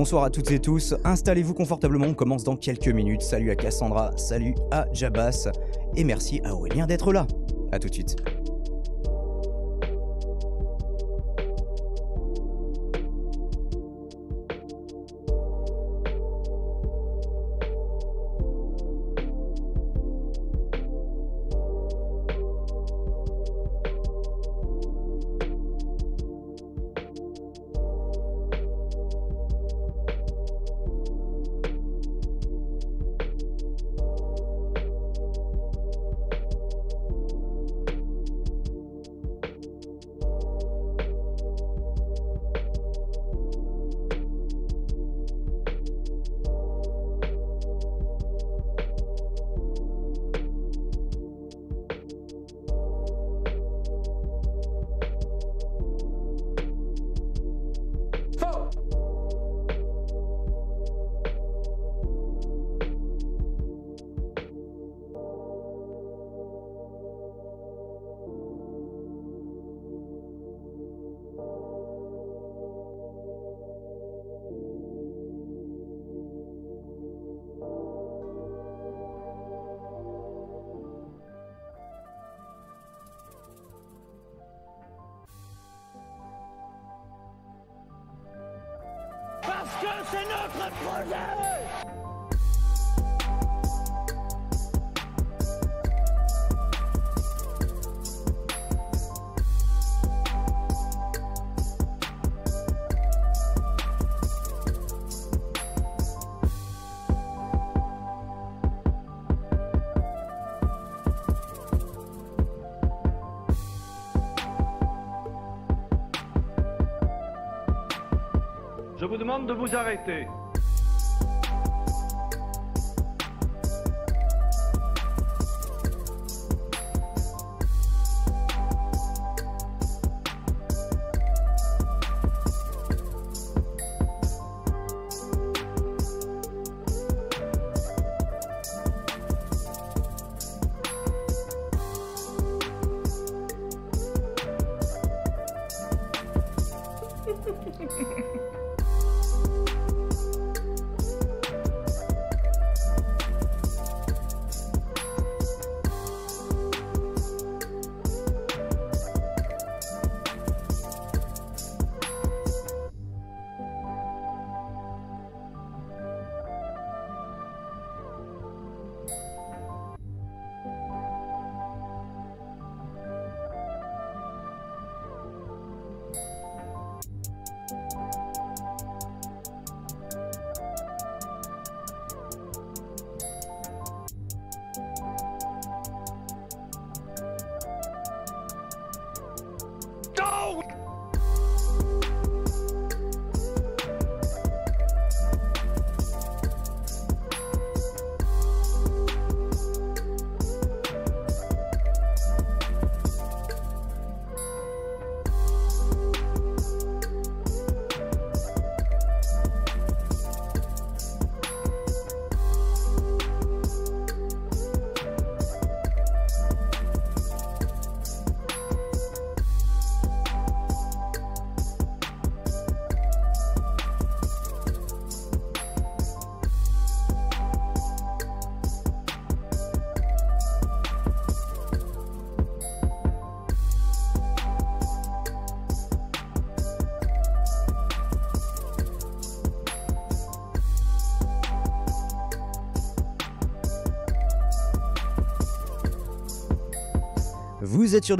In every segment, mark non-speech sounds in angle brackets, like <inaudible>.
Bonsoir à toutes et tous, installez-vous confortablement, on commence dans quelques minutes. Salut à Cassandra, salut à Jabas, et merci à Aurélien d'être là. A tout de suite. vous arrêter. sur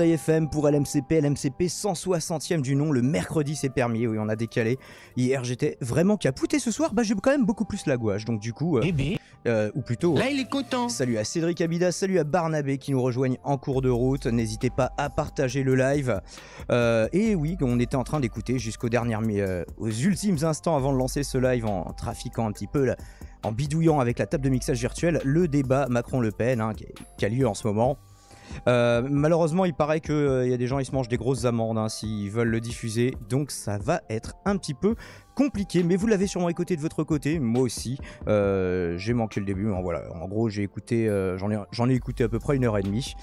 pour LMCP, LMCP 160e du nom, le mercredi c'est permis, oui on a décalé. Hier j'étais vraiment capouté ce soir, bah j'ai quand même beaucoup plus la gouache, donc du coup... Euh, eh ben. euh, ou plutôt... Là il est euh, Salut à Cédric Abida, salut à Barnabé qui nous rejoignent en cours de route, n'hésitez pas à partager le live. et oui, on était en train d'écouter jusqu'aux dernières... aux ultimes instants avant de lancer ce live en trafiquant un petit peu en bidouillant avec la table de mixage virtuelle, le débat Macron-Le Pen hein, qui a lieu en ce moment. Euh, malheureusement, il paraît qu'il euh, y a des gens, qui se mangent des grosses amendes hein, s'ils veulent le diffuser. Donc ça va être un petit peu compliqué, mais vous l'avez sûrement écouté de votre côté, moi aussi. Euh, j'ai manqué le début, mais hein, voilà. En gros, j'ai écouté, j'en ai, écouté à peu près une heure et demie.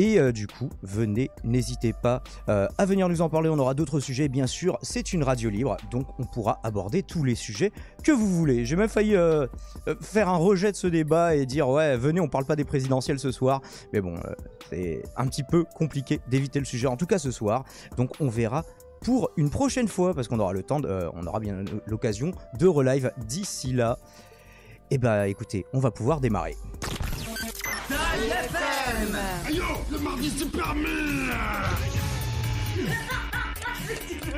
Et euh, du coup, venez, n'hésitez pas euh, à venir nous en parler. On aura d'autres sujets, bien sûr. C'est une radio libre, donc on pourra aborder tous les sujets que vous voulez. J'ai même failli euh, faire un rejet de ce débat et dire ouais, venez, on parle pas des présidentielles ce soir. Mais bon, c'est un petit peu compliqué d'éviter le sujet, en tout cas ce soir. Donc on verra pour une prochaine fois, parce qu'on aura le temps, on aura bien l'occasion de relive d'ici là. Et eh bah ben, écoutez, on va pouvoir démarrer. Aïe oh, le mardi c'est permis <laughs>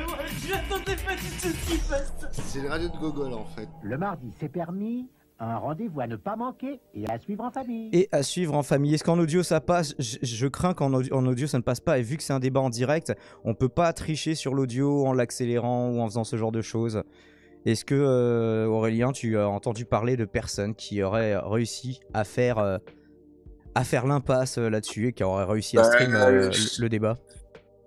C'est le radio de Gogol en fait. Le mardi c'est permis un rendez-vous à ne pas manquer et à suivre en famille. Et à suivre en famille. Est-ce qu'en audio ça passe je, crains qu'en audio, ça ne passe pas. Et vu que c'est un débat en direct, on peut pas tricher sur l'audio en l'accélérant ou en faisant ce genre de choses. Est-ce que euh, Aurélien, tu as entendu parler de personnes qui auraient réussi à faire euh, à faire l'impasse euh, là-dessus et qui aurait réussi à bah, stream euh, euh, le, débat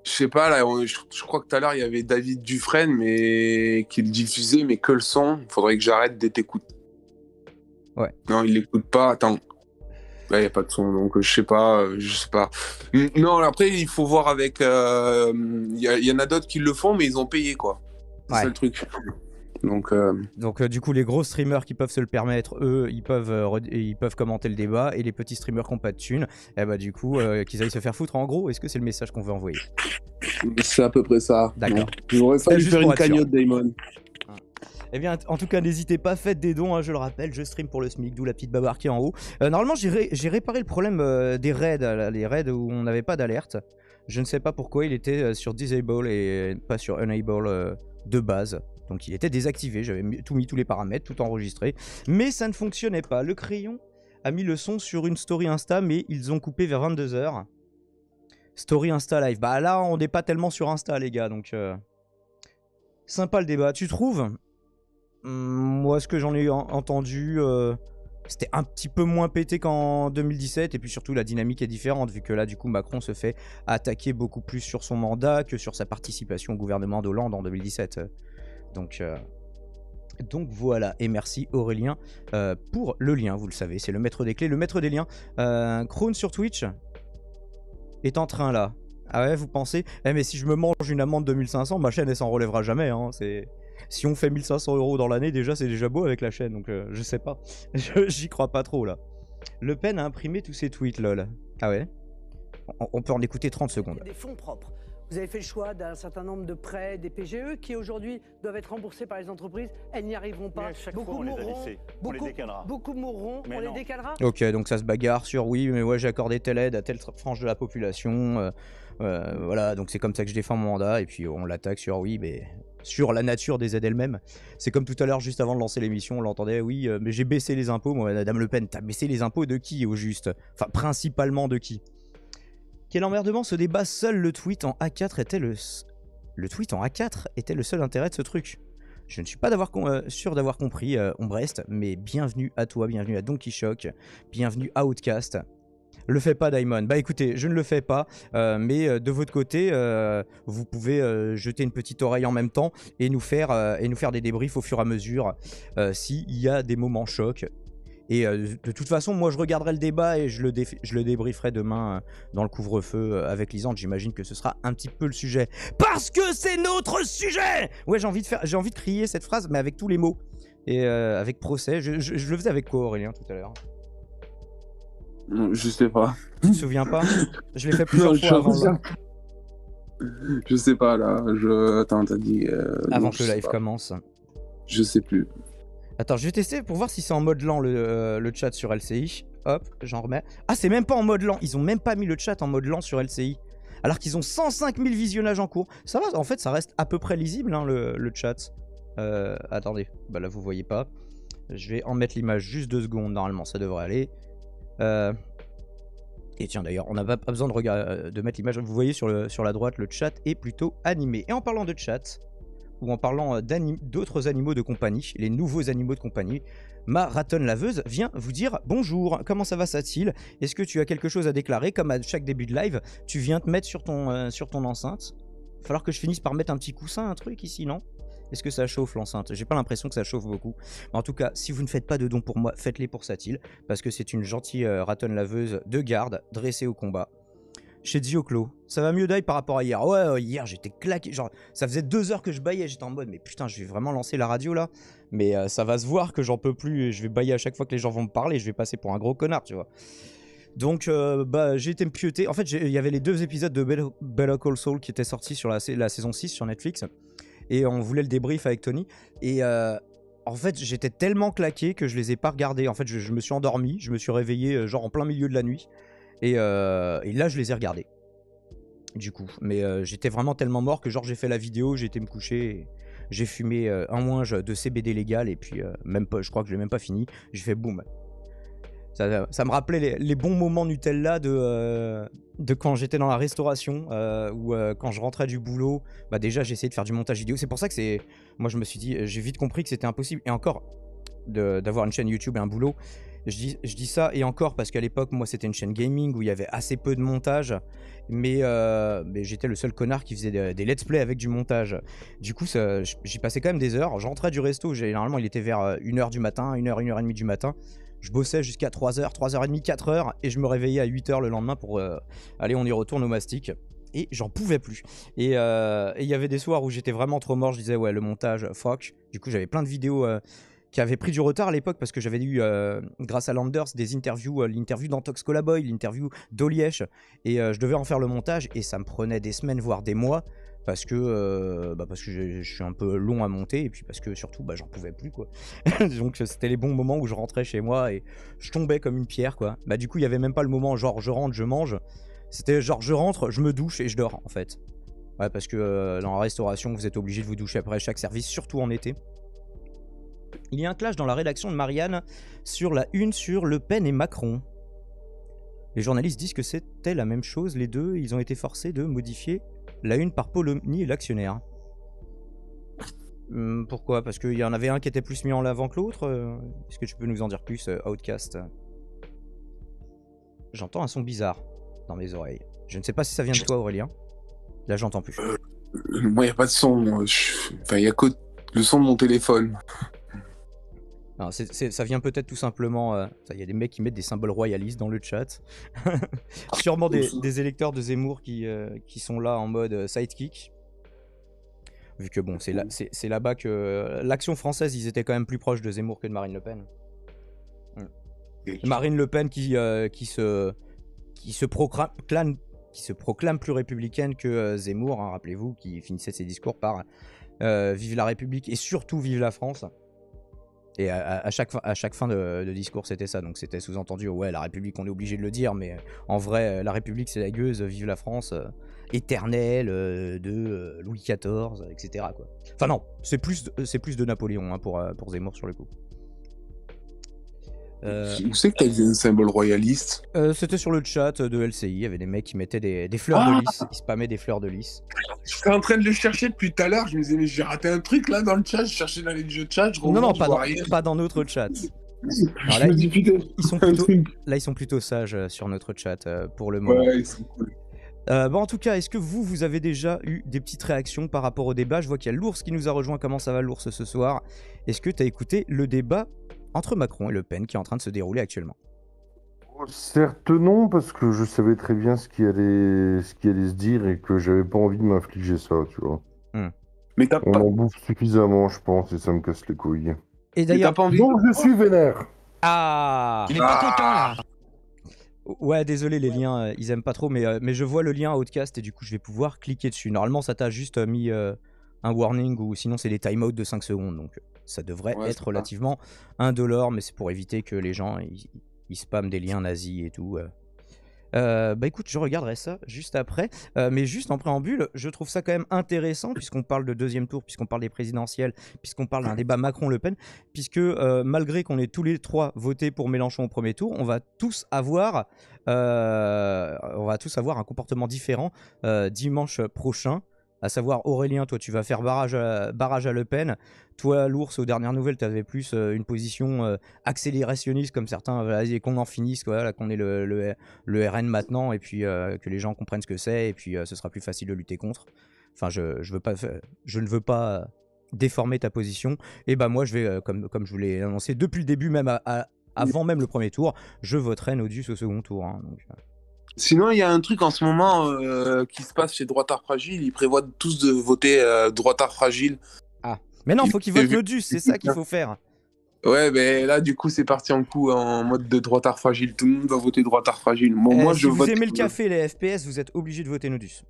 Je sais pas, là, je, crois que tout à l'heure, il y avait David Dufresne mais, qui le diffusait, mais que le son. il Faudrait que j'arrête d'être écouté. Ouais. Non, il l'écoute pas, attends. Là, il n'y a pas de son, donc je sais pas, je sais pas. Non, après, il faut voir avec. Il y, en a d'autres qui le font, mais ils ont payé, quoi. C'est le truc. Donc, euh, euh, du coup, les gros streamers qui peuvent se le permettre, eux, ils peuvent, euh, commenter le débat, et les petits streamers qui n'ont pas de thunes, eh bah, du coup, qu'ils aillent se faire foutre. En gros, est-ce que c'est le message qu'on veut envoyer C'est à peu près ça. D'accord. J'aurais fallu faire une cagnotte, Damon. Eh bien, en tout cas, n'hésitez pas, faites des dons, hein, je le rappelle, je stream pour le SMIC, d'où la petite babar qui est en haut. normalement, j'ai réparé le problème des raids, les raids où on n'avait pas d'alerte. Je ne sais pas pourquoi il était sur Disable et pas sur Unable de base. Donc il était désactivé, j'avais tout mis tous les paramètres, tout enregistré, mais ça ne fonctionnait pas. Le crayon a mis le son sur une story Insta, mais ils ont coupé vers 22h. Story Insta Live. Bah là, on n'est pas tellement sur Insta, les gars, donc... Euh, sympa le débat, tu trouves hmm, Moi, ce que j'en ai entendu... Euh, c'était un petit peu moins pété qu'en 2017 et puis surtout la dynamique est différente vu que là du coup Macron se fait attaquer beaucoup plus sur son mandat que sur sa participation au gouvernement d'Hollande en 2017. Euh, donc, voilà, et merci Aurélien euh, pour le lien, vous le savez, c'est le maître des clés, le maître des liens. Euh, sur Twitch est en train là. Ah ouais, vous pensez eh, mais si je me mange une amende de 1500, ma chaîne elle s'en relèvera jamais. Hein, si on fait 1500 euros dans l'année, déjà c'est déjà beau avec la chaîne, donc euh, je sais pas. <laughs> J'y crois pas trop là. Le Pen a imprimé tous ses tweets, lol. Ah ouais on, peut en écouter 30 secondes. Vous avez fait le choix d'un certain nombre de prêts, des PGE, qui aujourd'hui doivent être remboursés par les entreprises. Elles n'y arriveront pas. beaucoup mourront. beaucoup, Beaucoup mourront. on les décalera. Ok, donc ça se bagarre sur oui, mais ouais, j'ai accordé telle aide à telle frange de la population. Euh, euh, voilà, donc c'est comme ça que je défends mon mandat. Et puis on l'attaque sur oui, mais sur la nature des aides elles-mêmes. C'est comme tout à l'heure, juste avant de lancer l'émission, on l'entendait, oui, euh, mais j'ai baissé les impôts, Madame Le Pen, t'as baissé les impôts de qui au juste Enfin, principalement de qui quel emmerdement ce débat, seul le tweet en A4 était le... Le tweet en A4 était le seul intérêt de ce truc. Je ne suis pas euh, sûr d'avoir compris, euh, on mais bienvenue à toi, bienvenue à Donkey Shock, bienvenue à Outcast. Le fais pas, Daimon. Bah écoutez, je ne le fais pas, euh, mais de votre côté, vous pouvez jeter une petite oreille en même temps et nous faire, et nous faire des débriefs au fur et à mesure s'il y a des moments chocs. Et de toute façon, moi, je regarderai le débat et je le, je le débrieferai demain dans le couvre-feu avec Lisande. J'imagine que ce sera un petit peu le sujet. Parce que c'est notre sujet Ouais, j'ai envie, de faire, envie de crier cette phrase, mais avec tous les mots. Et avec procès. Je, le faisais avec quoi, Aurélien, tout à l'heure Je sais pas. Tu te souviens pas Je l'ai fait plusieurs fois avant. Je sais pas, là. Je... Attends, t'as dit. Euh, avant que le live commence. Je sais plus. Attends, je vais tester pour voir si c'est en mode lent euh, le, chat sur LCI. Hop, j'en remets. Ah, c'est même pas en mode lent. Ils ont même pas mis le chat en mode lent sur LCI. Alors qu'ils ont 105 000 visionnages en cours. Ça va, en fait, ça reste à peu près lisible, hein, le, chat. Euh, attendez, bah là, vous voyez pas. Je vais en mettre l'image juste deux secondes. Normalement, ça devrait aller. Euh, et tiens, d'ailleurs, on n'a pas besoin de, de mettre l'image. Vous voyez sur la droite, le chat est plutôt animé. Et en parlant de chat, ou en parlant euh, d'autres animaux de compagnie, les nouveaux animaux de compagnie, ma ratonne laveuse vient vous dire bonjour, comment ça va Satil Est-ce que tu as quelque chose à déclarer Comme à chaque début de live, tu viens te mettre sur ton, euh, sur ton enceinte. Va falloir que je finisse par mettre un petit coussin, un truc ici, non est-ce que ça chauffe l'enceinte J'ai pas l'impression que ça chauffe beaucoup. en tout cas, si vous ne faites pas de dons pour moi, faites-les pour Satil, parce que c'est une gentille raton euh, ratonne laveuse de garde dressée au combat chez clos Ça va mieux d'ailleurs par rapport à hier. Ouais, hier j'étais claqué. Genre, ça faisait deux heures que je baillais. J'étais en mode, mais putain, je vais vraiment lancer la radio là. Mais euh, ça va se voir que j'en peux plus. Et je vais bailler à chaque fois que les gens vont me parler. Je vais passer pour un gros connard, tu vois. Donc, euh, bah, j'ai été me En fait, il y avait les deux épisodes de Bell soul Call qui étaient sortis sur la, saison 6 sur Netflix. Et on voulait le débrief avec Tony. Et euh, en fait, j'étais tellement claqué que je les ai pas regardés. En fait, je me suis endormi. Je me suis réveillé, genre en plein milieu de la nuit. Euh, et, là, je les ai regardés. Du coup, mais euh, j'étais vraiment tellement mort que genre j'ai fait la vidéo, j'ai été me coucher, j'ai fumé euh, un moins de CBD légal et puis même pas, je crois que je l'ai même pas fini. J'ai fait boum. Ça, me rappelait les, bons moments Nutella de, de quand j'étais dans la restauration ou quand je rentrais du boulot. Bah déjà j'essayais de faire du montage vidéo. C'est pour ça que c'est, moi je me suis dit, j'ai vite compris que c'était impossible. Et encore, d'avoir une chaîne YouTube et un boulot, je dis, ça, et encore parce qu'à l'époque, moi, c'était une chaîne gaming où il y avait assez peu de montage, mais, euh, j'étais le seul connard qui faisait des, let's play avec du montage. Du coup, j'y passais quand même des heures. J'entrais du resto, généralement, il était vers 1h euh, du matin, 1h, 1h30 du matin. Je bossais jusqu'à 3h, 3h30, 4h, et je me réveillais à 8h le lendemain pour euh, aller, on y retourne au mastic et j'en pouvais plus. Et il y avait des soirs où j'étais vraiment trop mort, je disais ouais le montage, fuck. Du coup j'avais plein de vidéos qui avait pris du retard à l'époque parce que j'avais eu, euh, grâce à Landers, des interviews, euh, l'interview d'Antox Colaboy, l'interview d'Olièche, et euh, je devais en faire le montage, et ça me prenait des semaines, voire des mois, parce que, bah, parce que je, suis un peu long à monter, et puis parce que surtout, bah, j'en pouvais plus, quoi. <laughs> Donc c'était les bons moments où je rentrais chez moi et je tombais comme une pierre, quoi. Bah du coup, il n'y avait même pas le moment genre je rentre, je mange. C'était genre je rentre, je me douche et je dors, en fait. Ouais, parce que dans la restauration, vous êtes obligé de vous doucher après chaque service, surtout en été. Il y a un clash dans la rédaction de Marianne sur la une sur Le Pen et Macron. Les journalistes disent que c'était la même chose, les deux, ils ont été forcés de modifier la une par Polony et l'actionnaire. Hmm, pourquoi Parce qu'il y en avait un qui était plus mis en avant que l'autre Est-ce que tu peux nous en dire plus, euh, Outcast J'entends un son bizarre dans mes oreilles. Je ne sais pas si ça vient de toi, Aurélien. Là, j'entends plus. Euh, moi, il n'y a pas de son. Euh, enfin, il a que le son de mon téléphone ça vient peut-être tout simplement. Euh, il y a des mecs qui mettent des symboles royalistes dans le chat. <laughs> Sûrement des, électeurs de Zemmour qui, euh, sont là en mode euh, sidekick. Vu que bon, c'est là, bas que l'action française, ils étaient quand même plus proches de Zemmour que de Marine Le Pen. Hmm. Marine Le Pen qui, se, proclame, plus républicaine que Zemmour, hein, rappelez-vous, qui finissait ses discours par Vive la République et surtout Vive la France. Et à, chaque, à chaque fin de, discours, c'était ça. Donc c'était sous-entendu, ouais, la République, on est obligé de le dire, mais en vrai, euh, la République, c'est la gueuse, euh, vive la France, euh, éternelle de Louis XIV, etc. Quoi. Enfin non, c'est plus, c'est plus de Napoléon hein, pour, pour Zemmour sur le coup. Euh... Où c'est que t'as vu un symbole royaliste euh, C'était sur le chat de LCI, il y avait des mecs qui mettaient des, fleurs de ah lys, ils spammaient des fleurs de lys. J'étais en train de le chercher depuis tout à l'heure, je me disais mais j'ai raté un truc là dans le chat, je cherchais dans les jeux de chat, je Non, non, pas dans, pas dans, notre chat. là, ils sont plutôt, là, ils sont plutôt sages euh, sur notre chat euh, pour le moment. Ouais, ils sont cool. bon, en tout cas, est-ce que vous, vous avez déjà eu des petites réactions par rapport au débat Je vois qu'il y a l'ours qui nous a rejoint. Comment ça va l'ours ce soir Est-ce que tu as écouté le débat entre Macron et Le Pen qui est en train de se dérouler actuellement oh, Certes non, parce que je savais très bien ce qui allait, se dire et que j'avais pas envie de m'infliger ça, tu vois. Hmm. Mais On en bouffe suffisamment, je pense, et ça me casse les couilles. Et d'ailleurs, donc je suis vénère. Ah, ah. Il est pas content là. Ouais, désolé, les liens, euh, ils aiment pas trop, mais, euh, je vois le lien à Outcast et du coup, je vais pouvoir cliquer dessus. Normalement, ça t'a juste euh, mis un warning ou sinon, c'est des timeouts de 5 secondes. Donc, ça devrait être relativement indolore, mais c'est pour éviter que les gens ils, spamment des liens nazis et tout. Euh. Euh, bah écoute, je regarderai ça juste après. Euh, mais juste en préambule, je trouve ça quand même intéressant, puisqu'on parle de deuxième tour, puisqu'on parle des présidentielles, puisqu'on parle d'un débat Macron-Le Pen, puisque malgré qu'on ait tous les trois voté pour Mélenchon au premier tour, on va tous avoir, on va tous avoir un comportement différent dimanche prochain à savoir Aurélien, toi tu vas faire barrage à, Le Pen, toi l'ours aux dernières nouvelles tu avais plus euh, une position euh, accélérationniste comme certains, vas qu'on en finisse, quoi, qu'on ait le, le, RN maintenant et puis euh, que les gens comprennent ce que c'est et puis ce sera plus facile de lutter contre. Enfin je, ne veux pas déformer ta position, et bah moi je vais, comme, je vous l'ai annoncé depuis le début même avant même le premier tour, je voterai Nodius au second tour. Hein, Sinon, il y a un truc en ce moment euh, qui se passe chez Droit Art Fragile. Ils prévoient tous de voter euh, Droit Art Fragile. Ah, mais non, il faut qu'ils votent Nodus. c'est ça qu'il faut faire. Ouais, mais là, du coup, c'est parti en coup hein, en mode de Droit Art Fragile. Tout le monde va voter Droit Art Fragile. Eh, moi, si je vous aimez le café, les FPS, vous êtes obligé de voter Nodus.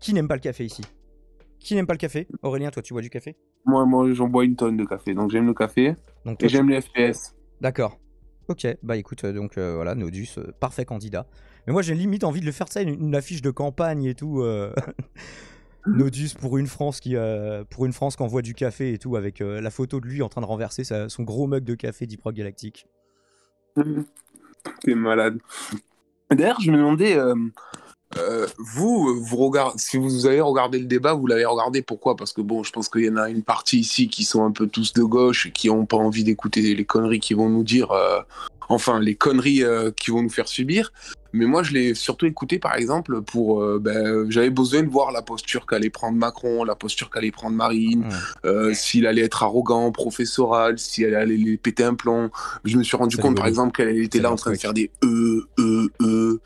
Qui n'aime pas le café ici Qui n'aime pas le café Aurélien, toi, tu bois du café Moi, moi j'en bois une tonne de café. Donc, j'aime le café et j'aime les FPS. D'accord. Ok, bah écoute, euh, donc voilà, Nodus, parfait candidat. Mais moi, j'ai limite envie de le faire, ça, une, affiche de campagne et tout. Euh... Mhm. Nodus pour une France qui euh, pour une France envoie du café et tout avec euh, la photo de lui en train de renverser son gros mug de café d'Iprog Galactique. Mhm. T'es malade. D'ailleurs, je me demandais euh, euh, vous, vous regardez, si vous avez regardé le débat, vous l'avez regardé pourquoi Parce que bon, je pense qu'il y en a une partie ici qui sont un peu tous de gauche et qui n'ont pas envie d'écouter les conneries qui vont nous dire, euh, enfin, les conneries euh, qui vont nous faire subir. Mais moi, je l'ai surtout écouté, par exemple, pour. Ben, j'avais besoin de voir la posture qu'allait prendre Macron, la posture qu'allait prendre Marine, s'il allait être arrogant, professoral, s'il allait les péter un plomb. Je me suis rendu compte, par exemple, qu'elle était là en train de faire des E, E, E.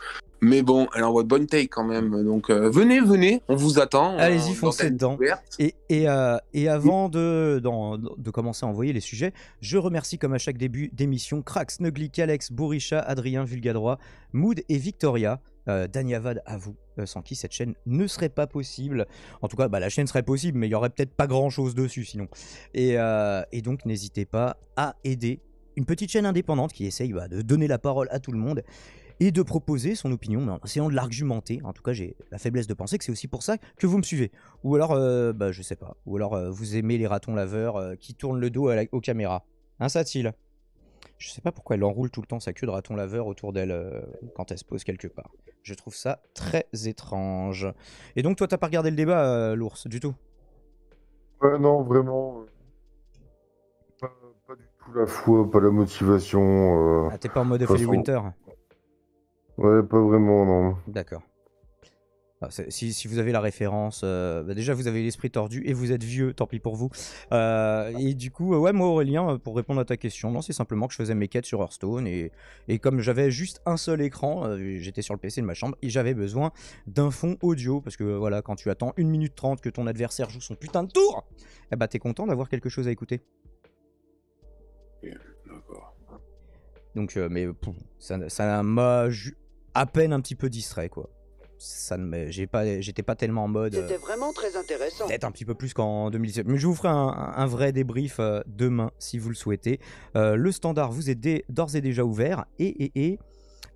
Mais bon, elle envoie de bonnes takes quand même. Donc euh, venez, venez, on vous attend. Allez-y, foncez dedans. Et, et, euh, et, avant de, de commencer à envoyer les sujets, je remercie comme à chaque début d'émission Crax, Snugly, Alex, Bouricha, Adrien, Vulgadroit, Mood et Victoria. Euh, Danyavad à vous, euh, sans qui cette chaîne ne serait pas possible. En tout cas, bah, la chaîne serait possible, mais il n'y aurait peut-être pas grand-chose dessus sinon. Et, donc, n'hésitez pas à aider une petite chaîne indépendante qui essaye bah, de donner la parole à tout le monde et de proposer son opinion, mais en essayant de l'argumenter. En tout cas, j'ai la faiblesse de penser que c'est aussi pour ça que vous me suivez. Ou alors, je euh, bah, je sais pas. Ou alors, euh, vous aimez les ratons laveurs euh, qui tournent le dos aux caméras. Hein, ça Je sais pas pourquoi elle enroule tout le temps sa queue de raton laveur autour d'elle quand elle se pose quelque part. Je trouve ça très étrange. Et donc, toi, t'as pas regardé le débat, l'ours, du tout Ouais, non, vraiment. Pas, du tout la foi, pas la motivation. Ah, t'es pas en mode Holly Winter Ouais, pas vraiment, non. D'accord. Ah, si, vous avez la référence, euh, bah, déjà vous avez l'esprit tordu et vous êtes vieux, tant pis pour vous. Euh, et du coup, euh, ouais, moi Aurélien, pour répondre à ta question, non, c'est simplement que je faisais mes quêtes sur Hearthstone et, comme j'avais juste un seul écran, j'étais sur le PC de ma chambre et j'avais besoin d'un fond audio parce que voilà, quand tu attends 1 minute 30 que ton adversaire joue son putain de tour, eh bah t'es content d'avoir quelque chose à écouter. D'accord. Donc, mais ça m'a à peine un petit peu distrait, quoi. Ça ne j'ai pas, j'étais pas tellement en mode. C'était vraiment très intéressant. Peut-être un petit peu plus qu'en 2017. Mais je vous ferai un, un vrai débrief euh, demain si vous le souhaitez. Euh, le standard vous est d'ores et déjà ouvert et et et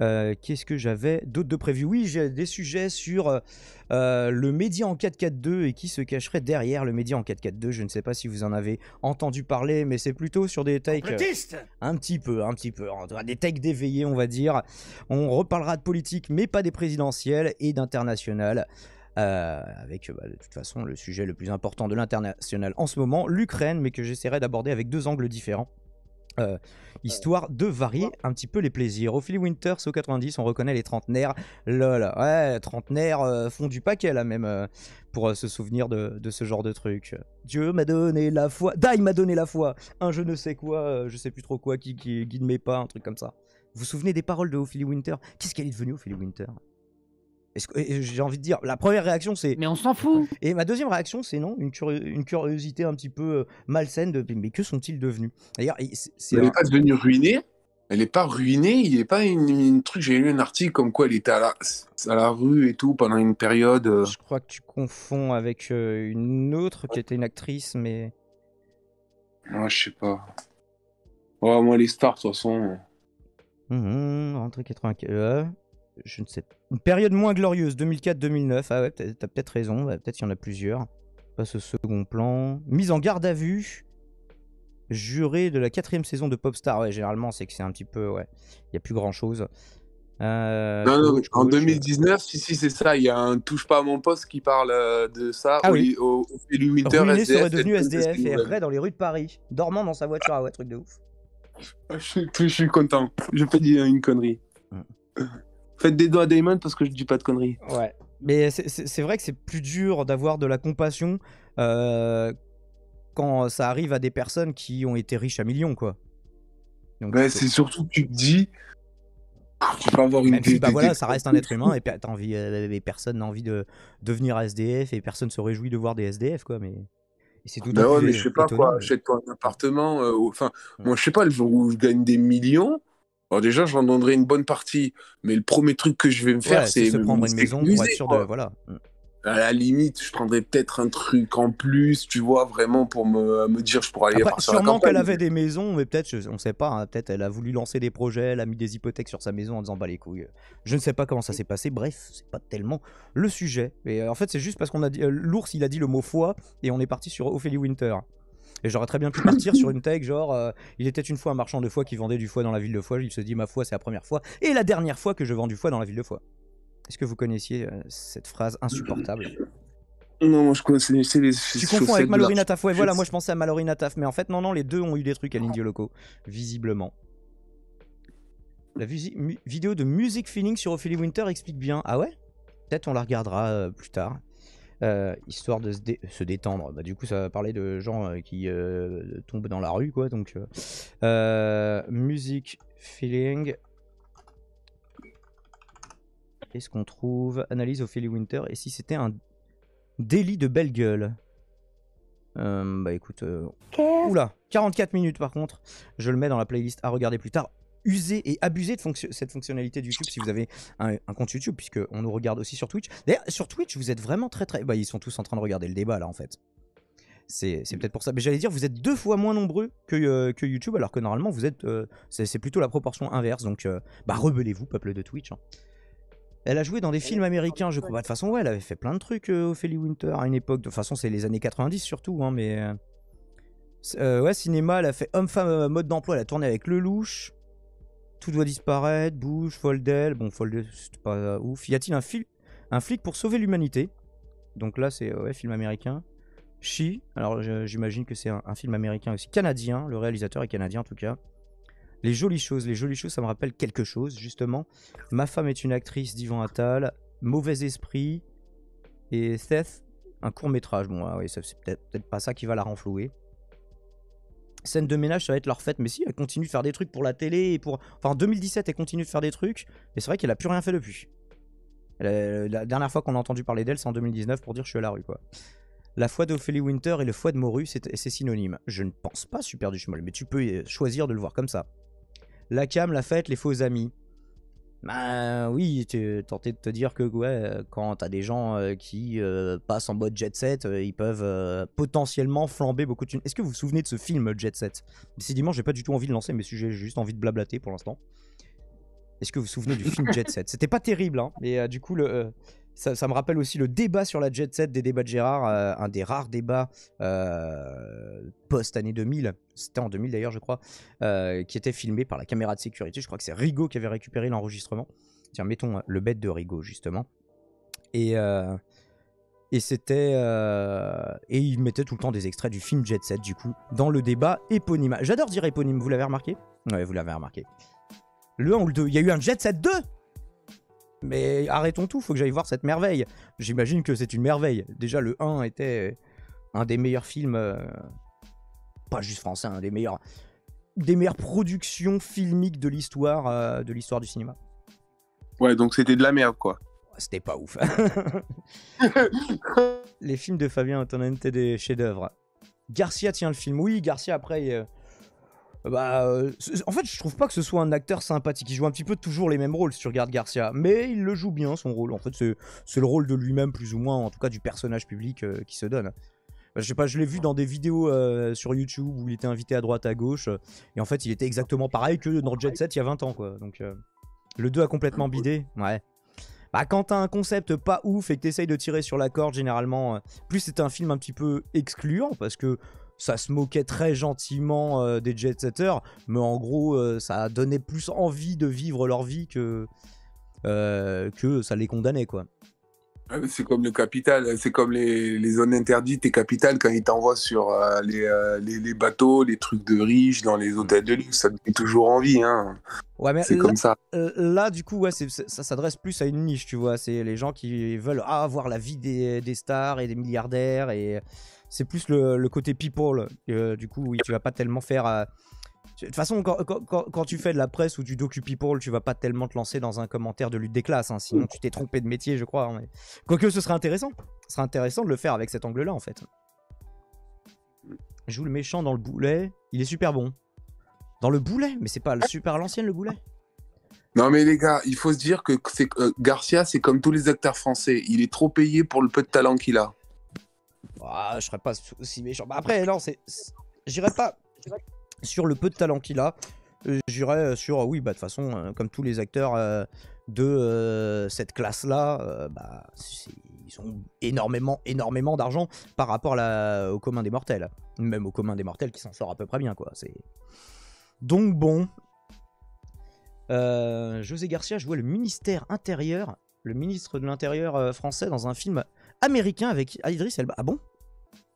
euh, qu'est-ce que j'avais d'autre de prévu Oui, j'ai des sujets sur euh, euh, le média en 4-4-2 et qui se cacherait derrière le média en 4-4-2. Je ne sais pas si vous en avez entendu parler, mais c'est plutôt sur des takes... un petit peu, un petit peu. Des takes d'éveillé, on va dire. On reparlera de politique, mais pas des présidentielles et d'international. avec bah, de toute façon le sujet le plus important de l'international en ce moment, l'Ukraine, mais que j'essaierai d'aborder avec deux angles différents. Euh, histoire de varier un petit peu les plaisirs. Ophélie Winters au 90, on reconnaît les trentenaires. Lol, ouais, trentenaires euh, font du paquet là même euh, pour euh, se souvenir de, ce genre de truc. Dieu m'a donné la foi, Dai m'a donné la foi, un je ne sais quoi, je sais plus trop quoi qui, qui guide mes pas, un truc comme ça. Vous vous souvenez des paroles de Ophélie Winter Qu'est-ce qu'elle est devenue Ophélie Winter j'ai envie de dire, la première réaction c'est. Mais on s'en fout Et ma deuxième réaction c'est non, une, une, curiosité un petit peu euh, malsaine de. Mais que sont-ils devenus D'ailleurs, Elle n'est pas devenue ruinée Elle n'est pas ruinée, il n'est pas une, truc. J'ai lu un article comme quoi elle était à la, rue et tout pendant une période. Euh. Je crois que tu confonds avec euh, une autre qui était une actrice, mais. Moi, je sais pas. moi, les stars, de toute façon. Mmh, 80 je ne sais pas. Une période moins glorieuse, 2004-2009. Ah ouais, t'as peut-être raison. peut-être qu'il y en a plusieurs. Passe au second plan. Mise en garde à vue. Juré de la quatrième saison de Popstar. Ouais, généralement, c'est que c'est un petit peu. Ouais, il n'y a plus grand-chose. Euh, non, non, en 2019, euh, si, si, c'est ça. Il y a un Touche pas à mon poste qui parle euh, de ça. Ah oui. Au, au, Winter, serait devenu SDF et après dans les rues de Paris, dormant dans sa voiture. Ah ouais, truc de ouf. Je, je suis content. Je peux dire une connerie. Mm. Faites des doigts à Damon parce que je dis pas de conneries. Ouais. Mais c'est vrai que c'est plus dur d'avoir de la compassion euh, quand ça arrive à des personnes qui ont été riches à millions, quoi. c'est surtout que tu te dis. Ah, tu peux avoir une. bah voilà, ça reste un être humain et, envie, euh, les personne n'a envie de devenir SDF et personne se réjouit de voir des SDF, quoi. Mais c'est tout bah ouais, mais je sais pas quoi. achète un appartement. Euh, enfin, moi, je sais pas, le jour où je gagne des millions, alors déjà, j'en donnerai une bonne partie, mais le premier truc que je vais me faire, c'est se prendre une maison pour être sûr de voilà. À la limite, je prendrais peut-être un truc en plus, tu vois, vraiment pour me, euh, me dire je pourrais aller. Après, partir sûrement qu'elle avait des maisons, mais peut-être, on ne sait pas. Hein, peut-être elle a voulu lancer des projets, elle a mis des hypothèques sur sa maison en disant bah les couilles. Je ne sais pas comment ça s'est passé. Bref, c'est pas tellement le sujet. Et euh, en fait, c'est juste parce qu'on a dit euh, l'ours, il a dit le mot foi et on est parti sur Ophélie Winter. Et j'aurais très bien pu partir sur une tech genre euh, il était une fois un marchand de foie qui vendait du foie dans la ville de foie il se dit ma foi c'est la première fois et la dernière fois que je vends du foie dans la ville de foie Est-ce que vous connaissiez euh, cette phrase insupportable non, moi je connaissais Tu confonds avec Malorina Taf, voilà, moi je pensais à Malorina Taf, mais en fait, non, non, les deux ont eu des trucs à l'Indio Loco, visiblement. La vidéo de Music Feeling sur Ophélie Winter explique bien. Ah ouais Peut-être on la regardera euh, plus tard. Euh, histoire de se, détendre. Bah, du coup, ça va parler de gens euh, qui euh, tombent dans la rue, quoi. Donc, musique, feeling. Qu'est-ce qu'on trouve Analyse au Ophélie Winter. Et si c'était un délit de belle gueule bah écoute, oula, 44 minutes par contre, je le mets dans la playlist à regarder plus tard user et abuser de cette fonctionnalité de YouTube si vous avez un, compte YouTube, puisqu'on nous regarde aussi sur Twitch. D'ailleurs, sur Twitch, vous êtes vraiment très très... Bah, ils sont tous en train de regarder le débat là en fait. C'est mm. peut-être pour ça. Mais j'allais dire, vous êtes deux fois moins nombreux que, euh, YouTube, alors que normalement, vous êtes. Euh, c'est plutôt la proportion inverse. Donc, euh, bah, mm. rebellez-vous, peuple de Twitch. Hein. Elle a joué dans des films américains, je crois. Bah, de toute façon, ouais, elle avait fait plein de trucs, Ophélie Winter, à une époque. De toute façon, c'est les années 90 surtout, hein, mais. ouais, cinéma, elle a fait Homme-Femme Mode d'emploi, elle a tourné avec Lelouch. Tout doit disparaître, Bouche, Foldel. Bon, Foldel, c'est pas euh, ouf. Y a-t-il un, un, flic pour sauver l'humanité Donc là, c'est euh, ouais, film américain. She, alors j'imagine que c'est un, film américain aussi, canadien, le réalisateur est canadien en tout cas. Les jolies choses, les jolies choses, ça me rappelle quelque chose, justement. Ma femme est une actrice d'Ivan Attal, Mauvais Esprit et Seth, un court métrage. Bon, ah oui, c'est peut-être peut pas ça qui va la renflouer scène de ménage, ça va être leur fête. Mais si, elle continue de faire des trucs pour la télé et pour. Enfin, en 2017, elle continue de faire des trucs. Mais c'est vrai qu'elle a plus rien fait depuis. Euh, la dernière fois qu'on a entendu parler d'elle, c'est en 2019 pour dire je suis à la rue, quoi. La foi d'Ophélie Winter et le foie de Morue, c'est synonyme. Je ne pense pas super du chemin, mais tu peux euh, choisir de le voir comme ça. La cam, la fête, les faux amis. Bah oui, tu tenté de te dire que ouais, quand t'as des gens euh, qui euh, passent en mode jet set, euh, ils peuvent potentiellement flamber beaucoup de Est-ce que vous vous souvenez de ce film Jet Set Décidément, j'ai pas du tout envie de lancer mes sujets, j'ai juste envie de blablater pour l'instant. Est-ce que vous vous souvenez du film <laughs> Jet Set C'était pas terrible, hein, mais du coup, le, ça, me rappelle aussi le débat sur la jet set des débats de Gérard, euh, un des rares débats euh, post-année 2000, c'était en 2000 d'ailleurs je crois, euh, qui était filmé par la caméra de sécurité, je crois que c'est Rigaud qui avait récupéré l'enregistrement. Tiens, mettons le bête de Rigaud justement. Et, et c'était... et il mettait tout le temps des extraits du film Jet Set du coup, dans le débat éponyme. J'adore dire éponyme, vous l'avez remarqué Ouais, vous l'avez remarqué. Le 1 ou le 2, il y a eu un Jet Set 2 mais arrêtons tout, faut que j'aille voir cette merveille. J'imagine que c'est une merveille. Déjà, le 1 était un des meilleurs films, euh, pas juste français, un des meilleurs, des meilleures productions filmiques de l'histoire, euh, de l'histoire du cinéma. Ouais, donc c'était de la merde, quoi. C'était pas ouf. <laughs> Les films de Fabien Antonin étaient des chefs-d'œuvre. Garcia tient le film. Oui, Garcia après. Euh, bah, euh, en fait, je trouve pas que ce soit un acteur sympathique. Il joue un petit peu toujours les mêmes rôles si tu Garcia, mais il le joue bien son rôle. En fait, c'est le rôle de lui-même plus ou moins, en tout cas du personnage public euh, qui se donne. Bah, je sais pas, je l'ai vu dans des vidéos euh, sur YouTube où il était invité à droite à gauche, et en fait, il était exactement pareil que dans Jet Set il y a 20 ans, quoi. Donc, le 2 a complètement bidé. Ouais. Bah, quand t'as un concept pas ouf et que t'essayes de tirer sur la corde, généralement, plus c'est un film un petit peu excluant parce que ça se moquait très gentiment euh, des jet setters, mais en gros, euh, ça donnait plus envie de vivre leur vie que, euh, que ça les condamnait, quoi. Ah, c'est comme le capital, c'est comme les, zones interdites et capital quand ils t'envoient sur les, bateaux, les trucs de riches, dans les hôtels de luxe, ça donne toujours envie. Hein. Ouais, mais c'est comme ça. Là, du coup, ça s'adresse plus à une niche, tu vois. C'est les gens qui veulent avoir la vie des, des stars et des milliardaires et, c'est plus le, côté people. du coup, oui, tu vas pas tellement faire. Euh, de toute façon, quand, quand, tu fais de la presse ou du docu people, tu vas pas tellement te lancer dans un commentaire de lutte des classes. Hein, sinon, mm. tu t'es trompé de métier, je crois. Hein, quoique, ce serait intéressant. Ce serait intéressant de le faire avec cet angle-là, en fait. Joue le méchant dans le boulet. Il est super bon. Dans le boulet Mais c'est pas le super l'ancienne, le boulet non mais les gars, il faut se dire que euh, Garcia, c'est comme tous les acteurs français. Il est trop payé pour le peu de talent qu'il a. Ah, je serais pas si méchant. Bah, après, non, c'est. J'irais pas sur le peu de talent qu'il a. Euh, j'irais euh, sur. Oui, bah de toute façon, euh, comme tous les acteurs de cette classe-là, bah, ils ont énormément, énormément d'argent par rapport au commun des mortels. Même au commun des mortels qui s'en sort à peu près bien, quoi. C'est. Donc bon. José Garcia jouait le ministère intérieur, le ministre de l'Intérieur français dans un film américain avec Idris Elba. Ah bon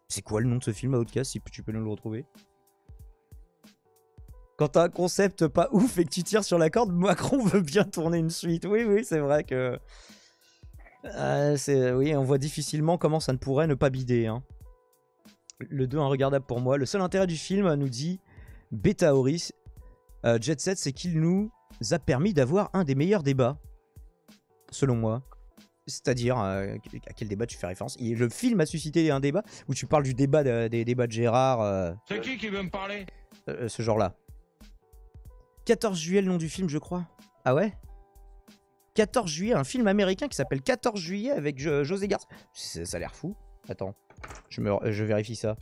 C'est quoi le nom de ce film, à Outcast, si tu peux nous le retrouver quand t'as un concept pas <laughs> ouf et que tu tires sur la corde, Macron <laughs> veut bien tourner une suite. Oui, oui, c'est vrai que. Euh, c'est... Oui, on voit difficilement comment ça ne pourrait ne pas bider. Hein. Le 2, regardable pour moi. Le seul intérêt du film, nous dit Beta Horis, euh, Jet Set, c'est qu'il nous a permis d'avoir un des meilleurs débats, selon moi. C'est-à-dire, euh, à quel débat tu fais référence Le film a suscité un débat où tu parles du débat de- des débats de Gérard, euh, C'est qui qui veut me parler euh, ce genre-là. 14 juillet, le nom du film, je crois. Ah ouais 14 juillet, un film américain qui s'appelle 14 juillet avec José Garcia. Ça, a l'air fou. Attends, je, me, je vérifie ça.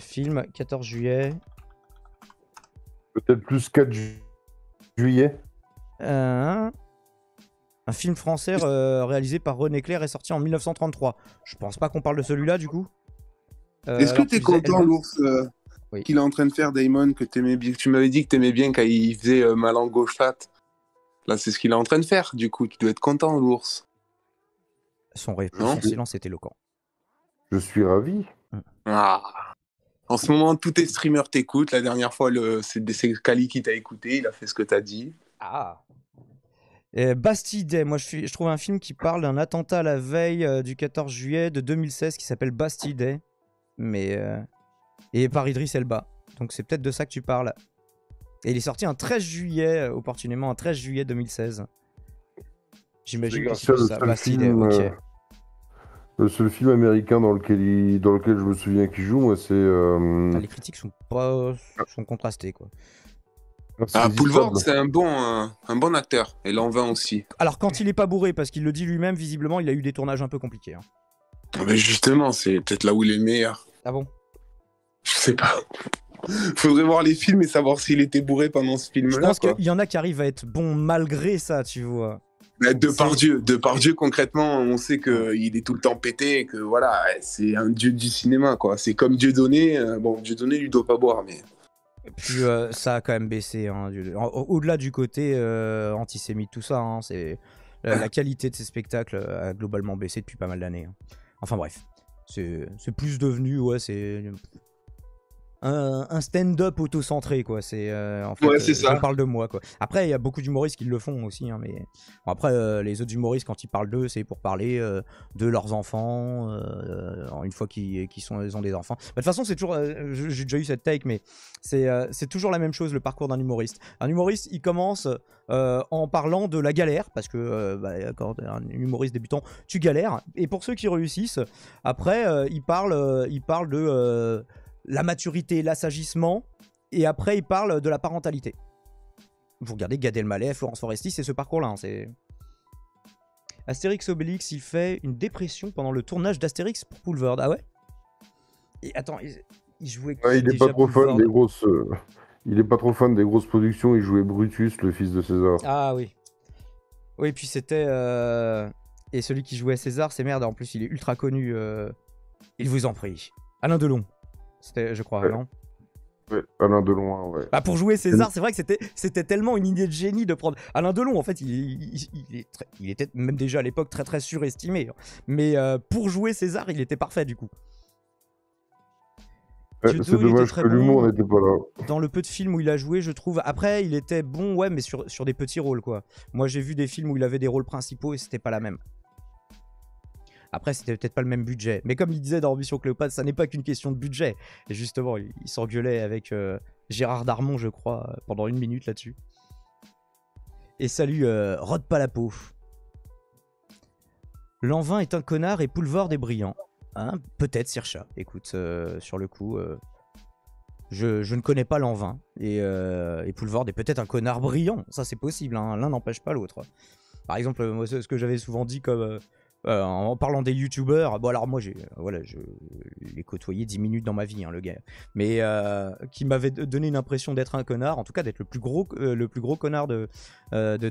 film 14 juillet. Peut-être plus 4 juillet. Euh, un film français euh, réalisé par René Clair est sorti en 1933. Je pense pas qu'on parle de celui-là du coup. Euh, Est-ce que tu es content, l'ours, euh, qu'il est en train de faire, Damon, que t'aimais bien Tu m'avais dit que tu aimais bien quand il faisait langue gauche fat. Là, c'est ce qu'il est en train de faire, du coup. Tu dois être content, l'ours. Son, silence est éloquent. Je suis ravi. Mm. Ah. En ce moment, tous tes streamers t'écoutent. La dernière fois, le... c'est Kali qui t'a écouté. Il a fait ce que t'as dit. Ah. Euh, Bastille Day, moi je, trouve un film qui parle d'un attentat la veille euh, du 14 juillet de 2016 qui s'appelle Bastille Day, mais euh, et par Idris Elba. Donc c'est peut-être de ça que tu parles. Et il est sorti un 13 juillet, opportunément un 13 juillet 2016. J'imagine que c'est ça. ok. le seul film américain dans lequel, dans lequel je me souviens qu'il joue, moi, c'est. Ah, les critiques sont sont contrastées quoi. Ah, Boulevard, c'est un bon, euh, un, bon acteur. Et Lanvin aussi. Alors, quand il est pas bourré, parce qu'il le dit lui-même, visiblement, il a eu des tournages un peu compliqués. Hein. Ah, mais justement, c'est peut-être là où il est meilleur. Ah bon Je sais pas. Faudrait voir les films et savoir s'il était bourré pendant ce film-là. Je pense qu'il y en a qui arrivent à être bons malgré ça, tu vois. de par Dieu, de par Dieu, concrètement, on sait qu'il est tout le temps pété et que voilà, c'est un dieu du cinéma, quoi. C'est comme Dieu donné. Euh, bon, Dieu donné, ne doit pas boire, mais. Puis euh, ça a quand même baissé. Hein, au-delà du côté euh, antisémite, tout ça, hein, c'est la, qualité de ces spectacles a globalement baissé depuis pas mal d'années. Hein. Enfin bref, c'est plus devenu, ouais, c'est un, stand-up auto-centré, quoi. C'est euh, en fait, euh, ça. on parle de moi, quoi. Après, il y a beaucoup d'humoristes qui le font aussi, hein, mais après, euh, les autres humoristes, quand ils parlent d'eux, c'est pour parler de leurs enfants, une fois qu'ils ils ont des enfants. Bah, de toute façon, c'est toujours, j'ai déjà eu cette take, mais c'est toujours la même chose, le parcours d'un humoriste. Un humoriste, il commence en parlant de la galère, parce que bah, quand un humoriste débutant, tu galères. Et pour ceux qui réussissent, après, il parle il parle de la maturité, l'assagissement, et après il parle de la parentalité. Vous regardez Gad Elmaleh, Florence Foresti, c'est ce parcours-là. Hein, c'est Astérix Obélix, il fait une dépression pendant le tournage d'Astérix pour Boulevard. Ah ouais et, Attends, il, jouait. il n'est pas trop fan des grosses. Euh, il est pas trop fan des grosses productions. Il jouait Brutus, le fils de César. Ah oui. Oui, puis c'était. Euh, et celui qui jouait César, c'est merde. En plus, il est ultra connu. Euh, il vous en prie. Alain Delon. C'était, je crois, non Alain Delon, hein, ouais. Bah, pour jouer César, c'est vrai que c'était, c'était tellement une idée de génie de prendre Alain Delon. En fait, il, il, était même déjà à l'époque très très surestimé. Hein. Mais euh, pour jouer César, il était parfait du coup. que l'humour n'était pas là. Dans le peu de films où il a joué, je trouve. Après, il était bon, ouais, mais sur, sur des petits rôles quoi. Moi, j'ai vu des films où il avait des rôles principaux et c'était pas la même. Après, c'était peut-être pas le même budget. Mais comme il disait dans Ambition Cléopâtre, ça n'est pas qu'une question de budget. Et justement, il, s'engueulait avec euh, Gérard Darmon, je crois, euh, pendant une minute là-dessus. Et salut, euh, Rod pas la peau. L'envin est un connard et boulevard est brillant. Hein Peut-être Sircha. Écoute, sur le coup, je, ne connais pas l'envin. Et, euh, est peut-être un connard brillant. Ça, c'est possible. Hein. L'un n'empêche pas l'autre. Par exemple, ce que j'avais souvent dit comme, euh, en parlant des youtubeurs, bon alors moi j'ai euh, voilà, je l'ai côtoyé 10 minutes dans ma vie hein, le gars, mais euh, qui m'avait donné l'impression d'être un connard, en tout cas d'être le plus gros le plus gros connard de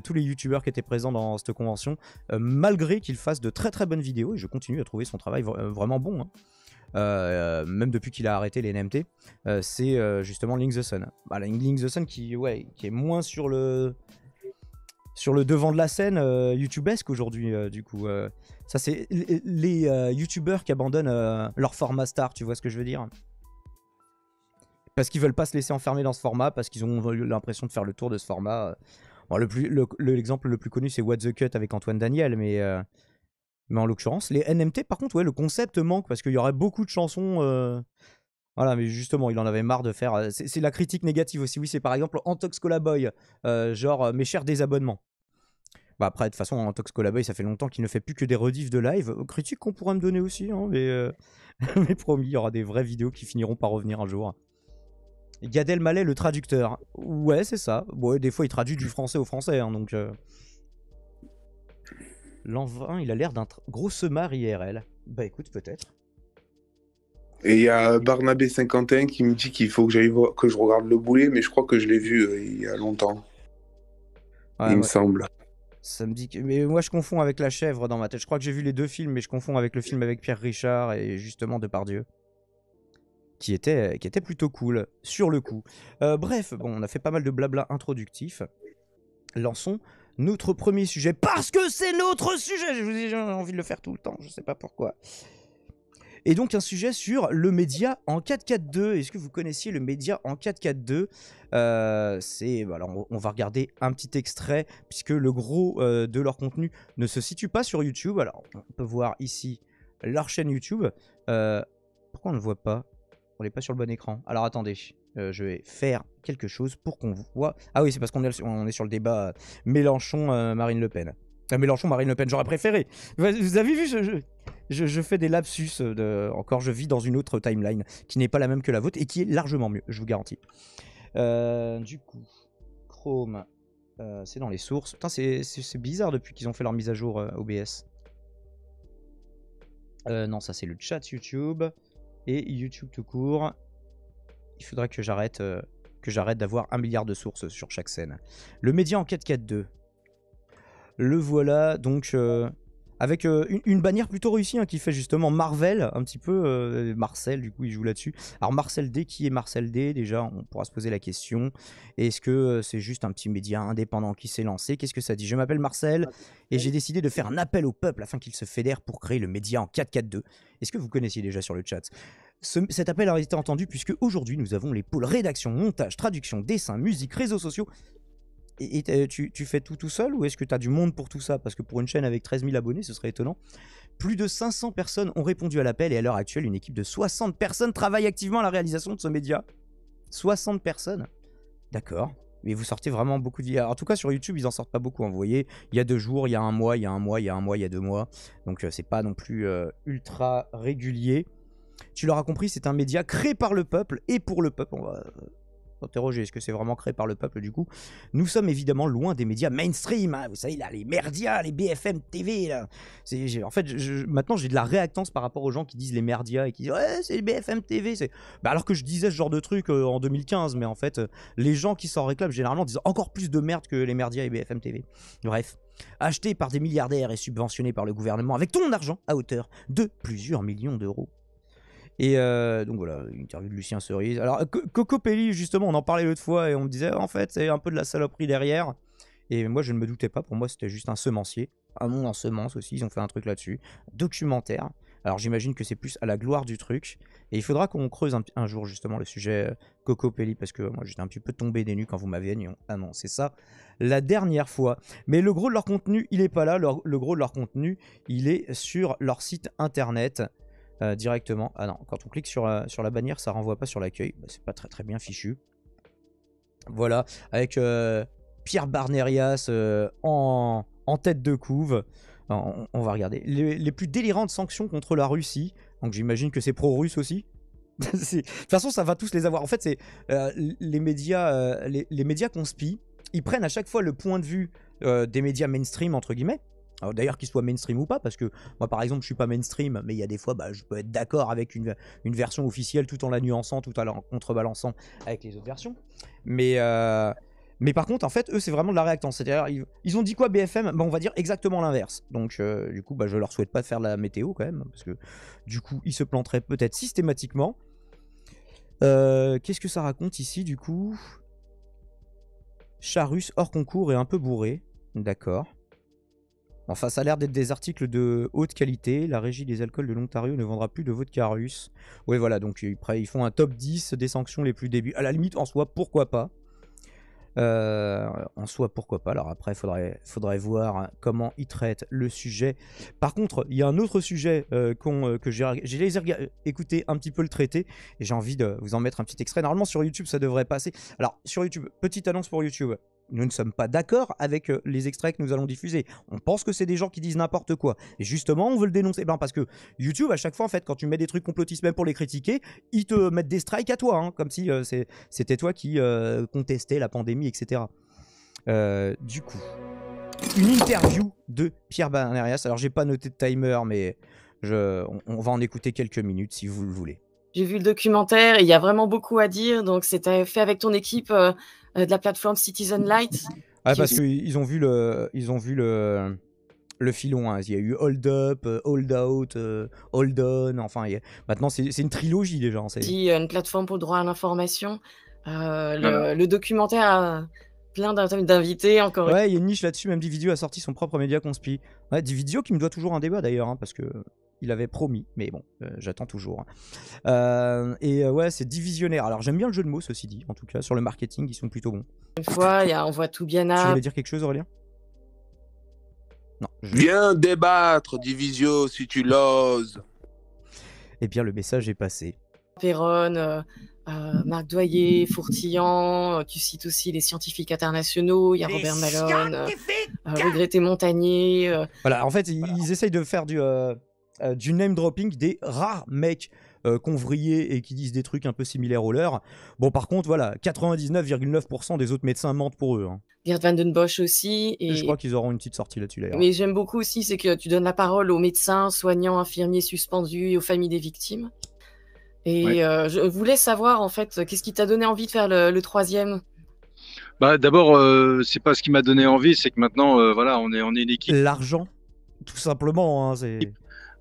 tous les youtubeurs qui étaient présents dans cette convention, malgré qu'il fasse de très très bonnes vidéos et je continue à trouver son travail vraiment bon. Hein. même depuis qu'il a arrêté les NMT, c'est justement Link the Sun. Bah, Link the Sun qui, ouais, qui est moins sur le, sur le devant de la scène euh, YouTube-esque aujourd'hui euh, du coup euh. ça c'est les, youtubeurs qui abandonnent leur format star tu vois ce que je veux dire parce qu'ils veulent pas se laisser enfermer dans ce format parce qu'ils ont l'impression de faire le tour de ce format l'exemple le, plus connu c'est What the Cut avec Antoine Daniel mais mais en l'occurrence les NMT par contre ouais le concept manque parce qu'il y aurait beaucoup de chansons voilà, mais justement, il en avait marre de faire. Euh, c'est la critique négative aussi. Oui, c'est par exemple Antox Colaboy, euh, genre euh, mes chers désabonnements. Bah après, de toute façon, Antox Colaboy, ça fait longtemps qu'il ne fait plus que des rediffs de live. Critique qu'on pourrait me donner aussi, hein, <laughs> mais, promis, il y aura des vraies vidéos qui finiront par revenir un jour. Gadel Mallet, le traducteur. Ouais, c'est ça. ouais des fois, il traduit du français au français, hein, donc. Euh... il a l'air d'un gros semar IRL. Bah écoute, peut-être. Et il y a Barnabé 51 qui me dit qu'il faut que j'aille que je regarde le boulet, mais je crois que je l'ai vu euh, il y a longtemps. il me semble. Ça me dit que... Mais moi, je confonds avec La Chèvre dans ma tête. Je crois que j'ai vu les deux films, mais je confonds avec le film avec Pierre Richard et justement Depardieu. Qui était, qui était plutôt cool, sur le coup. Euh, bref, bon, on a fait pas mal de blabla introductif. Lançons notre premier sujet, parce que c'est notre sujet J'ai envie de le faire tout le temps, je sais pas pourquoi. Et donc un sujet sur le média en 4-4-2. Est-ce que vous connaissiez le média en 4-4-2 euh, C'est voilà, on, va regarder un petit extrait puisque le gros euh, de leur contenu ne se situe pas sur YouTube. Alors on peut voir ici leur chaîne YouTube. Euh, pourquoi on ne voit pas On n'est pas sur le bon écran. Alors attendez. je vais faire quelque chose pour qu'on voit. Ah oui, c'est parce qu'on est, sur le débat Mélenchon-Marine Le Pen. Mélenchon, Marine Le Pen, j'aurais préféré. Vous avez vu, je, je, je, fais des lapsus. Euh, de... Encore, je vis dans une autre timeline qui n'est pas la même que la vôtre et qui est largement mieux, je vous garantis. Euh, du coup, Chrome, euh, c'est dans les sources. Putain, c'est bizarre depuis qu'ils ont fait leur mise à jour OBS. non, ça c'est le chat YouTube et YouTube tout court. Il faudrait que j'arrête que j'arrête d'avoir un milliard de sources sur chaque scène. Le média en 4.4.2 le voilà donc euh, avec euh, une, bannière plutôt réussie hein, qui fait justement Marvel, un petit peu. Euh, Marcel, du coup, il joue là-dessus. Alors, Marcel D, qui est Marcel D Déjà, on pourra se poser la question. Est-ce que c'est juste un petit média indépendant qui s'est lancé Qu'est-ce que ça dit Je m'appelle Marcel ah, et j'ai décidé de faire un appel au peuple afin qu'il se fédère pour créer le média en 4-4-2. Est-ce que vous connaissiez déjà sur le chat cet appel a été entendu puisque aujourd'hui nous avons les pôles rédaction, montage, traduction, dessin, musique, réseaux sociaux et, euh, tu, fais tout tout seul ou est-ce que tu as du monde pour tout ça Parce que pour une chaîne avec 13 000 abonnés, ce serait étonnant. Plus de 500 personnes ont répondu à l'appel et à l'heure actuelle, une équipe de 60 personnes travaille activement à la réalisation de ce média. 60 personnes D'accord. Mais vous sortez vraiment beaucoup de En tout cas, sur YouTube, ils en sortent pas beaucoup. Hein. vous voyez, il y a deux jours, il y a un mois, il y a un mois, il y a un mois, il y a deux mois. Donc, ce euh, c'est pas non plus euh, ultra régulier. Tu l'auras compris, c'est un média créé par le peuple et pour le peuple. On va interroger est-ce que c'est vraiment créé par le peuple du coup Nous sommes évidemment loin des médias mainstream, hein, vous savez, là, les merdias, les BFM TV, En fait, maintenant j'ai de la réactance par rapport aux gens qui disent les merdias et qui disent ouais, c'est les BFM TV. alors que je disais ce genre de truc euh, en 2015, mais en fait, euh, les gens qui s'en réclament généralement disent encore plus de merde que les merdias et BFM TV. Bref. Acheté par des milliardaires et subventionné par le gouvernement avec ton argent à hauteur de plusieurs millions d'euros. Et euh, donc voilà, une interview de Lucien Cerise. Alors, Coco Pelli, justement, on en parlait l'autre fois et on me disait, ah, en fait, c'est un peu de la saloperie derrière. Et moi, je ne me doutais pas, pour moi, c'était juste un semencier. Ah un monde en semence aussi, ils ont fait un truc là-dessus. Documentaire. Alors, j'imagine que c'est plus à la gloire du truc. Et il faudra qu'on creuse un, jour, justement, le sujet euh, Coco Pelli, parce que moi, j'étais un petit peu tombé des nues quand vous m'avez annoncé ça la dernière fois. Mais le gros de leur contenu, il n'est pas là. le gros de leur contenu, il est sur leur site internet. Euh, directement. Ah non, quand on clique sur, euh, sur la bannière, ça renvoie pas sur l'accueil. Bah, c'est pas très très bien fichu. Voilà, avec euh, Pierre Barnerias en, tête de couve. On, va regarder. Les, plus délirantes sanctions contre la Russie. Donc j'imagine que c'est pro-russe aussi. <laughs> de toute façon, ça va tous les avoir. En fait, c'est les médias, les, les, médias Ils prennent à chaque fois le point de vue des médias mainstream, entre guillemets. D'ailleurs, qu'il soit mainstream ou pas, parce que moi, par exemple, je suis pas mainstream, mais il y a des fois, bah, je peux être d'accord avec une, version officielle tout en la nuançant, tout en la contrebalançant avec les autres versions. Mais, euh, mais par contre, en fait, eux, c'est vraiment de la réactance. C'est-à-dire, ils, ont dit quoi BFM bah, On va dire exactement l'inverse. Donc, euh, du coup, bah, je leur souhaite pas de faire la météo quand même, hein, parce que du coup, ils se planteraient peut-être systématiquement. Euh, qu'est-ce que ça raconte ici, du coup Charus hors concours et un peu bourré. D'accord. Enfin, ça a l'air d'être des articles de haute qualité. La régie des alcools de l'Ontario ne vendra plus de vodka russe. Oui, voilà, donc ils font un top 10 des sanctions les plus débuts. À la limite, en soi, pourquoi pas euh, En soi, pourquoi pas Alors après, il faudrait, faudrait, voir comment ils traitent le sujet. Par contre, il y a un autre sujet euh, euh, que j'ai écouté un petit peu le traité, et j'ai envie de vous en mettre un petit extrait. Normalement, sur YouTube, ça devrait passer. Alors, sur YouTube, petite annonce pour YouTube nous ne sommes pas d'accord avec euh, les extraits que nous allons diffuser. On pense que c'est des gens qui disent n'importe quoi. Et justement, on veut le dénoncer. Eh ben parce que YouTube, à chaque fois, en fait, quand tu mets des trucs complotistes, même pour les critiquer, ils te mettent des strikes à toi, hein, comme si euh, c'était toi qui euh, contestais la pandémie, etc. du coup, une interview de Pierre Banarias. Alors, j'ai pas noté de timer, mais je, on va en écouter quelques minutes si vous le voulez. J'ai vu le documentaire, il y a vraiment beaucoup à dire. Donc, c'était fait avec ton équipe euh, euh, de la plateforme Citizen Light. Ah, parce qu'ils ont vu le, ils ont vu le, le filon. Hein. Il y a eu Hold Up, euh, Hold Out, Hold On. Enfin, maintenant, c'est une trilogie déjà. C'est une plateforme pour le droit à l'information. le, documentaire a plein d'invités encore. Ouais, il y a une niche là-dessus. Même Dividio a sorti son propre média conspi. Ouais, Dividio qui me doit toujours un débat d'ailleurs, hein, parce que il avait promis, mais bon, euh, j'attends toujours. Hein. Euh, et euh, ouais, c'est divisionnaire. Alors j'aime bien le jeu de mots, ceci dit, en tout cas, sur le marketing, ils sont plutôt bons. Une fois, on voit tout bien à. Tu voulais dire quelque chose, Aurélien Non. Je... Viens débattre, Divisio, si tu l'oses. Eh bien, le message est passé. Perron, Marc Doyer, Fourtillan, tu cites aussi les scientifiques internationaux, il y a Robert Malone, Regretté Montagnier. Voilà, en fait, ils essayent de faire du. Euh, du name dropping des rares mecs convriers euh, et qui disent des trucs un peu similaires aux leurs. Bon, par contre, voilà, 99,9% des autres médecins mentent pour eux. Hein. Gerd Van Bosch aussi. Et... Je crois qu'ils auront une petite sortie là-dessus Mais j'aime beaucoup aussi, c'est que tu donnes la parole aux médecins, soignants, infirmiers suspendus et aux familles des victimes. Et euh, je voulais savoir en fait, qu'est-ce qui t'a donné envie de faire le, troisième bah, D'abord, c'est pas ce qui m'a donné envie, c'est que maintenant, voilà, on est, on est une équipe. L'argent, tout simplement. Hein,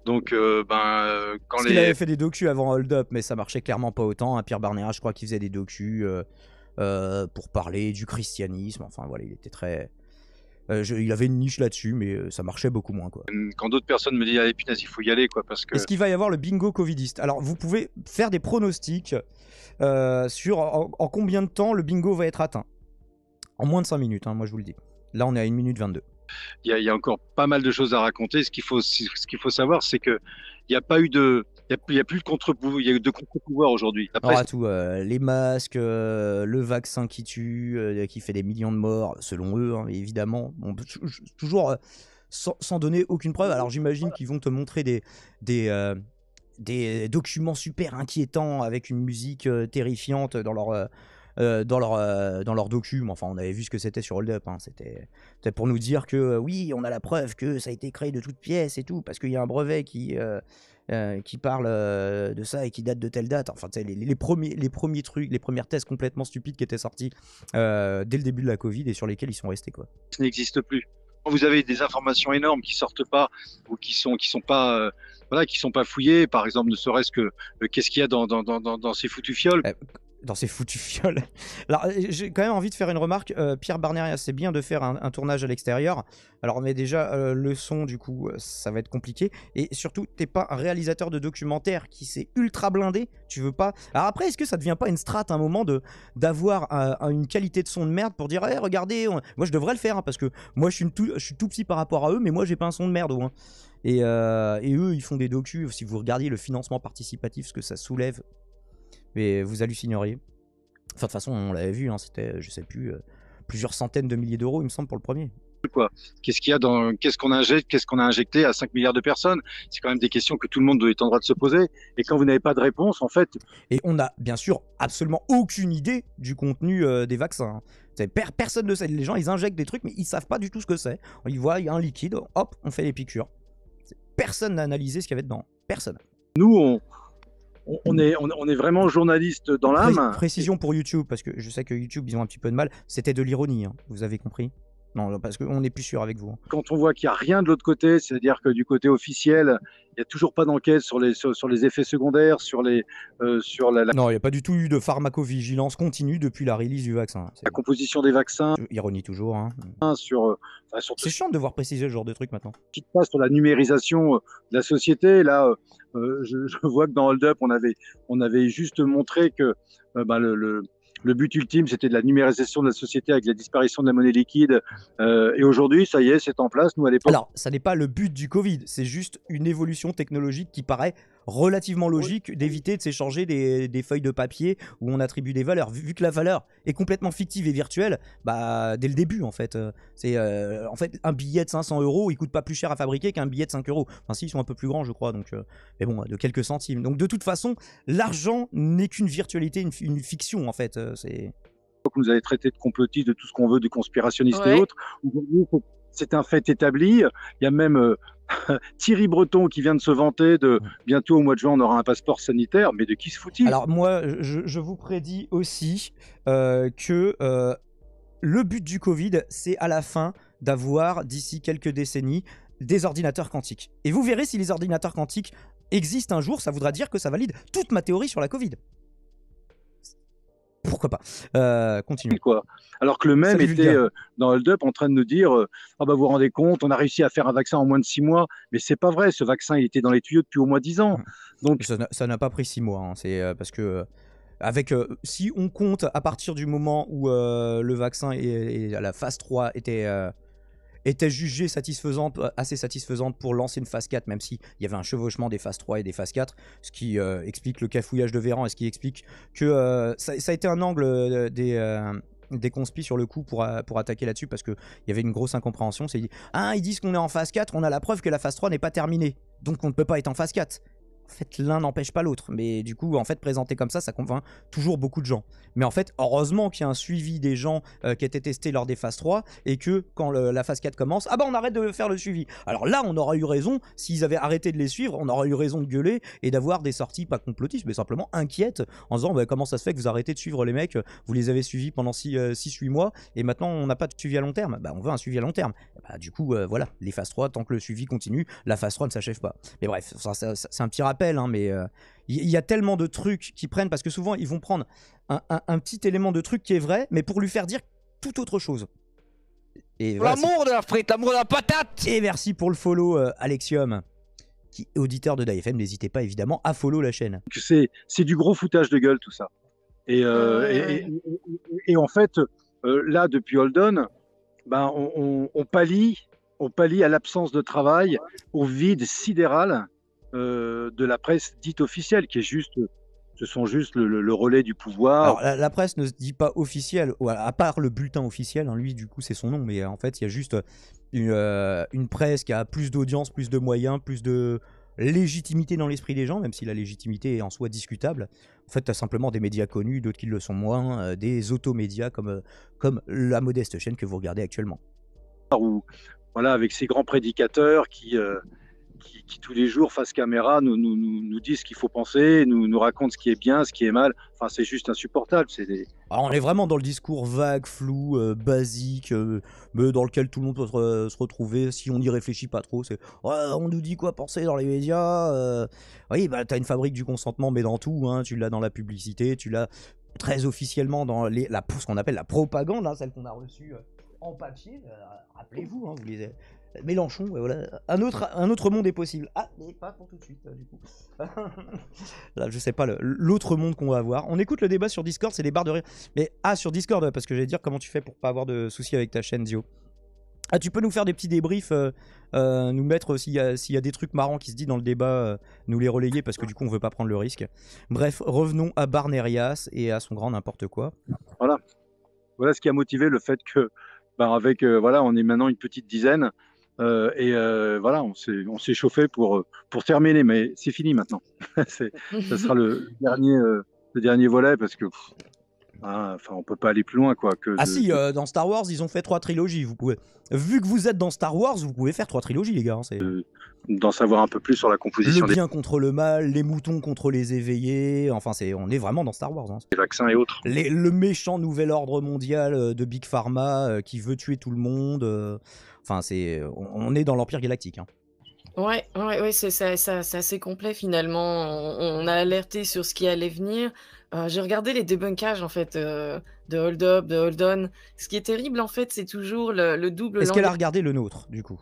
donc, euh, ben, quand les... Il avait fait des docus avant Hold Up, mais ça marchait clairement pas autant. Hein, Pierre Barnéa, je crois qu'il faisait des docus euh, euh, pour parler du christianisme. Enfin, voilà, il était très. il avait une niche là-dessus, mais ça marchait beaucoup moins. Quoi. Quand d'autres personnes me disent Allez, punaise, il faut y aller, quoi, parce que. Est-ce qu'il va y avoir le bingo Covidiste Alors, vous pouvez faire des pronostics sur en, combien de temps le bingo va être atteint. En moins de 5 minutes, hein, moi je vous le dis. Là, on est à 1 minute 22. Il y, a, encore pas mal de choses à raconter. Ce qu'il faut, ce qu'il faut savoir, c'est qu'il n'y a pas eu de. Il n'y a, plus de contre-pouvoir aujourd'hui. Après, à tout, euh, les masques, euh, le vaccin qui tue, euh, qui fait des millions de morts, selon eux, hein, évidemment. toujours sans, sans, donner aucune preuve. Alors j'imagine qu'ils vont te montrer des, des, des documents super inquiétants avec une musique terrifiante dans leur euh, dans leur euh, dans leur docu. Enfin, on avait vu ce que c'était sur Hold Up. Hein. C'était pour nous dire que euh, oui, on a la preuve que ça a été créé de toutes pièces et tout, parce qu'il y a un brevet qui qui parle de ça et qui date de telle date. Enfin, les, les, premiers les premiers trucs, les premières thèses complètement stupides qui étaient sorties dès le début de la Covid et sur lesquelles ils sont restés quoi. Ça n'existe plus vous avez des informations énormes qui sortent pas ou qui sont qui sont pas voilà qui sont pas fouillées par exemple ne serait-ce que qu'est-ce qu'il y a dans, dans, dans, dans ces foutus fioles dans ces foutues fioles. <laughs> Alors, euh, j'ai quand même envie de faire une remarque. Euh, Pierre Barneria, c'est bien de faire un, tournage à l'extérieur. Alors, mais déjà, euh, le son, du coup, ça va être compliqué. Et surtout, t'es pas un réalisateur de documentaire qui s'est ultra blindé. Tu veux pas. Alors, après, est-ce que ça devient pas une strate un moment de d'avoir une qualité de son de merde pour dire, eh, regardez, moi je devrais le faire hein, parce que moi je suis, tout, je petit par rapport à eux, mais moi j'ai pas un son de merde Et, eux, ils font des docus. Si vous regardiez le financement participatif, ce que ça soulève mais vous hallucineriez. Enfin, de toute façon, on l'avait vu, hein, c'était, euh, je sais plus, euh, plusieurs centaines de milliers d'euros, il me semble, pour le premier. Quoi Qu'est-ce qu'il y a dans Qu'est-ce qu'on injecté Qu'est-ce qu'on a injecté à 5 milliards de personnes C'est quand même des questions que tout le monde est en droit de se poser. Et quand vous n'avez pas de réponse, en fait. Et on n'a bien sûr absolument aucune idée du contenu euh, des vaccins. Hein. personne ne sait. Les gens, ils injectent des trucs, mais ils savent pas du tout ce que c'est. Ils voient il y a un liquide, hop, on fait les piqûres. Personne n'a analysé ce qu'il y avait dedans. Personne. Nous, on, on, est, vraiment journaliste dans l'âme. Précision pour YouTube, parce que je sais que YouTube, ils ont un petit peu de mal. C'était de l'ironie, hein. vous avez compris non, parce qu'on n'est plus sûr avec vous. Hein. Quand on voit qu'il n'y a rien de l'autre côté, c'est-à-dire que du côté officiel, il n'y a toujours pas d'enquête sur les, effets secondaires, sur, les, euh, la, Non, il n'y a pas du tout eu de pharmacovigilance continue depuis la release du vaccin. Hein. La composition des vaccins. Ironie toujours. Euh, sur, C'est chiant de devoir préciser ce genre de truc maintenant. Qui passe sur la numérisation euh, de la société. Là, euh, <laughs> je, vois que dans Hold Up, on avait, on avait juste montré que euh, ben, le, but ultime, c'était de la numérisation de la société avec la disparition de la monnaie liquide. Euh, et aujourd'hui, ça y est, c'est en place. Nous, Alors, ça n'est pas le but du Covid, c'est juste une évolution technologique qui paraît relativement logique d'éviter de s'échanger des, feuilles de papier où on attribue des valeurs. Vu, que la valeur est complètement fictive et virtuelle, bah dès le début en fait, euh, c'est euh, en fait un billet de 500 euros, il coûte pas plus cher à fabriquer qu'un billet de 5 euros. Enfin si, sont un peu plus grands je crois, donc euh, mais bon, de quelques centimes. Donc de toute façon, l'argent n'est qu'une virtualité, une, fiction en fait. c'est que vous avez traité de complotistes, de tout ce qu'on veut, de conspirationnistes et autres. Aujourd'hui, c'est un fait établi. Il y a même euh, <laughs> Thierry Breton qui vient de se vanter de bientôt au mois de juin on aura un passeport sanitaire, mais de qui se fout-il Alors moi, je, vous prédis aussi euh, que euh, le but du Covid, c'est à la fin d'avoir d'ici quelques décennies des ordinateurs quantiques. Et vous verrez si les ordinateurs quantiques existent un jour, ça voudra dire que ça valide toute ma théorie sur la Covid pas. Euh, continue. Quoi. Alors que le même était euh, dans Hold Up en train de nous dire euh, Ah bah vous vous rendez compte, on a réussi à faire un vaccin en moins de six mois, mais c'est pas vrai, ce vaccin il était dans les tuyaux depuis au moins dix ans. Donc... Ça n'a pas pris six mois, hein. c'est parce que. Avec, si on compte à partir du moment où le vaccin et, et, la phase 3 était était jugée satisfaisante, euh, assez satisfaisante pour lancer une phase 4, même s'il y avait un chevauchement des phases 3 et des phases 4, ce qui euh, explique le cafouillage de Véran et ce qui explique que euh, ça, a été un angle des, euh, sur le coup pour, pour attaquer là-dessus parce qu'il y avait une grosse incompréhension. C'est ah, ils disent qu'on est en phase 4, on a la preuve que la phase 3 n'est pas terminée. Donc on ne peut pas être en phase 4. En fait, l'un n'empêche pas l'autre. Mais du coup, en fait, présenté comme ça, ça convainc toujours beaucoup de gens. Mais en fait, heureusement qu'il y a un suivi des gens euh, qui étaient testés lors des phases 3 et que quand la phase 4 commence, ah bah on arrête de faire le suivi. Alors là, on aura eu raison. S'ils avaient arrêté de les suivre, on aurait eu raison de gueuler et d'avoir des sorties pas complotistes, mais simplement inquiètes en disant bah, comment ça se fait que vous arrêtez de suivre les mecs, vous les avez suivis pendant 6-8 euh, mois et maintenant on n'a pas de suivi à long terme. Bah, on veut un suivi à long terme. Bah, du coup, euh, voilà, les phases 3, tant que le suivi continue, la phase 3 ne s'achève pas. Mais bref, c'est un pirate. Hein, mais euh, il y, a tellement de trucs qui prennent, parce que souvent ils vont prendre un, petit élément de truc qui est vrai, mais pour lui faire dire tout autre chose. L'amour de la frite, l'amour de la patate Et merci pour le follow, euh, Alexium, qui auditeur de DAFM. N'hésitez pas évidemment à follow la chaîne. C'est du gros foutage de gueule tout ça. Et, euh, et, en fait, là, depuis Holden, ben, on, on, on, pallie, on à l'absence de travail, au vide sidéral euh, de la presse dite officielle, qui est juste ce sont juste le, relais du pouvoir. la, presse ne se dit pas officielle, à part le bulletin officiel, hein, lui du coup c'est son nom, mais euh, en fait il y a juste euh, une, presse qui a plus d'audience, plus de moyens, plus de légitimité dans l'esprit des gens, même si la légitimité est en soi discutable. En fait, tu as simplement des médias connus, d'autres qui le sont moins, des automédias comme, comme la modeste chaîne que vous regardez actuellement. Ou, voilà, avec ces grands prédicateurs qui, qui, tous les jours, face caméra, nous, nous, nous disent ce qu'il faut penser, nous, nous racontent ce qui est bien, ce qui est mal. Enfin, c'est juste insupportable. C'est ah, on est vraiment dans le discours vague, flou, euh, basique, euh, dans lequel tout le monde peut se, retrouver si on n'y réfléchit pas trop. C'est on nous dit quoi penser dans les médias. Euh. Oui, bah, as une fabrique du consentement, mais dans tout. Hein, tu l'as dans la publicité, tu l'as très officiellement dans les, la, ce qu'on appelle la propagande, hein, celle qu'on a reçue en papier. Rappelez-vous, hein, vous les Mélenchon, voilà. Un autre, un autre monde est possible. Ah, mais pas pour tout de suite, euh, du coup. <laughs> Là, je sais pas l'autre monde qu'on va avoir. On écoute le débat sur Discord, c'est des barres de rire. Mais ah, sur Discord, parce que j'allais dire comment tu fais pour pas avoir de soucis avec ta chaîne, Zio. Ah, tu peux nous faire des petits débriefs, euh, euh, nous mettre s'il y, a des trucs marrants qui se disent dans le débat, nous les relayer parce que du coup on veut pas prendre le risque. Bref, revenons à Barnerias et à son grand n'importe quoi. Voilà. Voilà ce qui a motivé le fait que, bah, avec, voilà, on est maintenant une petite dizaine. Euh, et euh, voilà, on s'est, on s'est chauffé pour, euh, pour terminer, mais c'est fini maintenant. <laughs> ce ça sera le dernier, le dernier volet parce que. Ah, enfin, on peut pas aller plus loin, quoi. Que ah si, dans Star Wars, ils ont fait trois trilogies. Vous pouvez, vu que vous êtes dans Star Wars, vous pouvez faire trois trilogies, les gars. Hein, d'en savoir un peu plus sur la composition. Le bien contre le mal, les moutons contre les éveillés. Enfin, c'est, on est vraiment dans Star Wars. Hein. Les vaccins et autres. le méchant nouvel ordre mondial de Big Pharma qui veut tuer tout le monde. Enfin, c'est, euh, on, est dans l'Empire galactique. Hein. Ouais, ouais, ouais c'est, c'est assez complet finalement. On, a alerté sur ce qui allait venir. Euh, j'ai regardé les débunkages en fait euh, de Hold Up, de Hold On. Ce qui est terrible en fait, c'est toujours le, double. Est-ce qu'elle a regardé le nôtre du coup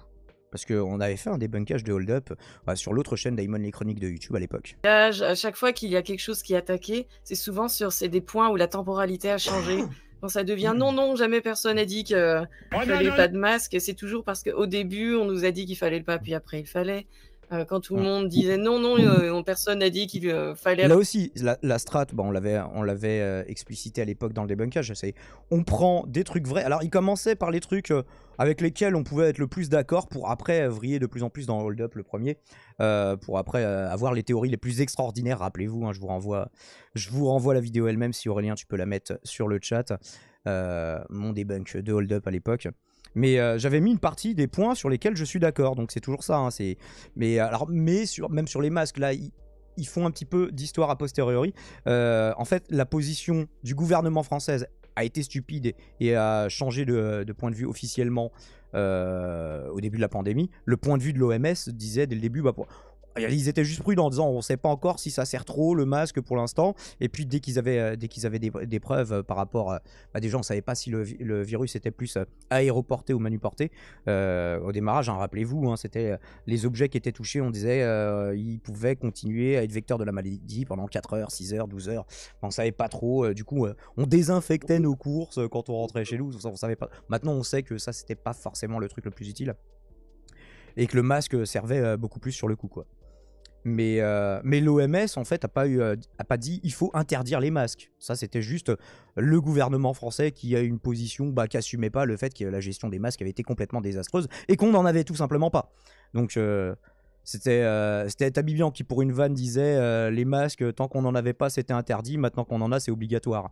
parce qu'on avait fait un débunkage de Hold Up bah, sur l'autre chaîne d'Aimon les Chroniques de YouTube à l'époque. À chaque fois qu'il y a quelque chose qui est attaqué, c'est souvent sur des points où la temporalité a changé. Quand ça devient mm. non, non, jamais personne n'a dit qu'il ne fallait pas de masque, c'est toujours parce qu'au début, on nous a dit qu'il fallait le pas, puis après, il fallait. Euh, quand tout le monde disait non, non, mmh. euh, personne n'a dit qu'il euh, fallait. Là aussi, la, strat, bon, bah, on l'avait, on l'avait explicité à l'époque dans le débunkage. on prend des trucs vrais. Alors, il commençait par les trucs avec lesquels on pouvait être le plus d'accord pour après vriller de plus en plus dans Hold Up le premier, pour après avoir les théories les plus extraordinaires. Rappelez-vous, hein, je vous renvoie, je vous renvoie la vidéo elle-même si Aurélien tu peux la mettre sur le chat. mon debunk de Hold Up à l'époque. Mais euh, j'avais mis une partie des points sur lesquels je suis d'accord. Donc c'est toujours ça. Hein, c'est... Mais, euh, alors, mais même sur les masques, là, ils, font un petit peu d'histoire a posteriori. Euh, en fait, la position du gouvernement français a été stupide et, a changé de, point de vue officiellement au début de la pandémie. Le point de vue de l'OMS disait dès le début, bah, ils étaient juste prudents en disant on sait pas encore si ça sert trop le masque pour l'instant. Et puis dès qu'ils avaient, euh, dès qu'ils avaient des, preuves euh, par rapport, à euh, bah gens, on savait pas si le, virus était plus aéroporté ou manuporté. au démarrage, hein, rappelez-vous, hein, c'était les objets qui étaient touchés, on disait qu'ils ils pouvaient continuer à être vecteurs de la maladie pendant 4 heures, 6 heures, 12 heures. On ne savait pas trop. du coup, on désinfectait nos courses quand on rentrait chez nous. On savait pas. Maintenant, on sait que ça c'était pas forcément le truc le plus utile et que le masque servait beaucoup plus sur le coup quoi. Mais, euh, mais l'OMS, en fait, n'a pas, euh, a pas dit il faut interdire les masques. Ça, c'était juste le gouvernement français qui a une position bah, qui n'assumait pas le fait que la gestion des masques avait été complètement désastreuse et qu'on n'en avait tout simplement pas. Donc, euh, c'était Tabibian qui, pour une vanne, disait les masques, tant qu'on n'en avait pas, c'était interdit. Maintenant qu'on en a, c'est obligatoire.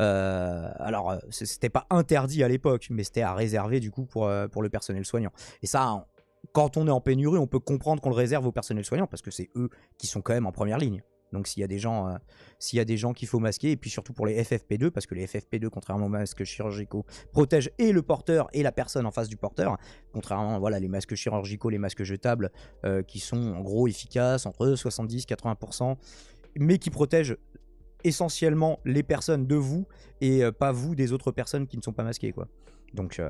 Euh, alors, c'était pas interdit à l'époque, mais c'était à réserver du coup pour, pour le personnel soignant. Et ça, quand on est en pénurie, on peut comprendre qu'on le réserve aux personnels soignants parce que c'est eux qui sont quand même en première ligne. Donc s'il y a des gens, euh, s'il y a des gens qu'il faut masquer, et puis surtout pour les FFP2, parce que les FFP2, contrairement aux masques chirurgicaux, protègent et le porteur et la personne en face du porteur, contrairement voilà les masques chirurgicaux, les masques jetables, euh, qui sont en gros efficaces entre 70-80%, mais qui protègent essentiellement les personnes de vous et euh, pas vous des autres personnes qui ne sont pas masquées quoi. Donc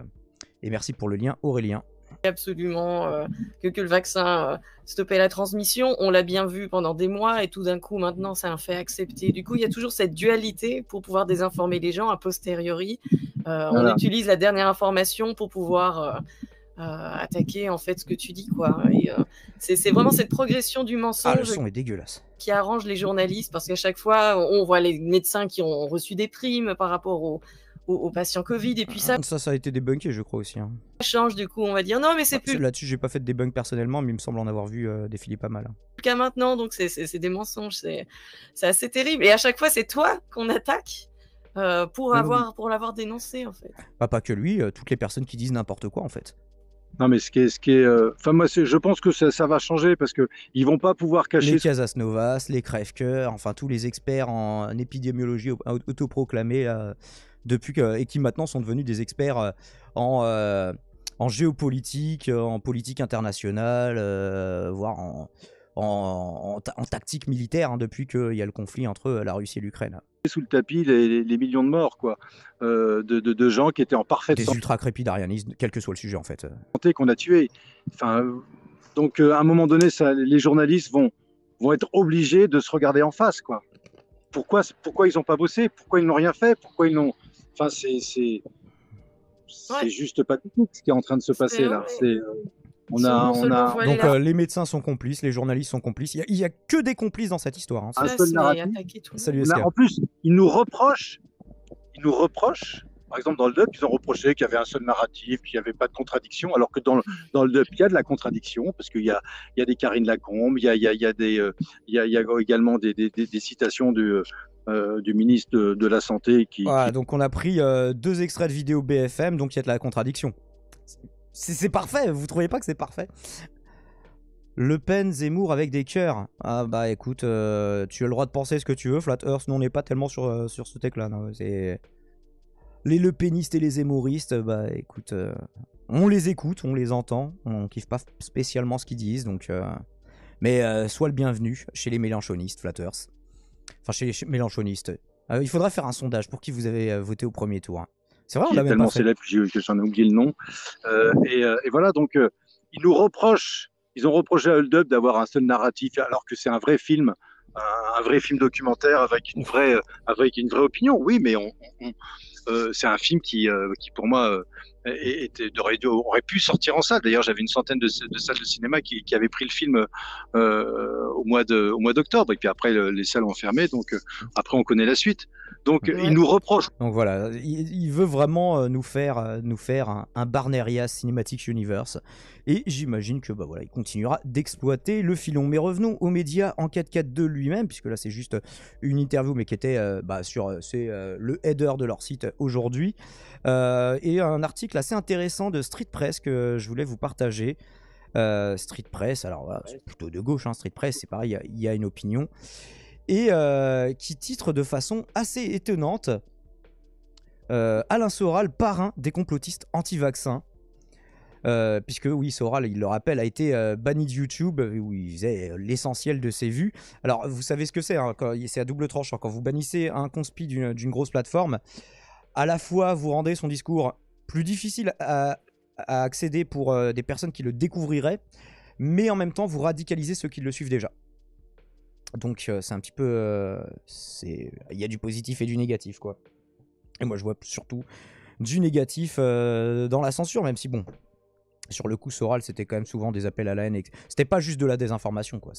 et merci pour le lien Aurélien absolument euh, que, que, le vaccin euh, stoppait la transmission. On l'a bien vu pendant des mois et tout d'un coup, maintenant, c'est un fait accepté. Du coup, il y a toujours cette dualité pour pouvoir désinformer les gens a posteriori. Euh, on utilise la dernière information pour pouvoir attaquer en fait ce que tu dis. quoi. c'est vraiment cette progression du mensonge. Ah, dégueulasse. Qui arrange les journalistes parce qu'à chaque fois, on voit les médecins qui ont reçu des primes par rapport aux aux, patients Covid et puis ça. Ah, ça, ça a été débunké, je crois aussi. Hein. Ça change du coup, on va dire non, mais c'est bah, plus. Là-dessus, j'ai pas fait de débunk personnellement, mais il me semble en avoir vu des euh, défiler pas mal. tout hein. cas, maintenant, donc c'est des mensonges, c'est assez terrible. Et à chaque fois, c'est toi qu'on attaque. Euh, pour avoir pour l'avoir dénoncé en fait. Bah, pas que lui, euh, toutes les personnes qui disent n'importe quoi en fait. Non mais ce qui est ce qui est, enfin moi je pense que ça, ça, va changer parce que ils vont pas pouvoir cacher les Casas Novas, les crève enfin tous les experts en épidémiologie autoproclamés depuis que, et qui maintenant sont devenus des experts euh, en, euh, en géopolitique, euh, en politique internationale, voire en, en, en, tactique militaire hein, depuis qu'il y a le conflit entre la Russie et l'Ukraine. Sous le tapis, les, millions de morts, quoi, de, de, gens qui étaient en parfaite santé. Des ultra-crépidarianistes, quel que soit le sujet, en fait. qu'on a tué. Enfin, donc, à un moment donné, ça, les journalistes vont, vont être obligés de se regarder en face, quoi. Pourquoi, pourquoi ils n'ont pas bossé Pourquoi ils n'ont rien fait Pourquoi ils n'ont c'est juste pas tout ce qui est en train de se passer là. Euh, on a, Donc euh, les médecins sont complices, les journalistes sont complices. Il n'y a, que des complices dans cette histoire. Hein. en plus, ils nous reprochent, ils nous reprochent. Par exemple, dans le DUP, ils ont reproché qu'il y avait un seul narratif, qu'il n'y avait pas de contradiction, alors que dans le, dans il y a de la contradiction, parce qu'il y a, des Karine Lacombe, il y a, il y a, des, il également des citations de, euh, euh, du ministre de, la Santé qui. Voilà, donc on a pris euh, deux extraits de vidéo BFM, donc il y a de la contradiction. C'est parfait, vous trouvez pas que c'est parfait Le Pen, Zemmour avec des cœurs. Ah bah écoute, euh, tu as le droit de penser ce que tu veux, Flat Earth, nous on n'est pas tellement sur, sur ce texte là Les Le Penistes et les Zemmouristes, bah écoute, on les écoute, on les entend, on kiffe pas spécialement ce qu'ils disent, donc. Mais sois le bienvenu chez les Mélenchonistes, Flat enfin chez les Mélenchonistes. Euh, il faudra faire un sondage pour qui vous avez euh, voté au premier tour. Hein. C'est vrai, on l'a même tellement c'est fait. célèbre que j'en ai oublié le nom. Euh, et, voilà, donc ils nous reprochent, ils ont reproché à Hold Up d'avoir un seul narratif, alors que c'est un vrai film un, vrai film documentaire avec une vraie, avec une vraie opinion. Oui, mais on, c'est un film qui, qui pour moi, et, de aurait pu sortir en salle. D'ailleurs, j'avais une centaine de, salles de cinéma qui, qui avaient pris le film euh, au mois de, d'octobre. Et puis après, les salles ont fermé. Donc euh, après, on connaît la suite. Donc euh, il nous reproche. Donc voilà, il, veut vraiment nous faire, nous faire un, Barneria Cinematic Universe. Et j'imagine que bah voilà, il continuera d'exploiter le filon. Mais revenons aux médias en 4-4-2 lui-même, puisque là c'est juste une interview, mais qui était bah, sur c'est le header de leur site aujourd'hui et un article assez intéressant de Street Press que je voulais vous partager. Euh, street Press, alors c'est plutôt de gauche, hein, Street Press, c'est pareil, il y, a une opinion. Et euh, qui titre de façon assez étonnante euh, Alain Soral, parrain des complotistes anti-vaccins. puisque oui, Soral, il le rappelle, a été banni de YouTube, où il faisait l'essentiel de ses vues. Alors, vous savez ce que c'est, hein, c'est à double tranche Quand vous bannissez un conspi d'une grosse plateforme, à la fois vous rendez son discours plus difficile à, accéder pour euh, des personnes qui le découvriraient, mais en même temps vous radicalisez ceux qui le suivent déjà. Donc euh, c'est un petit peu... Euh, il y a du positif et du négatif quoi. Et moi je vois surtout du négatif dans la censure, même si bon, sur le coup Soral c'était quand même souvent des appels à la haine, et... c'était pas juste de la désinformation quoi.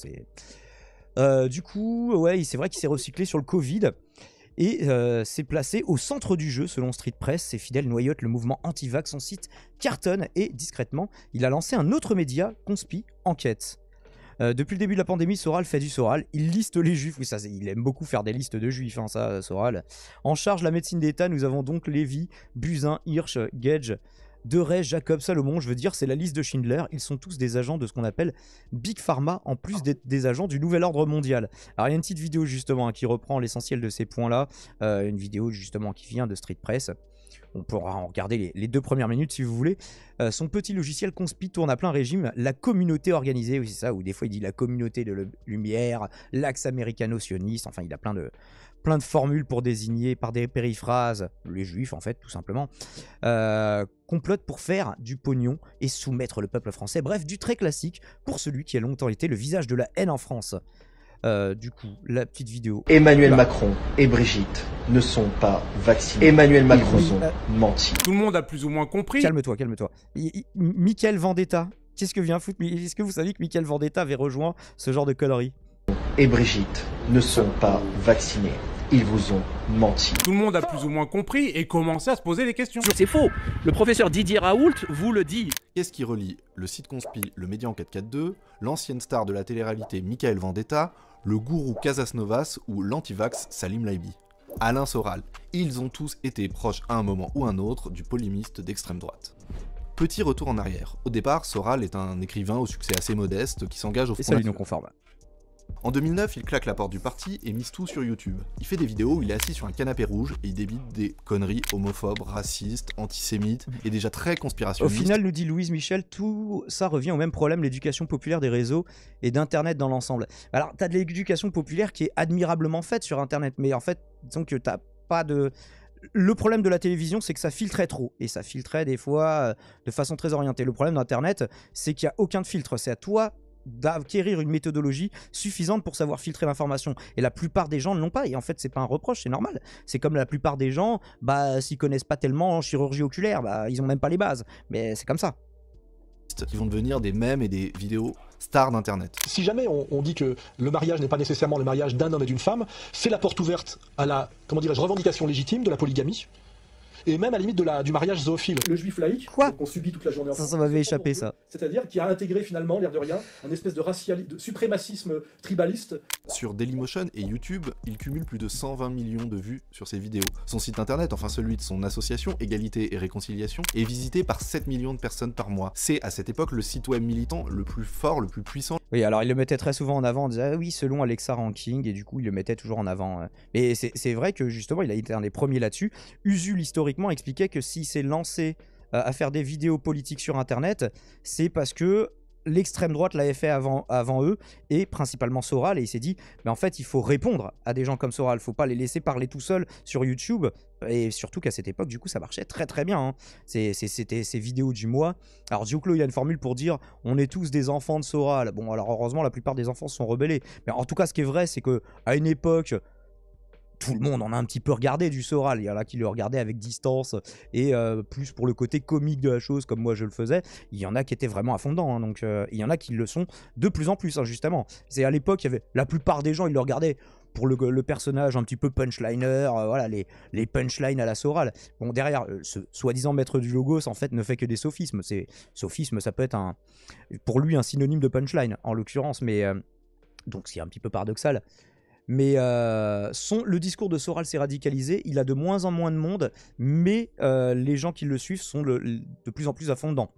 du coup, ouais, c'est vrai qu'il s'est recyclé sur le Covid et s'est euh, placé au centre du jeu selon Street Press. Ses fidèles noyotent le mouvement anti-vax, son site cartonne et discrètement, il a lancé un autre média, Conspi Enquête. Euh, depuis le début de la pandémie, Soral fait du Soral. Il liste les juifs. ça, il aime beaucoup faire des listes de juifs, hein, ça, Soral. En charge la médecine d'État, nous avons donc Lévy, Buzin, Hirsch, Gage, de Ré, Jacob, Salomon, je veux dire, c'est la liste de Schindler. Ils sont tous des agents de ce qu'on appelle Big Pharma, en plus ah. d'être des agents du Nouvel Ordre Mondial. Alors, il y a une petite vidéo justement hein, qui reprend l'essentiel de ces points-là. Euh, une vidéo justement qui vient de Street Press. On pourra en regarder les, deux premières minutes si vous voulez. Euh, son petit logiciel Conspi tourne à plein régime. La communauté organisée, oui, c'est ça, ou des fois il dit la communauté de lumière, l'axe américano-sioniste, enfin il a plein de, plein de formules pour désigner par des périphrases les juifs en fait tout simplement, euh, complotent pour faire du pognon et soumettre le peuple français, bref du très classique pour celui qui a longtemps été le visage de la haine en France. Euh, du coup, la petite vidéo. Emmanuel Macron et Brigitte ne sont pas vaccinés. Emmanuel Macron sont menti. Tout le monde a plus ou moins compris. Calme-toi, calme-toi. Michael Vendetta, qu'est-ce que vient Est-ce que vous savez que Michael Vendetta avait rejoint ce genre de conneries Et Brigitte ne sont pas vaccinés. Ils vous ont menti. Tout le monde a plus ou moins compris et commencé à se poser des questions. C'est faux. Le professeur Didier Raoult vous le dit. Qu'est-ce qui relie le site Conspi, le Média médian 442, l'ancienne star de la télé-réalité Michael Vendetta, le gourou Casasnovas ou l'antivax Salim Laibi Alain Soral. Ils ont tous été proches à un moment ou un autre du polémiste d'extrême droite. Petit retour en arrière. Au départ, Soral est un écrivain au succès assez modeste qui s'engage au Et non conforme. En 2009, il claque la porte du parti et mise tout sur YouTube. Il fait des vidéos où il est assis sur un canapé rouge et il débite des conneries homophobes, racistes, antisémites et déjà très conspirationnistes. Au final, nous dit Louise Michel, tout ça revient au même problème, l'éducation populaire des réseaux et d'Internet dans l'ensemble. Alors, t'as de l'éducation populaire qui est admirablement faite sur Internet, mais en fait, disons que t'as pas de le problème de la télévision, c'est que ça filtrait trop. Et ça filtrait des fois euh, de façon très orientée. Le problème d'Internet, c'est qu'il n'y a aucun filtre. C'est à toi d'acquérir une méthodologie suffisante pour savoir filtrer l'information. Et la plupart des gens ne l'ont pas. Et en fait, c'est pas un reproche, c'est normal. C'est comme la plupart des gens, bah, s'ils connaissent pas tellement en chirurgie oculaire, bah, ils ont même pas les bases. Mais c'est comme ça. Ils vont devenir des mèmes et des vidéos stars d'Internet. Si jamais on, dit que le mariage n'est pas nécessairement le mariage d'un homme et d'une femme, c'est la porte ouverte à la, comment dirais-je, revendication légitime de la polygamie et même à la limite de la, du mariage zoophile. Le juif laïque, Quoi qu'on subit toute la journée. Ça, ça m'avait échappé, ça. C'est-à-dire qu'il a intégré finalement, l'air de rien, un espèce de, racial... de suprémacisme tribaliste. Sur Dailymotion et YouTube, il cumule plus de 120 millions de vues sur ses vidéos. Son site internet, enfin celui de son association Égalité et Réconciliation, est visité par 7 millions de personnes par mois. C'est à cette époque le site web militant le plus fort, le plus puissant. Oui, alors il le mettait très souvent en avant, on disait ah oui, selon Alexa Ranking, et du coup il le mettait toujours en avant. Hein. Mais c'est vrai que justement, il a été un des premiers là-dessus. Usul historique expliquait que s'il s'est lancé euh, à faire des vidéos politiques sur Internet, c'est parce que l'extrême droite l'avait fait avant, avant eux, et principalement Soral, et il s'est dit, mais en fait, il faut répondre à des gens comme Soral, faut pas les laisser parler tout seul sur YouTube, et surtout qu'à cette époque, du coup, ça marchait très très bien. Hein. C'était ces vidéos du mois. Alors, du coup il y a une formule pour dire on est tous des enfants de Soral. Bon, alors heureusement, la plupart des enfants sont rebellés. Mais en tout cas, ce qui est vrai, c'est que à une époque, tout le monde en a un petit peu regardé du Soral. Il y en a qui le regardaient avec distance et euh, plus pour le côté comique de la chose, comme moi je le faisais. Il y en a qui étaient vraiment à fond hein, donc euh, il y en a qui le sont de plus en plus, hein, justement. C'est à l'époque, il y avait la plupart des gens, ils le regardaient pour le, personnage un petit peu punchliner, euh, voilà, les, punchlines à la Soral. Bon, derrière, ce soi-disant maître du logos, en fait, ne fait que des sophismes. C'est, sophisme, ça peut être un, pour lui un synonyme de punchline, en l'occurrence, mais donc c'est un petit peu paradoxal. Mais euh, le discours de Soral s'est radicalisé, il a de moins en moins de monde, mais euh, les gens qui le suivent sont de plus en plus affondants.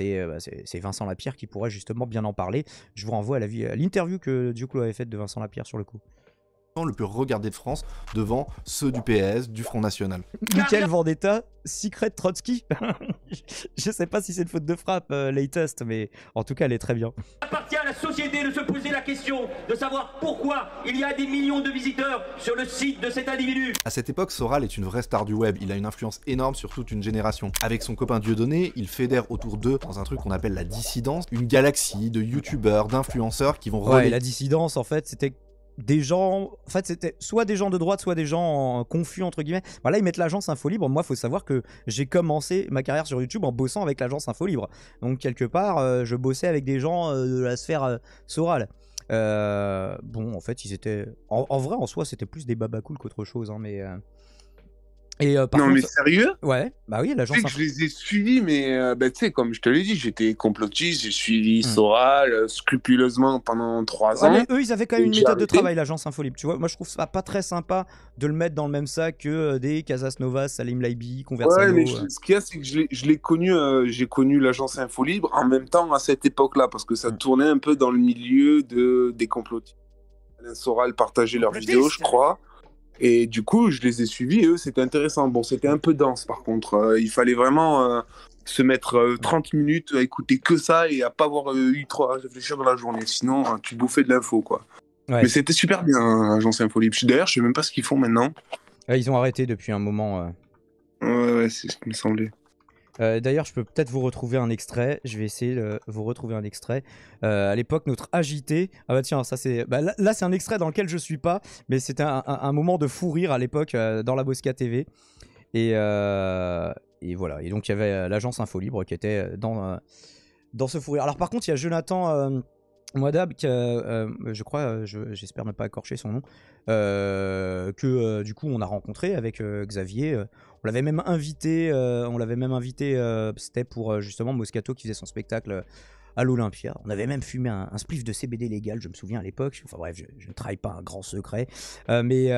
Euh, bah, c'est Vincent Lapierre qui pourrait justement bien en parler. Je vous renvoie à l'interview que Duclos avait faite de Vincent Lapierre sur le coup le plus regardé de France devant ceux du PS, du Front National. <laughs> Michael Vendetta, Secret Trotsky. <laughs> je sais pas si c'est une faute de frappe, euh, latest, mais en tout cas, elle est très bien. Il appartient à la société de se poser la question de savoir pourquoi il y a des millions de visiteurs sur le site de cet individu. À cette époque, Soral est une vraie star du web. Il a une influence énorme sur toute une génération. Avec son copain Dieudonné, il fédère autour d'eux dans un truc qu'on appelle la dissidence, une galaxie de youtubeurs, d'influenceurs qui vont. Ouais, la dissidence, en fait, c'était des gens, en fait c'était soit des gens de droite, soit des gens confus entre guillemets. voilà bah, là ils mettent l'agence Info Libre. Moi faut savoir que j'ai commencé ma carrière sur YouTube en bossant avec l'agence Info Libre. Donc quelque part euh, je bossais avec des gens euh, de la sphère euh, sorale. bon en fait ils étaient, en, vrai en soi c'était plus des babacools qu'autre chose, hein, mais euh, non, mais sérieux Ouais, bah oui, l'agence. Je les ai suivis, mais euh, bah, tu sais, comme je te l'ai dit, j'étais complotiste, j'ai suivi hmm. Soral euh, scrupuleusement pendant trois ans. Mais eux, ils avaient quand même une méthode de travail, l'agence Infolib. Tu vois, moi, je trouve ça pas très sympa de le mettre dans le même sac que des Casas Novas, Salim Laibi, Conversano. Ouais, mais ce qu'il y a, c'est que je l'ai connu, j'ai connu l'agence Libre en même temps à cette époque-là, parce que ça hmm. tournait un peu dans le milieu de, des complotistes. Soral partageait leurs vidéos, je crois. Et du coup, je les ai suivis et eux, c'était intéressant. Bon, c'était un peu dense par contre. Euh, il fallait vraiment euh, se mettre 30 euh, minutes à écouter que ça et à pas avoir eu trop à réfléchir dans la journée. Sinon, hein, tu bouffais de l'info quoi. Mais c'était super bien, hein, Agence Info Libre. D'ailleurs, je sais même pas ce qu'ils font maintenant. Ah, ils ont arrêté depuis un moment. Ouais, ouais, c'est ce qui me semblait. Euh, d'ailleurs, je peux peut-être vous retrouver un extrait. Je vais essayer de vous retrouver un extrait. Euh, à l'époque, notre agité. Ah bah tiens, ça c'est. Bah là, c'est un extrait dans lequel je suis pas, mais c'était un, moment de fou rire à l'époque euh, dans la Bosca TV. Et, voilà. Et donc il y avait l'agence Info Libre qui était dans dans ce fou rire. Alors par contre, il y a Jonathan. Moi que, euh, euh, je crois, euh, j'espère ne pas accorcher son nom, que du coup on a rencontré avec Xavier. on l'avait même invité, on l'avait même invité, c'était pour justement Moscato qui faisait son spectacle à l'Olympia. On avait même fumé un, spliff de CBD légal, je me souviens à l'époque. Enfin bref, je, ne trahis pas un grand secret, mais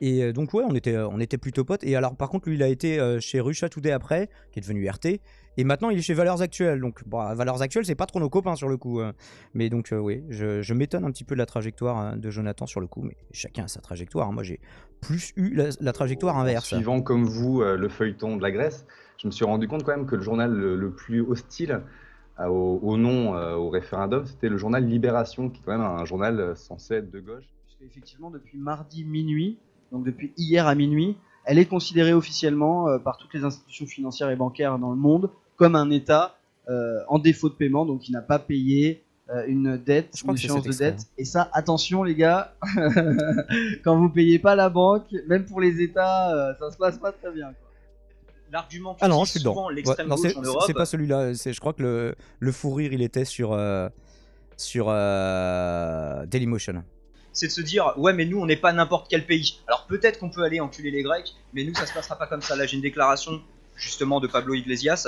et donc ouais, on était, on était plutôt potes. Et alors par contre, lui, il a été chez tout après, qui est devenu RT. Et maintenant, il est chez Valeurs Actuelles. Donc, bah, Valeurs Actuelles, c'est pas trop nos copains sur le coup. Hein. Mais donc, euh, oui, je, m'étonne un petit peu de la trajectoire hein, de Jonathan sur le coup. Mais chacun a sa trajectoire. Hein. Moi, j'ai plus eu la, trajectoire inverse. Suivant comme vous euh, le feuilleton de la Grèce, je me suis rendu compte quand même que le journal le, plus hostile euh, au, nom au référendum, c'était le journal Libération, qui est quand même un journal censé être de gauche. effectivement, depuis mardi minuit, donc depuis hier à minuit, elle est considérée officiellement par toutes les institutions financières et bancaires dans le monde comme un État euh, en défaut de paiement, donc il n'a pas payé euh, une dette, une de dette. Et ça, attention les gars, <laughs> quand vous payez pas la banque, même pour les États, euh, ça se passe pas très bien. l'argument ah c'est souvent l'extrême gauche en Europe. C'est pas celui-là. Je crois que le, le, fou rire, il était sur, sur Dailymotion. C'est de se dire, ouais, mais nous, on n'est pas n'importe quel pays. Alors peut-être qu'on peut aller enculer les Grecs, mais nous, ça se passera pas comme ça. Là, j'ai une déclaration, justement, de Pablo Iglesias,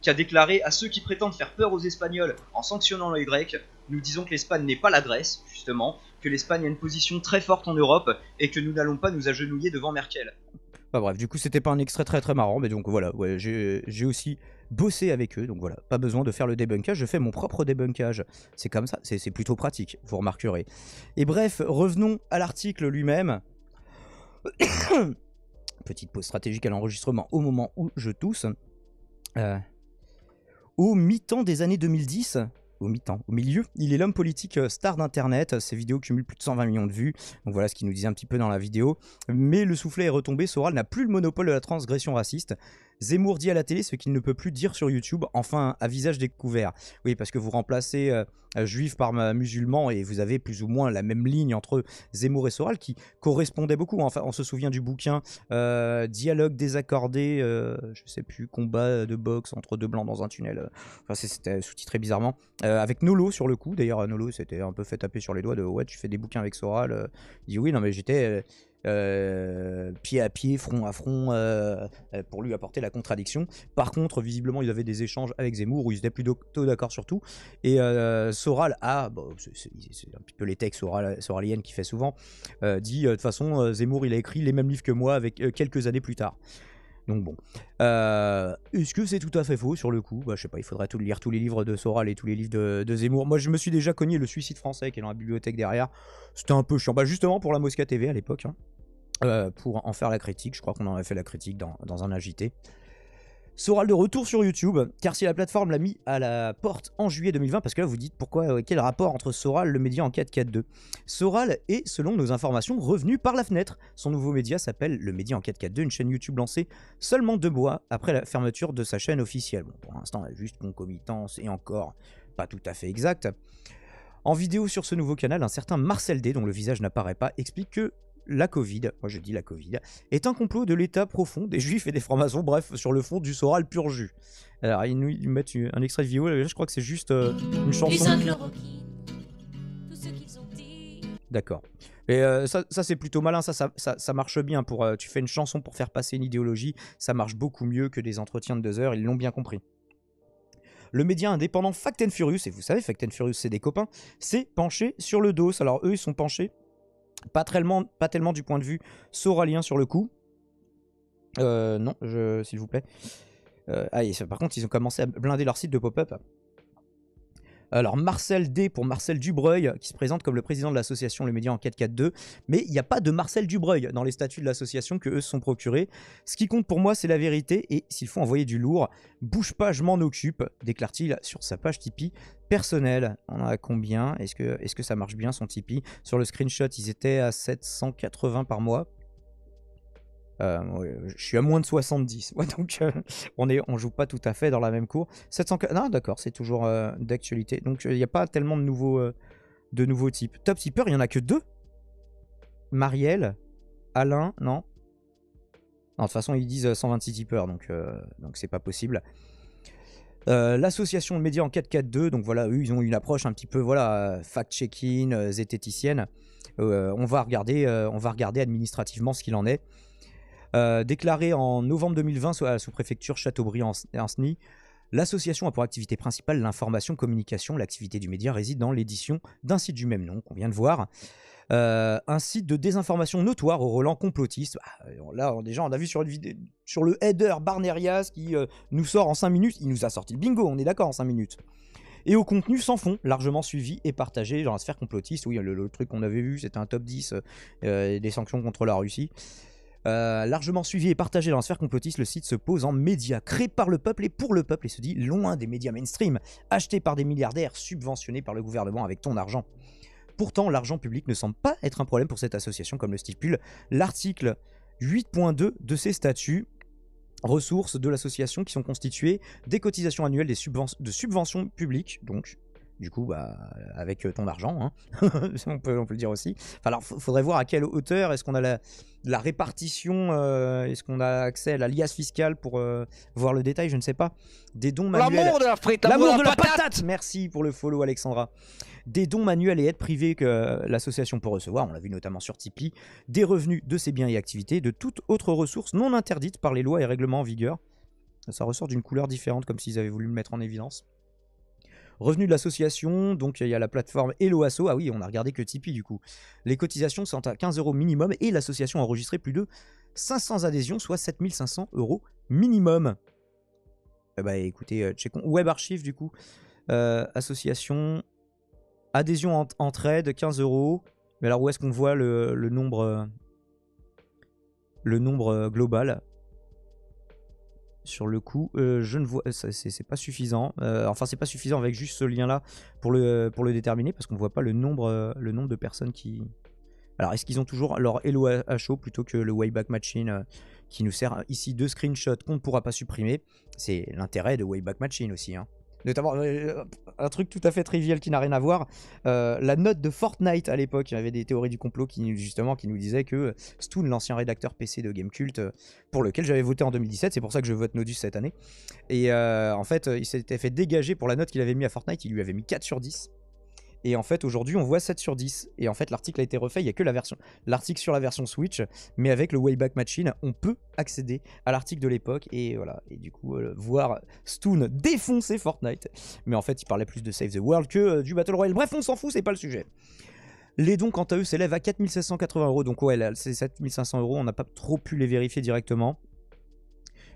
qui a déclaré à ceux qui prétendent faire peur aux Espagnols en sanctionnant les Grecs, nous disons que l'Espagne n'est pas la Grèce, justement, que l'Espagne a une position très forte en Europe et que nous n'allons pas nous agenouiller devant Merkel. Bah bref, du coup c'était pas un extrait très très marrant, mais donc voilà, j'ai aussi bossé avec eux, donc voilà, pas besoin de faire le débunkage, je fais mon propre débunkage, c'est comme ça, c'est plutôt pratique, vous remarquerez. Et bref, revenons à l'article lui-même. <coughs> Petite pause stratégique à l'enregistrement au moment où je tousse. Euh, au mi-temps des années 2010, au mi-temps, au milieu. Il est l'homme politique euh, star d'Internet. Ses vidéos cumulent plus de 120 millions de vues. Donc voilà ce qu'il nous disait un petit peu dans la vidéo. Mais le soufflet est retombé. Soral n'a plus le monopole de la transgression raciste. Zemmour dit à la télé ce qu'il ne peut plus dire sur YouTube, enfin à visage découvert. Oui, parce que vous remplacez euh, euh, juif par euh, musulman et vous avez plus ou moins la même ligne entre Zemmour et Soral qui correspondait beaucoup. Enfin, on se souvient du bouquin Dialogue désaccordé, euh, je sais plus, combat de boxe entre deux blancs dans un tunnel. Enfin, c'était sous-titré bizarrement. avec Nolo sur le coup, d'ailleurs, Nolo s'était un peu fait taper sur les doigts de ouais, tu fais des bouquins avec Soral. il dit oui, non, mais j'étais euh, pied à pied, front à front, euh, euh, pour lui apporter la contradiction. Par contre, visiblement, ils avaient des échanges avec Zemmour où ils étaient plus d'accord sur tout. Et Soral a, c'est un petit peu les textes soraliennes qu'il fait souvent, dit de toute façon, Zemmour, il a écrit les mêmes livres que moi avec quelques années plus tard. Donc bon. Euh, est-ce que c'est tout à fait faux sur le coup bah, Je sais pas, il faudrait tout lire tous les livres de Soral et tous les livres de, Zemmour. Moi, je me suis déjà cogné le suicide français qui est dans la bibliothèque derrière. C'était un peu chiant. Bah, justement pour la Mosca TV à l'époque. Hein, euh, pour en faire la critique, je crois qu'on en a fait la critique dans, dans un agité. Soral de retour sur YouTube, car si la plateforme l'a mis à la porte en juillet 2020, parce que là vous dites pourquoi, euh, quel rapport entre Soral, le média en 2 Soral est, selon nos informations, revenu par la fenêtre. Son nouveau média s'appelle Le Média enquête 442, une chaîne YouTube lancée seulement deux mois après la fermeture de sa chaîne officielle. Bon, pour l'instant, juste concomitance et encore pas tout à fait exact. En vidéo sur ce nouveau canal, un certain Marcel D, dont le visage n'apparaît pas, explique que la Covid, moi je dis la Covid, est un complot de l'État profond, des juifs et des francs-maçons, bref, sur le fond du Soral pur jus. Alors ils nous mettent un extrait de vidéo, je crois que c'est juste euh, une chanson. D'accord. Et euh, ça, c'est plutôt malin, ça, ça, marche bien. Pour, euh, tu fais une chanson pour faire passer une idéologie, ça marche beaucoup mieux que des entretiens de deux heures, ils l'ont bien compris le média indépendant Fact Furious, et vous savez, Fact Furious, c'est des copains, s'est penché sur le dos. Alors eux, ils sont penchés pas tellement, pas tellement du point de vue sauralien sur le coup. Euh, non, s'il vous plaît. Euh, ah, par contre, ils ont commencé à blinder leur site de pop-up. Alors Marcel D pour Marcel Dubreuil, euh, qui se présente comme le président de l'association Les Médias en 2 Mais il n'y a pas de Marcel Dubreuil dans les statuts de l'association que eux se sont procurés. Ce qui compte pour moi, c'est la vérité et s'il faut envoyer du lourd, bouge pas, je m'en occupe, déclare-t-il sur sa page Tipeee Personnelle On a combien Est-ce que, est -ce que ça marche bien son Tipeee Sur le screenshot, ils étaient à 780 par mois euh, je suis à moins de 70. <laughs> donc euh, on est, on joue pas tout à fait dans la même cour. 700. Non, d'accord, c'est toujours euh, d'actualité. Donc il n'y a pas tellement de nouveaux, de nouveaux types. Top tipper, il y en a que deux. Marielle, Alain, non. Non, de toute façon, ils disent 126 tipeurs, donc donc c'est pas possible. l'association de médias en 4 4K2, donc voilà, eux, ils ont une approche un petit peu, voilà, fact-checking, zététicienne. on, va regarder, on va regarder administrativement ce qu'il en est. Euh, déclaré en novembre 2020 à la sous-préfecture Châteaubriand-Anceny, l'association a pour activité principale l'information, communication. L'activité du média réside dans l'édition d'un site du même nom qu'on vient de voir. Euh, un site de désinformation notoire au Roland complotiste. Ah, là, déjà, on a vu sur, une vidéo, sur le header Barnerias qui euh, nous sort en 5 minutes. Il nous a sorti le bingo, on est d'accord, en 5 minutes. Et au contenu sans fond, largement suivi et partagé dans la sphère complotiste. Oui, le, truc qu'on avait vu, c'était un top 10 des sanctions contre la Russie. Euh, largement suivi et partagé dans la sphère complotiste, le site se pose en média, créé par le peuple et pour le peuple, et se dit loin des médias mainstream, achetés par des milliardaires, subventionnés par le gouvernement avec ton argent. Pourtant, l'argent public ne semble pas être un problème pour cette association, comme le stipule l'article 8.2 de ses statuts ressources de l'association qui sont constituées des cotisations annuelles des de subventions publiques, donc du coup, bah, avec euh, ton argent, hein, <laughs> on, peut, le dire aussi. Enfin, alors, faudrait voir à quelle hauteur est-ce qu'on a la, la répartition, euh, est-ce qu'on a accès à la liasse fiscale pour euh, voir le détail, je ne sais pas. Des dons manuels. L'amour de la frite, l'amour de, la, patate. patate. Merci pour le follow, Alexandra. Des dons manuels et aides privées que l'association peut recevoir, on l'a vu notamment sur Tipeee, des revenus de ses biens et activités, de toute autre ressource non interdite par les lois et règlements en vigueur. Ça ressort d'une couleur différente, comme s'ils avaient voulu le mettre en évidence. Revenu de l'association, donc il y a la plateforme et Ah oui, on a regardé que Tipeee du coup. Les cotisations sont à 15 euros minimum et l'association a enregistré plus de 500 adhésions, soit 7500 euros minimum. Eh bah écoutez, euh, checkons. Web Archive du coup. Euh, association. Adhésion en, trade, 15 euros. Mais alors où est-ce qu'on voit nombre le nombre euh, global sur le coup. Euh, je ne vois, euh, c'est pas suffisant. Euh, enfin, c'est pas suffisant avec juste ce lien-là pour le, pour le déterminer parce qu'on ne voit pas le nombre, le nombre de personnes qui. Alors, est-ce qu'ils ont toujours leur Hello HO plutôt que le Wayback Machine qui nous sert ici de screenshot qu'on ne pourra pas supprimer C'est l'intérêt de Wayback Machine aussi. Hein. Notamment, un truc tout à fait trivial qui n'a rien à voir. Euh, la note de Fortnite à l'époque, il y avait des théories du complot qui justement qui nous disaient que Stoon, l'ancien rédacteur PC de Gamecult, euh, pour lequel j'avais voté en 2017, c'est pour ça que je vote Nodus cette année. Et euh, en fait, il s'était fait dégager pour la note qu'il avait mis à Fortnite, il lui avait mis 4 sur 10. Et en fait, aujourd'hui, on voit 7 sur 10. Et en fait, l'article a été refait. Il n'y a que la version, l'article sur la version Switch, mais avec le Wayback Machine, on peut accéder à l'article de l'époque. Et voilà. Et du coup, euh, voir Stoon défoncer Fortnite. Mais en fait, il parlait plus de Save the World que euh, du Battle Royale. Bref, on s'en fout, c'est pas le sujet. Les dons, quant à eux, s'élèvent à 4780 euros. Donc, ouais, là, c'est 7500 euros. On n'a pas trop pu les vérifier directement.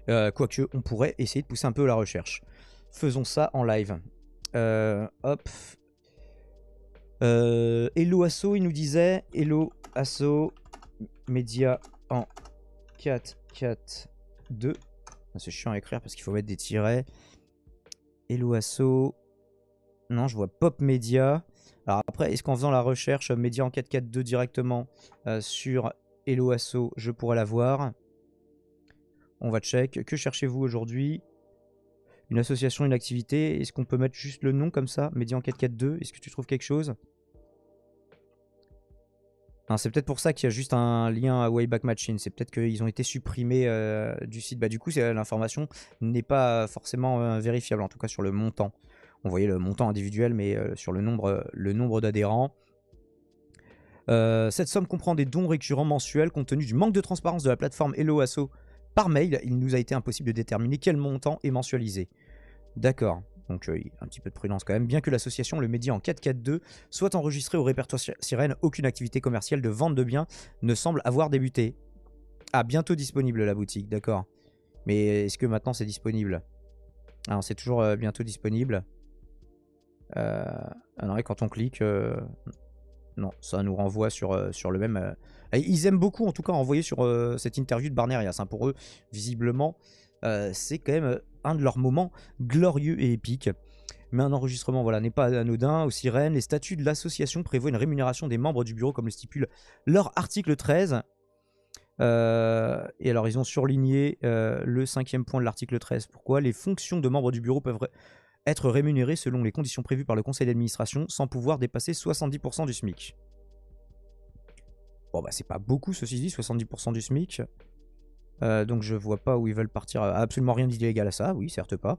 Euh, quoique, on pourrait essayer de pousser un peu la recherche. Faisons ça en live. hop, euh, Hello Asso, il nous disait Hello Asso Média en 4, 4, 2. C'est chiant à écrire parce qu'il faut mettre des tirets. Hello Asso. Non, je vois Pop Media. Alors après, est-ce qu'en faisant la recherche euh, Média en 442 directement euh, sur Hello Asso, je pourrais la voir On va check. Que cherchez-vous aujourd'hui Une association, une activité Est-ce qu'on peut mettre juste le nom comme ça Média en 442 Est-ce que tu trouves quelque chose c'est peut-être pour ça qu'il y a juste un lien à Wayback Machine. C'est peut-être qu'ils ont été supprimés euh, du site. Bah, du coup, euh, l'information n'est pas forcément euh, vérifiable, en tout cas sur le montant. On voyait le montant individuel, mais sur le nombre, le nombre d'adhérents. cette somme comprend des dons récurrents mensuels compte tenu du manque de transparence de la plateforme Hello par mail. Il nous a été impossible de déterminer quel montant est mensualisé. D'accord. Donc euh, un petit peu de prudence quand même, bien que l'association le Média en 442 soit enregistrée au répertoire sirène, aucune activité commerciale de vente de biens ne semble avoir débuté. Ah, bientôt disponible la boutique, d'accord. Mais est-ce que maintenant c'est disponible Alors ah, c'est toujours euh, bientôt disponible. Euh, ah non, et quand on clique... Non, ça nous renvoie sur, sur le même... Ils aiment beaucoup en tout cas envoyer sur cette interview de Barnerias. pour eux, visiblement, euh, c'est quand même euh, un de leurs moments glorieux et épiques. Mais un enregistrement voilà, n'est pas anodin. Aussi sirène les statuts de l'association prévoient une rémunération des membres du bureau, comme le stipule leur article 13. Euh, et alors, ils ont surligné le cinquième point de l'article 13. Pourquoi les fonctions de membres du bureau peuvent être rémunérées selon les conditions prévues par le conseil d'administration sans pouvoir dépasser 70% du SMIC Bon, bah, c'est pas beaucoup, ceci dit, 70% du SMIC. Euh, donc je vois pas où ils veulent partir. Euh, absolument rien d'illégal à ça, oui, certes pas.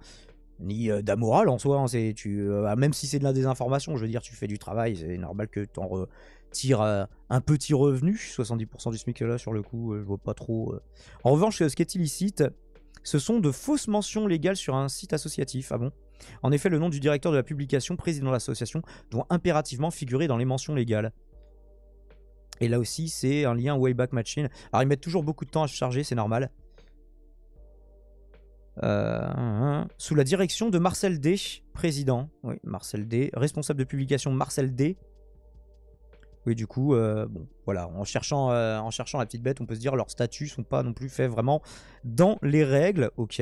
Ni euh, d'amoral en soi. Hein, tu, ah, même si c'est de la désinformation, je veux dire, tu fais du travail, c'est normal que tu en retires un petit revenu. 70% du SMIC là sur le coup, je vois pas trop. En revanche, ce qui est illicite, ce sont de fausses mentions légales sur un site associatif. Ah bon En effet, le nom du directeur de la publication, président de l'association, doit impérativement figurer dans les mentions légales. Et là aussi, c'est un lien Wayback Machine. Alors, ils mettent toujours beaucoup de temps à se charger, c'est normal. Euh, sous la direction de Marcel D, président. Oui, Marcel D, responsable de publication Marcel D. Oui, du coup, euh, bon, voilà, en cherchant, euh, en cherchant la petite bête, on peut se dire leurs statuts sont pas non plus faits vraiment dans les règles. Ok.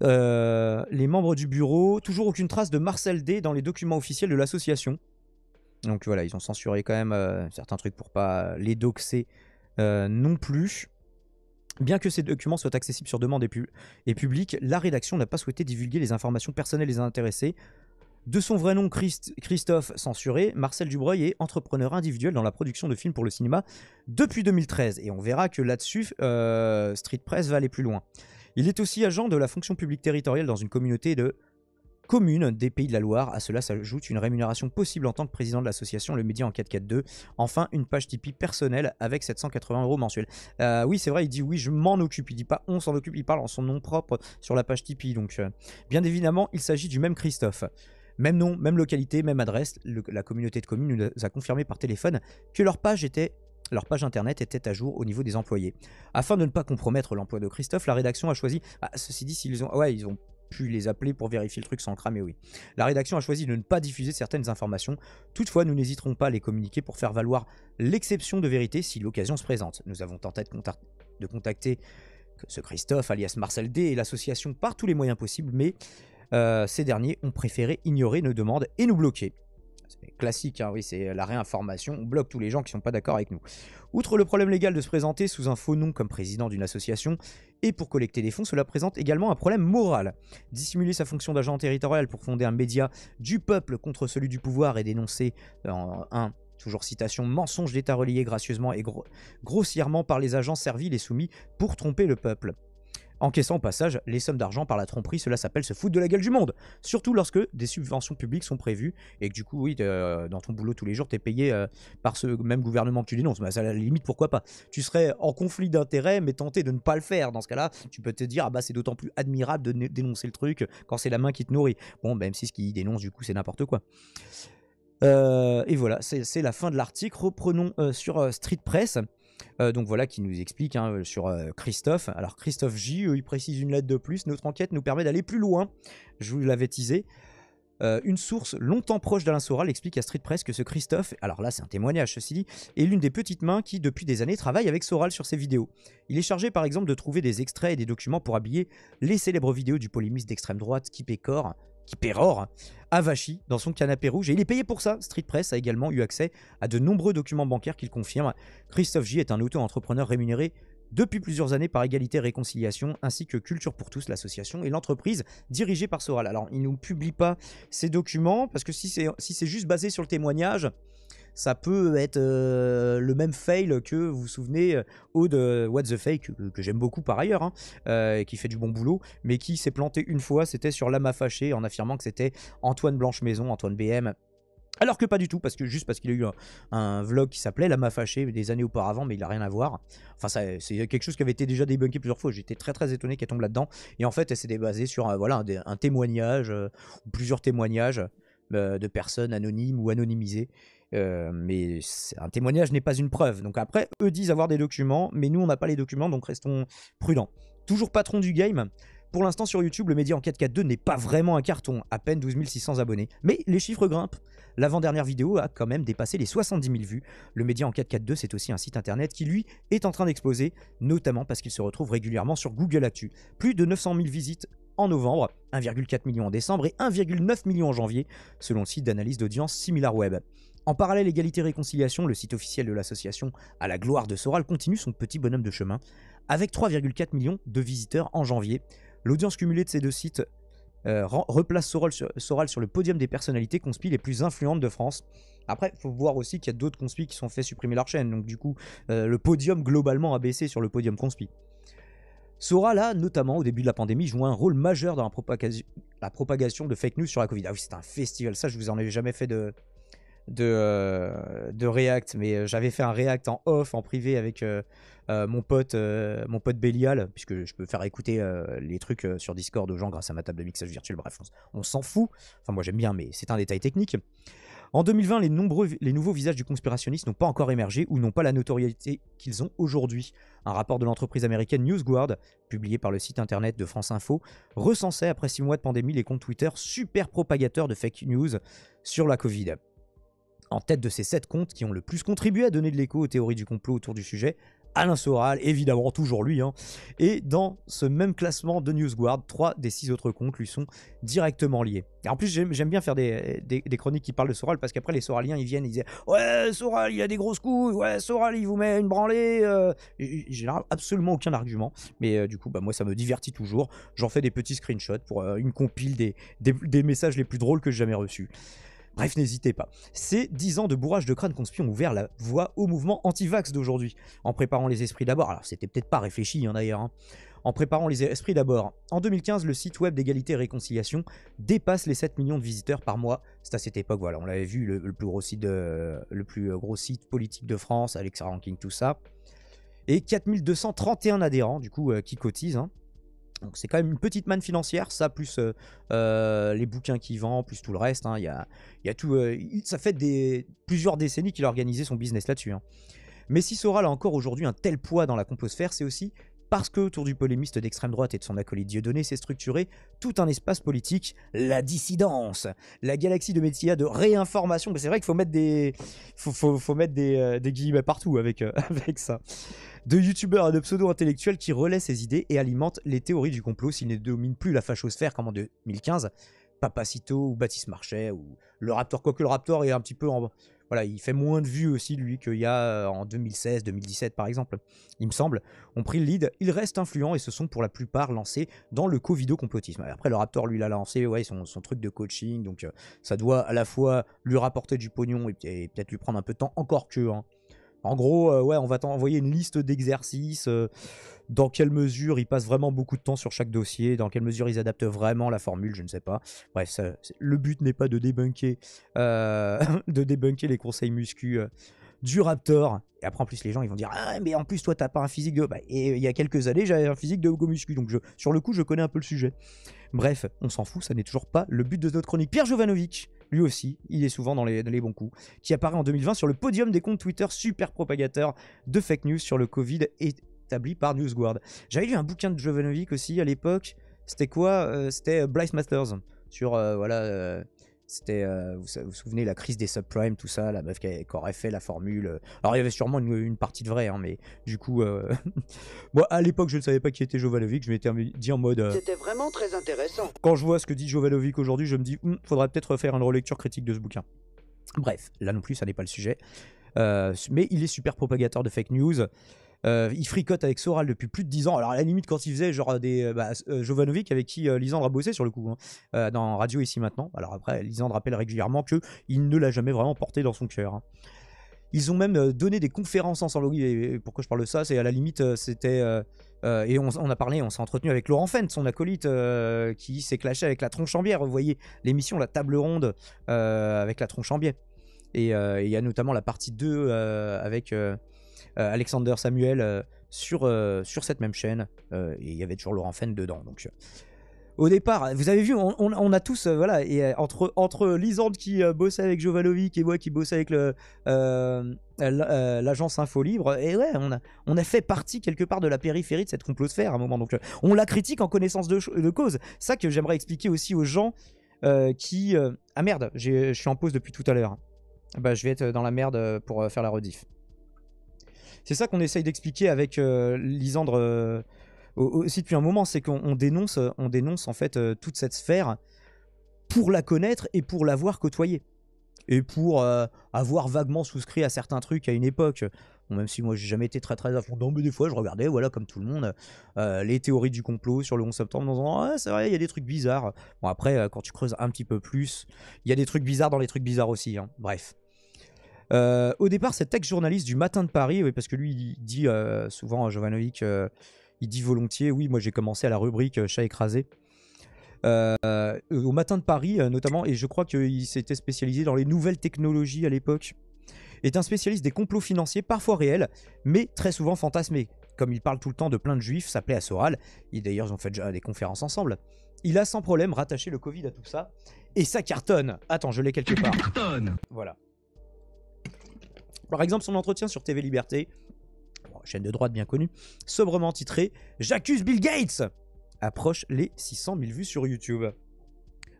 les membres du bureau, toujours aucune trace de Marcel D dans les documents officiels de l'association. Donc voilà, ils ont censuré quand même euh, certains trucs pour pas les doxer euh, non plus. Bien que ces documents soient accessibles sur demande et, pub publics, la rédaction n'a pas souhaité divulguer les informations personnelles des intéressés. De son vrai nom, Christophe Censuré, Marcel Dubreuil est entrepreneur individuel dans la production de films pour le cinéma depuis 2013. Et on verra que là-dessus, euh, Street Press va aller plus loin. Il est aussi agent de la fonction publique territoriale dans une communauté de commune des Pays de la Loire. À cela s'ajoute une rémunération possible en tant que président de l'association Le média en 442. Enfin, une page Tipeee personnelle avec 780 euros mensuels. Euh, oui, c'est vrai, il dit oui, je m'en occupe. Il dit pas on s'en occupe, il parle en son nom propre sur la page Tipeee. Donc, euh, bien évidemment, il s'agit du même Christophe. Même nom, même localité, même adresse. la communauté de communes nous a confirmé par téléphone que leur page était leur page internet était à jour au niveau des employés. Afin de ne pas compromettre l'emploi de Christophe, la rédaction a choisi. Ah, ceci dit, s'ils ont, ouais, ils ont pu les appeler pour vérifier le truc sans cramer, oui. La rédaction a choisi de ne pas diffuser certaines informations. Toutefois, nous n'hésiterons pas à les communiquer pour faire valoir l'exception de vérité si l'occasion se présente. Nous avons tenté de, contacter ce Christophe, alias Marcel D, et l'association par tous les moyens possibles, mais euh, ces derniers ont préféré ignorer nos demandes et nous bloquer classique, hein, oui, c'est la réinformation, on bloque tous les gens qui ne sont pas d'accord avec nous. Outre le problème légal de se présenter sous un faux nom comme président d'une association, et pour collecter des fonds, cela présente également un problème moral. Dissimuler sa fonction d'agent territorial pour fonder un média du peuple contre celui du pouvoir et dénoncer euh, un toujours citation, mensonge d'État relié gracieusement et grossièrement par les agents serviles et soumis pour tromper le peuple encaissant au passage les sommes d'argent par la tromperie, cela s'appelle se foutre de la gueule du monde. Surtout lorsque des subventions publiques sont prévues et que du coup, oui, dans ton boulot tous les jours, tu es payé euh, par ce même gouvernement que tu dénonces. Bah, à la limite, pourquoi pas Tu serais en conflit d'intérêts, mais tenté de ne pas le faire. Dans ce cas-là, tu peux te dire, ah bah c'est d'autant plus admirable de dénoncer le truc quand c'est la main qui te nourrit. Bon, même si ce qu'il dénonce, du coup, c'est n'importe quoi. Euh, et voilà, c'est la fin de l'article. Reprenons euh, sur Street Press. Euh, donc voilà qui nous explique hein, euh, sur euh, Christophe. Alors Christophe J, il précise une lettre de plus. Notre enquête nous permet d'aller plus loin. Je vous l'avais teasé. une source longtemps proche d'Alain Soral explique à Street Press que ce Christophe, alors là c'est un témoignage ceci dit, est l'une des petites mains qui depuis des années travaille avec Soral sur ses vidéos. Il est chargé par exemple de trouver des extraits et des documents pour habiller les célèbres vidéos du polémiste d'extrême droite qui pécore qui pérore, avachi dans son canapé rouge. Et il est payé pour ça. Street Press a également eu accès à de nombreux documents bancaires qu'il confirme. Christophe J est un auto-entrepreneur rémunéré depuis plusieurs années par Égalité Réconciliation ainsi que Culture pour tous, l'association et l'entreprise dirigée par Soral. Alors, il ne nous publie pas ces documents parce que si c'est si juste basé sur le témoignage, ça peut être euh, le même fail que vous vous souvenez euh, au de euh, What the Fake que, j'aime beaucoup par ailleurs hein, qui fait du bon boulot mais qui s'est planté une fois c'était sur l'ama fâché en affirmant que c'était Antoine Blanche Maison Antoine BM alors que pas du tout, parce que juste parce qu'il a eu un, vlog qui s'appelait La Ma des années auparavant, mais il n'a rien à voir. Enfin, c'est quelque chose qui avait été déjà débunké plusieurs fois. J'étais très très étonné qu'elle tombe là-dedans. Et en fait, elle s'est basée sur un, voilà, un, témoignage, ou plusieurs témoignages de personnes anonymes ou anonymisées. Euh, mais un témoignage n'est pas une preuve. Donc après, eux disent avoir des documents, mais nous, on n'a pas les documents, donc restons prudents. Toujours patron du game. Pour l'instant, sur YouTube, le média en 4 n'est pas vraiment un carton, à peine 12 600 abonnés. Mais les chiffres grimpent. L'avant-dernière vidéo a quand même dépassé les 70 000 vues. Le média en 442, c'est aussi un site internet qui, lui, est en train d'exploser, notamment parce qu'il se retrouve régulièrement sur Google Actu. Plus de 900 000 visites en novembre, 1,4 million en décembre et 1,9 million en janvier, selon le site d'analyse d'audience SimilarWeb. En parallèle, Égalité-Réconciliation, le site officiel de l'association à la gloire de Soral, continue son petit bonhomme de chemin, avec 3,4 millions de visiteurs en janvier. L'audience cumulée de ces deux sites euh, replace Soral sur, le podium des personnalités conspi les plus influentes de France. Après, il faut voir aussi qu'il y a d'autres conspi qui sont fait supprimer leur chaîne, donc du coup, euh, le podium globalement a baissé sur le podium conspi. Soral là, notamment au début de la pandémie, joué un rôle majeur dans la, la propagation de fake news sur la Covid. Ah oui, c'est un festival, ça je vous en ai jamais fait de, de, euh, de React, mais euh, j'avais fait un React en off, en privé avec euh, mon pote mon pote Bélial, puisque je peux faire écouter les trucs sur Discord aux gens grâce à ma table de mixage virtuel Bref, on, s'en fout. Enfin, moi j'aime bien, mais c'est un détail technique. En 2020, les, nombreux, les nouveaux visages du conspirationniste n'ont pas encore émergé ou n'ont pas la notoriété qu'ils ont aujourd'hui. Un rapport de l'entreprise américaine NewsGuard, publié par le site internet de France Info, recensait après 6 mois de pandémie les comptes Twitter super propagateurs de fake news sur la Covid en tête de ces sept comptes qui ont le plus contribué à donner de l'écho aux théories du complot autour du sujet. Alain Soral, évidemment, toujours lui. Hein. Et dans ce même classement de NewsGuard, trois des six autres comptes lui sont directement liés. Et en plus, j'aime bien faire des, chroniques qui parlent de Soral parce qu'après, les Soraliens, ils viennent, ils disent Ouais, Soral, il a des grosses couilles, ouais, Soral, il vous met une branlée. Euh. j'ai absolument aucun argument. Mais euh, du coup, bah, moi, ça me divertit toujours. J'en fais des petits screenshots pour euh, une compile des, des, messages les plus drôles que j'ai jamais reçus. Bref, n'hésitez pas. Ces 10 ans de bourrage de crâne conspi ont ouvert la voie au mouvement anti-vax d'aujourd'hui, en préparant les esprits d'abord. Alors, c'était peut-être pas réfléchi hein, d'ailleurs. Hein. En préparant les esprits d'abord. En 2015, le site web d'égalité et réconciliation dépasse les 7 millions de visiteurs par mois. C'est à cette époque, voilà, on l'avait vu, le, plus gros site de, euh, politique de France, Alex Ranking, tout ça. Et 4231 adhérents, du coup, euh, qui cotisent. Hein. Donc c'est quand même une petite manne financière, ça plus euh, euh, les bouquins qu'il vend, plus tout le reste. Hein, y a, tout, euh, ça fait des, plusieurs décennies qu'il a organisé son business là-dessus. Hein. Mais si Sora a encore aujourd'hui un tel poids dans la composphère, c'est aussi parce que autour du polémiste d'extrême droite et de son acolyte Dieudonné s'est structuré tout un espace politique, la dissidence, la galaxie de médias de réinformation. C'est vrai qu'il faut mettre des, faut, mettre euh, des, guillemets partout avec, euh, <laughs> avec ça. De youtubeurs et de pseudo-intellectuels qui relaient ces idées et alimentent les théories du complot s'ils ne dominent plus la fachosphère comme en 2015. Papacito ou Baptiste Marchais ou le Raptor, quoique le Raptor est un petit peu en, voilà, il fait moins de vues aussi, lui, qu'il y a euh, en 2016, 2017 par exemple, il me semble, ont pris le lead. Ils restent influents et se sont pour la plupart lancés dans le co-video complotisme Après, le Raptor, lui, l'a lancé ouais, son, truc de coaching, donc euh, ça doit à la fois lui rapporter du pognon et, peut-être lui prendre un peu de temps, encore que. Hein. En gros, euh, ouais, on va t'envoyer une liste d'exercices, euh, dans quelle mesure ils passent vraiment beaucoup de temps sur chaque dossier, dans quelle mesure ils adaptent vraiment la formule, je ne sais pas. Bref, le but n'est pas de débunker, euh, <laughs> de les conseils muscu du Raptor. Et après, en plus, les gens, ils vont dire Ah, mais en plus, toi, t'as pas un physique de. Bah, et il y a quelques années, j'avais un physique de Hugo Muscu. Donc, je, sur le coup, je connais un peu le sujet. Bref, on s'en fout, ça n'est toujours pas le but de notre chronique. Pierre Jovanovic, lui aussi, il est souvent dans les, bons coups, qui apparaît en 2020 sur le podium des comptes Twitter super propagateurs de fake news sur le Covid établi par NewsGuard. J'avais lu un bouquin de Jovanovic aussi à l'époque, c'était quoi euh, C'était euh, Blythe Masters, sur euh, voilà, c'était, euh, vous, vous, souvenez, la crise des subprimes, tout ça, la meuf qui, aurait fait la formule. Euh. Alors il y avait sûrement une, partie de vrai, hein, mais du coup, euh, <laughs> moi à l'époque je ne savais pas qui était Jovanovic, je m'étais dit en mode. C'était vraiment très intéressant. Quand je vois ce que dit Jovanovic aujourd'hui, je me dis, il hmm, faudrait peut-être faire une relecture critique de ce bouquin. Bref, là non plus, ça n'est pas le sujet. mais il est super propagateur de fake news. Euh, il fricote avec Soral depuis plus de 10 ans. Alors, à la limite, quand il faisait genre euh, des. Euh, bah, Jovanovic, avec qui Lisandre a bossé sur le coup, hein, dans Radio ici maintenant. Alors, après, Lisandre rappelle régulièrement que il ne l'a jamais vraiment porté dans son cœur. Hein. Ils ont même donné des conférences ensemble. pourquoi je parle de ça C'est à la limite, c'était. et on, a parlé, on s'est entretenu avec Laurent Fent, son acolyte, qui s'est clashé avec la tronche en bière. Vous voyez l'émission La table ronde avec la tronche en bière. Et il y a notamment la partie 2 avec euh, Alexander Samuel euh, sur, euh, sur cette même chaîne. et il y avait toujours Laurent Fenn dedans. Donc au départ, vous avez vu, on, a tous, voilà, et, entre, entre Lisande qui bossait avec Jovalovic et moi qui bossais avec l'agence Info Libre, et ouais, on a, on a fait partie quelque part de la périphérie de cette complosphère à un moment. Donc on la critique en connaissance de, cause. Ça que j'aimerais expliquer aussi aux gens qui... ah merde, je suis en pause depuis tout à l'heure. Hein. Bah, je vais être dans la merde pour faire la rediff. C'est ça qu'on essaye d'expliquer avec euh, Lisandre euh, aussi depuis un moment, c'est qu'on dénonce, euh, on dénonce en fait toute cette sphère pour la connaître et pour l'avoir côtoyée. Et pour avoir vaguement souscrit à certains trucs à une époque. même si moi j'ai jamais été très très à fond mais des fois je regardais, voilà, comme tout le monde, les théories du complot sur le 11 septembre en disant ah, c'est vrai, il y a des trucs bizarres. Bon, après, quand tu creuses un petit peu plus, il y a des trucs bizarres dans les trucs bizarres aussi. Hein. Bref. Euh, au départ, cet ex-journaliste du Matin de Paris, parce que lui, il dit euh, souvent, Jovanovic, euh, il dit volontiers, oui, moi j'ai commencé à la rubrique chat écrasé. au Matin de Paris, notamment, et je crois qu'il s'était spécialisé dans les nouvelles technologies à l'époque, est un spécialiste des complots financiers, parfois réels, mais très souvent fantasmés. Comme il parle tout le temps de plein de juifs, s'appelait à Soral, et d'ailleurs ils ont fait déjà des conférences ensemble. Il a sans problème rattaché le Covid à tout ça, et ça cartonne. Attends, je l'ai quelque part. Cartonne. Voilà. Par exemple, son entretien sur TV Liberté, chaîne de droite bien connue, sobrement titré J'accuse Bill Gates approche les 600 000 vues sur YouTube.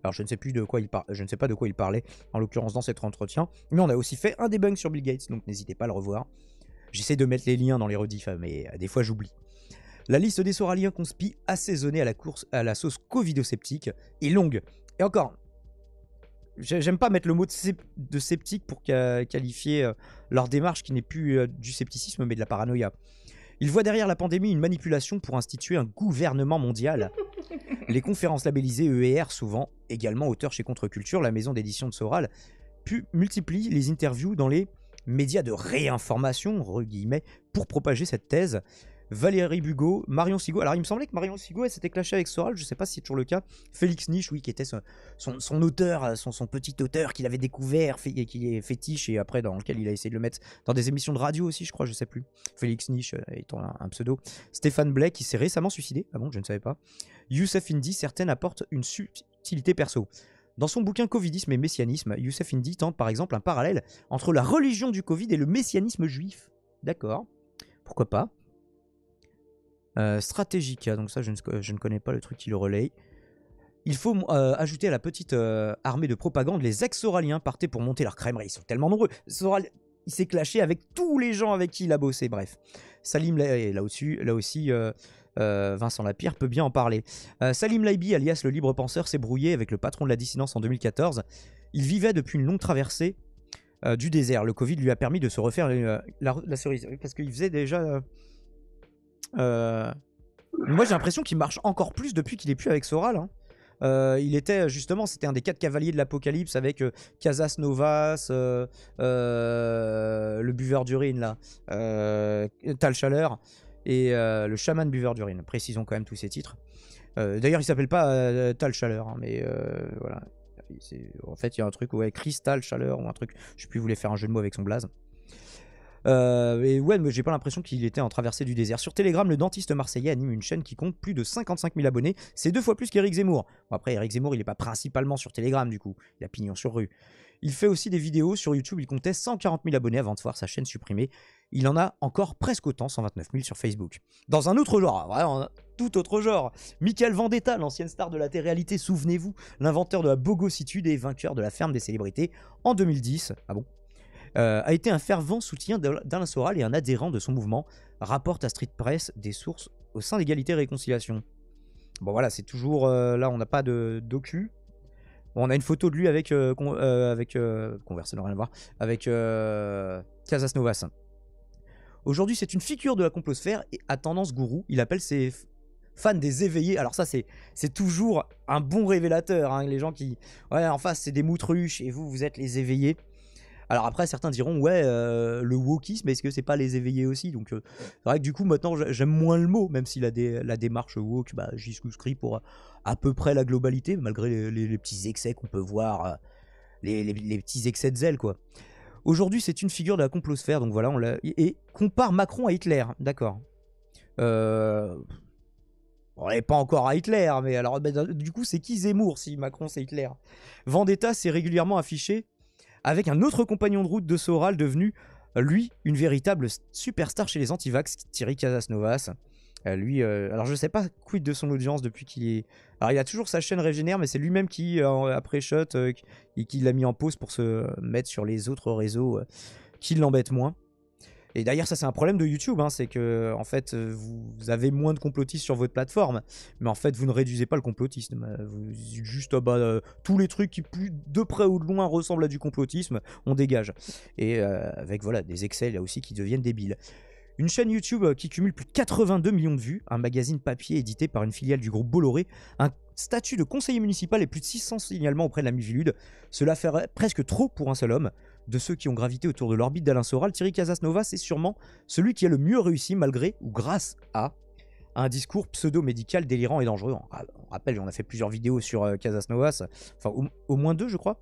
Alors je ne sais plus de quoi il je ne sais pas de quoi il parlait en l'occurrence dans cet entretien, mais on a aussi fait un débunk sur Bill Gates, donc n'hésitez pas à le revoir. J'essaie de mettre les liens dans les rediffs, hein, mais euh, des fois j'oublie. La liste des soraliens conspi assaisonnés à la course à la sauce covidosceptique est longue. Et encore, J'aime pas mettre le mot de sceptique pour qualifier euh, leur démarche qui n'est plus euh, du scepticisme mais de la paranoïa. Ils voient derrière la pandémie une manipulation pour instituer un gouvernement mondial. <laughs> Les conférences labellisées EER, souvent également auteur chez Contre-Culture, la maison d'édition de Soral, multiplient les interviews dans les médias de réinformation, pour propager cette thèse. Valérie Bugot, Marion Sigo. Alors il me semblait que Marion sigot elle s'était clashée avec Soral, je ne sais pas si c'est toujours le cas. Félix Niche, oui, qui était son, auteur, son, petit auteur qu'il avait découvert, qui est fétiche et après dans lequel il a essayé de le mettre dans des émissions de radio aussi, je crois, je sais plus. Félix Niche euh, étant un, pseudo. Stéphane Blake, qui s'est récemment suicidé. Ah bon, je ne savais pas. Youssef Indy, certaines apportent une subtilité perso. Dans son bouquin Covidisme et messianisme, Youssef Indy tente par exemple un parallèle entre la religion du Covid et le messianisme juif. D'accord, pourquoi pas euh, stratégique. donc ça je ne, je ne, connais pas le truc qui le relaye. Il faut euh, ajouter à la petite euh, armée de propagande les ex-Soraliens partaient pour monter leur crèmerie. Ils sont tellement nombreux. Soral, il s'est clashé avec tous les gens avec qui il a bossé. Bref, Salim là, là, aussi, là aussi Vincent Lapierre peut bien en parler. Salim Laibi, alias le libre penseur, s'est brouillé avec le patron de la dissidence en 2014. Il vivait depuis une longue traversée du désert. Le Covid lui a permis de se refaire la, la cerise. Parce qu'il faisait déjà euh, moi, j'ai l'impression qu'il marche encore plus depuis qu'il est plus avec Soral. Hein. Euh, il était justement, c'était un des quatre cavaliers de l'Apocalypse avec euh, Casas Novas, le buveur d'urine là, Tal Chaleur et le chaman buveur d'urine. Précisons quand même tous ces titres. D'ailleurs, il s'appelle pas Tal Chaleur, hein, mais voilà. En fait, il y a un truc ouais, Cristal Chaleur ou un truc. Je sais plus, faire un jeu de mots avec son blaze. Euh, ouais, mais j'ai pas l'impression qu'il était en traversée du désert. Sur Telegram, le dentiste marseillais anime une chaîne qui compte plus de 55 000 abonnés. C'est deux fois plus qu'Éric Zemmour. Bon, après, Éric Zemmour, il est pas principalement sur Telegram du coup. Il a pignon sur rue. Il fait aussi des vidéos sur YouTube. Il comptait 140 000 abonnés avant de voir sa chaîne supprimée. Il en a encore presque autant, 129 000 sur Facebook. Dans un autre genre, tout autre genre. Michael Vendetta, l'ancienne star de la télé-réalité, souvenez-vous, l'inventeur de la bogositude et vainqueur de la ferme des célébrités en 2010. Ah bon euh, a été un fervent soutien d'Alain Soral et un adhérent de son mouvement, rapporte à Street Press des sources au sein d'Égalité et Réconciliation. Bon voilà, c'est toujours... Euh, là, on n'a pas de docu. on a une photo de lui avec... Euh, avec Converse, rien à voir. Avec Casas Novas. Aujourd'hui, c'est une figure de la complosphère et à tendance gourou. Il appelle ses fans des éveillés. Alors ça, c'est, c'est toujours un bon révélateur. Hein, les gens qui... Ouais, en face, c'est des moutruches et vous, vous êtes les éveillés. Alors après, certains diront, ouais, euh, le wokisme, est-ce que c'est pas les éveillés aussi Donc, euh, c'est vrai que du coup, maintenant, j'aime moins le mot, même si la, la démarche woke, bah, j'y souscris pour euh, à peu près la globalité, malgré les, petits excès qu'on peut voir, les, petits excès de zèle, quoi. Aujourd'hui, c'est une figure de la complosphère, donc voilà, on l'a. Et compare Macron à Hitler, d'accord. On n'est pas encore à Hitler, mais alors bah, du coup, c'est qui Zemmour si Macron c'est Hitler Vendetta s'est régulièrement affiché avec un autre compagnon de route de Soral devenu, euh, lui, une véritable superstar chez les antivax, Thierry Casasnovas. Euh, lui, euh, alors je sais pas quid de son audience depuis qu'il est. Alors il a toujours sa chaîne Régénère, mais c'est lui-même qui, après Shot, qui l'a mis en pause pour se mettre sur les autres réseaux qui l'embêtent moins. Et d'ailleurs, ça, c'est un problème de YouTube. Hein, c'est que, en fait, euh, vous avez moins de complotistes sur votre plateforme. Mais en fait, vous ne réduisez pas le complotisme. Vous, juste, ah bah, euh, tous les trucs qui, de près ou de loin, ressemblent à du complotisme, on dégage. Et euh, avec, voilà, des excès, là aussi, qui deviennent débiles. Une chaîne YouTube euh, qui cumule plus de 82 millions de vues, un magazine papier édité par une filiale du groupe Bolloré, un statut de conseiller municipal et plus de 600 signalements auprès de la Mivilude. Cela ferait presque trop pour un seul homme. De ceux qui ont gravité autour de l'orbite d'Alain Soral, Thierry Novas est sûrement celui qui a le mieux réussi malgré ou grâce à un discours pseudo-médical délirant et dangereux. On rappelle, on a fait plusieurs vidéos sur euh, Casasnovas, enfin au moins deux je crois,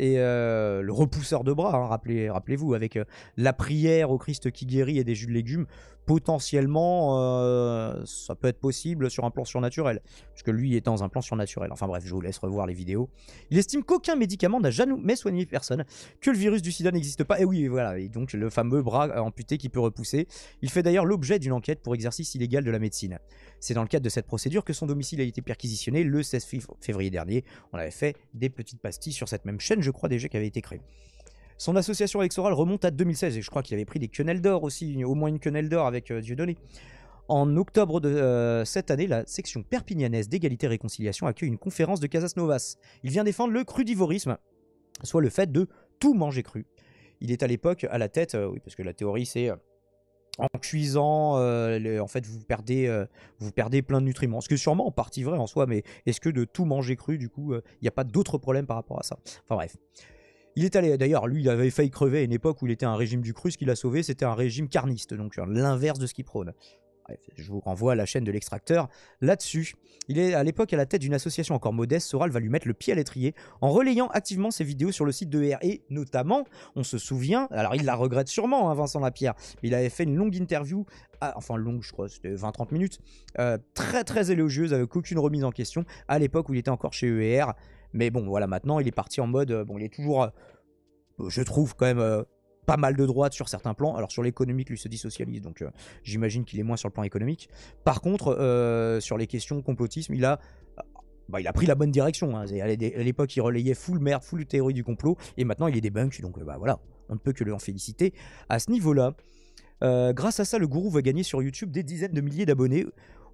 et euh, le repousseur de bras, hein, rappelez, vous avec euh, la prière au Christ qui guérit et des jus de légumes, potentiellement, euh, ça peut être possible sur un plan surnaturel, puisque lui est dans un plan surnaturel. Enfin bref, je vous laisse revoir les vidéos. Il estime qu'aucun médicament n'a jamais soigné personne, que le virus du sida n'existe pas, et oui, voilà, et donc le fameux bras amputé qui peut repousser. Il fait d'ailleurs l'objet d'une enquête pour exercice illégal de la médecine. C'est dans le cadre de cette procédure que son domicile a été perquisitionné le 16 février dernier. On avait fait des petites pastilles sur cette même chaîne, je crois déjà, qui avait été créée. Son association électorale remonte à 2016 et je crois qu'il avait pris des quenelles d'or aussi, au moins une quenelle d'or avec euh, Dieudonné. En octobre de euh, cette année, la section perpignanaise d'égalité et réconciliation accueille une conférence de Casas Novas. Il vient défendre le crudivorisme, soit le fait de tout manger cru. Il est à l'époque à la tête, euh, oui, parce que la théorie c'est en cuisant, euh, en fait, vous perdez, euh, vous perdez plein de nutriments. Ce qui est sûrement en partie vrai en soi, mais est-ce que de tout manger cru, du coup, euh, il n'y a pas d'autres problèmes par rapport à ça Enfin bref. Il est allé, d'ailleurs, lui, il avait failli crever à une époque où il était un régime du cru, ce qu'il a sauvé, c'était un régime carniste, donc l'inverse de ce qu'il prône je vous renvoie à la chaîne de l'extracteur là-dessus. Il est à l'époque à la tête d'une association encore modeste, Soral va lui mettre le pied à l'étrier en relayant activement ses vidéos sur le site de Et notamment, on se souvient, alors il la regrette sûrement, hein, Vincent Lapierre, il avait fait une longue interview, enfin longue, je crois, c'était 20-30 minutes, euh, très très élogieuse, avec aucune remise en question, à l'époque où il était encore chez ER. Mais bon, voilà, maintenant il est parti en mode, euh, bon, il est toujours, euh, je trouve quand même, pas mal de droite sur certains plans. Alors sur l'économique, lui se dit socialiste, donc euh, j'imagine qu'il est moins sur le plan économique. Par contre, euh, sur les questions complotisme, il a bah, il a pris la bonne direction. Hein. À l'époque, il relayait full merde, full théorie du complot, et maintenant il est débunk, donc euh, bah, voilà, on ne peut que en féliciter. À ce niveau-là, grâce à ça, le gourou va gagner sur YouTube des dizaines de milliers d'abonnés,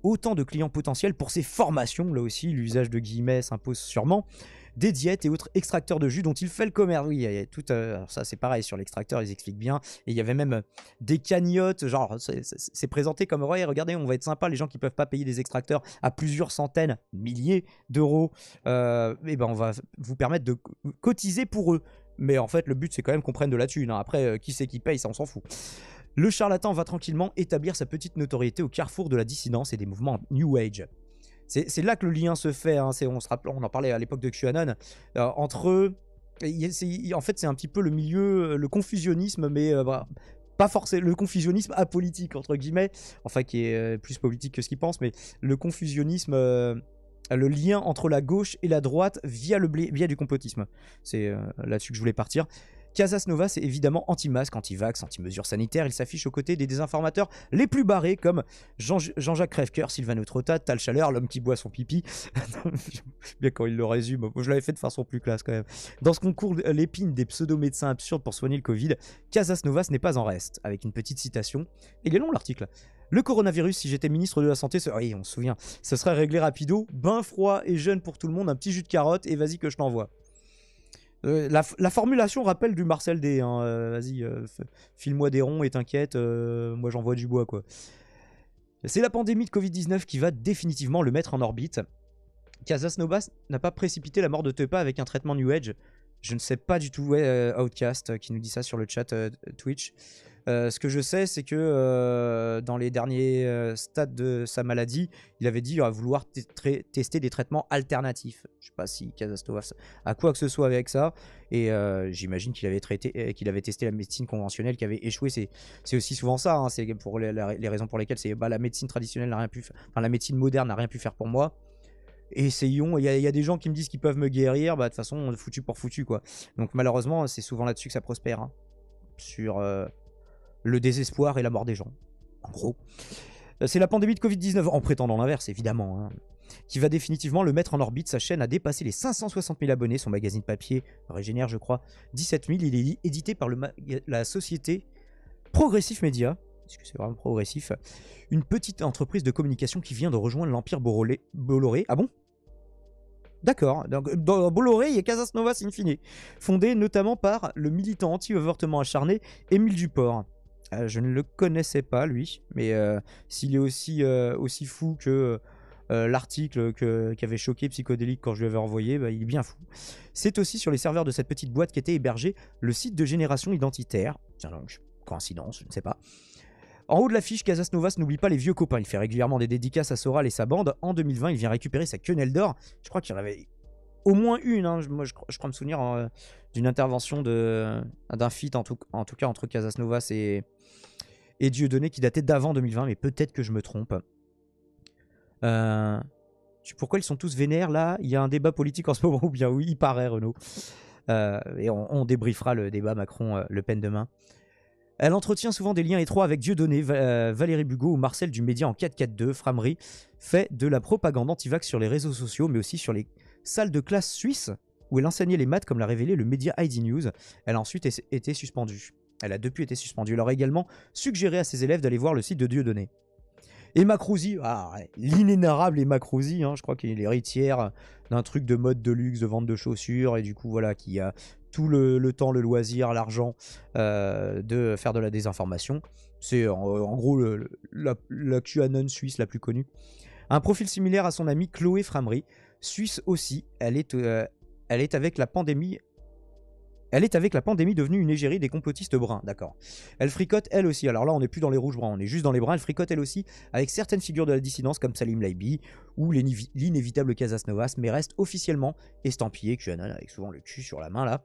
autant de clients potentiels pour ses formations, là aussi l'usage de guillemets s'impose sûrement, des diètes et autres extracteurs de jus dont il fait le commerce. Oui, tout, euh, ça c'est pareil sur l'extracteur, ils expliquent bien. Et il y avait même euh, des cagnottes, genre c'est présenté comme ouais, regardez, on va être sympa, les gens qui peuvent pas payer des extracteurs à plusieurs centaines, milliers d'euros, et euh, eh ben on va vous permettre de cotiser pour eux. Mais en fait, le but c'est quand même qu'on prenne de la thune. Hein. Après, qui c'est qui paye, ça on s'en fout. Le charlatan va tranquillement établir sa petite notoriété au carrefour de la dissidence et des mouvements New Age. C'est là que le lien se fait. Hein, on, se on en parlait à l'époque de QAnon. Euh, entre. En fait, c'est un petit peu le milieu, euh, le confusionnisme, mais euh, bah, pas forcément le confusionnisme apolitique entre guillemets, enfin qui est plus politique que ce qu'il pense, mais le confusionnisme, le lien entre la gauche et la droite via le blé, via du complotisme. C'est là-dessus que je voulais partir. Casas Nova, c'est évidemment anti-masque, anti-vax, anti-mesures sanitaires. Il s'affiche aux côtés des désinformateurs les plus barrés, comme Jean-Jacques Jean Crèvecoeur, Sylvain Trotta, Tal Chaleur, l'homme qui boit son pipi. <laughs> Bien quand il le résume, je l'avais fait de façon plus classe quand même. Dans ce concours, l'épine des pseudo-médecins absurdes pour soigner le Covid, Casas Novas n'est pas en reste, avec une petite citation. Il est long l'article. Le coronavirus, si j'étais ministre de la Santé, on se souvient, ce serait réglé rapido, bain froid et jeune pour tout le monde, un petit jus de carotte et vas-y que je t'envoie. Euh, la, formulation rappelle du Marcel D. Hein, euh, vas-y, euh, file-moi des ronds et t'inquiète, moi j'envoie du bois quoi. C'est la pandémie de Covid-19 qui va définitivement le mettre en orbite. Nobas n'a pas précipité la mort de Tepa avec un traitement New Age. Je ne sais pas du tout, est Outcast qui nous dit ça sur le chat Twitch. Euh, ce que je sais, c'est que euh, dans les derniers euh, stades de sa maladie, il avait dit il va vouloir tester des traitements alternatifs. Je sais pas si Casastova a quoi que ce soit avec ça. Et j'imagine qu'il avait, traité, qu'il avait testé la médecine conventionnelle qui avait échoué. C'est, aussi souvent ça. Hein. c'est pour les, raisons pour lesquelles bah, la médecine traditionnelle n'a rien pu, la médecine moderne n'a rien pu faire pour moi Et essayons. Il y, a des gens qui me disent qu'ils peuvent me guérir, bah de toute façon, foutu pour foutu quoi. Donc malheureusement, c'est souvent là-dessus que ça prospère. Hein. Sur, le désespoir et la mort des gens. En gros. Euh, c'est la pandémie de Covid-19, en prétendant l'inverse évidemment, hein, qui va définitivement le mettre en orbite. Sa chaîne a dépassé les 560 000 abonnés, son magazine papier, Régénère je crois, 17 000. Il est édité par la société Progressif Media, Est-ce que c'est vraiment progressif, une petite entreprise de communication qui vient de rejoindre l'Empire Bolloré. Ah bon D'accord. dans Bolloré et Casas Novas in fondé notamment par le militant anti-avortement acharné Émile Duport. Euh, je ne le connaissais pas, lui, mais euh, s'il est aussi, euh, fou que l'article qui avait choqué Psychodélique quand je lui avais envoyé, bah, il est bien fou. C'est aussi sur les serveurs de cette petite boîte qu'était hébergé le site de Génération Identitaire. Tiens donc, coïncidence, je ne sais pas. En haut de l'affiche, Casas Novas n'oublie pas les vieux copains. Il fait régulièrement des dédicaces à Soral et sa bande. En 2020, il vient récupérer sa quenelle d'or. Je crois qu'il en avait au moins une. Hein. je, crois me souvenir hein, euh, d'une intervention euh, d'un feat, en tout, cas, entre Casasnovas et, et Dieudonné, qui datait d'avant 2020, mais peut-être que je me trompe. Euh, pourquoi ils sont tous vénères, là Il y a un débat politique en ce <laughs> moment, ou bien oui, il paraît, Renaud. et on, débriefera le débat Macron-Le Pen demain. Elle entretient souvent des liens étroits avec Dieudonné, Valérie Bugot ou Marcel du média en 4-4-2, Framery, fait de la propagande anti-vax sur les réseaux sociaux, mais aussi sur les salle de classe suisse où elle enseignait les maths comme l'a révélé le média ID News. Elle a ensuite été suspendue. Elle a depuis été suspendue. Elle aurait également suggéré à ses élèves d'aller voir le site de Dieudonné. Et Macrouzi, ah, l'inénarrable Emma Crouzy, hein, je crois qu'il est l'héritière d'un truc de mode de luxe, de vente de chaussures, et du coup voilà, qui a tout le, temps, le loisir, l'argent euh, de faire de la désinformation. C'est en, gros la, QAnon suisse la plus connue. Un profil similaire à son amie Chloé Framery, Suisse aussi, elle est, euh, elle est avec la pandémie elle est avec la pandémie devenue une égérie des complotistes bruns, d'accord. Elle fricote elle aussi, alors là on n'est plus dans les rouges bruns, on est juste dans les bruns, elle fricote elle aussi avec certaines figures de la dissidence comme Salim Laibi ou l'inévitable Casas Novas, mais reste officiellement estampillé QAnon avec souvent le cul sur la main là.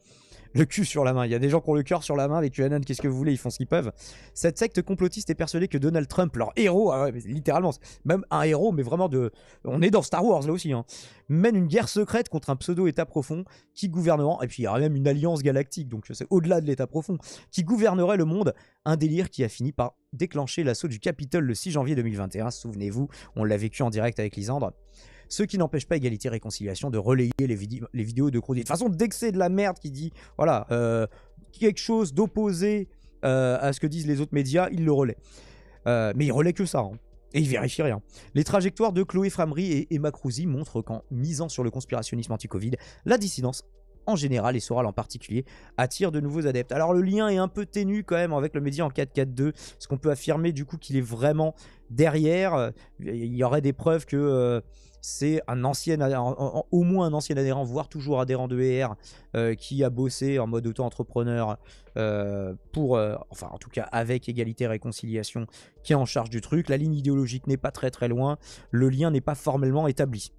Le cul sur la main, il y a des gens qui ont le cœur sur la main avec QAnon, qu'est-ce que vous voulez, ils font ce qu'ils peuvent. Cette secte complotiste est persuadée que Donald Trump, leur héros, ah littéralement, même un héros, mais vraiment de... On est dans Star Wars là aussi, hein, mène une guerre secrète contre un pseudo-État profond qui gouvernera... et puis il y aura même une alliance galactique, donc c'est au-delà de l'État profond, qui gouvernerait le monde un délire qui a fini par déclencher l'assaut du Capitole le 6 janvier 2021. Souvenez-vous, on l'a vécu en direct avec Lisandre. Ce qui n'empêche pas Égalité Réconciliation de relayer les, vidéos de Crousy. De toute façon, dès que c'est de la merde qui dit, voilà, euh, quelque chose d'opposé euh, à ce que disent les autres médias, il le relaie. Euh, mais il relaie que ça. Hein, et il vérifie rien. Les trajectoires de Chloé Framery et Emma Crouzy montrent qu'en misant sur le conspirationnisme anti-Covid, la dissidence en général et Soral en particulier attire de nouveaux adeptes. Alors le lien est un peu ténu quand même avec le média en 4-4-2, ce qu'on peut affirmer du coup qu'il est vraiment derrière. Il y aurait des preuves que euh, c'est un ancien, au moins un ancien adhérent, voire toujours adhérent de ER, qui a bossé en mode auto-entrepreneur euh, pour, enfin en tout cas avec égalité et réconciliation, qui est en charge du truc. La ligne idéologique n'est pas très très loin, le lien n'est pas formellement établi.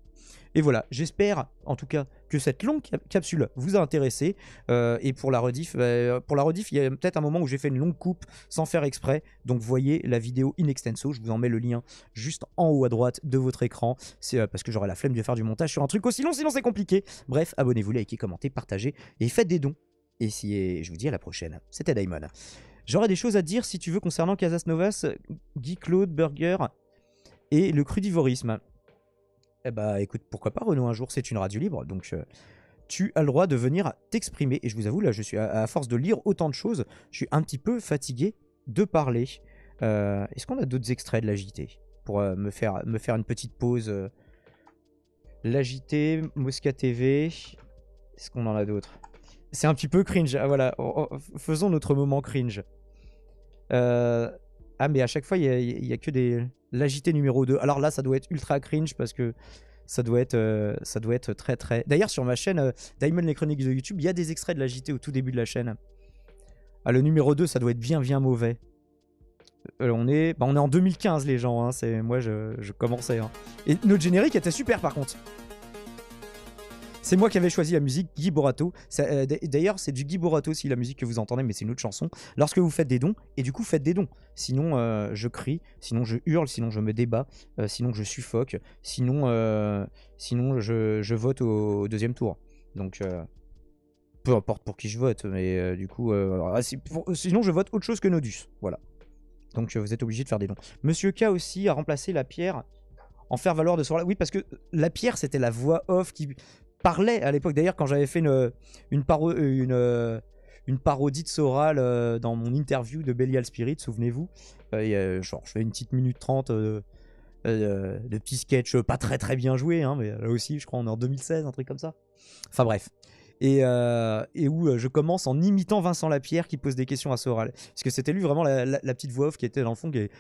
Et voilà, j'espère en tout cas que cette longue capsule vous a intéressé. Euh, et pour la rediff, bah, pour la rediff, il y a peut-être un moment où j'ai fait une longue coupe sans faire exprès. Donc voyez la vidéo in extenso. Je vous en mets le lien juste en haut à droite de votre écran. C'est euh, parce que j'aurai la flemme de faire du montage sur un truc aussi long, sinon c'est compliqué. Bref, abonnez-vous, likez, commentez, partagez et faites des dons. Et si je vous dis à la prochaine. C'était Daimon. J'aurais des choses à dire si tu veux concernant Casas Novas, Guy Claude Burger et le crudivorisme. Eh bah écoute, pourquoi pas Renaud un jour, c'est une radio libre, donc euh, tu as le droit de venir t'exprimer. Et je vous avoue, là, je suis à, force de lire autant de choses, je suis un petit peu fatigué de parler. Euh, est-ce qu'on a d'autres extraits de l'agité pour euh, me, faire, me faire une petite pause L'agité, Mosca TV. Est-ce qu'on en a d'autres C'est un petit peu cringe. Ah, voilà, oh, oh, faisons notre moment cringe. Ah mais à chaque fois, il n'y a que des l'agité numéro 2. Alors là, ça doit être ultra cringe parce que ça doit être, euh, ça doit être très très... D'ailleurs, sur ma chaîne, euh, Diamond les chroniques de YouTube, il y a des extraits de l'agité au tout début de la chaîne. Ah, le numéro 2, ça doit être bien bien mauvais. Euh, on, est... Bah, on est en 2015 les gens, hein. moi je, commençais. Hein. Et notre générique était super par contre. C'est moi qui avais choisi la musique, Guy Borato. Euh, d'ailleurs, c'est du Guy Borato aussi la musique que vous entendez, mais c'est une autre chanson. Lorsque vous faites des dons, et du coup, faites des dons. Sinon, euh, je crie, sinon, je hurle, sinon, je me débat, euh, sinon, je suffoque, sinon, sinon je, vote au, deuxième tour. Donc, peu importe pour qui je vote, mais du coup, ah, sinon, je vote autre chose que Nodus. Voilà. Donc, vous êtes obligé de faire des dons. Monsieur K aussi a remplacé la pierre en faire valoir de ce soir Oui, parce que la pierre, c'était la voix off qui, parlais à l'époque. D'ailleurs, quand j'avais fait une, une, euh, euh, parodie de Soral euh, dans mon interview de Belial Spirit, souvenez-vous, genre je fais une petite minute trente de petits sketchs pas très très bien joués, hein, mais là aussi, je crois, on est en 2016, un truc comme ça. Enfin bref. Et, où je commence en imitant Vincent Lapierre qui pose des questions à Soral. Parce que c'était lui vraiment la, petite voix off qui était dans le fond qui est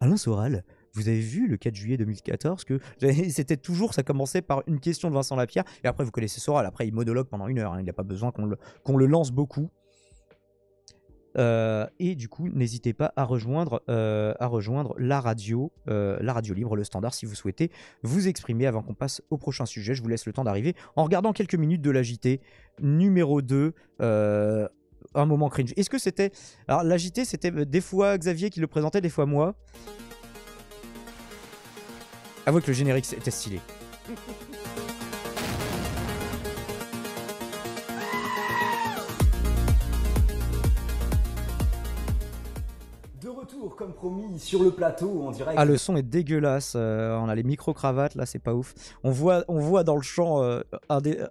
Alain Soral, vous avez vu le 4 juillet 2014 que <laughs> c'était toujours, ça commençait par une question de Vincent Lapierre, et après vous connaissez Soral, après il monologue pendant une heure, Il hein. il a pas besoin qu'on le, le, lance beaucoup. Euh, et du coup, n'hésitez pas à rejoindre, euh, à rejoindre la radio, euh, la radio libre, le standard, si vous souhaitez vous exprimer avant qu'on passe au prochain sujet. Je vous laisse le temps d'arriver en regardant quelques minutes de l'agité numéro 2. un moment cringe. Est-ce que c'était. Alors, l'agité, c'était des fois Xavier qui le présentait, des fois moi. Avouez que le générique était stylé. De retour, comme promis, sur le plateau en direct. Ah, le son est dégueulasse. Euh, on a les micro-cravates, là, c'est pas ouf. On voit, on voit dans le champ euh,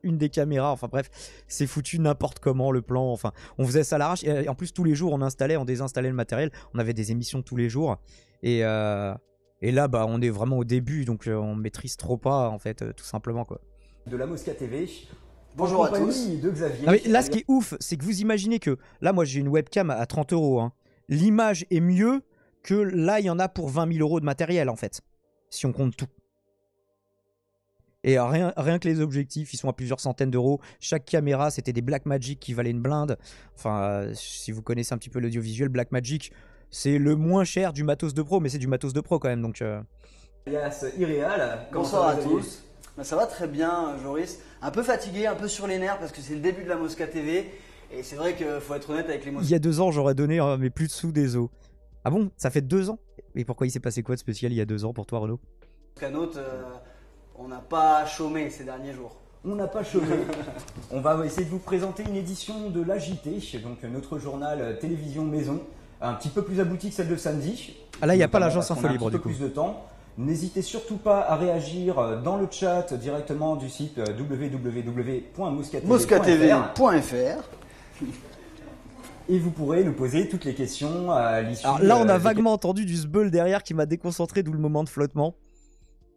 une des caméras. Enfin, bref, c'est foutu n'importe comment le plan. Enfin, on faisait ça à l'arrache. Et en plus, tous les jours, on installait, on désinstallait le matériel. On avait des émissions tous les jours. Et. Euh, et là, bah, on est vraiment au début, donc euh, on maîtrise trop pas, en fait, euh, tout simplement. quoi. De la Mosca TV, Bonjour à tous. De Xavier. là, ce qui est ouf, c'est que vous imaginez que là, moi, j'ai une webcam à 30 euros. Hein. L'image est mieux que là, il y en a pour 20 000 euros de matériel, en fait, si on compte tout. Et rien, rien que les objectifs, ils sont à plusieurs centaines d'euros. Chaque caméra, c'était des Blackmagic qui valaient une blinde. Enfin, euh, si vous connaissez un petit peu l'audiovisuel, Black Magic c'est le moins cher du matos de pro, mais c'est du matos de pro quand même. Donc, euh... Iréal, bonsoir à tous. Ben, ça va très bien, euh, Joris. Un peu fatigué, un peu sur les nerfs parce que c'est le début de la Mosca TV. Et c'est vrai qu'il faut être honnête avec les Mosca. Il y a deux ans, j'aurais donné euh, mais plus de sous des os. Ah bon Ça fait deux ans Et pourquoi il s'est passé quoi de spécial il y a deux ans pour toi, Renaud Canote, euh, on n'a pas chômé ces derniers jours. On n'a pas chômé. <laughs> on va essayer de vous présenter une édition de l'Agité, donc notre journal télévision maison un petit peu plus aboutie que celle de samedi. Ah, là, il n'y a pas l'agence Info Libre, du coup. plus de temps. N'hésitez surtout pas à réagir euh, dans le chat euh, directement du site euh, www.moscatv.fr. Et vous pourrez nous poser toutes les questions à l'issue. Alors là, on a vaguement entendu du zbeul derrière qui m'a déconcentré, d'où le moment de flottement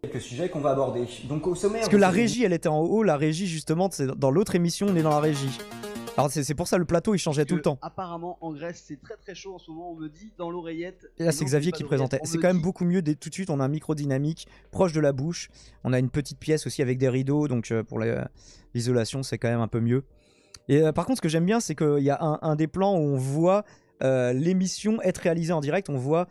quelques sujets qu'on va aborder. Donc au sommaire. Parce que la régie, elle était en haut, la régie justement, c'est dans l'autre émission, on est dans la régie. Alors ah, c'est pour ça le plateau il changeait tout le temps. Apparemment en Grèce c'est très très chaud en ce moment, on me dit dans l'oreillette. Et là c'est Xavier qui présentait. C'est quand même beaucoup mieux tout de suite, on a un micro dynamique proche de la bouche. On a une petite pièce aussi avec des rideaux, donc euh, pour l'isolation c'est quand même un peu mieux. Et euh, par contre ce que j'aime bien c'est qu'il y a un, des plans où on voit euh, l'émission être réalisée en direct. On voit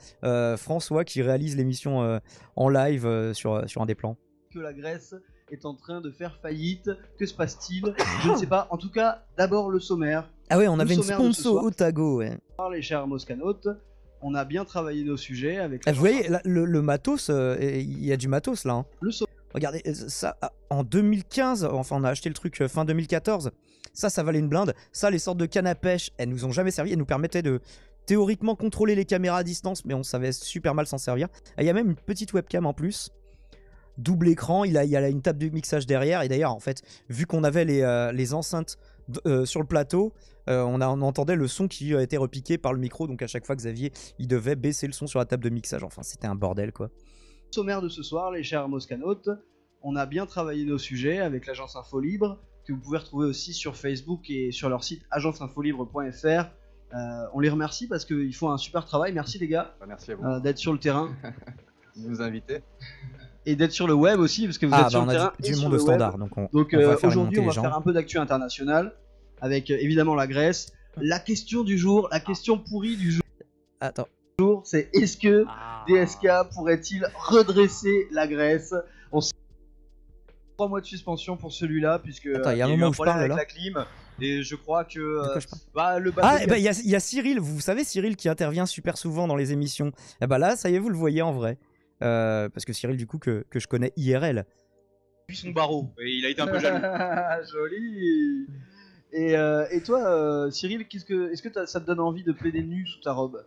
François qui réalise l'émission en live sur, sur un des plans. Que la Grèce est en train de faire faillite. Que se passe-t-il Je ne sais pas. En tout cas, d'abord le sommaire. Ah ouais, on avait une sponsor Otago. Ouais. les chers Moscanotes, on a bien travaillé nos sujets avec. Ah, vous voyez, le, matos, euh, il y a du matos là. Hein. Le Regardez, euh, ça, ah, en 2015, enfin on a acheté le truc euh, fin 2014, ça, ça valait une blinde. Ça, les sortes de cannes à pêche, elles nous ont jamais servi, elles nous permettaient de théoriquement contrôler les caméras à distance, mais on savait super mal s'en servir. Ah, il y a même une petite webcam en plus double écran, il, a, y a une table de mixage derrière, et d'ailleurs en fait, vu qu'on avait les, euh, enceintes euh, sur le plateau, euh, on, on, entendait le son qui a été repiqué par le micro, donc à chaque fois Xavier, il devait baisser le son sur la table de mixage, enfin c'était un bordel quoi. Sommaire de ce soir, les chers Moscanotes, on a bien travaillé nos sujets avec l'agence Info Libre, que vous pouvez retrouver aussi sur Facebook et sur leur site agenceinfolibre.fr. on les remercie parce qu'ils font un super travail. Merci les gars. Bah, merci D'être sur le terrain. <laughs> de nous inviter et d'être sur le web aussi, parce que vous ah, êtes bah sur on le terrain du, monde standard. Donc, aujourd'hui, on va euh, faire un peu d'actu internationale avec euh, évidemment la Grèce. La question du jour, la question pourrie du jour. Attends. C'est est-ce que ah. DSK pourrait-il redresser la Grèce On sait 3 mois de suspension pour celui-là, puisque Attends, il y a, un euh, moment où je parle, avec là. la Et je crois que. bah, le ah, eh ben, il y, a Cyril, vous savez Cyril qui intervient super souvent dans les émissions. Et eh bah ben là, ça y est, vous le voyez en vrai. Euh, parce que Cyril, du coup, que, je connais IRL. Puis son barreau, il a été un peu jaloux. <laughs> Joli et, euh, toi, euh, Cyril, ce que, est-ce que ça te donne envie de plaider nu sous ta robe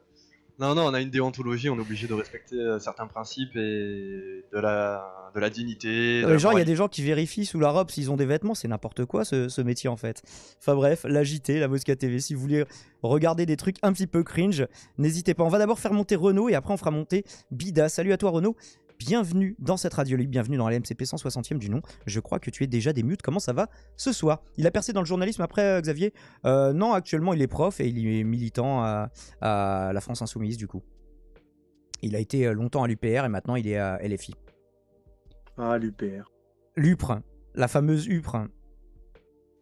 Non, non, on a une déontologie, on est obligé de respecter certains principes et de la de la dignité. Euh, genre, il y a des gens qui vérifient sous la robe s'ils ont des vêtements, c'est n'importe quoi ce, métier en fait. Enfin bref, l'agité, la Mosca TV, si vous voulez regarder des trucs un petit peu cringe, n'hésitez pas. On va d'abord faire monter Renault et après on fera monter Bida. Salut à toi Renault, bienvenue dans cette radio libre, bienvenue dans la MCP 160e du nom. Je crois que tu es déjà des mutes, comment ça va ce soir Il a percé dans le journalisme après euh, Xavier euh, Non, actuellement il est prof et il est militant à, à la France Insoumise du coup. Il a été longtemps à l'UPR et maintenant il est à LFI. Ah, l'UPR. L'UPR, la fameuse UPR.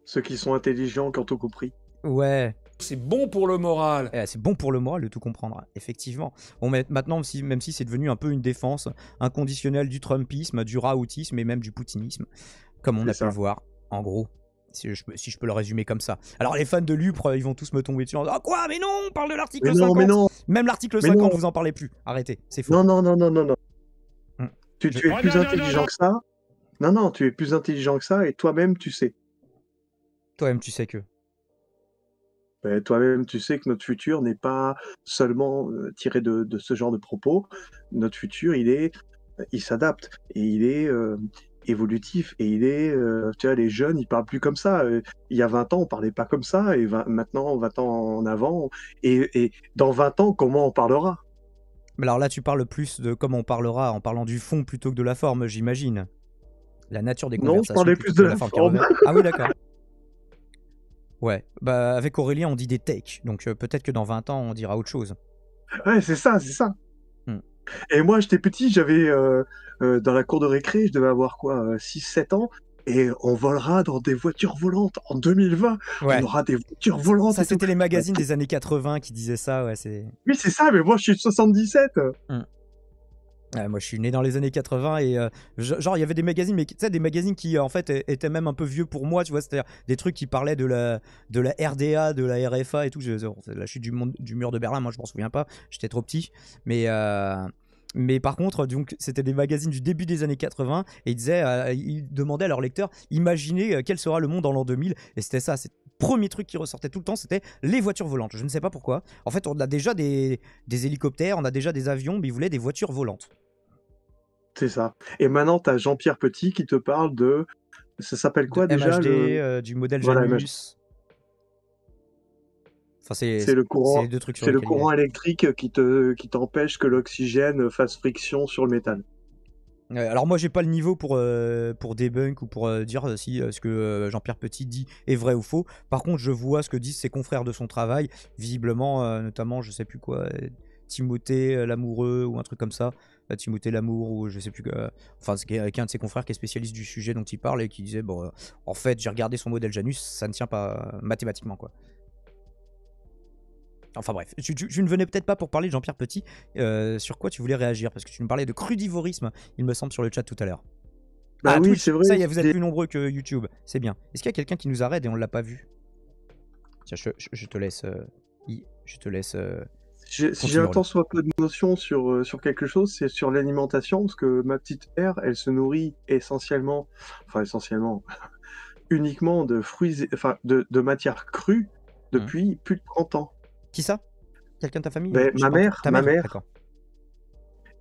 Ceux qui sont intelligents quand tout compris. Ouais. C'est bon pour le moral. Eh, c'est bon pour le moral de tout comprendre, effectivement. Bon, maintenant, même si c'est devenu un peu une défense inconditionnelle du Trumpisme, du Raoutisme et même du Poutinisme, comme on a pu le voir, en gros. Si je, peux le résumer comme ça. Alors les fans de l'UPR, ils vont tous me tomber dessus en disant Ah quoi Mais non, on parle de l'article 50 non, mais non. Même l'article 50, vous en parlez plus. Arrêtez, c'est faux. Non, non, non, non, non, non. Tu, es oh, plus intelligent que ça. Non, non, tu es plus intelligent que ça et toi-même tu sais. Toi-même tu sais que. Ben, toi-même tu sais que notre futur n'est pas seulement euh, tiré de, ce genre de propos. Notre futur, il est, euh, il s'adapte et il est euh, évolutif et il est, tu vois, les jeunes, ils parlent plus comme ça. Il y a 20 ans, on parlait pas comme ça et maintenant, 20 ans en avant. Et, et dans 20 ans, comment on parlera mais alors là, tu parles plus de, comment on parlera, en parlant du fond plutôt que de la forme, j'imagine. La nature des conversations. Non, je plus de, la, forme. ah oui, d'accord. <laughs> Ouais, bah avec Aurélien, on dit des takes, donc euh, peut-être que dans 20 ans, on dira autre chose. Ouais, c'est ça, c'est ça. Hmm. Et moi, j'étais petit, j'avais euh, euh, dans la cour de récré, je devais avoir quoi, 6-7 ans, et on volera dans des voitures volantes en 2020. On aura des voitures volantes. Ça, c'était les magazines des années 80 qui disaient ça. Ouais, c'est... Oui, c'est ça, mais moi, je suis de 77. Hum. moi, je suis né dans les années 80 et euh, genre il y avait des magazines, mais tu sais des magazines qui en fait étaient même un peu vieux pour moi, tu vois, c'est-à-dire des trucs qui parlaient de la de la RDA, de la RFA et tout. Je, la chute du, monde, du mur de Berlin, moi je m'en souviens pas, j'étais trop petit, mais euh, mais par contre, donc c'était des magazines du début des années 80 et ils disaient, euh, demandaient à leurs lecteurs, imaginez euh, quel sera le monde en l'an 2000. Et c'était ça, c'est premier truc qui ressortait tout le temps, c'était les voitures volantes. Je ne sais pas pourquoi. En fait, on a déjà des, hélicoptères, on a déjà des avions, mais ils voulaient des voitures volantes. C'est ça. Et maintenant, tu as Jean-Pierre Petit qui te parle de. Ça s'appelle quoi déjà euh, Du modèle c'est le courant, électrique qui te qui t'empêche que l'oxygène fasse friction sur le méthane. alors moi j'ai pas le niveau pour, euh, pour débunk ou pour euh, dire si euh, ce que Jean-Pierre Petit dit est vrai ou faux. Par contre je vois ce que disent ses confrères de son travail, visiblement notamment je sais plus quoi, Timothée l'amoureux ou un truc comme ça, Timothée l'amour ou je sais plus quoi, enfin c'est un de ses confrères qui est spécialiste du sujet dont il parle et qui disait bon en fait j'ai regardé son modèle Janus, ça ne tient pas mathématiquement quoi. Enfin bref, je, ne venais peut-être pas pour parler de Jean-Pierre Petit. Euh, sur quoi tu voulais réagir Parce que tu me parlais de crudivorisme, il me semble, sur le chat tout à l'heure. Bah ah, oui, c'est vrai. vous êtes plus nombreux que YouTube. C'est bien. Est-ce qu'il y a quelqu'un qui nous arrête et on ne l'a pas vu Tiens, je, te laisse. je te laisse. si euh, euh, j'ai un temps soit peu de notion sur, sur quelque chose, c'est sur l'alimentation, parce que ma petite mère, elle se nourrit essentiellement, enfin essentiellement, <laughs> uniquement de fruits, enfin de, de matières crues mmh. depuis plus de 30 ans. Qui ça Quelqu'un de ta famille ben, Ma mère. Ta mère.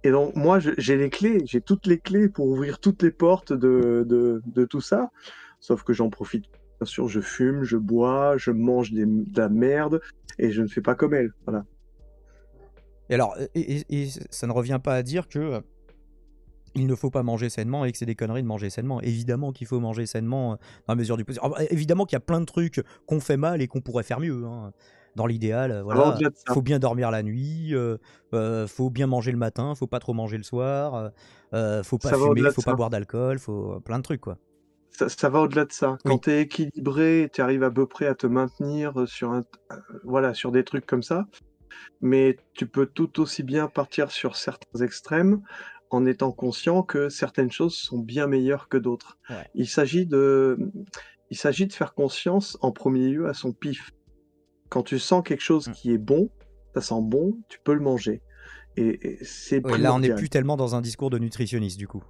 Et donc, moi, j'ai les clés, j'ai toutes les clés pour ouvrir toutes les portes de, tout ça. Sauf que j'en profite. Bien sûr, je fume, je bois, je mange de la merde et je ne fais pas comme elle. Voilà. Et alors, euh, et, ça ne revient pas à dire que euh, il ne faut pas manger sainement et que c'est des conneries de manger sainement. Évidemment qu'il faut manger sainement euh, dans la mesure du possible. évidemment qu'il y a plein de trucs qu'on fait mal et qu'on pourrait faire mieux. Hein dans l'idéal, euh, voilà, faut bien dormir la nuit, il euh, euh, faut bien manger le matin, faut pas trop manger le soir, faut pas fumer, faut pas boire d'alcool, faut plein de trucs quoi. Ça, va au-delà de ça. Quand tu es équilibré, tu arrives à peu près à te maintenir sur un, voilà, sur des trucs comme ça. Mais tu peux tout aussi bien partir sur certains extrêmes en étant conscient que certaines choses sont bien meilleures que d'autres. Il s'agit de il s'agit de faire conscience en premier lieu à son pif. Quand tu sens quelque chose mm. qui est bon, ça sent bon, tu peux le manger. Et, c'est là, on n'est plus tellement dans un discours de nutritionniste, du coup.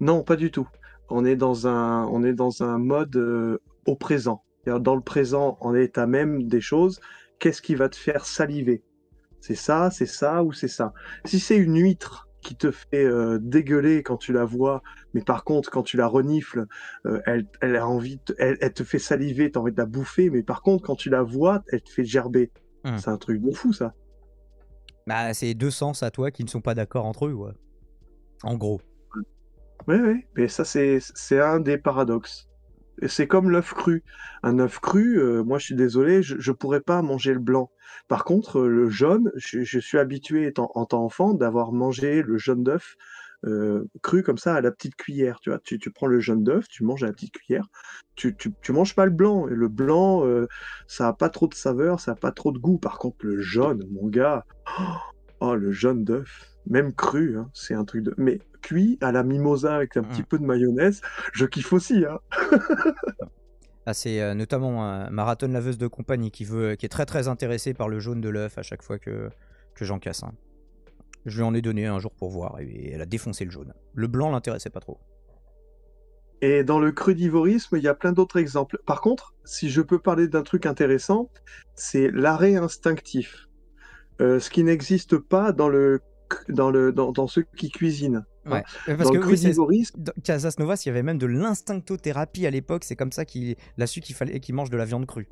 Non, pas du tout. On est dans un, on est dans un mode euh, au présent. Dans le présent, on est à même des choses, qu'est-ce qui va te faire saliver C'est ça, c'est ça ou c'est ça Si c'est une huître, qui te fait euh, dégueuler quand tu la vois, mais par contre, quand tu la renifles, euh, elle, a envie, elle, te fait saliver, t'as envie de la bouffer, mais par contre, quand tu la vois, elle te fait gerber. Hum. C'est un truc bon fou, ça. Bah, c'est deux sens à toi qui ne sont pas d'accord entre eux, En gros. Oui, oui, mais ça, c'est un des paradoxes c'est comme l'œuf cru. Un œuf cru, euh, moi je suis désolé, je, ne pourrais pas manger le blanc. Par contre, euh, le jaune, je, suis habitué en tant enfant d'avoir mangé le jaune d'œuf euh, cru comme ça à la petite cuillère. Tu vois, tu, prends le jaune d'œuf, tu manges à la petite cuillère. Tu, tu, manges pas le blanc. Et le blanc, ça n'a pas trop de saveur, ça n'a pas trop de goût. Par contre, le jaune, mon gars, oh le jaune d'œuf même cru, hein, c'est un truc de. Mais cuit à la mimosa avec un petit mm. peu de mayonnaise, je kiffe aussi. Hein. <laughs> ah, c'est euh, notamment euh, Marathon Laveuse de compagnie qui, veut, qui est très très intéressé par le jaune de l'œuf à chaque fois que, que j'en casse un. Je lui en ai donné un jour pour voir et elle a défoncé le jaune. Le blanc l'intéressait pas trop. Et dans le crudivorisme, il y a plein d'autres exemples. Par contre, si je peux parler d'un truc intéressant, c'est l'arrêt instinctif. Euh, ce qui n'existe pas dans le dans, le, dans, ceux qui cuisinent. Ouais. Euh, parce que Casas Novas, il y avait même de l'instinctothérapie à l'époque. C'est comme ça qu'il a su qu'il fallait qu'il mange de la viande crue.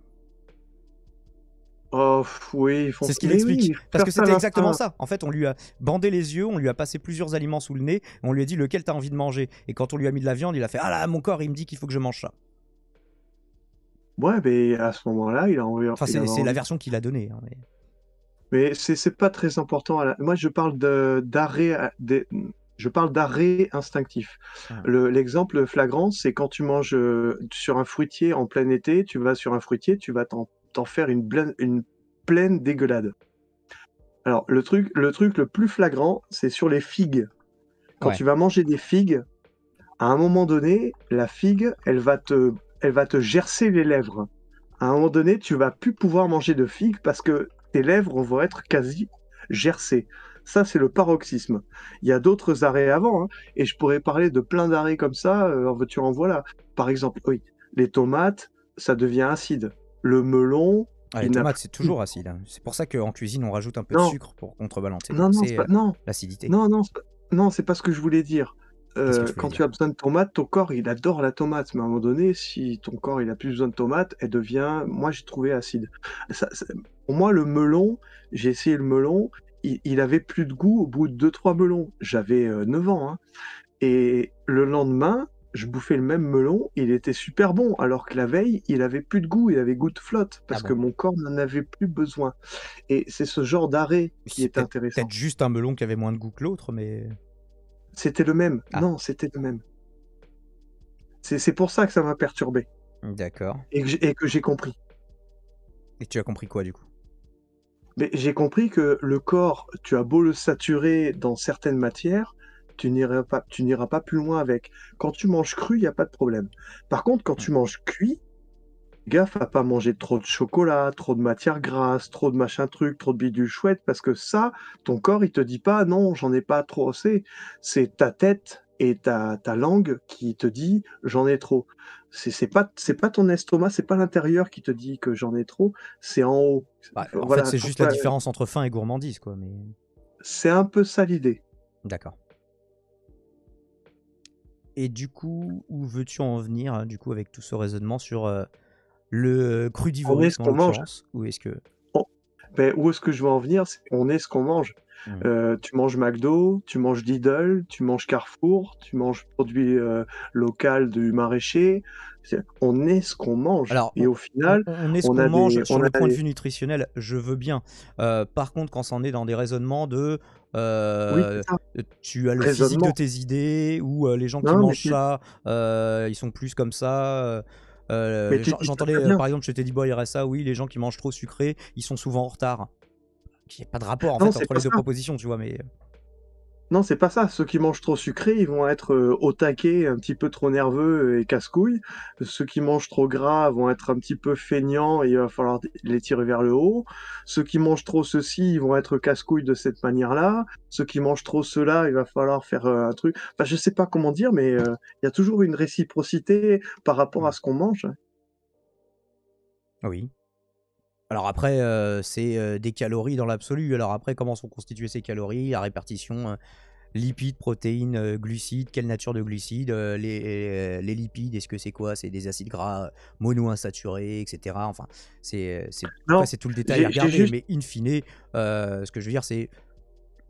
Oh, oui, C'est ce qu'il explique. parce que c'était exactement ça. En fait, on lui a bandé les yeux, on lui a passé plusieurs aliments sous le nez, on lui a dit lequel tu as envie de manger. Et quand on lui a mis de la viande, il a fait Ah là, mon corps, il me dit qu'il faut que je mange ça. Ouais, mais à ce moment-là, il a envie. Enfin, c'est la version qu'il a donnée. Hein, mais c'est pas très important. Moi, je parle d'arrêt euh, je parle d'arrêt instinctif. Ah. L'exemple flagrant, c'est quand tu manges euh, sur un fruitier en plein été, tu vas sur un fruitier, tu vas t'en faire une, pleine dégueulade. Alors, le truc, le truc le plus flagrant, c'est sur les figues. Quand tu vas manger des figues, à un moment donné, la figue, elle va te, elle va te gercer les lèvres. À un moment donné, tu vas plus pouvoir manger de figues parce que tes lèvres vont être quasi gercées. Ça, c'est le paroxysme. Il y a d'autres arrêts avant, hein, et je pourrais parler de plein d'arrêts comme ça, euh, en tu en voilà. Par exemple, oui, les tomates, ça devient acide. Le melon, ah, les tomates, c'est toujours acide. Hein. C'est pour ça qu'en cuisine, on rajoute un peu de sucre pour contrebalancer euh, l'acidité. Non, non, non, c'est pas ce que je voulais dire. Euh, quand tu as besoin de tomates, ton corps, il adore la tomate. Mais à un moment donné, si ton corps, il a plus besoin de tomates, elle devient, moi, j'ai trouvé acide. pour moi, le melon, j'ai essayé le melon, il, avait plus de goût au bout de deux, trois melons. J'avais 9 euh, ans. Hein. Et le lendemain, je bouffais le même melon, il était super bon, alors que la veille, il avait plus de goût, il avait goût de flotte, ah parce que mon corps n'en avait plus besoin. Et c'est ce genre d'arrêt qui est intéressant. peut-être juste un melon qui avait moins de goût que l'autre, mais c'était le même. Ah. Non, c'était le même. C'est pour ça que ça m'a perturbé. D'accord. Et que j'ai compris. Et tu as compris quoi du coup Mais j'ai compris que le corps, tu as beau le saturer dans certaines matières, tu n'iras pas, tu n'iras pas plus loin avec. Quand tu manges cru, il n'y a pas de problème. Par contre, quand mmh. tu manges cuit, gaffe à pas manger trop de chocolat, trop de matière grasse, trop de machin truc, trop de bidule chouette, parce que ça, ton corps, il te dit pas non, j'en ai pas trop assez. C'est ta tête et ta, ta langue qui te dit j'en ai trop. C'est, c'est pas c'est pas ton estomac, c'est pas l'intérieur qui te dit que j'en ai trop, c'est en haut. Bah, euh, en fait, c'est juste la différence entre faim et gourmandise, quoi. Mais c'est un peu ça l'idée. D'accord. Et du coup, où veux-tu en venir, du coup, avec tout ce raisonnement sur euh, le euh, on est-ce qu'on mange est-ce que... Ben, où est-ce que je veux en venir on est ce qu'on mange. Euh, tu manges McDo, tu manges Lidl, tu manges Carrefour, tu manges produits euh, local du maraîcher. on est ce qu'on mange. et au final, on, est ce qu'on mange sur le point de vue nutritionnel. Je veux bien. par contre, quand c'en est dans des raisonnements de tu as le physique de tes idées ou les gens qui mangent ça, ils sont plus comme ça. Euh, j'entendais euh, par exemple chez Teddy Boy RSA, oui, les gens qui mangent trop sucré, ils sont souvent en retard. Il n'y a pas de rapport en fait, entre les deux propositions, tu vois, mais. Euh, non, c'est pas ça. Ceux qui mangent trop sucré, ils vont être euh, au taquet, un petit peu trop nerveux et casse-couilles. Ceux qui mangent trop gras vont être un petit peu feignants et il va falloir les tirer vers le haut. Ceux qui mangent trop ceci, ils vont être casse-couilles de cette manière-là. Ceux qui mangent trop cela, il va falloir faire euh, un truc. Enfin, je sais pas comment dire, mais euh, il y a toujours une réciprocité par rapport à ce qu'on mange. Oui. Alors après, euh, c'est euh, des calories dans l'absolu. Alors après, comment sont constituées ces calories La répartition euh, lipides, protéines, glucides, quelle nature de glucides, les, lipides, est-ce que c'est quoi C'est des acides gras monoinsaturés, etc. Enfin, c'est tout le détail à regarder, mais in fine, ce que je veux dire, c'est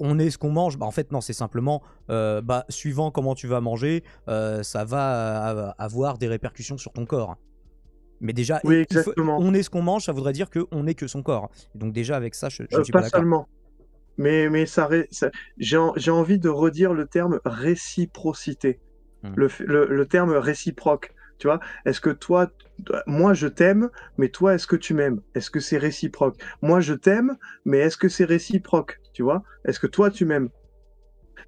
on est ce qu'on mange. Bah, en fait, non, c'est simplement, bah, suivant comment tu vas manger, ça va avoir des répercussions sur ton corps. Mais déjà, on est ce qu'on mange, ça voudrait dire qu'on n'est que son corps. Donc déjà avec ça, je, ne euh, suis pas, pas seulement. Mais, mais ça, j'ai envie de redire le terme réciprocité, hmm. le, terme réciproque. Tu vois, est-ce que toi, moi je t'aime, mais toi, est-ce que tu m'aimes Est-ce que c'est réciproque Moi je t'aime, mais est-ce que c'est réciproque Tu vois, est-ce que toi tu m'aimes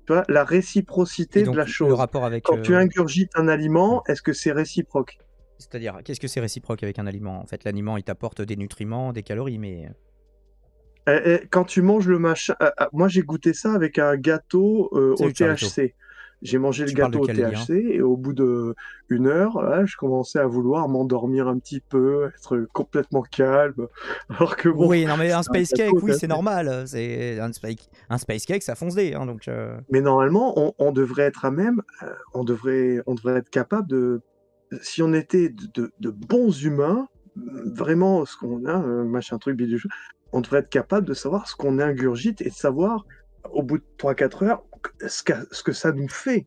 tu vois, la réciprocité de la chose. rapport avec, Quand tu euh, ingurgites un aliment, hmm. est-ce que c'est réciproque c'est-à-dire, qu'est-ce que c'est réciproque avec un aliment En fait, l'aliment, il t'apporte des nutriments, des calories, mais... Eh, eh, quand tu manges le machin... Ah, ah, moi, j'ai goûté ça avec un gâteau euh, au THC. J'ai mangé le gâteau au THC et au bout de heure, je commençais à vouloir m'endormir un petit peu, être complètement calme. <laughs> Alors que oui, non mais un space cake, oui, c'est normal. C'est un, un, space cake, ça fonce des. Hein, donc. Euh. Mais normalement, on, on, devrait être à même, euh, on devrait, on devrait être capable de si on était de, bons humains, vraiment ce qu'on a, euh, machin truc, bidule, on devrait être capable de savoir ce qu'on ingurgite et de savoir au bout de 3-4 heures ce que, ça nous fait.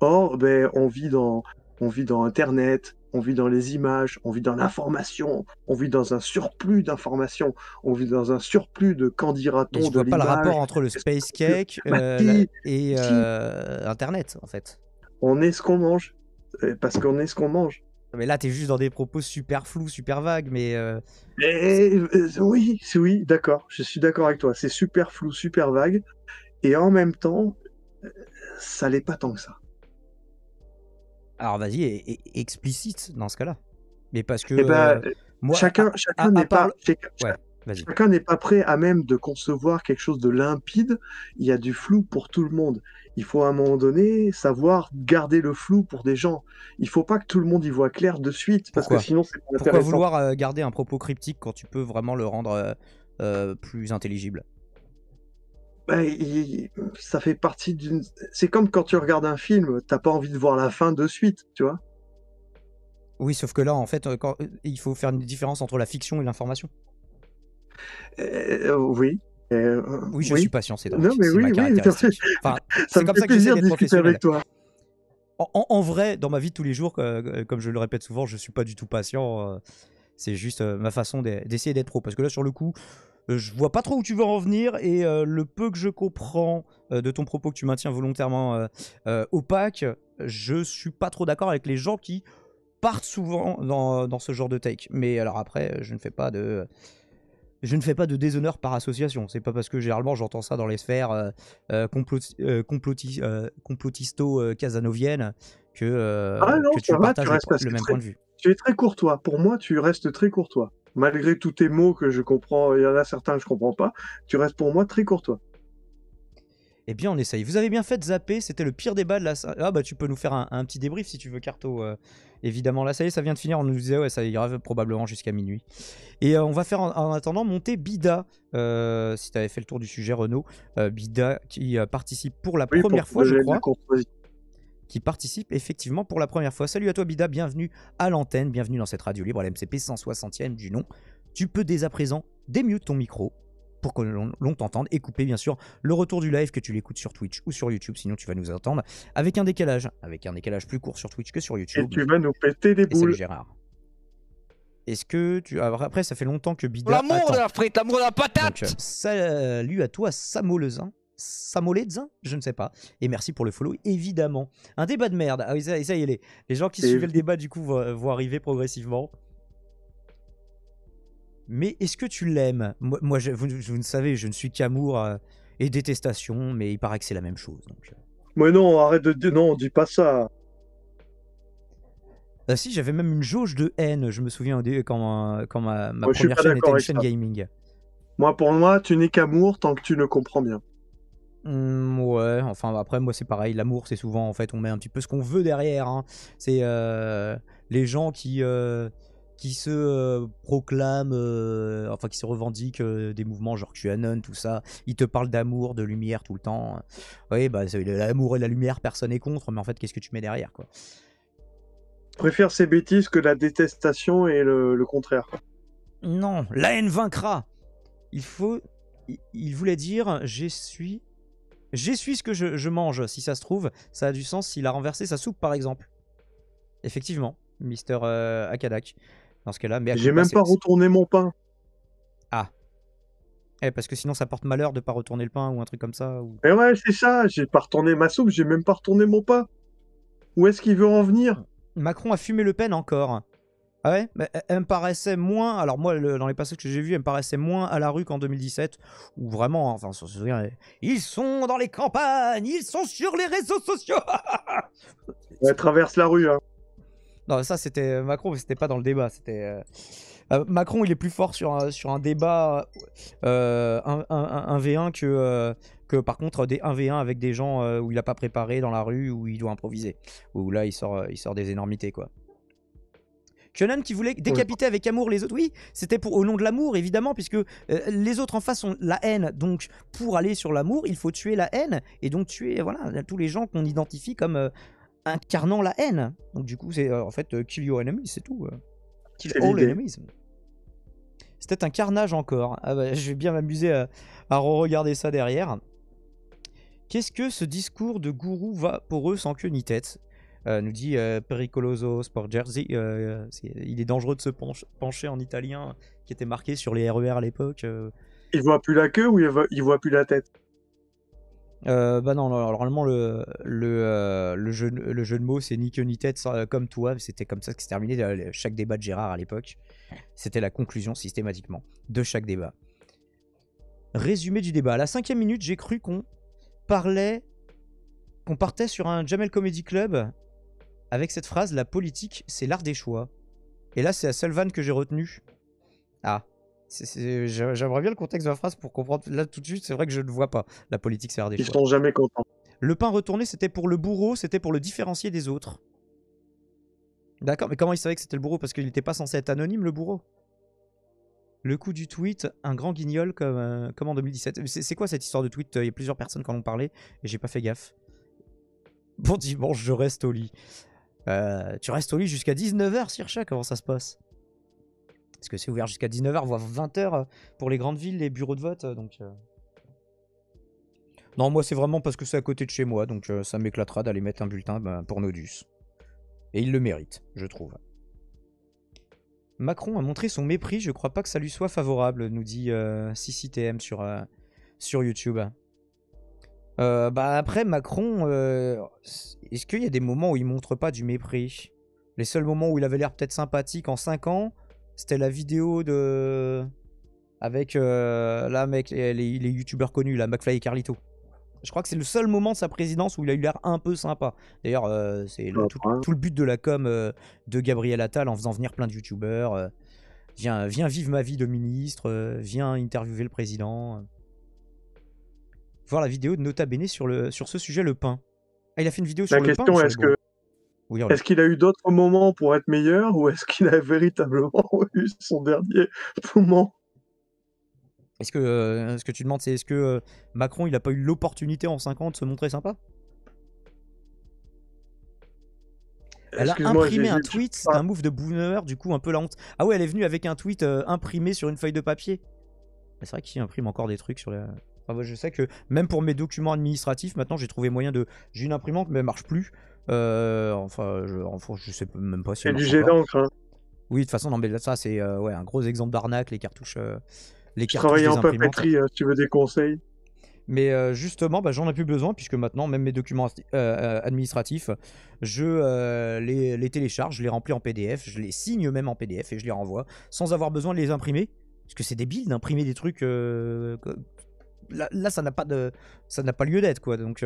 Or, ben, on, vit dans, on vit dans Internet, on vit dans les images, on vit dans l'information, on vit dans un surplus d'informations, on vit dans un surplus de quand dira-t-on de vois pas le rapport entre le space cake bah, euh, et euh, Internet, en fait. On est ce qu'on mange parce qu'on est ce qu'on mange. Mais là, tu es juste dans des propos super flous, super vagues, mais. Euh... oui, d'accord. Je suis d'accord avec toi. C'est super flou, super vague, et en même temps, ça l'est pas tant que ça. Alors vas-y, explicite dans ce cas-là. Mais parce que. Eh ben, euh, chacun, n'est pas. chacun n'est pas prêt à même de concevoir quelque chose de limpide. Il y a du flou pour tout le monde il faut à un moment donné savoir garder le flou pour des gens. Il faut pas que tout le monde y voit clair de suite, parce que sinon c'est Pourquoi vouloir euh, garder un propos cryptique quand tu peux vraiment le rendre euh, euh, plus intelligible bah, ça fait partie d'une. C'est comme quand tu regardes un film, t'as pas envie de voir la fin de suite, tu vois. Oui, sauf que là, en fait, il faut faire une différence entre la fiction et l'information. Euh, oui, euh, oui, je suis patient, c'est Non, mais oui, enfin, ça que j'essaie de avec toi. En, vrai, dans ma vie de tous les jours, comme je le répète souvent, je ne suis pas du tout patient. Euh, c'est juste euh, ma façon d'essayer d'être pro. Parce que là, sur le coup, je vois pas trop où tu veux en venir et le peu que je comprends de ton propos que tu maintiens volontairement opaque, je ne suis pas trop d'accord avec les gens qui partent souvent dans, dans, ce genre de take. Mais alors après, je ne fais pas de je ne fais pas de déshonneur par association. C'est pas parce que généralement j'entends ça dans les sphères complotisto-casanoviennes que, tu partages le, même point de vue. Tu es très courtois. Pour moi, tu restes très courtois. Malgré tous tes mots que je comprends, il y en a certains que je comprends pas, tu restes pour moi très courtois eh bien on essaye. Vous avez bien fait zapper, c'était le pire débat de la... Ah bah tu peux nous faire un, petit débrief si tu veux, Carto. Euh. évidemment, là ça y est, ça vient de finir, on nous disait ouais ça ira probablement jusqu'à minuit. Et euh, on va faire en, attendant monter Bida, euh, si tu avais fait le tour du sujet Renaud, Bida qui participe pour la première fois je crois. Qui participe effectivement pour la première fois. Salut à toi Bida, bienvenue à l'antenne, bienvenue dans cette radio libre, à la MCP 160e du nom. Tu peux dès à présent démute ton micro pour que l'on t'entende et couper bien sûr le retour du live que tu l'écoutes sur Twitch ou sur YouTube, sinon tu vas nous entendre avec un décalage, avec un décalage plus court sur Twitch que sur YouTube. Et tu vas nous péter des boules. Gérard. Est-ce que tu. après, ça fait longtemps que Bida. L'amour de la frite, l'amour de la patate euh, Salut à toi, Samolezin. Samolezin Je ne sais pas. Et merci pour le follow, évidemment. Un débat de merde. Ah, ça, ça y est, les gens qui suivaient le débat, du coup, vont arriver progressivement. Mais est-ce que tu l'aimes Moi, je, vous, ne savez, je ne suis qu'amour euh, et détestation, mais il paraît que c'est la même chose. Donc. Euh. Mais non, arrête de dire. Non, dis pas ça. Ah si, j'avais même une jauge de haine, je me souviens euh, quand ma, quand ma, première chaîne était une chaîne gaming. Moi, pour moi, tu n'es qu'amour tant que tu le comprends bien. Mmh, ouais, enfin après moi c'est pareil, l'amour c'est souvent en fait on met un petit peu ce qu'on veut derrière. Hein. C'est les gens qui, qui se euh, proclame euh, enfin qui se revendique euh, des mouvements genre QAnon, tout ça. il te parle d'amour, de lumière tout le temps. Oui, bah l'amour et la lumière, personne n'est contre, mais en fait, qu'est-ce que tu mets derrière, quoi Préfère ces bêtises que la détestation et le, contraire. Non, la haine vaincra. Il faut, il, voulait dire, j'essuie, suis ce que je, je mange. Si ça se trouve, ça a du sens s'il a renversé sa soupe, par exemple. Effectivement, Mister Akadak ce J'ai même pas retourné mon pain. Ah. Eh, parce que sinon, ça porte malheur de pas retourner le pain ou un truc comme ça. Ou... Eh ouais, c'est ça. J'ai pas retourné ma soupe, j'ai même pas retourné mon pain. Où est-ce qu'il veut en venir Macron a fumé Le Pen encore. Ah ouais mais eh, Elle me paraissait moins. Alors, moi, dans les passages que j'ai vus, elle me paraissait moins à la rue qu'en 2017. Ou vraiment, enfin, eh, ils sont dans les campagnes, ils sont sur les réseaux sociaux Elle <laughs> traverse la rue, hein. Non, ça c'était euh, Macron, mais c'était pas dans le débat. C'était euh, euh, Macron, il est plus fort sur un, sur un débat 1 un, V1 que, que par contre des 1v1 avec des gens où il n'a pas préparé dans la rue, où il doit improviser. Où là, il sort, il sort des énormités, quoi. Conan qui voulait décapiter avec amour les autres. Oui, c'était pour au nom de l'amour, évidemment, puisque les autres en face ont la haine. Donc, pour aller sur l'amour, il faut tuer la haine et donc tuer voilà tous les gens qu'on identifie comme incarnant la haine. Donc du coup, c'est euh, en fait euh, kill your enemies, c'est tout. Euh. Kill all enemies. C'était un carnage encore. Ah bah, je vais bien m'amuser à, re-regarder ça derrière. Qu'est-ce que ce discours de gourou va pour eux sans queue ni tête nous dit Pericoloso Sport Jersey. il est dangereux de se pencher en italien qui était marqué sur les RER e à l'époque. Il voit plus la queue ou il voit, il voit plus la tête euh, bah non, normalement le, le, euh, jeu, le de mots c'est ni queue ni tête comme toi, c'était comme ça que c'est terminé chaque débat de Gérard à l'époque. C'était la conclusion systématiquement de chaque débat. Résumé du débat. À la cinquième minute, j'ai cru qu'on parlait, qu'on partait sur un Jamel Comedy Club avec cette phrase La politique c'est l'art des choix. Et là, c'est la seule vanne que j'ai retenue. Ah, J'aimerais bien le contexte de la phrase pour comprendre. Là, tout de suite, c'est vrai que je ne vois pas. La politique, a des Ils sont jamais contents. Le pain retourné, c'était pour le bourreau, c'était pour le différencier des autres. D'accord, mais comment il savait que c'était le bourreau Parce qu'il n'était pas censé être anonyme, le bourreau. Le coup du tweet, un grand guignol comme, euh, en 2017. C'est quoi cette histoire de tweet Il y a plusieurs personnes qui en ont parlé et j'ai pas fait gaffe. Bon dimanche, je reste au lit. Euh, tu restes au lit jusqu'à 19h, Sircha, comment ça se passe est-ce que c'est ouvert jusqu'à 19h, voire 20h euh, pour les grandes villes, les bureaux de vote. Euh, donc. Euh. Non, moi c'est vraiment parce que c'est à côté de chez moi, donc ça m'éclatera d'aller mettre un bulletin ben, pour Nodus. Et il le mérite, je trouve. Macron a montré son mépris, je crois pas que ça lui soit favorable, nous dit CCTM sur, sur YouTube. bah après, Macron, est-ce qu'il y a des moments où il montre pas du mépris Les seuls moments où il avait l'air peut-être sympathique en 5 ans, c'était la vidéo de. Avec euh, là, mec, les, les, youtubeurs connus, là, McFly et Carlito. Je crois que c'est le seul moment de sa présidence où il a eu l'air un peu sympa. D'ailleurs, euh, c'est tout, le but de la com euh, de Gabriel Attal en faisant venir plein de youtubeurs. viens, viens vivre ma vie de ministre, viens interviewer le président. Voir la vidéo de Nota Bene sur, le, sur ce sujet, le pain. Ah, il a fait une vidéo sur le pain. La question, est-ce que est-ce qu'il a eu d'autres moments pour être meilleur ou est-ce qu'il a <laughs> véritablement eu son dernier <laughs> moment Est-ce que euh, ce que tu demandes, c'est est-ce que euh, Macron, il n'a pas eu l'opportunité en 5 ans de se montrer sympa Elle a imprimé un tweet, c'est un move de Booner, du coup un peu la honte. Ah ouais, elle est venue avec un tweet euh, imprimé sur une feuille de papier. C'est vrai qu'il imprime encore des trucs sur la... je sais que même pour mes documents administratifs, maintenant j'ai trouvé moyen de... J'ai une imprimante, mais elle marche plus. Euh, enfin, je, enfin, je sais même pas si. du hein. Oui, de toute façon, non, mais ça, c'est euh, ouais, un gros exemple d'arnaque, les cartouches. Euh, les je cartouches en papeterie, si tu veux des conseils. Mais justement, bah, j'en ai plus besoin, puisque maintenant, même mes documents administratifs, je les, télécharge, je les remplis en PDF, je les signe même en PDF et je les renvoie, sans avoir besoin de les imprimer. Parce que c'est débile d'imprimer des trucs. Là, ça n'a pas, de, pas lieu d'être, quoi. Donc.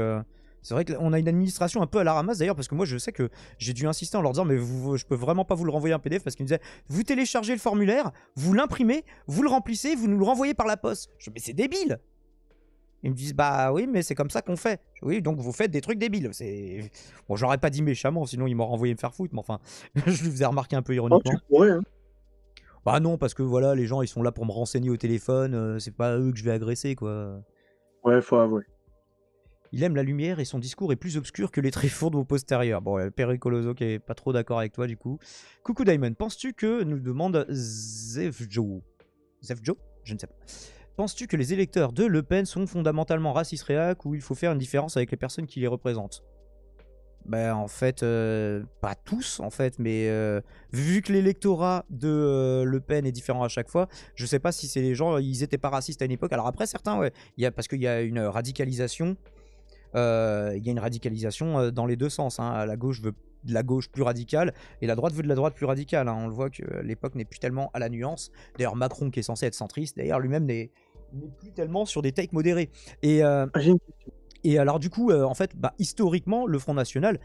C'est vrai qu'on a une administration un peu à la ramasse d'ailleurs, parce que moi je sais que j'ai dû insister en leur disant mais je peux vraiment pas vous le renvoyer un PDF parce qu'ils me disaient vous téléchargez le formulaire, vous l'imprimez, vous le remplissez, vous nous le renvoyez par la poste. Je mais c'est débile. Ils me disent bah oui mais c'est comme ça qu'on fait. oui donc vous faites des trucs débiles. C'est bon j'aurais pas dit méchamment sinon ils m'auraient renvoyé me faire foutre mais enfin <laughs> je lui faisais remarquer un peu ironiquement. Ah, hein. Bah non parce que voilà les gens ils sont là pour me renseigner au téléphone, euh, c'est pas eux que je vais agresser quoi. Ouais faut avouer. Il aime la lumière et son discours est plus obscur que les tréfonds de vos postérieurs. Bon, euh, Pericoloso qui est pas trop d'accord avec toi du coup. Coucou Diamond, penses-tu que nous demande Zevjo Zevjo Je ne sais pas. Penses-tu que les électeurs de Le Pen sont fondamentalement racistes réac ou il faut faire une différence avec les personnes qui les représentent ben, en fait, euh, pas tous en fait, mais euh, vu que l'électorat de Le Pen est différent à chaque fois, je sais pas si c'est les gens, ils étaient pas racistes à une époque. Alors après certains, ouais, y a, parce qu'il y a une radicalisation euh, il y a une radicalisation euh, dans les deux sens. Hein. La gauche veut de la gauche plus radicale et la droite veut de la droite plus radicale. Hein. On le voit que euh, l'époque n'est plus tellement à la nuance. D'ailleurs, Macron, qui est censé être centriste, d'ailleurs, lui-même n'est plus tellement sur des takes modérés. Et, et alors, du coup, en fait, bah, historiquement, le Front National,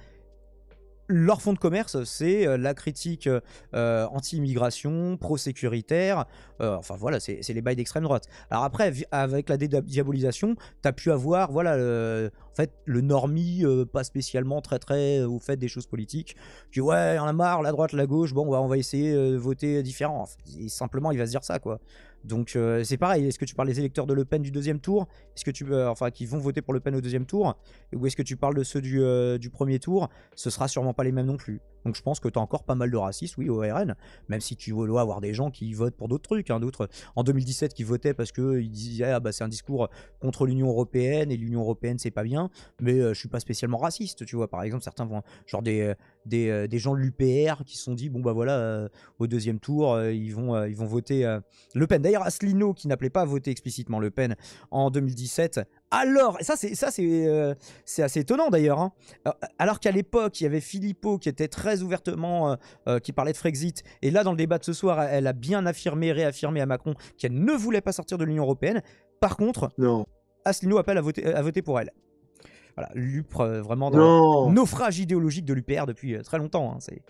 leur fond de commerce, c'est euh, la critique euh, anti-immigration, pro-sécuritaire, euh, enfin voilà, c'est les bails d'extrême droite. Alors après, avec la dédiabolisation, t'as pu avoir, voilà, le, en fait, le normie, pas spécialement très très au fait des choses politiques, qui ouais, on a marre, la droite, la gauche, bon, on va essayer de voter différent. simplement, il va se dire ça, quoi. Donc euh, c'est pareil, est-ce que tu parles des électeurs de Le Pen du deuxième tour Est-ce que tu euh, enfin qui vont voter pour Le Pen au deuxième tour Ou est-ce que tu parles de ceux du, euh, du premier tour Ce sera sûrement pas les mêmes non plus. Donc je pense que tu as encore pas mal de racistes, oui, au RN, même si tu dois avoir des gens qui votent pour d'autres trucs, hein, d'autres en 2017 qui votaient parce qu'ils disaient ah bah c'est un discours contre l'Union européenne et l'Union européenne c'est pas bien, mais euh, je suis pas spécialement raciste, tu vois. Par exemple, certains vont genre des euh, euh, des, gens de l'UPR qui se sont dit bon bah voilà au deuxième tour ils vont ils vont voter Le Pen. D'ailleurs Asselineau qui n'appelait pas à voter explicitement Le Pen en 2017 alors, ça c'est ça c'est euh, assez étonnant d'ailleurs. Hein. Euh, alors qu'à l'époque, il y avait Philippot qui était très ouvertement euh, qui parlait de Frexit et là dans le débat de ce soir, elle a bien affirmé réaffirmé à Macron qu'elle ne voulait pas sortir de l'Union européenne. Par contre, non. Asselineau appelle à voter, à voter pour elle. Voilà, l'UPR vraiment dans le naufrage idéologique de l'UPR depuis très longtemps. Hein. c'est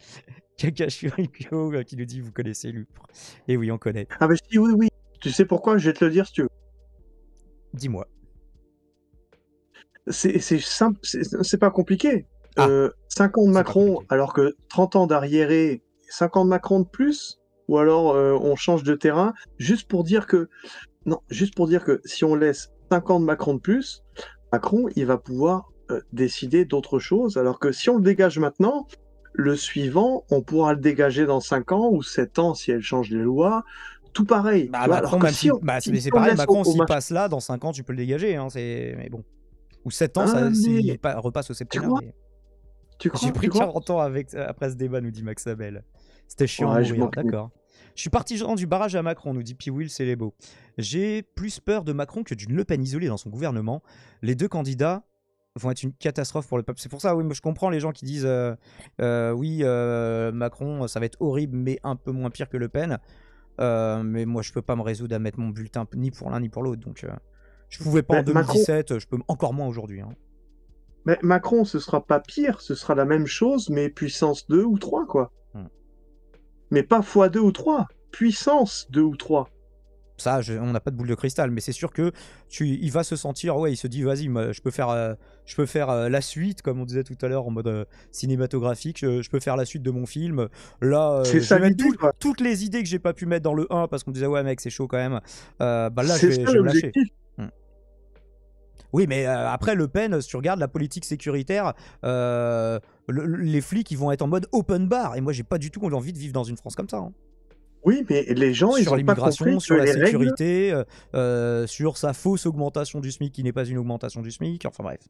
quelqu'un <laughs> qui nous dit vous connaissez l'UPR. Et oui, on connaît. Ah bah si, oui, oui. Tu sais pourquoi Je vais te le dire si tu veux. Dis-moi c'est simple, c'est pas compliqué. 5 ah. euh, ans de Macron, alors que 30 ans d'arriéré, 5 ans de Macron de plus, ou alors euh, on change de terrain, juste pour dire que, non, juste pour dire que si on laisse 5 ans de Macron de plus, Macron, il va pouvoir euh, décider d'autres choses alors que si on le dégage maintenant, le suivant, on pourra le dégager dans 5 ans ou 7 ans si elle change les lois, tout pareil. Bah, alors si bah, c'est pareil, Macron, s'il passe là, dans 5 ans, tu peux le dégager. Hein, mais bon. Ou 7 ans, ah, ça repasse au septembre. Tu crois, J'ai pris 40 ans euh, après ce débat, nous dit Max Abel. C'était chiant ouais, d'accord. Je suis partisan du barrage à Macron, nous dit Will, c'est les beaux. J'ai plus peur de Macron que d'une Le Pen isolée dans son gouvernement. Les deux candidats vont être une catastrophe pour le peuple. C'est pour ça, oui, moi je comprends les gens qui disent euh, euh, oui, Macron, ça va être horrible, mais un peu moins pire que Le Pen. mais moi, je peux pas me résoudre à mettre mon bulletin ni pour l'un ni pour l'autre. Donc, je ne pouvais pas en 2017, euh, je peux encore moins aujourd'hui. Hein. Mais Macron, ce sera pas pire, ce sera la même chose, mais puissance 2 ou 3, quoi. Hmm. Mais pas fois 2 ou 3, puissance 2 ou 3. Ça, on n'a pas de boule de cristal, mais c'est sûr que tu, il va se sentir, ouais, il se dit, vas-y, je peux faire, euh, je peux faire euh, la suite, comme on disait tout à l'heure en mode cinématographique, je, peux faire la suite de mon film. Là, je toutes les idées que j'ai pas pu mettre dans le 1 parce qu'on disait, ouais, mec, c'est chaud quand même. bah là, je je lâcher. Oui, mais euh, après, Le Pen, si tu regardes la politique sécuritaire, euh, les flics, ils vont être en mode open bar. Et moi, j'ai pas du tout envie de vivre dans une France comme ça. Hein. Oui, mais les gens, sur l'immigration, sur la sécurité, euh, sur sa fausse augmentation du SMIC qui n'est pas une augmentation du SMIC, enfin bref.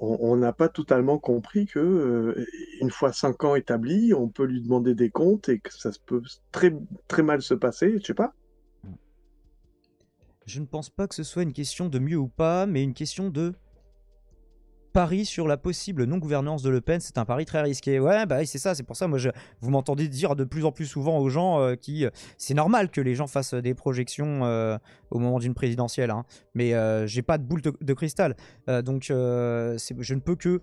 On n'a pas totalement compris que une fois cinq ans établis, on peut lui demander des comptes et que ça peut très très mal se passer, je sais pas. Je ne pense pas que ce soit une question de mieux ou pas, mais une question de pari sur la possible non-gouvernance de Le Pen, c'est un pari très risqué. Ouais, bah c'est ça, c'est pour ça, moi, je, vous m'entendez dire de plus en plus souvent aux gens euh, qui... Euh, c'est normal que les gens fassent des projections euh, au moment d'une présidentielle, hein, mais j'ai pas de boule de, de cristal. donc je ne peux que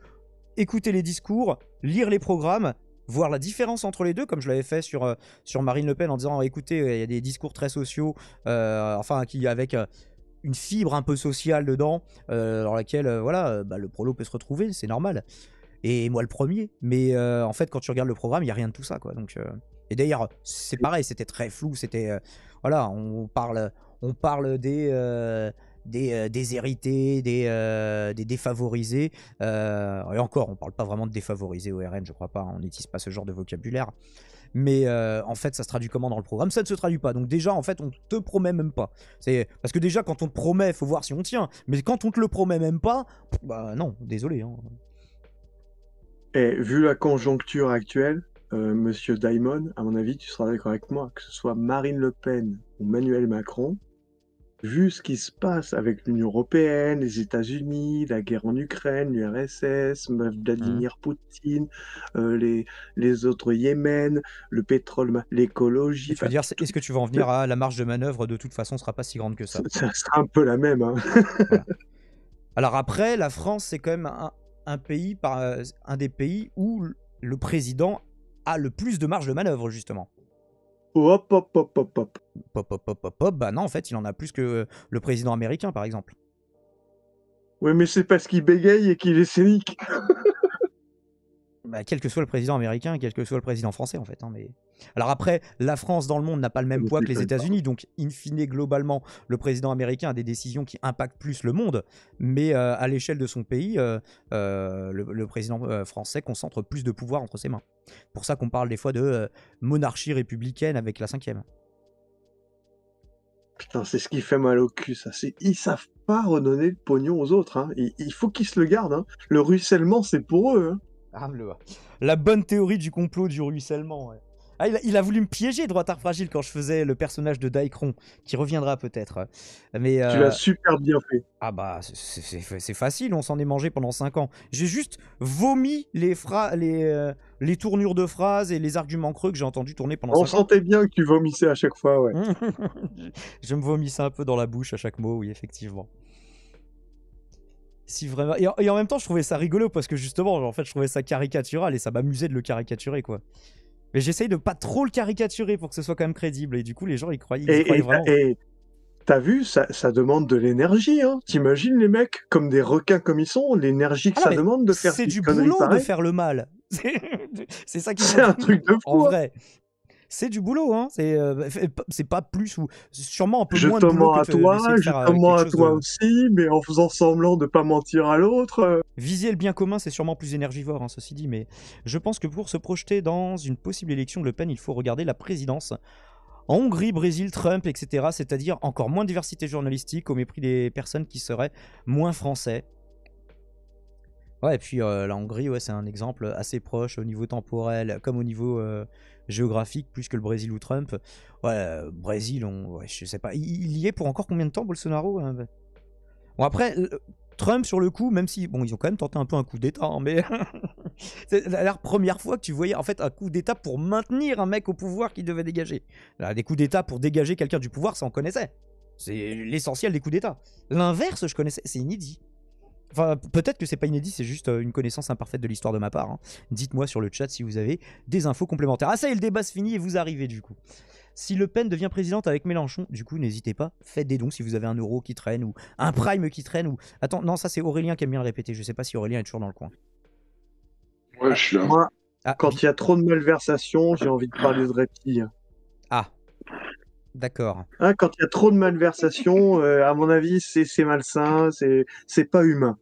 écouter les discours, lire les programmes, voir la différence entre les deux, comme je l'avais fait sur, euh, sur Marine Le Pen en disant écoutez, euh, il y a des discours très sociaux, euh, enfin, qui avec une fibre un peu sociale dedans, dans laquelle voilà, bah, le prolo peut se retrouver, c'est normal. Et moi le premier. Mais en fait, quand tu regardes le programme, il n'y a rien de tout ça. Quoi, donc, Et d'ailleurs, c'est pareil, c'était très flou. C'était. voilà, on parle, on parle des des euh, déshérités, euh, des, défavorisés. Euh, et encore, on ne parle pas vraiment de défavorisés au RN, je crois pas, on n'utilise pas ce genre de vocabulaire. Mais en fait, ça se traduit comment dans le programme Ça ne se traduit pas. Donc déjà, en fait, on te promet même pas. C'est parce que déjà, quand on te promet, faut voir si on tient. Mais quand on te le promet même pas, bah non, désolé. Hein. Et vu la conjoncture actuelle, Monsieur Daimon à mon avis, tu seras d'accord avec moi, que ce soit Marine Le Pen ou Manuel Macron, vu ce qui se passe avec l'Union européenne, les États-Unis, la guerre en Ukraine, l'URSS, mmh. Vladimir Poutine, euh, les, les autres Yémen, le pétrole, l'écologie. dire, est-ce que tu vas en venir à la marge de manœuvre de toute façon ne sera pas si grande que ça Ça sera un peu la même. Hein. <laughs> Alors après, la France, c'est quand même un, un pays, par, euh, un des pays où le président a le plus de marge de manœuvre, justement hop, hop, hop, hop, hop. Hop, hop, hop, hop, hop. Bah non, en fait, il en a plus que euh, le président américain, par exemple. Ouais, mais c'est parce qu'il bégaye et qu'il est scénique. <laughs> Bah, quel que soit le président américain, quel que soit le président français, en fait. Hein, alors après, la France dans le monde n'a pas le même poids que les États-Unis, donc in fine, globalement, le président américain a des décisions qui impactent plus le monde, mais euh, à l'échelle de son pays, euh, euh, le, président français concentre plus de pouvoir entre ses mains. Pour ça qu'on parle des fois de monarchie républicaine avec la cinquième. Putain, c'est ce qui fait mal au cul, ça. C'est ils savent pas redonner le pognon aux autres. Hein. Il, faut qu'ils se le gardent. Hein. Le ruissellement, c'est pour eux. Hein. Ah, la bonne théorie du complot du ruissellement. Ah, il a, voulu me piéger, Droitard Fragile, quand je faisais le personnage de Daikron, qui reviendra peut-être. Mais Tu l'as euh, super bien fait. Ah bah, c'est facile, on s'en est mangé pendant 5 ans. J'ai juste vomi les, les, euh, les tournures de phrases et les arguments creux que j'ai entendu tourner pendant on 5 ans. On sentait bien que tu vomissais à chaque fois, <laughs> je me vomissais un peu dans la bouche à chaque mot, oui, effectivement si Et en, même temps, je trouvais ça rigolo parce que justement, en fait, je trouvais ça caricatural et ça m'amusait de le caricaturer, quoi. Mais j'essaye de pas trop le caricaturer pour que ce soit quand même crédible. Et du coup, les gens, ils croyaient, ils et, et, vraiment. t'as vu, ça, demande de l'énergie. Hein. T'imagines les mecs, comme des requins comme ils sont, l'énergie que ah ça demande de faire C'est du boulot de faire le mal. <laughs> C'est ça qui est un truc de <laughs> fou. Hein. vrai c'est du boulot, hein. Euh, bah, c'est pas plus ou sûrement un peu moins de boulot. à euh, toi, de je à toi aussi, mais en faisant semblant de pas mentir à l'autre. Viser le bien commun, c'est sûrement plus énergivore, hein, ceci dit. Mais je pense que pour se projeter dans une possible élection de Le Pen, il faut regarder la présidence. En Hongrie, Brésil, Trump, etc., c'est-à-dire encore moins de diversité journalistique au mépris des personnes qui seraient moins français et puis euh, la Hongrie, ouais, c'est un exemple assez proche au niveau temporel comme au niveau euh, géographique, plus que le Brésil ou Trump. Ouais, euh, Brésil, on, je sais pas. Il y est pour encore combien de temps, Bolsonaro hein, bah? Bon, après, Trump, sur le coup, même si, bon, ils ont quand même tenté un peu un coup d'État, hein, mais <laughs> c'est la première fois que tu voyais, en fait, un coup d'État pour maintenir un mec au pouvoir qui devait dégager. Là, des coups d'État pour dégager quelqu'un du pouvoir, ça, on connaissait. C'est l'essentiel des coups d'État. L'inverse, je connaissais, c'est inédit peut-être que c'est pas inédit, c'est juste euh, une connaissance imparfaite de l'histoire de ma part. Hein. Dites-moi sur le chat si vous avez des infos complémentaires. Ah ça y est, le débat se finit et vous arrivez du coup. Si Le Pen devient présidente avec Mélenchon, du coup, n'hésitez pas, faites des dons si vous avez un euro qui traîne ou un prime qui traîne ou. Attends, non, ça c'est Aurélien qui aime bien le répéter. Je sais pas si Aurélien est toujours dans le coin. Moi, ah, quand il y a trop de malversations j'ai envie de ah. parler de reptiles. D'accord. Hein, quand il y a trop de malversations, euh, à mon avis, c'est malsain, c'est pas humain.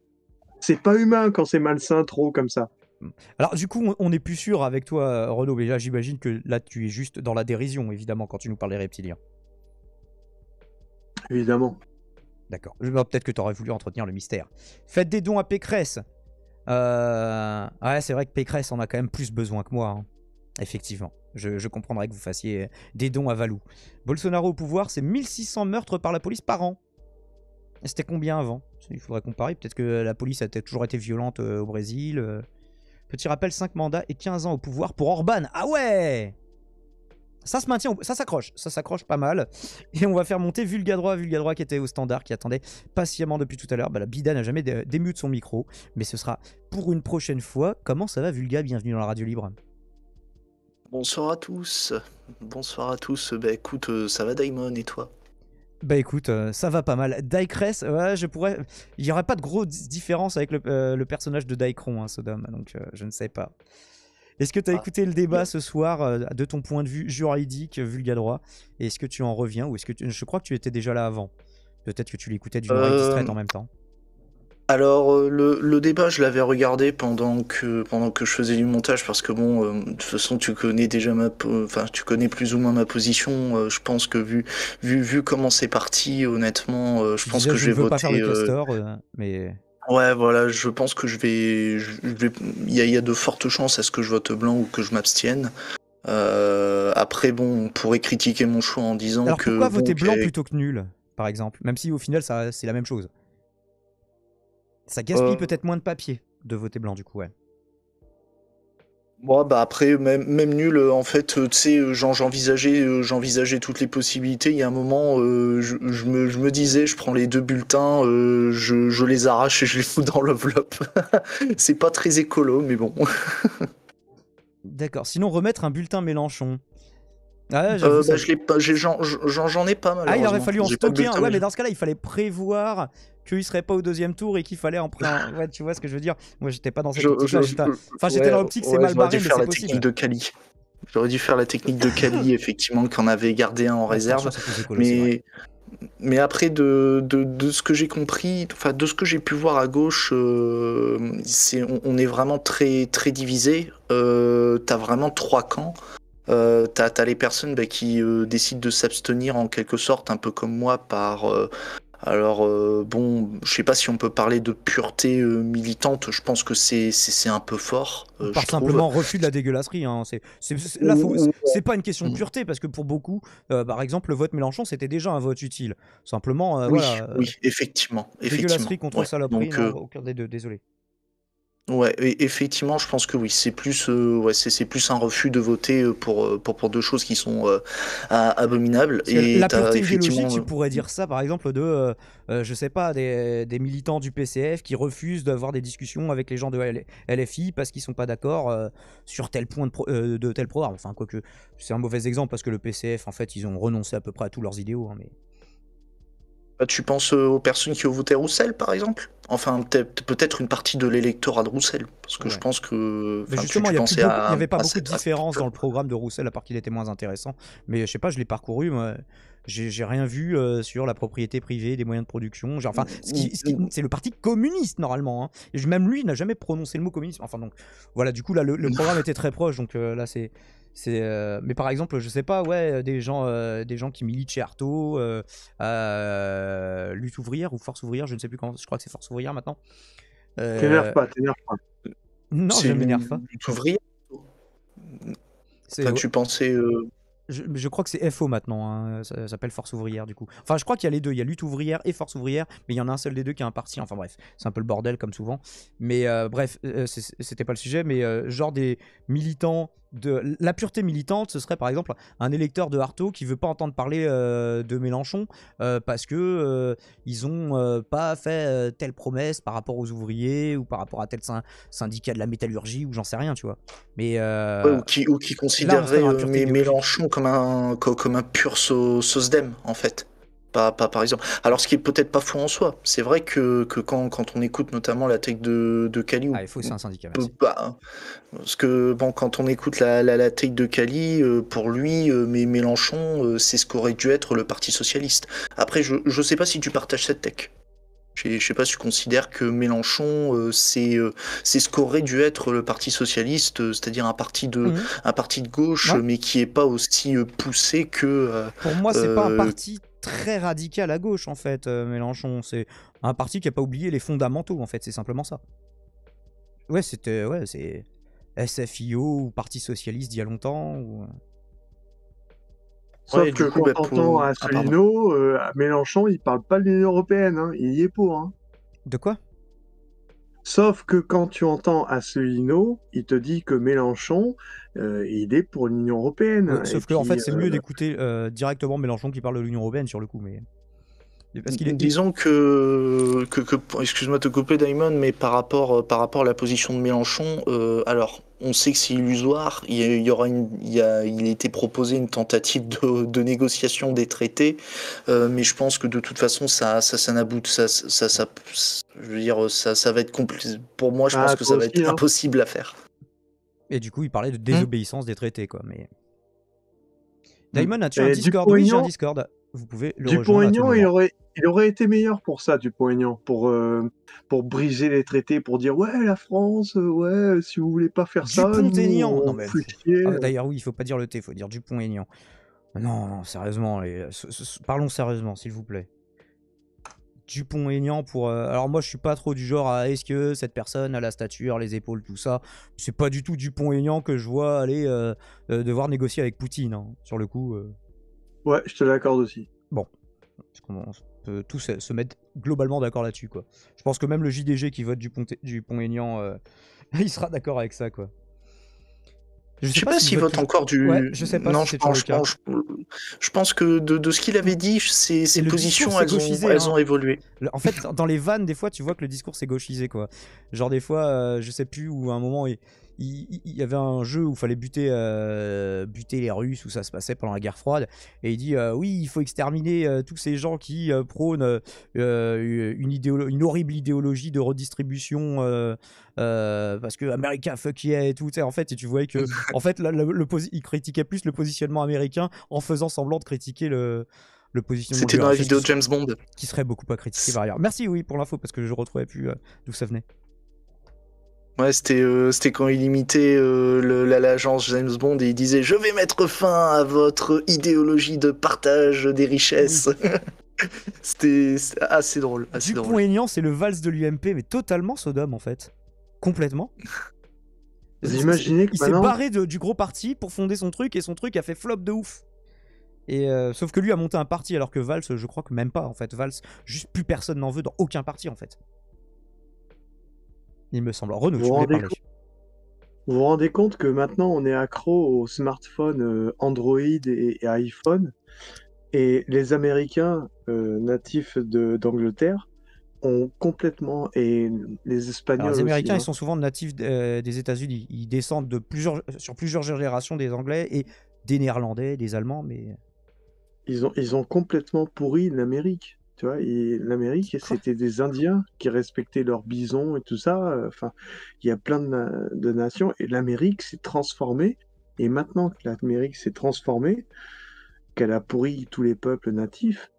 C'est pas humain quand c'est malsain trop comme ça. Alors du coup, on n'est plus sûr avec toi, Renaud. Déjà, j'imagine que là, tu es juste dans la dérision, évidemment, quand tu nous parles des reptiliens. Évidemment. D'accord. Bah, peut-être que tu aurais voulu entretenir le mystère. Faites des dons à Pécresse. Euh, ouais, c'est vrai que Pécresse en a quand même plus besoin que moi. Hein. Effectivement, je, comprendrais que vous fassiez euh, des dons à Valou. Bolsonaro au pouvoir, c'est 1600 meurtres par la police par an. C'était combien avant Il faudrait comparer. Peut-être que la police a toujours été violente euh, au Brésil. Euh. Petit rappel, 5 mandats et 15 ans au pouvoir pour Orban. Ah ouais ça se maintient, ça s'accroche, ça s'accroche pas mal. Et on va faire monter Vulga droit, Vulga droit qui était au standard, qui attendait patiemment depuis tout à l'heure. Bah, la Bida n'a jamais démute son micro, mais ce sera pour une prochaine fois. Comment ça va Vulga Bienvenue dans la radio libre. Bonsoir à tous. Bonsoir à tous. Bah écoute, euh, ça va Daimon et toi bah écoute, euh, ça va pas mal. Daikres, ouais, je pourrais. Il n'y aurait pas de grosse différence avec le, euh, personnage de Daikron, hein, Sodom, donc je ne sais pas. Est-ce que tu as ah. écouté le débat ce soir de ton point de vue juridique, vulgadroit Est-ce que tu en reviens ou est-ce que je crois que tu étais déjà là avant Peut-être que tu l'écoutais d'une oreille distraite en même temps alors euh, le, débat, je l'avais regardé pendant que pendant que je faisais du montage parce que bon, euh, de toute façon tu connais déjà ma, enfin tu connais plus ou moins ma position. Euh, je pense que vu vu vu comment c'est parti, honnêtement, je, pense que je, vais voter. Pas faire mais ouais, voilà, je pense que je vais, il y a, de fortes chances à ce que je vote blanc ou que je m'abstienne. après bon, on pourrait critiquer mon choix en disant Alors, Pourquoi voter blanc plutôt que nul, par exemple, même si au final ça c'est la même chose. Ça gaspille euh. peut-être moins de papier de voter blanc, du coup, ouais. Moi, bah après, même, même, nul, euh, en fait, euh, tu sais, j'envisageais, j'envisageais toutes les possibilités. Il y a un moment, je, me, disais, je prends les deux bulletins, je, je, les arrache et je les fous dans l'enveloppe. <laughs> C'est pas très écolo, mais bon. <laughs> D'accord. Sinon, remettre un bulletin Mélenchon, ah, euh, bah, j'en ai, pas mal. Ah, il aurait fallu en stocker un. Ouais, mais dans ce cas-là, il fallait prévoir qu'il serait pas au deuxième tour et qu'il fallait en prendre. <laughs> tu vois ce que je veux dire Moi, j'étais pas dans cette optique euh, Enfin, j'étais dans l'optique, c'est mal barré, faire la possible. De Cali. J'aurais dû faire la technique de Kali <laughs> effectivement, qu'on avait gardé un en réserve. mais, mais après, de, ce que j'ai compris, enfin, de ce que j'ai pu voir à gauche, euh, on, est vraiment très, très divisé. T'as vraiment trois camps. Euh, t'as, les personnes bah, qui euh, décident de s'abstenir en quelque sorte, un peu comme moi, par euh, alors euh, bon, je sais pas si on peut parler de pureté militante. Je pense que c'est c'est, un peu fort. Par simplement refus de la dégueulasserie. Hein. C'est pas une question de pureté parce que pour beaucoup, par exemple, le vote Mélenchon c'était déjà un vote utile. Simplement, oui, effectivement, effectivement. Dégueulasserie contre saloperie. Donc, des deux. Désolé. Ouais, effectivement, je pense que oui. C'est plus, euh, ouais, c'est plus un refus de voter euh, euh, pour pour, deux choses qui sont abominables. Et la pureté effectivement... tu pourrais dire hmm. ça, par exemple, de, je sais pas, des, militants du PCF qui refusent d'avoir des discussions avec les gens de LFI parce qu'ils sont pas d'accord sur tel point de, tel programme. Enfin, quoique, c'est un mauvais exemple parce que le PCF, en fait, ils ont renoncé à peu près à tous leurs idéaux. Hein, mais bah, tu penses euh, aux personnes qui ont voté Roussel, par exemple Enfin, peut-être une partie de l'électorat de Roussel, parce que je pense que. justement, il n'y avait pas beaucoup de différence dans le programme de Roussel, à part qu'il était moins intéressant. Mais je sais pas, je l'ai parcouru, J'ai rien vu euh, sur la propriété privée des moyens de production. Mmh, mmh. c'est le parti communiste normalement. Hein. même lui, il n'a jamais prononcé le mot communisme. Enfin donc, voilà. Du coup là, le, mmh. programme était très proche. Donc euh, là, c'est euh, mais par exemple, je sais pas, ouais, euh, des gens, euh, des gens qui militent chez Artaud, lutte ouvrière ou force ouvrière, je ne sais plus comment je crois que c'est force ouvrière maintenant. T'énerve pas, t'énerve pas. Non, je m'énerve pas. Lutte ouvrière. Enfin, tu pensais. Je, crois que c'est FO maintenant, hein, ça, s'appelle Force ouvrière du coup. Enfin, je crois qu'il y a les deux, il y a lutte ouvrière et Force ouvrière, mais il y en a un seul des deux qui a un parti. Enfin bref, c'est un peu le bordel comme souvent. Mais bref, c'était pas le sujet, mais genre des militants la pureté militante, ce serait par exemple un électeur de Harto qui veut pas entendre parler euh, de Mélenchon euh, parce que euh, ils ont pas fait telle promesse par rapport aux ouvriers ou par rapport à tel syndicat de la métallurgie ou j'en sais rien, tu vois. Mais ou qui considérerait Mélenchon comme un comme un pur SOSDEM en fait. Pas, par exemple. Alors, ce qui est peut-être pas faux en soi, c'est vrai que, quand, on écoute notamment la tech de, de Cali. Ah, il faut que c'est un syndicat. Hein. parce que, bon, quand on écoute la, tech de Cali, euh, pour lui, euh, mais Mélenchon, euh, c'est ce qu'aurait dû être le Parti Socialiste. Après, je ne sais pas si tu partages cette tech. Je ne sais pas si tu considères que Mélenchon, c'est ce qu'aurait dû être le Parti Socialiste, c'est-à-dire un, parti de mhm. un parti de gauche, mais qui n'est pas aussi poussé que. Pour moi, c'est pas un parti très radical à gauche, en fait, euh, Mélenchon. C'est un parti qui n'a pas oublié les fondamentaux, en fait, c'est simplement ça. Ouais, c'était. Euh, ouais, c'est. SFIO ou Parti Socialiste d'il y a longtemps. Euh. Sauf que quand on ah, Mélenchon, il parle pas de l'Union Européenne, hein. il y est pour. Hein. De quoi Sauf que quand tu entends Asselineau, il te dit que Mélenchon, il euh, est pour l'Union européenne. sauf que en fait, c'est euh, mieux d'écouter euh, directement Mélenchon qui parle de l'Union européenne sur le coup, mais. Parce Disons que, excuse-moi de te couper Diamond, mais par rapport, par rapport à la position de Mélenchon, alors on sait que c'est illusoire. Il y, a, aura a, il, été proposé une tentative de, négociation des traités, euh, mais je pense que de toute façon, ça, ça, ça ça, ça, je veux dire, ça, ça va être compliqué. Pour moi, je ah, pense que ça va être hein. impossible à faire. Et du coup, il parlait de hum. désobéissance des traités, quoi. Mais Daimon, as-tu un Discord un Discord pouvez il aurait, été meilleur pour ça, Dupont-Aignan, pour, euh, pour briser les traités, pour dire ouais, la France, euh, ouais, euh, si vous voulez pas faire ça. Dupont-Aignan Non, ah, mais. D'ailleurs, oui, il faut pas dire le T, il faut dire Dupont-Aignan. Non, non, sérieusement, parlons sérieusement, s'il vous plaît. Dupont-Aignan pour. alors moi, je suis pas trop du genre à est-ce que cette personne a la stature, les épaules, tout ça. C'est pas du tout Dupont-Aignan que je vois aller devoir négocier avec Poutine. Hein, sur le coup, Ouais, je te l'accorde aussi. Bon. On peut tous se mettre globalement d'accord là-dessus, quoi. Je pense que même le JDG qui vote du pont, du pont Aignan, euh, <laughs> il sera d'accord avec ça, quoi. Je sais, pas, s'il vote, encore du. Ouais, je sais pas si je, pense, le je, je, pense, que de, ce qu'il avait dit, ses, ses positions, elles, gauchisé, ont, elles, ont, hein. évolué. En fait, dans les vannes, des fois, tu vois que le discours s'est gauchisé, quoi. Genre, des fois, euh, je sais plus, où à un moment, il, y avait un jeu où il fallait buter, euh, buter les Russes, où ça se passait pendant la guerre froide, et il dit euh, oui, il faut exterminer euh, tous ces gens qui prônent une, une horrible idéologie de redistribution parce que America fuck yeah et tout. En fait, et tu voyais que en fait, il critiquait plus le positionnement américain en faisant semblant de critiquer le le positionnement. C'était dans la vidéo James Bond. Qui serait beaucoup à critiquer par ailleurs. Merci oui pour l'info parce que je retrouvais plus d'où ça venait. Ouais, c'était euh, c'était quand il imitait euh, l'agence James Bond et il disait je vais mettre fin à votre idéologie de partage des richesses. <laughs> c'était assez drôle. du drôle. c'est le vals de l'UMP, mais totalement Sodome en fait, complètement. imaginez il s'est barré du gros parti pour fonder son truc et son truc a fait flop de ouf. Et euh, sauf que lui a monté un parti alors que Vals je crois que même pas en fait. Valls, juste plus personne n'en veut dans aucun parti en fait il me semble. Renaud, vous, vous rendez compte... que maintenant on est accro aux smartphones euh, Android et, iPhone, et les Américains euh, natifs natifs d'Angleterre ont complètement et les Espagnols. les Américains, hein. ils sont souvent natifs euh, des États-Unis. Ils descendent de plusieurs, sur plusieurs générations des Anglais et des Néerlandais, des Allemands, mais ils ont ils ont complètement pourri l'Amérique. Tu vois, l'Amérique, c'était des Indiens qui respectaient leurs bisons et tout ça. Euh, enfin, il y a plein de, nations et l'Amérique s'est transformée. Et maintenant que l'Amérique s'est transformée, qu'elle a pourri tous les peuples natifs,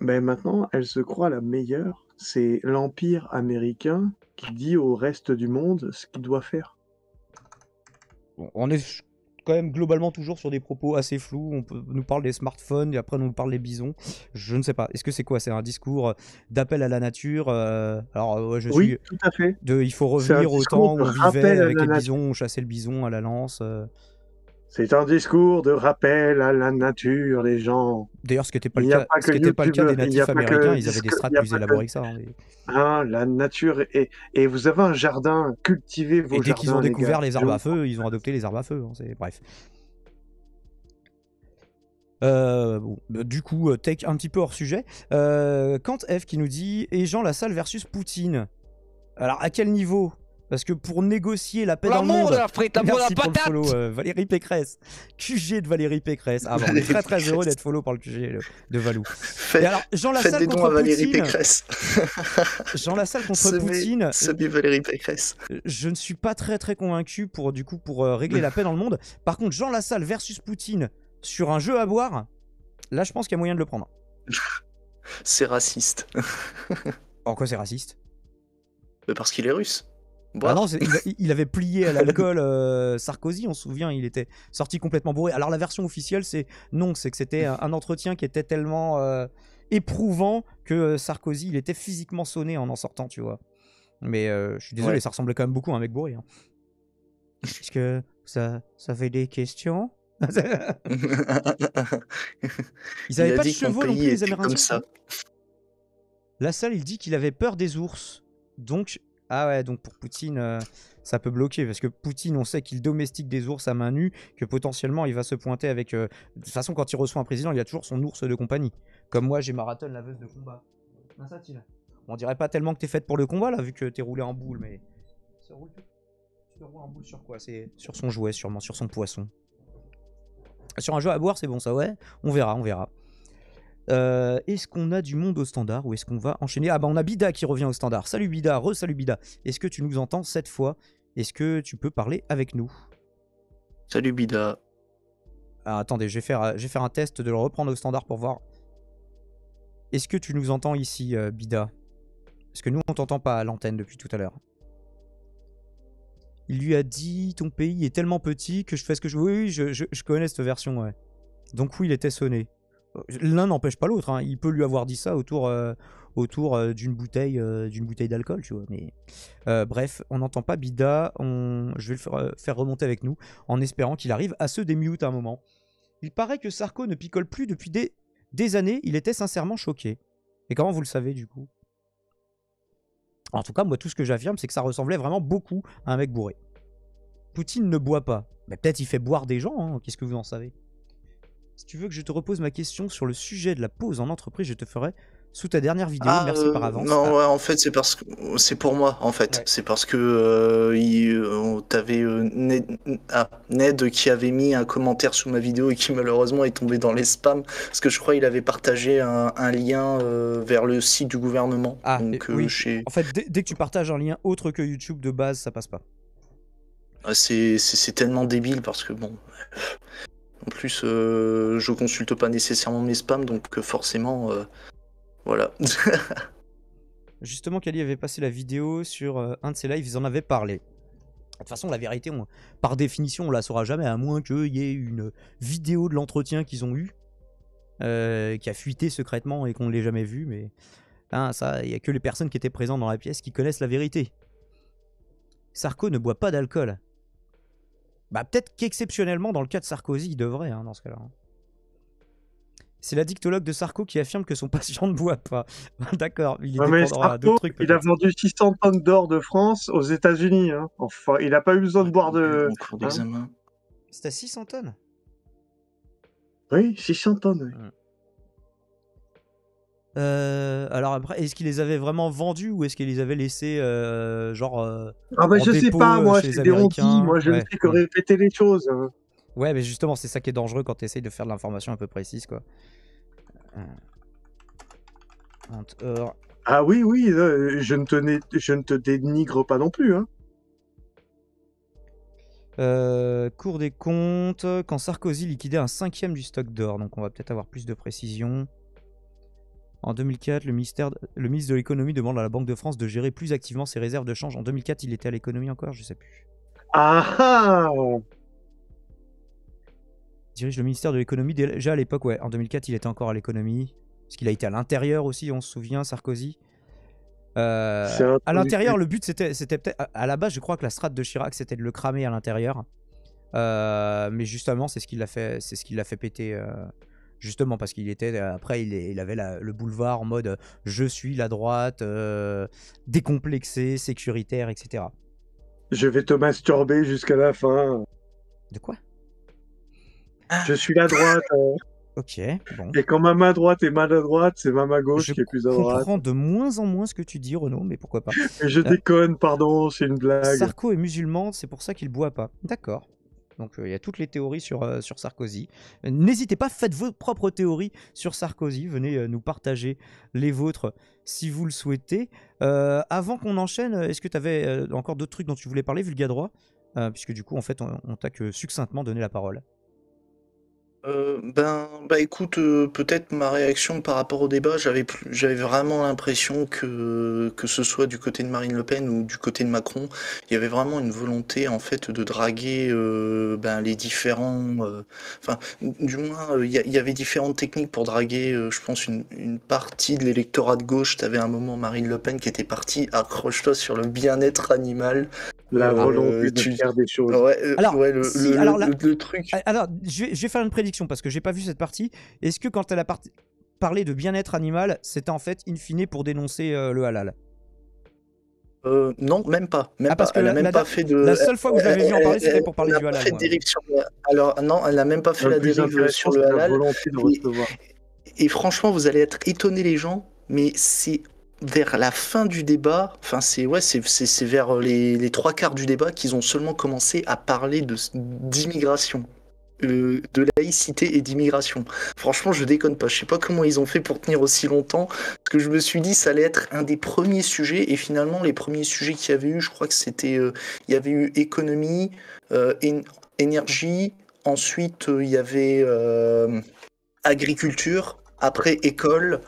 ben maintenant elle se croit la meilleure. C'est l'empire américain qui dit au reste du monde ce qu'il doit faire. on est quand même globalement toujours sur des propos assez flous. On nous parle des smartphones et après on nous parle des bisons. Je ne sais pas. Est-ce que c'est quoi C'est un discours euh, d'appel à la nature euh, Alors euh, je oui, suis. Tout à fait. De, il faut revenir au temps où on vivait avec les bisons, on chassait le bison à la lance. C'est un discours de rappel à la nature, les gens. D'ailleurs, ce qui n'était pas, le cas, des natifs américains, ils avaient des strates plus élaborées que, ça. Hein, ah, la nature, et, et vous avez un jardin, cultivez vos et dès qu'ils ont découvert les, arbres à feu, ils ont adopté les arbres à feu. Hein, bref. Euh, bah, du coup, euh, take un petit peu hors sujet. Euh, Kant F qui nous dit Et Jean Lassalle versus Poutine. Alors, à quel niveau parce que pour négocier la paix dans le monde, la pour le follow, euh, Valérie Pécresse. QG de Valérie Pécresse. Ah on est très très heureux d'être follow par le QG de Valou. faites Et alors, Jean contre Valérie Pécresse. <laughs> Jean Lassalle contre Poutine. Euh, Valérie Pécresse. Je ne suis pas très très convaincu pour du coup pour euh, régler la paix dans le monde. Par contre, Jean Lassalle versus Poutine sur un jeu à boire, là je pense qu'il y a moyen de le prendre. <laughs> C'est raciste. <laughs> en quoi c'est raciste bah, Parce qu'il est russe. Bah non, il, avait plié à l'alcool <laughs> euh, Sarkozy, on se souvient, il était sorti complètement bourré. Alors la version officielle, c'est non, c'est que c'était un, entretien qui était tellement euh, éprouvant que euh, Sarkozy, il était physiquement sonné en en sortant, tu vois. Mais je suis désolé, ça ressemblait quand même beaucoup à un mec bourré. Est-ce hein. que ça, ça fait des questions <laughs> Ils n'avaient pas de chevaux non plus, les Amérindiens. La salle, il dit qu'il avait peur des ours. Donc, ah ouais, donc pour Poutine, euh, ça peut bloquer, parce que Poutine, on sait qu'il domestique des ours à main nue, que potentiellement il va se pointer avec... Euh, de toute façon, quand il reçoit un président, il y a toujours son ours de compagnie. Comme moi, j'ai Marathon, la veuve de combat. On dirait pas tellement que t'es faite pour le combat, là, vu que t'es roulé en boule, mais... Tu te roules en boule sur quoi C'est sur son jouet, sûrement, sur son poisson. Sur un jeu à boire, c'est bon, ça, ouais On verra, on verra. Euh, est-ce qu'on a du monde au standard ou est-ce qu'on va enchaîner Ah bah on a Bida qui revient au standard. Salut Bida, re-salut Bida. Est-ce que tu nous entends cette fois Est-ce que tu peux parler avec nous Salut Bida. Ah, attendez, je vais, faire, un test de le reprendre au standard pour voir. Est-ce que tu nous entends ici, euh, Bida Parce que nous, on t'entend pas à l'antenne depuis tout à l'heure. Il lui a dit Ton pays est tellement petit que je fais ce que je veux. Oui, je, connais cette version, ouais. Donc, oui, il était sonné l'un n'empêche pas l'autre. Hein. Il peut lui avoir dit ça autour, euh, autour euh, d'une bouteille, euh, d'une bouteille d'alcool, tu vois. Mais bref, on n'entend pas Bida. Je vais le faire, remonter avec nous en espérant qu'il arrive à se démute un moment. Il paraît que Sarko ne picole plus depuis des, années. Il était sincèrement choqué. Et comment vous le savez du coup En tout cas, moi, tout ce que j'affirme, c'est que ça ressemblait vraiment beaucoup à un mec bourré. Poutine ne boit pas. Mais peut-être il fait boire des gens. Hein, qu'est-ce que vous en savez si tu veux que je te repose ma question sur le sujet de la pause en entreprise, je te ferai sous ta dernière vidéo. Ah, Merci par euh, avance. Non, en fait, c'est parce que c'est pour moi, en fait. C'est parce que euh, euh t'avais euh, ah, Ned... qui avait mis un commentaire sous ma vidéo et qui malheureusement est tombé dans les spams parce que je crois qu'il avait partagé un, lien vers le site du gouvernement. Ah, oui. En fait, dès, dès que tu partages un lien autre que YouTube de base, ça passe pas. Ah, c'est tellement débile parce que bon. En plus, euh, je consulte pas nécessairement mes spams, donc euh, forcément, euh, voilà. <laughs> Justement, Kali avait passé la vidéo sur un de ses lives, ils en avaient parlé. De toute façon, la vérité, par définition, on la saura jamais, à moins qu'il y ait une vidéo de l'entretien qu'ils ont eu, qui a fuité secrètement et qu'on ne l'ait jamais vu, mais hein, ça, il n'y a que les personnes qui étaient présentes dans la pièce qui connaissent la vérité. Sarko ne boit pas d'alcool. Bah peut-être qu'exceptionnellement, dans le cas de Sarkozy, il devrait, hein, dans ce cas-là. Hein. C'est la dictologue de Sarko qui affirme que son <laughs> patient ne boit pas. <laughs> D'accord, il trucs, Il a vendu 600 tonnes d'or de France aux États-Unis. Hein. Enfin, il n'a pas eu besoin de boire de. Hein C'était à 600 tonnes Oui, 600 tonnes. Oui. Euh, alors après, est-ce qu'ils les avaient vraiment vendus ou est-ce qu'ils les avaient laissés euh, genre euh, Ah bah je sais pas, moi c'est des moi je ne fais que répéter les choses. Hein. Ouais, mais justement c'est ça qui est dangereux quand tu essayes de faire de l'information un peu précise quoi. Ah oui oui, je ne te je ne te dénigre pas non plus hein. cours des comptes, quand Sarkozy liquidait un cinquième du stock d'or, donc on va peut-être avoir plus de précision. En 2004, le, ministère, le ministre de l'économie demande à la Banque de France de gérer plus activement ses réserves de change. En 2004, il était à l'économie encore, je sais plus. Ah, ah Dirige le ministère de l'économie déjà à l'époque, ouais. En 2004, il était encore à l'économie. Parce qu'il a été à l'intérieur aussi, on se souvient, Sarkozy. Euh, à l'intérieur, le but c'était, peut-être. À la base, je crois que la strate de Chirac c'était de le cramer à l'intérieur. Euh, mais justement, c'est ce qu'il l'a fait, ce fait péter. Euh, justement parce qu'il était euh, après il, avait le boulevard en mode euh, je suis la droite euh, décomplexé sécuritaire etc je vais te masturber jusqu'à la fin de quoi ah. je suis la droite hein. <laughs> ok bon. et quand ma main droite est mal à droite c'est ma main gauche qui est plus à droite je comprends de moins en moins ce que tu dis Renaud mais pourquoi pas <laughs> je déconne pardon c'est une blague Sarko est musulman c'est pour ça qu'il boit pas d'accord donc euh, il y a toutes les théories sur, euh, Sarkozy. Euh, n'hésitez pas, faites vos propres théories sur Sarkozy. Venez nous partager les vôtres si vous le souhaitez. avant qu'on enchaîne, est-ce que tu avais encore d'autres trucs dont tu voulais parler, Vulga Droit Puisque du coup, en fait, on, on t'a que succinctement donné la parole. Euh, ben, bah écoute, euh, peut-être ma réaction par rapport au débat, j'avais, j'avais vraiment l'impression que, que ce soit du côté de Marine Le Pen ou du côté de Macron, il y avait vraiment une volonté en fait de draguer euh, ben, les différents, enfin du moins il y, avait différentes techniques pour draguer, je pense une, une, partie de l'électorat de gauche. tu avais un moment Marine Le Pen qui était partie, accroche-toi sur le bien-être animal. La volonté de tu... faire des choses. alors, le, alors, truc. Alors, je vais, faire une prédiction parce que j'ai pas vu cette partie. Est-ce que quand elle a parlé de bien-être animal, c'était en fait in fine pour dénoncer euh, le halal euh, non, même pas. Ah, pas. la, même pas fait de. La seule fois où j'avais vu en parler, c'était pour parler du halal. Fait dérive sur le... Alors non, elle a même pas fait la dérive sur le halal. Et, et franchement, vous allez être étonné les gens, mais c'est vers la fin du débat, enfin c'est ouais, c'est vers les, les, trois quarts du débat qu'ils ont seulement commencé à parler d'immigration. Euh, de laïcité et d'immigration. Franchement, je déconne pas. Je sais pas comment ils ont fait pour tenir aussi longtemps. Parce que je me suis dit, ça allait être un des premiers sujets. Et finalement, les premiers sujets qu'il y avait eu, je crois que c'était. Euh, il y avait eu économie, euh, énergie. Ensuite, il y avait agriculture. Après, école.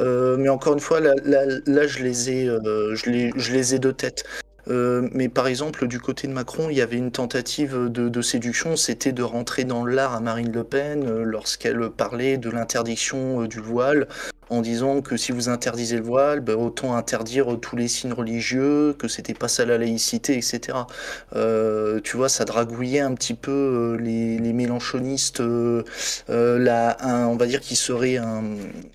mais encore une fois, là, je, les ai, je, je les ai de tête. Euh, mais par exemple, du côté de Macron, il y avait une tentative de, séduction, c'était de rentrer dans l'art à Marine Le Pen euh, lorsqu'elle parlait de l'interdiction euh, du voile en disant que si vous interdisez le voile, ben, autant interdire tous les signes religieux, que c'était pas ça la laïcité, etc. Euh, tu vois, ça dragouillait un petit peu euh, les, mélanchonistes, euh, on va dire qui serait un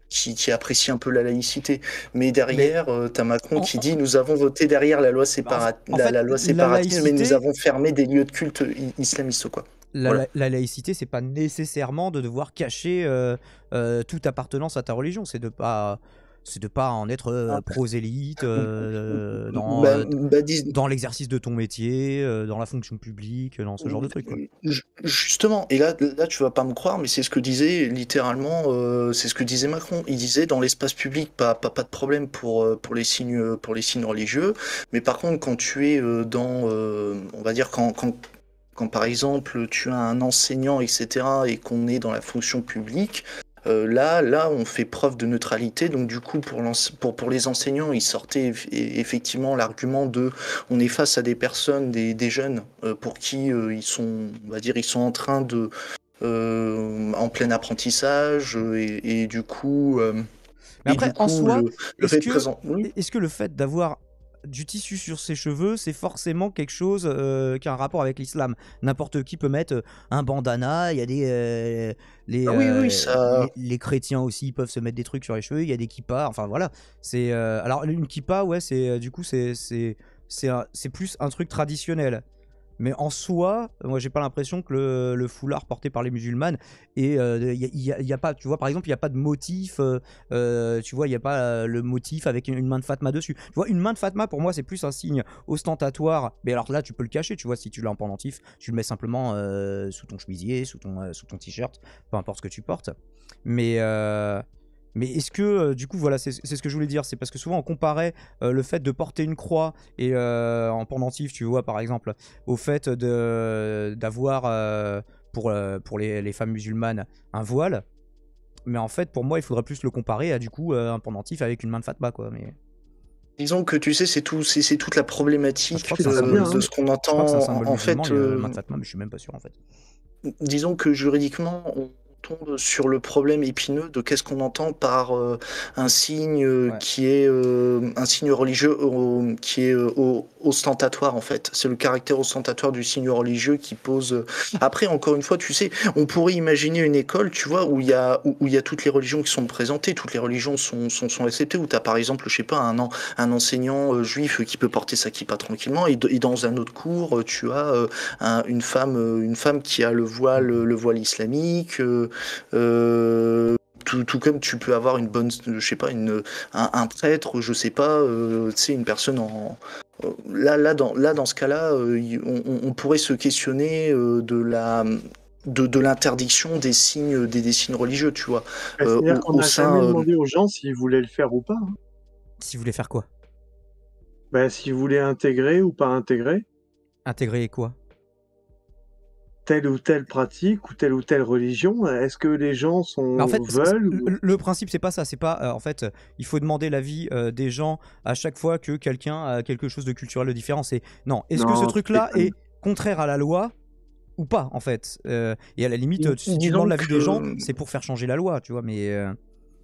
qui, apprécie un peu la laïcité. Mais derrière, tu as Macron qui dit nous avons voté derrière la loi bah, séparatiste, mais nous avons fermé des lieux de culte islamistes, quoi la, la, laïcité, c'est pas nécessairement de devoir cacher euh, euh, toute appartenance à ta religion, c'est de pas c'est de pas en être prosélite prosélyte dans, l'exercice de ton métier, euh, dans la fonction publique, dans ce genre de truc. Justement, et là, là tu vas pas me croire, mais c'est ce que disait littéralement, c'est ce que disait Macron. Il disait dans l'espace public, pas, pas, de problème pour, pour, les signes, pour les signes religieux, mais par contre, quand tu es dans, on va dire, quand quand par exemple tu as un enseignant, etc., et qu'on est dans la fonction publique, euh, là, là, on fait preuve de neutralité. Donc, du coup, pour, pour, les enseignants, ils sortaient effectivement l'argument de on est face à des personnes, des, jeunes, euh, pour qui euh, ils sont, on va dire, ils sont en train de. en plein apprentissage, et, du coup. Mais après, en soi, est-ce que, le fait d'avoir du tissu sur ses cheveux, c'est forcément quelque chose euh, qui a un rapport avec l'islam. N'importe qui peut mettre euh, un bandana, il y a des. Euh, les, ah ça... les, chrétiens aussi peuvent se mettre des trucs sur les cheveux, il y a des kippas, enfin voilà. C'est alors, une kippa, ouais, c'est du coup, c'est plus un truc traditionnel. Mais en soi, moi, j'ai pas l'impression que le, foulard porté par les musulmanes et il n'y a pas, tu vois, par exemple, il n'y a pas de motif, euh, euh, tu vois, il n'y a pas euh, le motif avec une, main de Fatma dessus. Tu vois, une main de Fatma pour moi c'est plus un signe ostentatoire. Mais alors là, tu peux le cacher, tu vois, si tu l'as en pendentif, tu le mets simplement sous ton chemisier, sous ton sous ton t-shirt, peu importe ce que tu portes. Mais mais est-ce que, euh, du coup, voilà, c'est ce que je voulais dire, c'est parce que souvent on comparait euh, le fait de porter une croix et euh, en pendentif, tu vois, par exemple, au fait d'avoir, pour, pour les, femmes musulmanes, un voile. Mais en fait, pour moi, il faudrait plus le comparer à, du coup, un pendentif avec une main de fatma, quoi. Mais... Disons que, tu sais, c'est tout, c'est toute la problématique ah, de, ce qu'on entend, en fait... main de mais je suis même pas sûr, en fait. Disons que juridiquement, tombe sur le problème épineux de qu'est-ce qu'on entend par euh, un signe euh, qui est euh, un signe religieux qui est ostentatoire en fait. C'est le caractère ostentatoire du signe religieux qui pose. Après, encore une fois, tu sais, on pourrait imaginer une école, tu vois, où il y a où il y a toutes les religions qui sont présentées, toutes les religions sont sont, sont acceptées. Où tu as par exemple, je sais pas, un un enseignant juif qui peut porter sa kippa tranquillement, et, dans un autre cours, tu as une femme une femme qui a le voile le voile islamique. Euh, tout, tout, comme tu peux avoir une bonne, euh, je sais pas, une, un, prêtre, je sais pas, euh, tu sais, une personne en. Là, là, dans, là, dans ce cas-là, on, pourrait se questionner de la. De, de l'interdiction des signes des, des, religieux tu vois bah, jamais demandé aux gens s'ils voulaient le faire ou pas hein. s'ils voulaient faire quoi bah, s'ils voulaient intégrer ou pas intégrer intégrer quoi telle ou telle pratique ou telle ou telle religion Est-ce que les gens sont en fait, veulent Le principe, c'est pas ça. C'est pas euh, en fait, il faut demander l'avis euh, des gens à chaque fois que quelqu'un a quelque chose de culturel différent. C'est non. Est-ce que ce truc-là est... contraire à la loi ou pas en fait euh, Et à la limite, si tu demandes l'avis des gens, c'est pour faire changer la loi, tu vois. Mais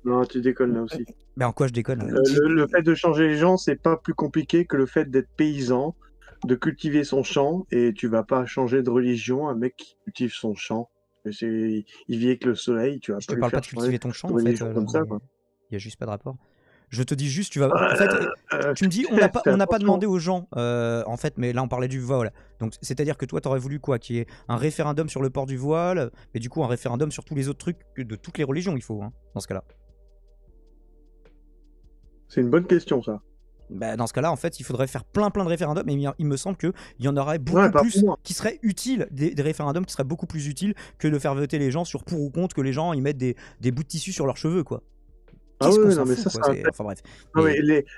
non, tu déconnes là aussi. Mais en quoi je déconne le, le, fait de changer les gens, c'est pas plus compliqué que le fait d'être paysan de cultiver son champ et tu vas pas changer de religion un mec qui cultive son champ. Il vit avec le soleil, tu vas Je pas te parle pas de cultiver ton champ, en fait. Euh, il y a juste pas de rapport. Je te dis juste, tu vas. fait, euh, euh, tu me dis, on n'a <laughs> pas, demandé aux gens, en fait, mais là on parlait du voile. Donc, c'est-à-dire que toi, t'aurais voulu quoi Qui est un référendum sur le port du voile, mais du coup un référendum sur tous les autres trucs de toutes les religions, il faut, hein, dans ce cas-là. C'est une bonne question, ça bah, dans ce cas-là, en fait, il faudrait faire plein plein de référendums, mais il me semble qu'il y en aurait beaucoup plus qui seraient utiles, des, référendums qui seraient beaucoup plus utiles que de faire voter les gens sur pour ou contre, que les gens y mettent des, des bouts de tissu sur leurs cheveux, quoi. Ah oui, non, mais ça,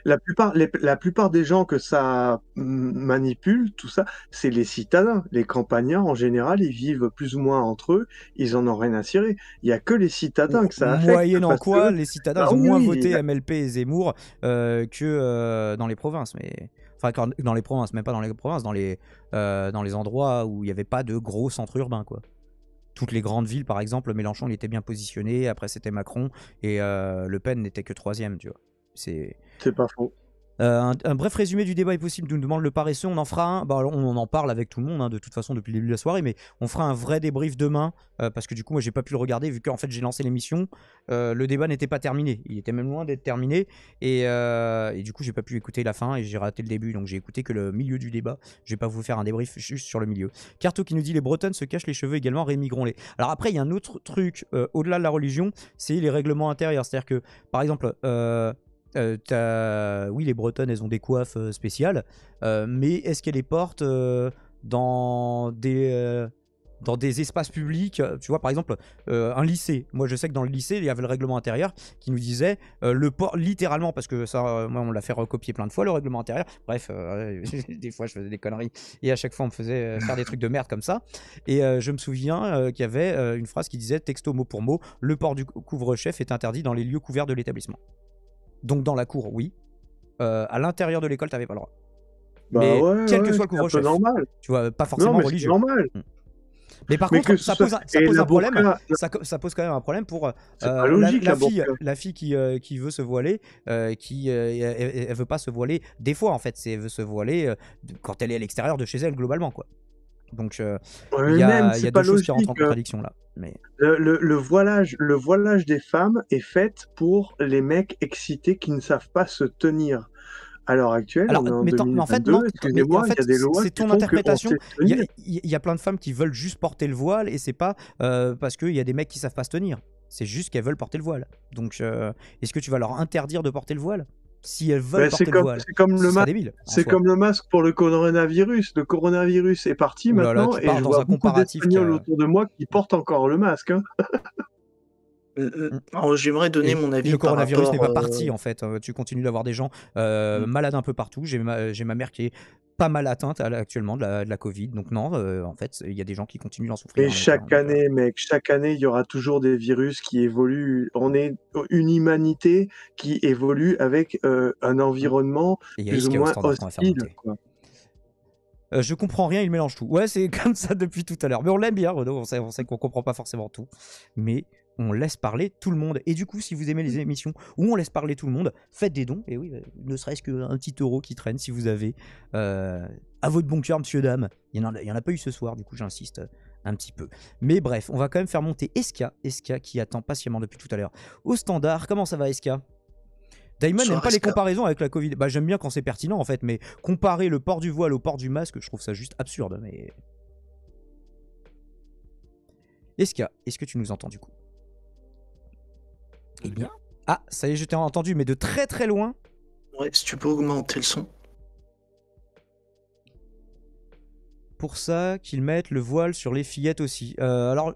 la, plupart, la plupart des gens que ça manipule, tout ça, c'est les citadins. Les campagnards, en général, ils vivent plus ou moins entre eux, ils en ont rien à cirer. Il n'y a que les citadins que ça affecte. dans quoi, les citadins bah ont moins voté MLP et Zemmour euh, que euh, dans les provinces. Mais... Enfin, dans les provinces, même pas dans les provinces, dans les, euh, dans les endroits où il n'y avait pas de gros centres urbains, quoi toutes les grandes villes, par exemple, Mélenchon, il était bien positionné. Après, c'était Macron. Et euh, Le Pen n'était que troisième, tu vois. C'est pas faux. Euh, un, bref résumé du débat est possible, nous demande le paresseux. On en fera un, bah, on, en parle avec tout le monde hein, de toute façon depuis le début de la soirée, mais on fera un vrai débrief demain euh, parce que du coup, moi j'ai pas pu le regarder vu qu'en fait j'ai lancé l'émission. Euh, le débat n'était pas terminé, il était même loin d'être terminé et, du coup, j'ai pas pu écouter la fin et j'ai raté le début donc j'ai écouté que le milieu du débat. Je vais pas vous faire un débrief juste sur le milieu. Carto qui nous dit les Bretonnes se cachent les cheveux également, rémigrons-les. Alors après, il y a un autre truc au-delà de la religion, c'est les règlements intérieurs, c'est à dire que par exemple euh, oui, les Bretonnes, elles ont des coiffes euh, spéciales, euh, mais est-ce qu'elles les portent dans des espaces publics, tu vois, par exemple, un lycée. Moi, je sais que dans le lycée, il y avait le règlement intérieur qui nous disait le port, littéralement, parce que ça, moi, on l'a fait recopier plein de fois, le règlement intérieur. Bref, <laughs> des fois, je faisais des conneries et à chaque fois, on me faisait faire des trucs de merde comme ça. Et je me souviens qu'il y avait une phrase qui disait, texto mot pour mot, le port du couvre-chef est interdit dans les lieux couverts de l'établissement. Donc dans la cour, oui. Euh, à l'intérieur de l'école, tu t'avais pas le droit. Bah mais quel que soit le couvre-chef. Tu vois, pas forcément mais mm. Mais par contre, ça, pose, un, problème. ça, pose quand même un problème pour euh, la, fille, euh, qui, veut se voiler, qui elle, veut pas se voiler des fois en fait, c'est veut se voiler quand elle est à l'extérieur de chez elle globalement quoi. Donc, euh, il y a, y choses qui rentrent en hein. contradiction là. Mais... Le, voilage, le voilage des femmes est fait pour les mecs excités qui ne savent pas se tenir à l'heure actuelle. en, fait, non, c'est ton interprétation. Il y, a, y, a plein de femmes qui veulent juste porter le voile et c'est pas euh, parce qu'il y a des mecs qui savent pas se tenir. C'est juste qu'elles veulent porter le voile. Donc, euh, est-ce que tu vas leur interdire de porter le voile si elle veulent C'est comme le masque. pour le coronavirus. Le coronavirus est parti maintenant et je vois beaucoup d'Espagnols autour de moi qui portent encore le masque. Hein. <laughs> Euh, euh, mmh. J'aimerais donner mon avis. Le coronavirus n'est pas euh, parti en fait. Hein. Tu continues d'avoir des gens mmh. malades un peu partout. J'ai ma, mère qui est pas mal atteinte actuellement de la, de la Covid. Donc non, en fait, il y a des gens qui continuent d'en souffrir. Et chaque année, mec, chaque année, il y aura toujours des virus qui évoluent. On est une humanité qui évolue avec un mmh. environnement plus ou moins hostile. je comprends rien, il mélange tout. Ouais, c'est <laughs> comme ça depuis tout à l'heure. Mais on l'aime bien, On sait, on sait qu'on comprend pas forcément tout. Mais on laisse parler tout le monde. Et du coup, si vous aimez les émissions où on laisse parler tout le monde, faites des dons. Et oui, bah, ne serait-ce qu'un petit euro qui traîne si vous avez. Euh, à votre bon cœur, monsieur, dame. Il n'y en, a pas eu ce soir, du coup, j'insiste euh, un petit peu. Mais bref, on va quand même faire monter Eska, Eska qui attend patiemment depuis tout à l'heure. Au standard, comment ça va Eska Diamond n'aime pas les comparaisons avec la Covid. Bah j'aime bien quand c'est pertinent en fait, mais comparer le port du voile au port du masque, je trouve ça juste absurde. Mais Eska, est-ce que tu nous entends du coup eh ah, ça y est, je t'ai entendu, mais de très très loin. Ouais, si tu peux augmenter le son. Pour ça, qu'ils mettent le voile sur les fillettes aussi. Euh, alors,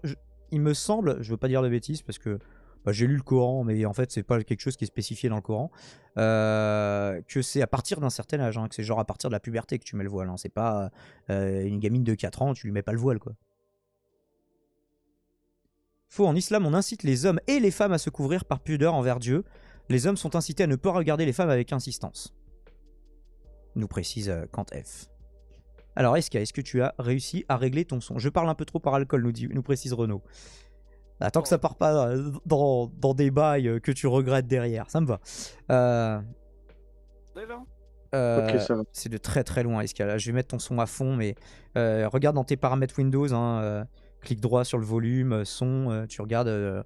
il me semble, je veux pas dire de bêtises parce que bah, j'ai lu le Coran, mais en fait, c'est pas quelque chose qui est spécifié dans le Coran, euh, que c'est à partir d'un certain âge, hein, que c'est genre à partir de la puberté que tu mets le voile. Hein. C'est pas euh, une gamine de 4 ans, tu lui mets pas le voile, quoi en islam, on incite les hommes et les femmes à se couvrir par pudeur envers Dieu. Les hommes sont incités à ne pas regarder les femmes avec insistance. Nous précise euh, Kant F. Alors, Eska, est-ce que tu as réussi à régler ton son Je parle un peu trop par alcool, nous, nous précise Renaud. Attends bah, que ça part pas euh, dans, des bails euh, que tu regrettes derrière, ça me va. c'est de très très loin, Eska, je vais mettre ton son à fond, mais regarde dans tes paramètres Windows. Hein, clic droit sur le volume, euh, son, euh, tu regardes euh,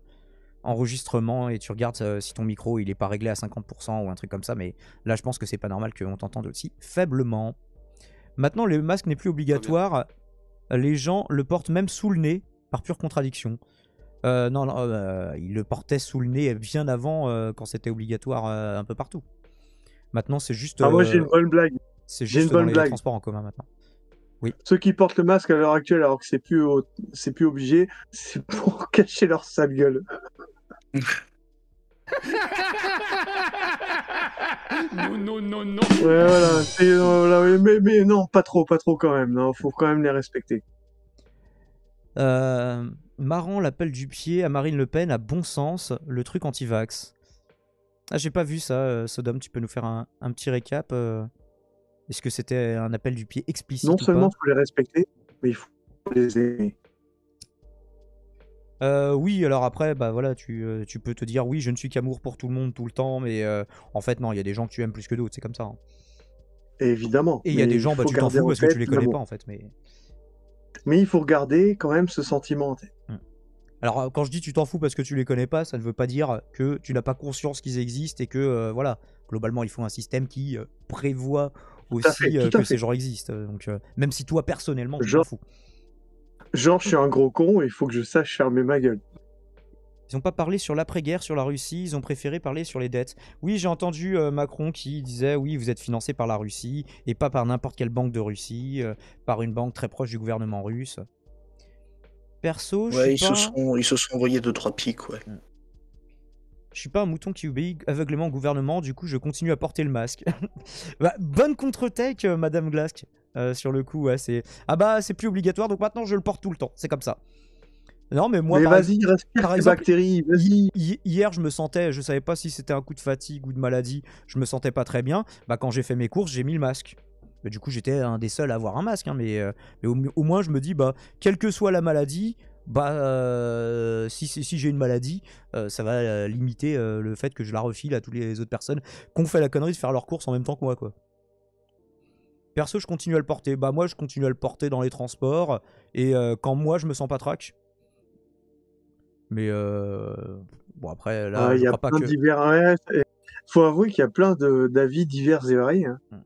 enregistrement et tu regardes si ton micro il est pas réglé à 50% ou un truc comme ça. Mais là, je pense que c'est pas normal qu'on t'entende aussi faiblement. Maintenant, le masque n'est plus obligatoire. Les gens le portent même sous le nez par pure contradiction. non, ils le portaient sous le nez bien avant quand c'était obligatoire un peu partout. Maintenant, c'est juste. Ah, moi j'ai une bonne blague. C'est juste une dans les transports en commun maintenant. Ceux qui portent le masque à l'heure actuelle, alors que c'est plus, c'est plus obligé, c'est pour <laughs> cacher leur sale gueule. non, non, non, non. Ouais, voilà. Euh, mais, mais, non, pas trop, pas trop quand même. Non, faut quand même les respecter. Euh, Marrant l'appel du pied à Marine Le Pen à bon sens, le truc anti-vax. Ah, j'ai pas vu ça, euh, Sodom. Tu peux nous faire un, un petit récap est-ce que c'était un appel du pied explicite Non seulement il faut les respecter, mais il faut les aimer. Euh, oui, alors après, bah voilà, euh, tu, peux te dire oui, je ne suis qu'amour pour tout le monde tout le temps, mais euh, en fait non, il y a des gens que tu aimes plus que d'autres, c'est comme ça. Hein. Évidemment. Et il y a des gens, bah, tu t'en fous parce que tu les connais pas en fait, mais. Mais il faut regarder quand même ce sentiment hum. Alors quand je dis tu t'en fous parce que tu les connais pas, ça ne veut pas dire que tu n'as pas conscience qu'ils existent et que voilà, globalement il faut un système qui prévoit aussi euh, que ces gens existent. Euh, donc, euh, même si toi, personnellement, je m'en fous. Genre, je suis un gros con et il faut que je sache fermer ma gueule. Ils n'ont pas parlé sur l'après-guerre, sur la Russie, ils ont préféré parler sur les dettes. Oui, j'ai entendu Macron qui disait oui, vous êtes financé par la Russie et pas par n'importe quelle banque de Russie, par une banque très proche du gouvernement russe. Perso, je Ouais, ils, se sont, ils se sont envoyés deux trois pics, ouais. Mm. Je suis pas un mouton qui obéit aveuglément au gouvernement, du coup je continue à porter le masque. <laughs> Bah, bonne contre-tech, euh, Madame Glask. Euh, sur le coup, c'est... Ah bah, c'est plus obligatoire, donc maintenant je le porte tout le temps. C'est comme ça. Non, mais moi, vas-y, respire les bactéries, vas-y. hier, je me sentais, je savais pas si c'était un coup de fatigue ou de maladie, je me sentais pas très bien. Bah, quand j'ai fait mes courses, j'ai mis le masque. Bah, du coup, j'étais un des seuls à avoir un masque, hein, euh, mais, au, au, moins, je me dis, bah, quelle que soit la maladie, bah euh, si, si, j'ai une maladie, euh, ça va euh, limiter le fait que je la refile à toutes les autres personnes qui ont fait la connerie de faire leurs courses en même temps que moi, quoi. Perso, je continue à le porter. Bah moi, je continue à le porter dans les transports et quand moi, je me sens pas trac. Mais bon après, là, il y a pas plein divers. Faut avouer qu'il y a plein d'avis divers et variés. Hein. Mmh.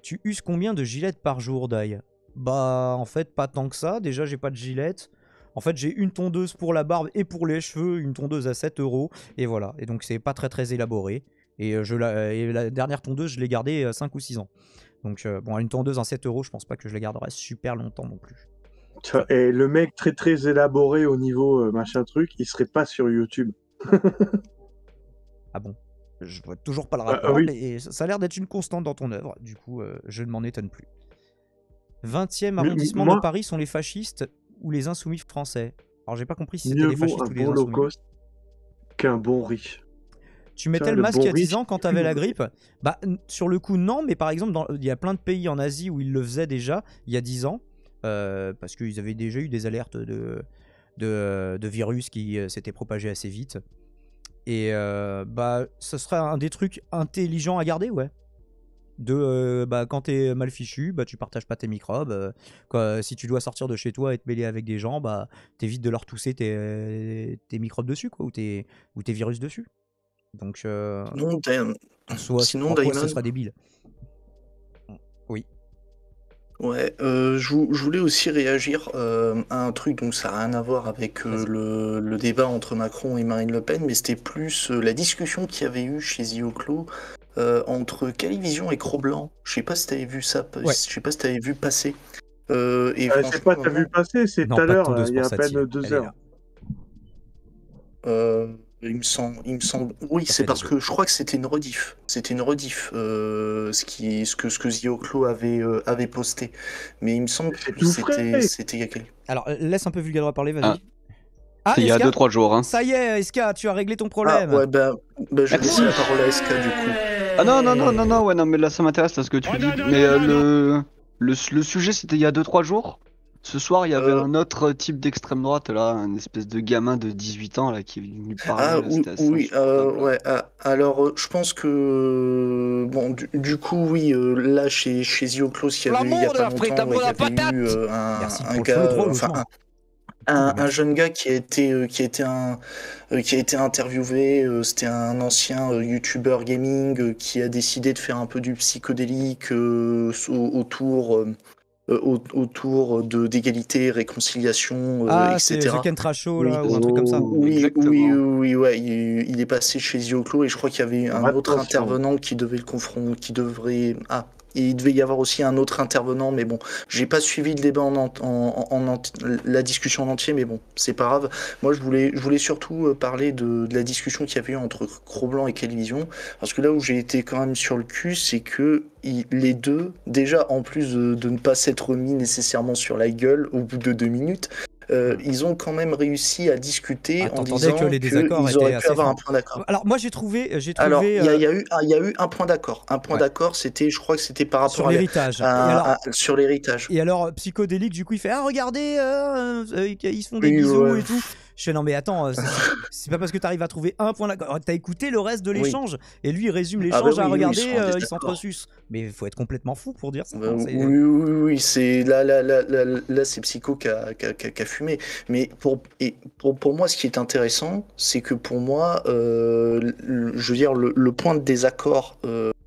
Tu uses combien de gilets par jour, Dai bah en fait pas tant que ça. Déjà j'ai pas de gilette. En fait j'ai une tondeuse pour la barbe et pour les cheveux, une tondeuse à 7 euros. Et voilà. Et donc c'est pas très très élaboré. Et, euh, je la, la dernière tondeuse je l'ai gardée 5 euh, ou 6 ans. Donc euh, bon une tondeuse à 7 euros je pense pas que je la garderai super longtemps non plus. Et le mec très très élaboré au niveau machin truc, il serait pas sur YouTube. <laughs> ah bon Je vois toujours pas le bah, rapport, et ça a l'air d'être une constante dans ton œuvre, du coup je ne m'en étonne plus. 20e arrondissement de Paris sont les fascistes ou les insoumis français. Alors j'ai pas compris si c'était les fascistes ou les bon insoumis. Qu'un bon riche. Tu mettais le masque il y a 10 ans quand t'avais la grippe Bah sur le coup non, mais par exemple il y a plein de pays en Asie où ils le faisaient déjà il y a 10 ans euh, parce qu'ils avaient déjà eu des alertes de, de, virus qui euh, s'étaient propagés assez vite. Et euh, bah ce serait un des trucs intelligents à garder ouais de bah, quand t'es mal fichu, bah, tu partages pas tes microbes. si tu dois sortir de chez toi et te mêler avec des gens, bah, t'évites de leur tousser tes, tes, microbes dessus quoi, ou, tes, ou tes virus dessus. Donc, soit, sinon, ça débile. Oui. Ouais, je, voulais aussi réagir à un truc, donc ça n'a rien à voir avec le, le, débat entre Macron et Marine Le Pen, mais c'était plus la discussion qu'il y avait eu chez Ioclo euh, entre Calivision et Croblanc. Je sais pas si t'avais vu ça, je sais pas si t'avais vu passer. Euh, et euh, c'est pas t'as vu passer, c'est tout à l'heure, il y a à peine deux heures. Euh, il me semble, il me semble. Oui, c'est parce que je crois que c'était une rediff. C'était une rediff, ce qui, ce que, ce que Zioclo avait, avait posté. Mais il me semble que c'était, c'était il Alors laisse un peu Vulgarois parler, vas-y. Ah. Ah, il y a 2-3 jours. Hein. Ça y est, Eska, tu as réglé ton ah, problème. Ah, ouais, ben, je la parole à Eska du coup. Ah non, non, non, non, non, ouais, non, mais là ça m'intéresse à ce que tu oh, dis. mais euh, le, le, sujet c'était il y a 2-3 jours. Ce soir, il y avait euh. un autre type d'extrême droite là, un espèce de gamin de 18 ans là qui est venu parler. Ah oui, euh, ouais. Ah, alors, je pense que bon, du, coup, oui, là chez chez Ioclos, il y avait il y a pas longtemps, la y avait eu un, gars, ah, un, jeune gars qui a été, euh, qui a été, un, euh, qui a été interviewé. Euh, c'était un ancien YouTuber gaming qui a décidé de faire un peu du psychodélique autour. autour de d'égalité, réconciliation, ah, etc. C'est Ken là, ou un truc comme ça. Oui, oui, oui, ouais, il, est passé chez Ioclo et je crois qu'il y avait un autre intervenant qui devait le confronter, qui devrait. Ah, et il devait y avoir aussi un autre intervenant, mais bon, j'ai pas suivi le débat en, en, la discussion en entier, mais bon, c'est pas grave. Moi, je voulais, je voulais surtout euh, parler de, la discussion qu'il y avait eu entre Croblanc et Calivision, parce que là où j'ai été quand même sur le cul, c'est que les deux, déjà en plus de ne pas s'être mis nécessairement sur la gueule au bout de deux minutes, euh, ils ont quand même réussi à discuter en disant que les désaccords qu'ils auraient pu avoir un point d'accord. Alors moi j'ai trouvé, j'ai trouvé. il y, a eu un point d'accord. Un point d'accord, c'était, je crois que c'était par rapport sur l'héritage. À, sur l'héritage. Et alors euh, psychodélique, du coup il fait ah regardez, euh, ils se font des bisous et tout. Je non mais attends, euh, c'est pas parce que tu arrives à trouver un point d'accord. T'as écouté le reste de l'échange et lui il résume ah bah l'échange à regarder, Il euh, Mais il faut être complètement fou pour dire ça. Bah hein, oui, oui, oui, c'est là, là, là, là, c'est Psycho qui a, fumé. Mais pour, et pour, moi, ce qui est intéressant, c'est que pour moi, euh, je veux dire, le, point de désaccord.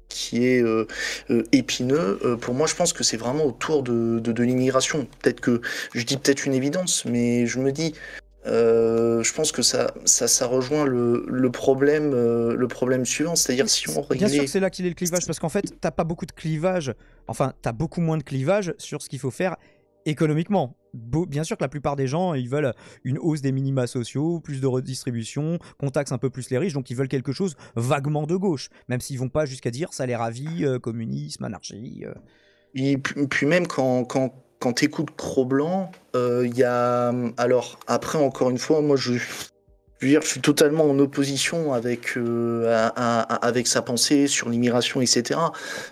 qui est épineux. pour moi, je pense que c'est vraiment autour de, de l'immigration. Peut-être que je dis peut-être une évidence, mais je me dis euh, je pense que ça, ça, ça rejoint le, le problème, euh, le problème suivant, c'est-à-dire si on réglait... Bien sûr que c'est là qu'il est le clivage, parce qu'en fait, t'as pas beaucoup de clivage, enfin, t'as beaucoup moins de clivage sur ce qu'il faut faire économiquement. Bien sûr que la plupart des gens, ils veulent une hausse des minima sociaux, plus de redistribution, qu'on taxe un peu plus les riches, donc ils veulent quelque chose vaguement de gauche, même s'ils vont pas jusqu'à dire salaire à vie, euh, communisme, anarchie. Et puis, même quand, quand quand tu écoutes Cro-Blanc, il euh, y a. Alors, après, encore une fois, moi, je. dire, je suis totalement en opposition avec, euh, avec sa pensée sur l'immigration, etc.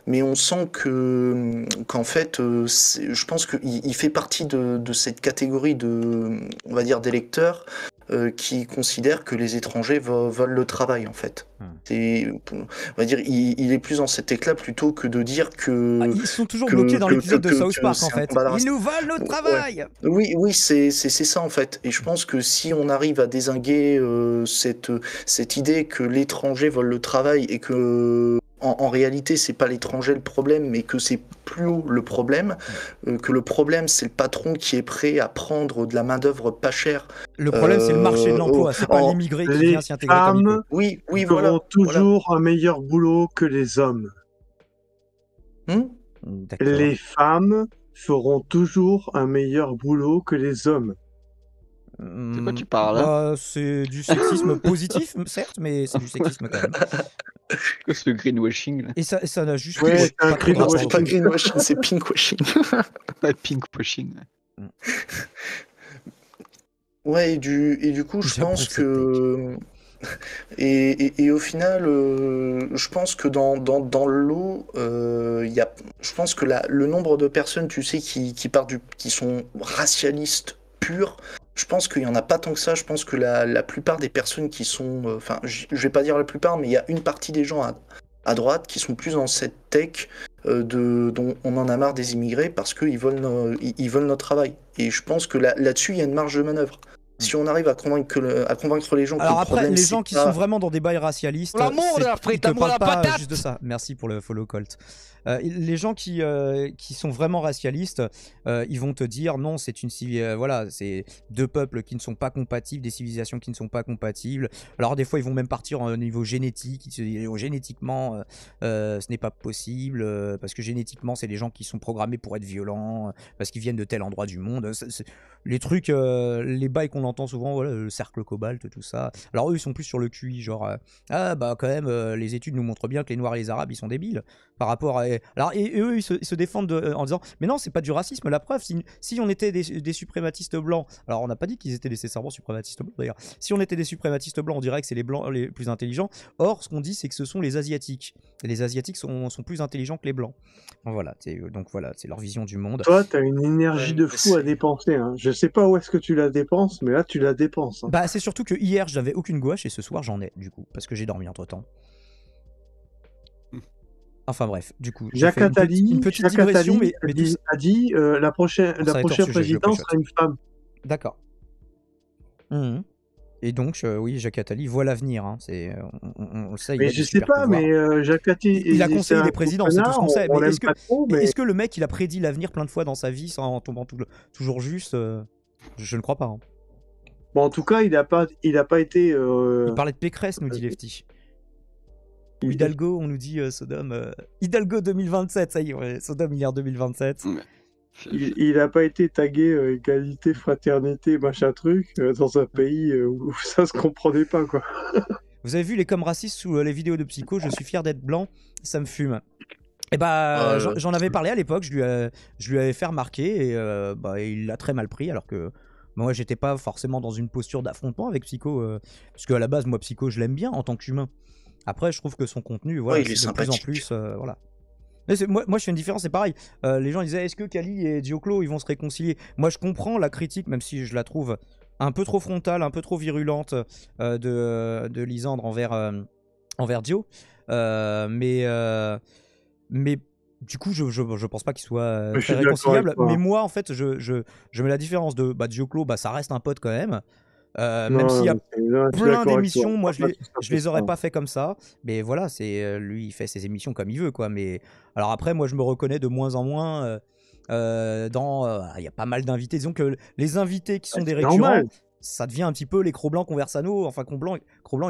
Mais on sent que, qu'en fait, euh, je pense qu'il fait partie de, cette catégorie de, on va dire, d'électeurs euh, qui considèrent que les étrangers veulent le travail, en fait. Hmm. C'est, on va dire, il, est plus dans cet éclat plutôt que de dire que. Ah, ils sont toujours bloqués dans l'épisode de South Park en fait. Ils nous volent notre travail. Oui, oui, c'est ça en fait. Et je pense que si on arrive à désinguer euh, cette cette idée que l'étranger vole le travail et que en, réalité, réalité, c'est pas l'étranger le problème, mais que c'est plus haut le problème. Euh, que le problème, c'est le patron qui est prêt à prendre de la main-d'œuvre pas chère. Le problème, c'est le marché de euh, l'emploi, oh, c'est pas oh, l'immigré qui vient s'y Femmes oui, oui, toujours un meilleur boulot que les hommes. Hmm les femmes feront toujours un meilleur boulot que les hommes. De quoi tu hmm, parles hein bah, C'est du sexisme <laughs> positif, certes, mais c'est du sexisme quand même. Quoi, ce greenwashing là. Et ça, ça n'a juste. c'est pas, greenwashing, c'est pinkwashing. pas <laughs> pinkwashing. Hmm. Ouais. et du, et du coup, je pense que. Et, et, au final, euh, je pense que dans, dans, dans euh, je pense que la, le nombre de personnes, tu sais, qui, qui, partent qui sont racialistes purs, je pense qu'il n'y en a pas tant que ça. Je pense que la, la plupart des personnes qui sont. Euh, enfin, je ne vais pas dire la plupart, mais il y a une partie des gens à, droite qui sont plus dans cette tech euh, de, dont on en a marre des immigrés parce qu'ils veulent, euh, ils, veulent notre travail. Et je pense que là, là-dessus, il y a une marge de manœuvre. Mm. Si on arrive à convaincre, que le, à convaincre les gens Alors après, les gens qui sont vraiment dans des bails racialistes, c'est, ils te parlent pas juste de ça. Merci pour le follow Colt. Euh, les gens euh, qui, sont vraiment racialistes, euh, ils vont te dire non, c'est une voilà, c'est deux peuples qui ne sont pas compatibles, des civilisations qui ne sont pas compatibles. Alors des fois, ils vont même partir au niveau génétique, ils se disent oh, génétiquement, ce n'est pas possible parce que génétiquement, c'est les gens qui sont programmés pour être violents parce qu'ils viennent de tel endroit du monde. Hein, les trucs, les bails qu'on entend souvent, le cercle cobalt, tout ça. Alors eux, ils sont plus sur le QI, genre ah bah quand même, les études nous montrent bien que les Noirs et les Arabes, ils sont débiles par rapport à alors, et, eux, ils se, défendent euh, en disant Mais non, c'est pas du racisme. La preuve, si, on était des, suprématistes blancs, alors on n'a pas dit qu'ils étaient nécessairement suprématistes blancs d'ailleurs. Si on était des suprématistes blancs, on dirait que c'est les blancs les plus intelligents. Or, ce qu'on dit, c'est que ce sont les Asiatiques. Et les Asiatiques sont, plus intelligents que les blancs. Donc, voilà, euh, donc voilà, c'est leur vision du monde. Toi, t'as une énergie de euh, fou à dépenser. Hein. Je sais pas où est-ce que tu la dépenses, mais là, tu la dépenses. Hein. Bah, c'est surtout que hier, j'avais aucune gouache et ce soir, j'en ai, du coup, parce que j'ai dormi entre temps. Enfin bref, du coup, Jacques fait une petite, mais, euh, a dit, euh, la prochaine, la prochaine présidente sera une femme. D'accord. Mmh. Et donc, euh, oui, Jacques Attali voit l'avenir. Hein. C'est, on, le sait. Il mais je sais pas, mais Jacques Attali. Il, a conseillé des présidents, c'est tout ce qu'on sait. mais est-ce que, le mec, il a prédit l'avenir plein de fois dans sa vie en tombant toujours juste je, ne crois pas. Hein. Bon, en tout cas, il n'a pas, pas été. Il parlait de Pécresse, nous dit Lefty. Ou Hidalgo, on nous dit Sodom euh, Sodome. Euh, Hidalgo 2027, ça y est, ouais, Sodome, il 2027. Il n'a pas été tagué euh, égalité, fraternité, machin truc, dans un pays où <laughs> ça se comprenait pas, quoi. <laughs> Vous avez vu les coms racistes ou les vidéos de psycho, je suis fier d'être blanc, ça me fume. Et eh bah, ah, j'en avais parlé à l'époque, je, lui je lui avais fait remarquer et bah, il l'a très mal pris alors que bah, moi j'étais pas forcément dans une posture d'affrontement avec Psycho, parce à la base, moi Psycho, je l'aime bien en tant qu'humain. Après, je trouve que son contenu, voilà, il est, de plus en plus, euh, voilà. Mais moi, moi, je fais une différence, c'est pareil. Euh, les gens disaient, est-ce que Kali et Dioclo, ils vont se réconcilier Moi, je comprends la critique, même si je la trouve un peu trop frontale, un peu trop virulente euh, de, de, Lisandre envers, envers Dio. mais, mais du coup, je, je, je pense pas qu'il soit réconciliable. Mais moi, en fait, je, je, je, mets la différence de bah, Dioclo, bah, ça reste un pote quand même. Euh, même s'il y a plein d'émissions, moi je, les, les aurais hein. pas fait comme ça. Mais voilà, c'est euh, lui, il fait ses émissions comme il veut, quoi. Mais alors après, moi je me reconnais de moins en moins euh, dans. Il y a pas mal d'invités. Disons que les invités qui bah, sont des récurrents, ça devient un petit peu les cro à Conversano. Enfin, Cro-Blanc,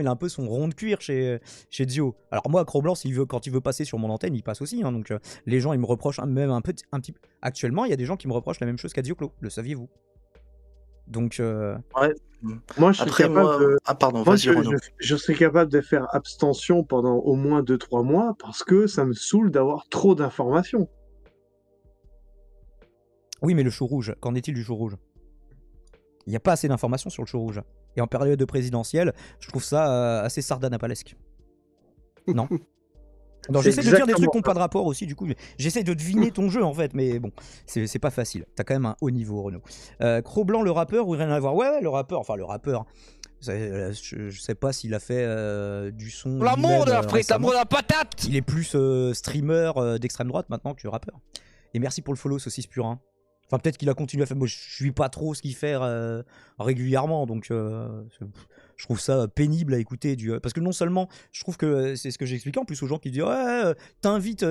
il a un peu son rond de cuir chez, chez Dio. Alors moi, Cro-Blanc, veut, quand il veut passer sur mon antenne, il passe aussi. Hein. donc les gens, ils me reprochent même un, peu, un petit. Actuellement, il y a des gens qui me reprochent la même chose qu'à Dio Clos Le saviez-vous donc. Euh, moi, je suis capable. Ah, pardon, je, serais capable de faire abstention pendant au moins 2-3 mois parce que ça me saoule d'avoir trop d'informations. Oui, mais le chou rouge, qu'en est-il du chou rouge Il n'y a pas assez d'informations sur le chou rouge. Et en période présidentielle, je trouve ça euh, assez sardanapalesque. Non <laughs> Non, j'essaie de dire des trucs qui n'ont pas de rapport aussi, du coup. J'essaie de deviner ton jeu, en fait, mais bon, c'est pas facile. T'as quand même un haut niveau, Renaud. Euh, Cro-Blanc, le rappeur, ou rien à voir Ouais, le rappeur, enfin, le rappeur. Euh, je, sais pas s'il a fait euh, du son. L'amour de la euh, l'amour de la patate Il est plus streamer d'extrême droite maintenant que rappeur. Et merci pour le follow, Saucisse Purin. Enfin, peut-être qu'il a continué à faire. Moi, je suis pas trop ce qu'il fait régulièrement, donc je trouve ça euh, pénible à écouter. Du, euh, parce que non seulement, je trouve que euh, c'est ce que j'expliquais en plus aux gens qui disent Ouais, t'invites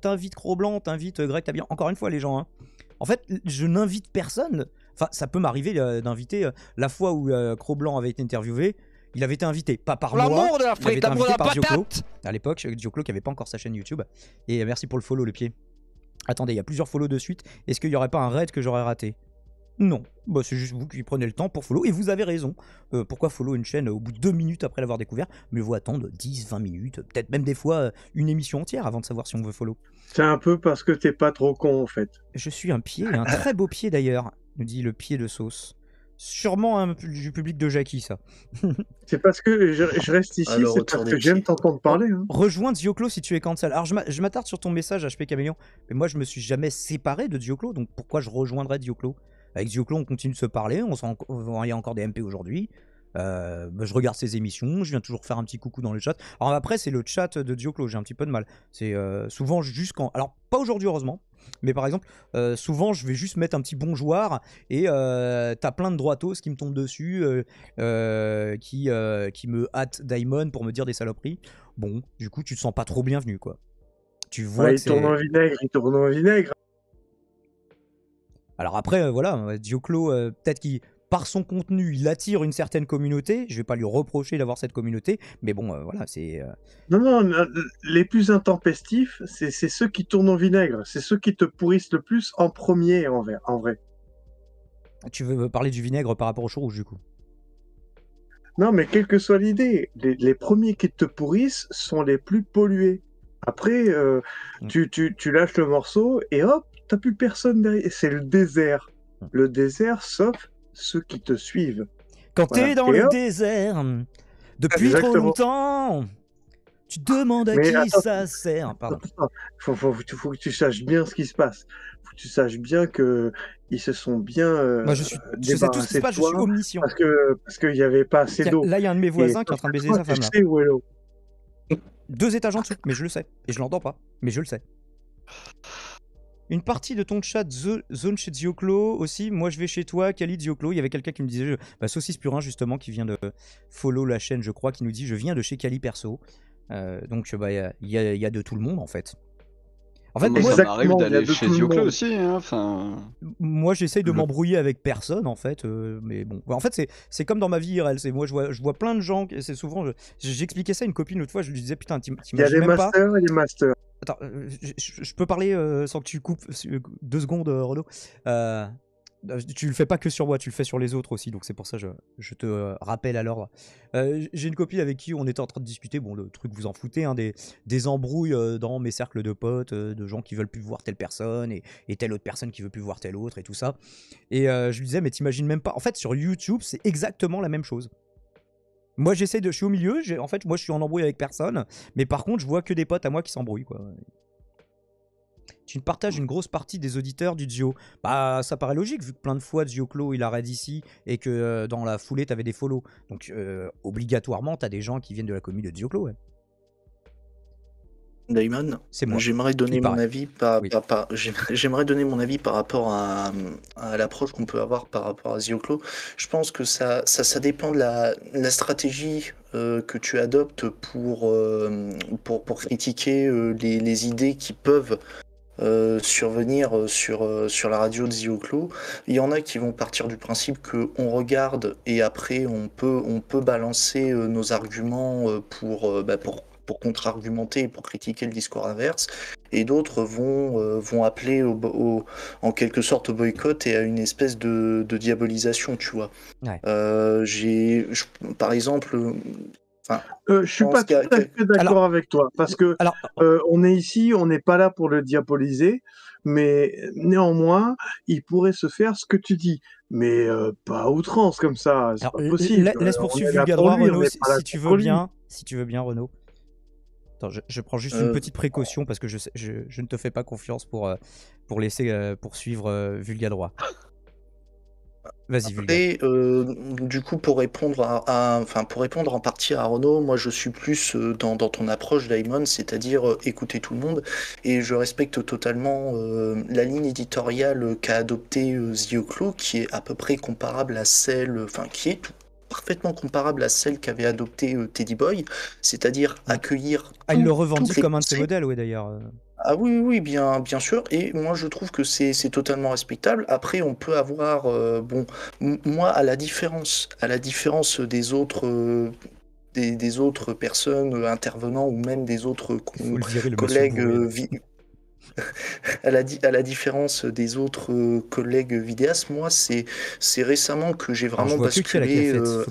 t'invites Cro-Blanc, t'invites Greg Tabian. Encore une fois, les gens, hein. en fait, je n'invite personne. Enfin, ça peut m'arriver d'inviter. la fois où Cro-Blanc avait été interviewé, il avait été invité, pas par moi, de la il avait été invité par Dioclo. À l'époque, Dioclo qui n'avait pas encore sa chaîne YouTube. Et merci pour le follow, le pied. Attendez, il y a plusieurs follows de suite. Est-ce qu'il n'y aurait pas un raid que j'aurais raté non. Bah, c'est juste vous qui prenez le temps pour follow. Et vous avez raison. Euh, pourquoi follow une chaîne euh, au bout de deux minutes après l'avoir découvert Mais vous attendre 10, 20 minutes, peut-être même des fois euh, une émission entière avant de savoir si on veut follow. C'est un peu parce que t'es pas trop con en fait. Je suis un pied, un <laughs> très beau pied d'ailleurs, nous dit le pied de sauce. Sûrement un du public de Jackie, ça. <laughs> c'est parce que je, reste ici, c'est parce que j'aime t'entendre parler. Hein. Rejoins Dioclo si tu es cancel. Alors je m'attarde sur ton message, HP Camélion. Mais moi, je me suis jamais séparé de Dioclo, donc pourquoi je rejoindrais Dioclo avec Zioclo, on continue de se parler. On Il y a encore des MP aujourd'hui. Euh, bah, je regarde ses émissions, je viens toujours faire un petit coucou dans le chat. Alors après, c'est le chat de Dioclo, j'ai un petit peu de mal. C'est euh, souvent juste Alors, pas aujourd'hui, heureusement. Mais par exemple, euh, souvent je vais juste mettre un petit bonjour et t'as plein de droitos qui me tombent dessus, qui, qui me hâte Daimon pour me dire des saloperies. Bon, du coup, tu te sens pas trop bienvenu quoi. Tu vois il tourne en vinaigre, il tourne en vinaigre. Alors après, euh, voilà, euh, Dioclo, euh, peut-être qu'il par son contenu, il attire une certaine communauté. Je ne vais pas lui reprocher d'avoir cette communauté, mais bon, voilà, c'est. Non, non, les plus intempestifs, c'est ceux qui tournent au vinaigre. C'est ceux qui te pourrissent le plus en premier, en, vrai. Tu veux parler du vinaigre par rapport au chou rouge, du coup Non, mais quelle que soit l'idée, les, premiers qui te pourrissent sont les plus pollués. Après, mm. tu lâches le morceau et hop, t'as plus personne derrière. C'est le désert. Hmm. Le désert, sauf ceux qui te suivent. Quand tu t'es dans le désert, depuis trop longtemps, tu demandes à qui ça sert. Pardon. Faut, faut, que tu saches bien ce qui se passe. Faut que tu saches bien que ils se sont bien. Euh, je suis. Je sais tout ce qui se passe. Je suis omniscient. Parce que parce qu'il n'y avait pas assez d'eau. Là, il y a un de mes voisins qui est en train de baiser sa femme. deux étages en dessous, mais je le sais. Et je l'entends pas, mais je le sais. Une partie de ton chat zone chez Dioclo aussi. Moi, je vais chez toi, Kali Dioclo. Il y avait quelqu'un qui me disait, bah, Saucisse Purin, justement, qui vient de follow la chaîne, je crois, qui nous dit, je viens de chez Kali perso. Euh, donc, bah, il y, a de tout le monde, en fait. En fait, moi, ça m'arrive d'aller chez aussi. Hein, moi, j'essaye de m'embrouiller avec personne, en fait. Euh, mais bon, en fait, c'est comme dans ma vie IRL. Moi, je vois, je vois plein de gens. C'est souvent. J'expliquais ça à une copine l'autre fois. Je lui disais, putain, t'imagines. Il y a des masters pas... et des masters. Attends, euh, je, peux parler euh, sans que tu coupes deux secondes, Renaud. Euh, euh, tu le fais pas que sur moi, tu le fais sur les autres aussi, donc c'est pour ça je, te euh, rappelle alors. Euh, j'ai une copine avec qui on était en train de discuter, bon le truc vous en foutez, hein, des, des, embrouilles dans mes cercles de potes, de gens qui veulent plus voir telle personne et, telle autre personne qui veut plus voir telle autre et tout ça. Et je lui disais mais t'imagines même pas, en fait sur YouTube c'est exactement la même chose. Moi j'essaie de, je suis au milieu, en fait moi je suis en embrouille avec personne, mais par contre je vois que des potes à moi qui s'embrouillent quoi tu ne partages une grosse partie des auditeurs du Zio. Bah, ça paraît logique, vu que plein de fois Dio Clo il arrête ici et que euh, dans la foulée, t'avais des follow. Donc, obligatoirement euh, obligatoirement, t'as des gens qui viennent de la commune de Zio Clo. Ouais. j'aimerais donner mon avis par, j'aimerais donner mon avis par rapport à, l'approche qu'on peut avoir par rapport à Zioclo. Je pense que ça, ça, dépend de la, stratégie euh, que tu adoptes pour, pour, critiquer les, idées qui peuvent euh, survenir euh, sur, euh, sur la radio de Zioclo. Il y en a qui vont partir du principe qu'on regarde et après on peut, on peut balancer nos arguments pour, bah, pour pour contre-argumenter et pour critiquer le discours inverse, et d'autres vont, vont appeler au, en quelque sorte au boycott et à une espèce de, diabolisation, tu vois. j'ai, par exemple, euh, je suis pas tout à fait d'accord avec toi parce que euh, on est ici, on n'est pas là pour le diaboliser, mais néanmoins, il pourrait se faire ce que tu dis, mais euh, pas à outrance comme ça, c'est pas euh, possible. Laisse poursuivre Vulga droit, Renaud, si, tu veux bien, si tu veux bien, Renaud. Attends, je, prends juste une petite précaution parce que je, je, ne te fais pas confiance pour, pour laisser poursuivre Vulga droit. Vas-y, Euh, du coup, pour répondre, à, pour répondre en partie à Renault, moi je suis plus euh, dans, ton approche, Daimon, c'est-à-dire euh, écouter tout le monde. Et je respecte totalement euh, la ligne éditoriale qu'a adoptée Zioclo, qui est à peu près comparable à celle, enfin, qui est parfaitement comparable à celle qu'avait adoptée Teddy Boy, c'est-à-dire mm. accueillir. Ah, il le revendique comme un de ses modèles, oui, d'ailleurs. Ah oui, oui, bien, bien sûr. Et moi, je trouve que c'est totalement respectable. Après, on peut avoir, euh, bon, moi, à la différence, à la différence des autres. Euh, des, autres personnes euh, intervenant ou même des autres collègues <laughs> à, la à la différence des autres euh, collègues vidéastes, moi, c'est récemment que j'ai vraiment basculé euh,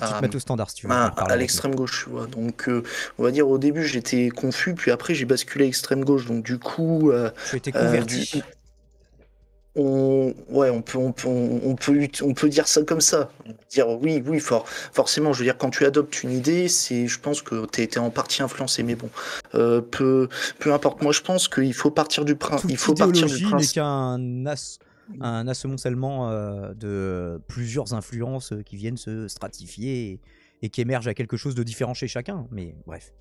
à, l'extrême gauche. Donc, euh, on va dire au début, j'étais confus, puis après, j'ai basculé à l'extrême gauche. Donc, du coup, tu étais converti on, ouais, on peut, on peut, on, peut, on peut dire ça comme ça. Dire oui, oui, forcément. Je veux dire, quand tu adoptes une idée, c'est, je pense que tu été en partie influencé, mais bon, euh, peu, peu importe. Moi, je pense qu'il faut partir du principe. Il faut partir du principe. qu'un un assemoncellement euh, de plusieurs influences euh, qui viennent se stratifier et qui émergent à quelque chose de différent chez chacun. Mais bref.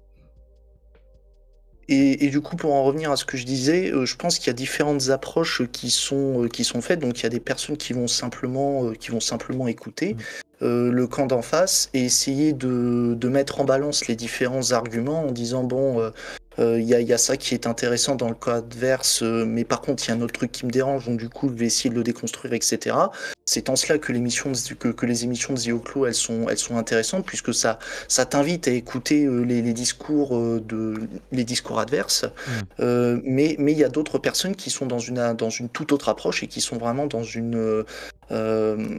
Et, du coup, pour en revenir à ce que je disais, euh, je pense qu'il y a différentes approches qui sont, euh, qui sont faites. Donc, il y a des personnes qui vont simplement, euh, qui vont simplement écouter mm. le camp d'en face et essayer de, de, mettre en balance les différents arguments en disant bon, il euh, y, a ça qui est intéressant dans le cas adverse, euh, mais par contre, il y a un autre truc qui me dérange, donc du coup, je vais essayer de le déconstruire, etc. C'est en cela que, l'émission que, que les émissions de The Oclo, elles sont, elles sont intéressantes, puisque ça, ça t'invite à écouter euh, les, discours, de, les discours adverses. Mm. mais il y a d'autres personnes qui sont dans une, dans une toute autre approche et qui sont vraiment dans une, euh,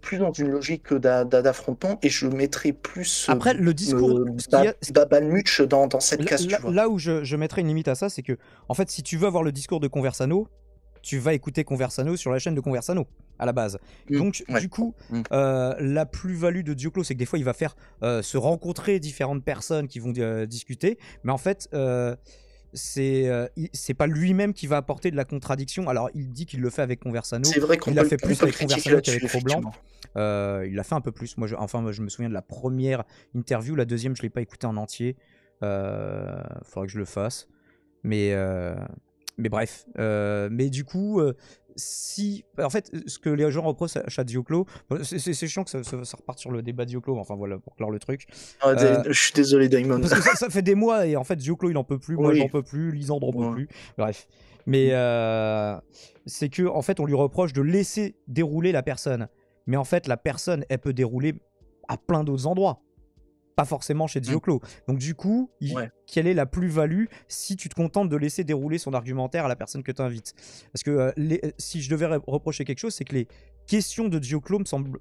plus, dans une logique d'affrontement et je mettrais plus euh, après le discours de euh, dans, cette case là, où je, mettrais une limite à ça c'est que en fait si tu veux avoir le discours de Conversano tu vas écouter Conversano sur la chaîne de Conversano à la base. Mm, Donc du coup, mm. la plus-value de Dioclo, c'est que des fois, il va faire se rencontrer différentes personnes qui vont discuter, mais en fait, c'est euh, c'est pas lui-même qui va apporter de la contradiction. Alors il dit qu'il le fait avec Conversano. C'est vrai qu'on il l'a fait plus avec Conversano qu'avec Roblanc. Euh, il l'a fait un peu plus. Moi, enfin, je me souviens de la première interview, la deuxième, je l'ai pas écoutée en entier. il euh, faudrait que je le fasse. Mais mais bref. mais du coup, si. En fait, ce que les gens reprochent à, Zioclo c'est chiant que ça, ça, reparte sur le débat Dioclo, enfin voilà, pour clore le truc. Ah, euh, je suis désolé, Diamond. Parce que ça, fait des mois et en fait, Dioclo il en peut plus, moi j'en peux plus, Lisandre en peut plus. Bref. Mais euh, c'est que en fait, on lui reproche de laisser dérouler la personne. Mais en fait, la personne, elle peut dérouler à plein d'autres endroits forcément chez mm. Dioclo. Donc du coup, quelle est la plus-value si tu te contentes de laisser dérouler son argumentaire à la personne que tu invites Parce que euh, les... si je devais reprocher quelque chose, c'est que les questions de Dioclo me semblent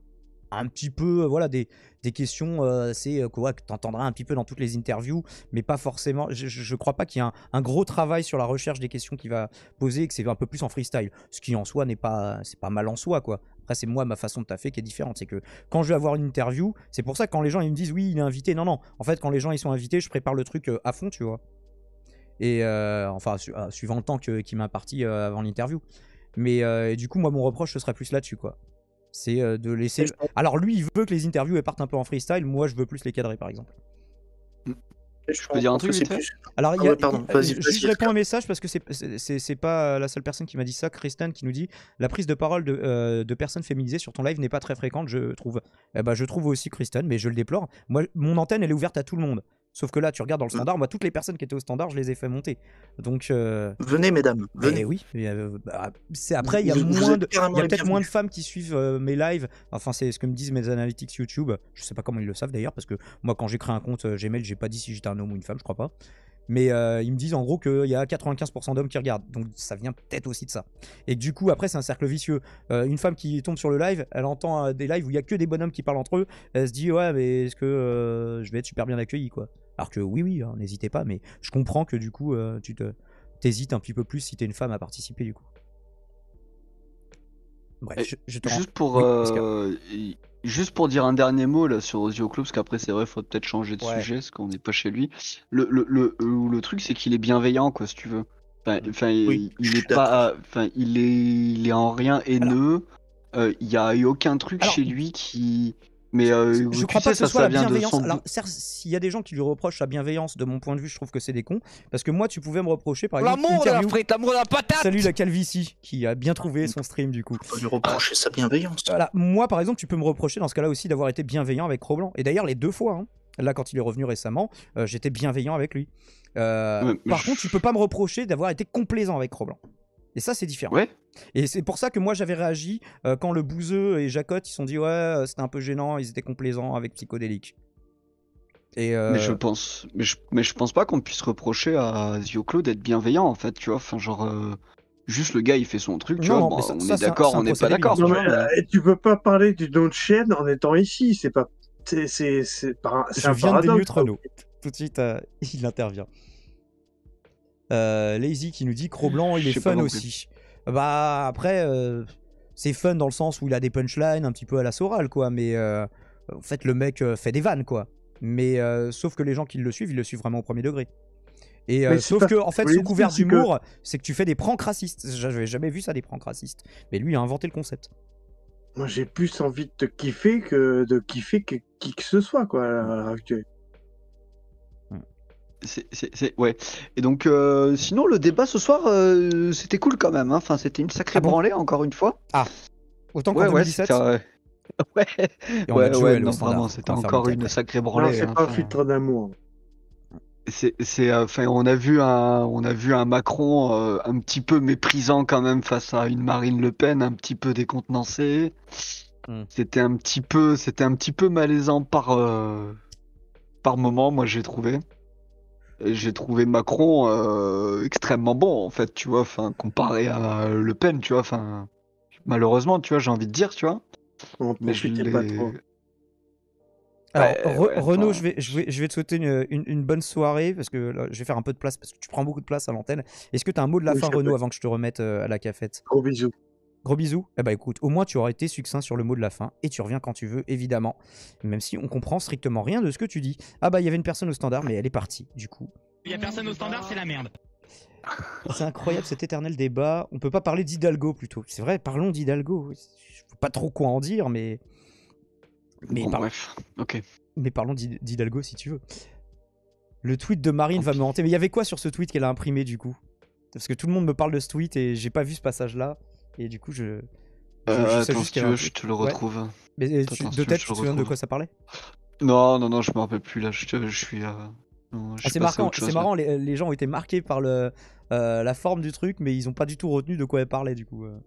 un petit peu, euh, voilà, des, questions, euh, c'est euh, quoi que tu entendras un petit peu dans toutes les interviews, mais pas forcément. Je crois pas qu'il y ait un, gros travail sur la recherche des questions qu'il va poser et que c'est un peu plus en freestyle. Ce qui en soi n'est pas, c'est pas mal en soi, quoi. Après, c'est moi, ma façon de taffer qui est différente. C'est que quand je vais avoir une interview, c'est pour ça que quand les gens ils me disent oui, il est invité, non, non. En fait, quand les gens ils sont invités, je prépare le truc à fond, tu vois. Et enfin, suivant le temps qu'il m'a parti avant l'interview. Mais du coup, moi, mon reproche, ce serait plus là-dessus, quoi. C'est euh, de laisser. Alors lui, il veut que les interviews partent un peu en freestyle. Moi, je veux plus les cadrer, par exemple. Mm. Je peux dire un truc Alors, il y a, réponds un message parce que c'est pas euh, la seule personne qui m'a dit ça, Kristen, qui nous dit la prise de parole de, euh, personnes féminisées sur ton live n'est pas très fréquente, je trouve. Eh ben, je trouve aussi Kristen, mais je le déplore. Moi, mon antenne, elle est ouverte à tout le monde. Sauf que là, tu regardes dans le mm. standard, moi, toutes les personnes qui étaient au standard, je les ai fait monter. Donc. Euh, venez, mesdames. Venez. oui. Euh, bah, c'est après, il y a, de, peut-être moins de femmes qui suivent euh, mes lives. Enfin, c'est ce que me disent mes analytics YouTube. Je sais pas comment ils le savent d'ailleurs, parce que moi, quand j'ai créé un compte Gmail, j'ai pas dit si j'étais un homme ou une femme, je crois pas. Mais euh, ils me disent en gros qu'il y a 95% d'hommes qui regardent. Donc ça vient peut-être aussi de ça. Et du coup, après, c'est un cercle vicieux. Euh, une femme qui tombe sur le live, elle entend euh, des lives où il y a que des bonhommes qui parlent entre eux. Elle se dit, ouais, mais est-ce que je vais être super bien accueilli, quoi. Alors que oui, oui, hein, n'hésitez pas, mais je comprends que du coup, tu te t'hésites un petit peu plus si t'es une femme à participer, du coup juste, pour, euh, juste pour dire un dernier mot là, sur Ozio Club, parce qu'après, c'est vrai, il faut peut-être changer de sujet, parce qu'on n'est pas chez lui. Le, le, truc, c'est qu'il est bienveillant, quoi, si tu veux. Enfin, mm. il, est pas, enfin, il, est, il est en rien haineux. Euh, il n'y a eu aucun truc chez lui qui, mais je euh, crois pas que ce soit la bienveillance. s'il y a des gens qui lui reprochent sa bienveillance, de mon point de vue, je trouve que c'est des cons. Parce que moi, tu pouvais me reprocher, par exemple, la Salut la calvitie, qui a bien trouvé son stream du coup. Je peux lui reprocher sa bienveillance. Moi, par exemple, tu peux me reprocher dans ce cas-là aussi d'avoir été bienveillant avec Roblan. Et d'ailleurs, les deux fois. Hein. Là, quand il est revenu récemment, euh, j'étais bienveillant avec lui. Euh, par contre, tu peux pas me reprocher d'avoir été complaisant avec Roblan. Et ça, c'est différent. Et c'est pour ça que moi, j'avais réagi euh, quand le Bouzeux et Jacotte, ils se sont dit, ouais, euh, c'était un peu gênant, ils étaient complaisants avec Psychodélique. Et euh, Mais je pense, mais je, pense pas qu'on puisse reprocher à Zioclo d'être bienveillant en fait, tu vois. Enfin, genre, juste le gars il fait son truc, tu vois. on est d'accord, on n'est pas d'accord. Tu, tu peux pas parler du don de chaîne en étant ici, c'est pas. C'est un paradoxe. tout de suite, <laughs> il intervient. Euh, Lazy qui nous dit Cro-Blanc, il est fun aussi. Bah après, euh, c'est fun dans le sens où il a des punchlines un petit peu à la Soral, quoi. Mais euh, en fait, le mec fait des vannes, quoi. Mais sauf que les gens qui le suivent, ils le suivent vraiment au premier degré. Et sauf que, en fait, sous couvert d'humour, c'est que tu fais des pranks racistes. J'avais jamais vu ça, des pranks racistes. Mais lui, il a inventé le concept. Moi, j'ai plus envie de te kiffer que de kiffer que qui que ce soit, quoi, à l'heure actuelle. C'est, ouais. Et donc, euh, sinon, le débat ce soir, euh, c'était cool quand même. Hein. Enfin, c'était une sacrée ah branlée, encore une fois. Ah, autant qu'en ouais, 2017. Ouais, ouais, non, vraiment, c'était encore une sacrée branlée. c'est hein, pas un filtre d'amour. C'est, euh, enfin, on a vu un, on a vu un Macron un petit peu méprisant quand même face à une Marine Le Pen, un petit peu décontenancée. Hmm. C'était un petit peu, c'était un petit peu malaisant par, par moment, moi j'ai trouvé j'ai trouvé Macron euh, extrêmement bon en fait, tu vois, enfin comparé à Le Pen, tu vois, enfin malheureusement, tu vois, j'ai envie de dire, tu vois. mais je pas trop. Alors, Renaud, je vais, je, vais, je vais te souhaiter une, une, bonne soirée parce que je vais faire un peu de place parce que tu prends beaucoup de place à l'antenne. Est-ce que tu as un mot de la fin, Renaud, avant que je te remette euh, à la cafette Gros bisous. Gros bisous. Eh bah écoute, au moins tu aurais été succinct sur le mot de la fin et tu reviens quand tu veux, évidemment. Même si on comprend strictement rien de ce que tu dis. Ah bah il y avait une personne au standard, mais elle est partie, du coup. Il y a personne au standard, c'est la merde. C'est incroyable cet éternel débat. On peut pas parler d'Hidalgo plutôt. C'est vrai, parlons d'Hidalgo. Je pas trop quoi en dire, mais. Mais, mais parlons d'Hidalgo si tu veux. Le tweet de Marine va me hanter. Mais il y avait quoi sur ce tweet qu'elle a imprimé du coup Parce que tout le monde me parle de ce tweet et j'ai pas vu ce passage là. Et du coup, je. je, euh, attends, je te le retrouve. de tête, tu te souviens de quoi ça parlait Non, non, non, je me rappelle plus là. Je, euh, ah, suis. c'est marrant, les, gens ont été marqués par le, euh, la forme du truc, mais ils n'ont pas du tout retenu de quoi elle parlait du coup. Euh.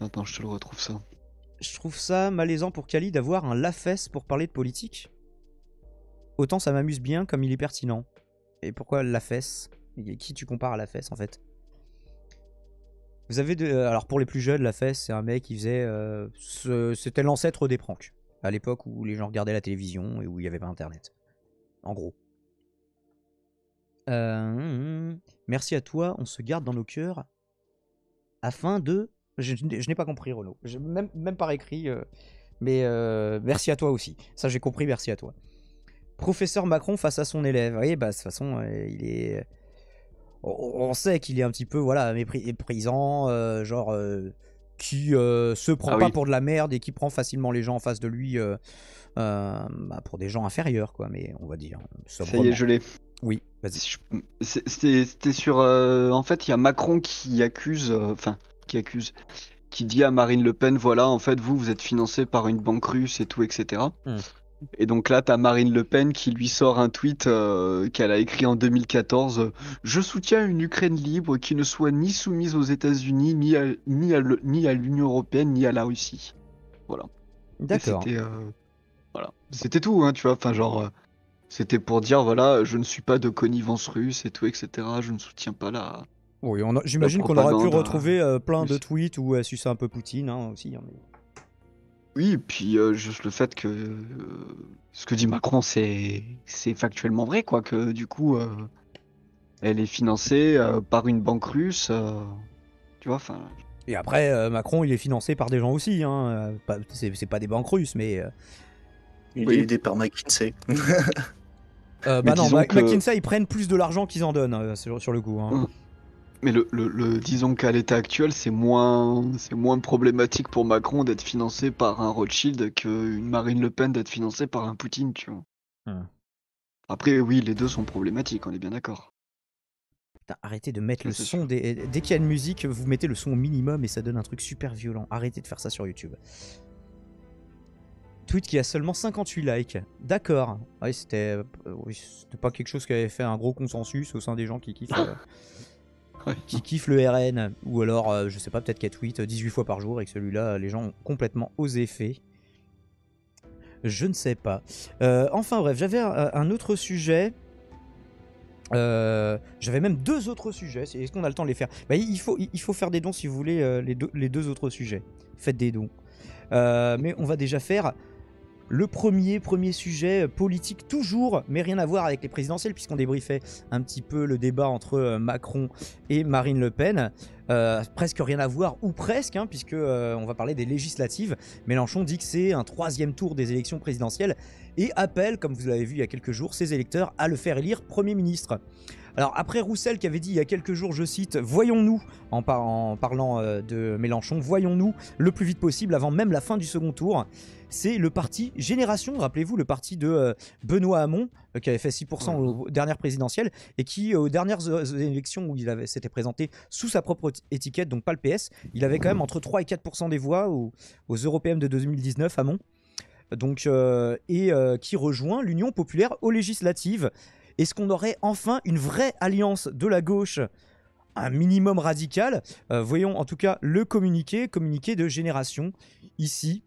Attends, je te le retrouve ça. Je trouve ça malaisant pour Kali d'avoir un la fesse pour parler de politique. Autant ça m'amuse bien comme il est pertinent. Et pourquoi la lafesse Qui tu compares à la fesse en fait vous avez euh, alors pour les plus jeunes, la fesse, c'est un mec qui faisait, euh, c'était l'ancêtre des pranks à l'époque où les gens regardaient la télévision et où il n'y avait pas Internet. En gros. Euh, merci à toi, on se garde dans nos cœurs afin de. Je, n'ai pas compris, Renaud. même, par écrit. mais merci à toi aussi. Ça, j'ai compris, merci à toi. Professeur Macron face à son élève. Oui, bah, de toute façon, il est on sait qu'il est un petit peu voilà méprisant, euh, genre euh, qui euh, se prend ah pas pour de la merde et qui prend facilement les gens en face de lui bah, pour des gens inférieurs quoi, mais on va dire. Ça y est, je l'ai. Oui, vas-y. C'était sur en fait il y a Macron qui accuse, enfin qui accuse, qui dit à Marine Le Pen voilà en fait vous vous êtes financé par une banque russe et tout etc. Et donc là, tu as Marine Le Pen qui lui sort un tweet euh, qu'elle a écrit en 2014. Je soutiens une Ukraine libre qui ne soit ni soumise aux États-Unis, ni à, ni ni à l'Union européenne, ni à la Russie. Voilà. D'accord. C'était, euh, voilà. c'était tout, hein, tu vois. Enfin, genre, euh, c'était pour dire, voilà, je ne suis pas de connivence russe et tout, etc. Je ne soutiens pas la. Oui, j'imagine qu'on aurait pu retrouver plein de tweets où elle suce un peu Poutine hein, aussi. Hein, oui, et puis euh, juste le fait que euh, ce que dit Macron, c'est factuellement vrai, quoi. Que du coup, euh, elle est financée par une banque russe. tu vois, enfin. Et après, Macron, il est financé par des gens aussi. Hein. C'est pas des banques russes, mais. Il est aidé par McKinsey. <laughs> bah non, McKinsey, ils prennent plus de l'argent qu'ils en donnent sur, le coup. Hein. Mmh. Mais le, disons qu'à l'état actuel, c'est moins, c'est moins problématique pour Macron d'être financé par un Rothschild qu'une Marine Le Pen d'être financée par un Poutine, tu vois. Hmm. Après, oui, les deux sont problématiques, on est bien d'accord. arrêtez de mettre le son. Dès qu'il y a une musique, vous mettez le son au minimum et ça donne un truc super violent. Arrêtez de faire ça sur YouTube. Tweet qui a seulement 58 likes. D'accord. Euh, c'était pas quelque chose qui avait fait un gros consensus au sein des gens qui kiffent. <laughs> Euh qui kiffe le RN, ou alors, euh, je sais pas, peut-être 4 tweet 18 fois par jour et que celui-là, euh, les gens ont complètement osé fait. Je ne sais pas. Euh, enfin bref, j'avais un, autre sujet. j'avais même deux autres sujets. Est-ce qu'on a le temps de les faire bah, il, faut, il faut faire des dons si vous voulez les, les deux autres sujets. Faites des dons. mais on va déjà faire le premier, premier sujet euh, politique toujours, mais rien à voir avec les présidentielles puisqu'on débriefait un petit peu le débat entre euh, Macron et Marine Le Pen. Euh, presque rien à voir ou presque, hein, puisque on va parler des législatives. Mélenchon dit que c'est un troisième tour des élections présidentielles et appelle, comme vous l'avez vu il y a quelques jours, ses électeurs à le faire élire Premier ministre. Alors après Roussel qui avait dit il y a quelques jours, je cite, voyons-nous, en, parlant de Mélenchon, voyons-nous le plus vite possible avant même la fin du second tour c'est le parti Génération, rappelez-vous, le parti de euh, Benoît Hamon, euh, qui avait fait 6% euh, aux dernières présidentielles, et qui, aux dernières élections où il avait, s'était présenté sous sa propre étiquette, donc pas le PS, il avait quand même entre 3 et 4% des voix aux, européennes de 2019, Hamon, donc, et qui rejoint l'Union populaire aux législatives. Est-ce qu'on aurait enfin une vraie alliance de la gauche un minimum radical. voyons en tout cas le communiqué, communiqué de génération ici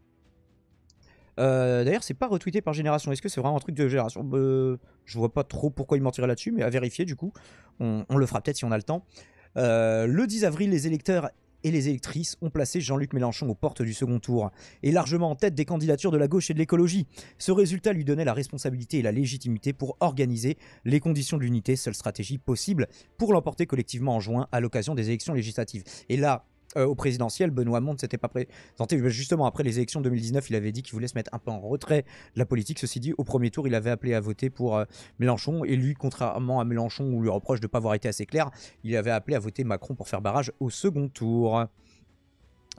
euh, d'ailleurs, c'est pas retweeté par génération. Est-ce que c'est vraiment un truc de génération bah, Je vois pas trop pourquoi ils mentiraient là-dessus, mais à vérifier du coup. On, le fera peut-être si on a le temps. Euh, le 10 avril, les électeurs et les électrices ont placé Jean-Luc Mélenchon aux portes du second tour, et largement en tête des candidatures de la gauche et de l'écologie. Ce résultat lui donnait la responsabilité et la légitimité pour organiser les conditions de l'unité, seule stratégie possible pour l'emporter collectivement en juin à l'occasion des élections législatives. Et là, euh, au présidentiel, Benoît Monde ne s'était pas présenté. Justement, après les élections 2019, il avait dit qu'il voulait se mettre un peu en retrait de la politique. Ceci dit, au premier tour, il avait appelé à voter pour euh, Mélenchon. Et lui, contrairement à Mélenchon, où il lui reproche de ne pas avoir été assez clair, il avait appelé à voter Macron pour faire barrage au second tour.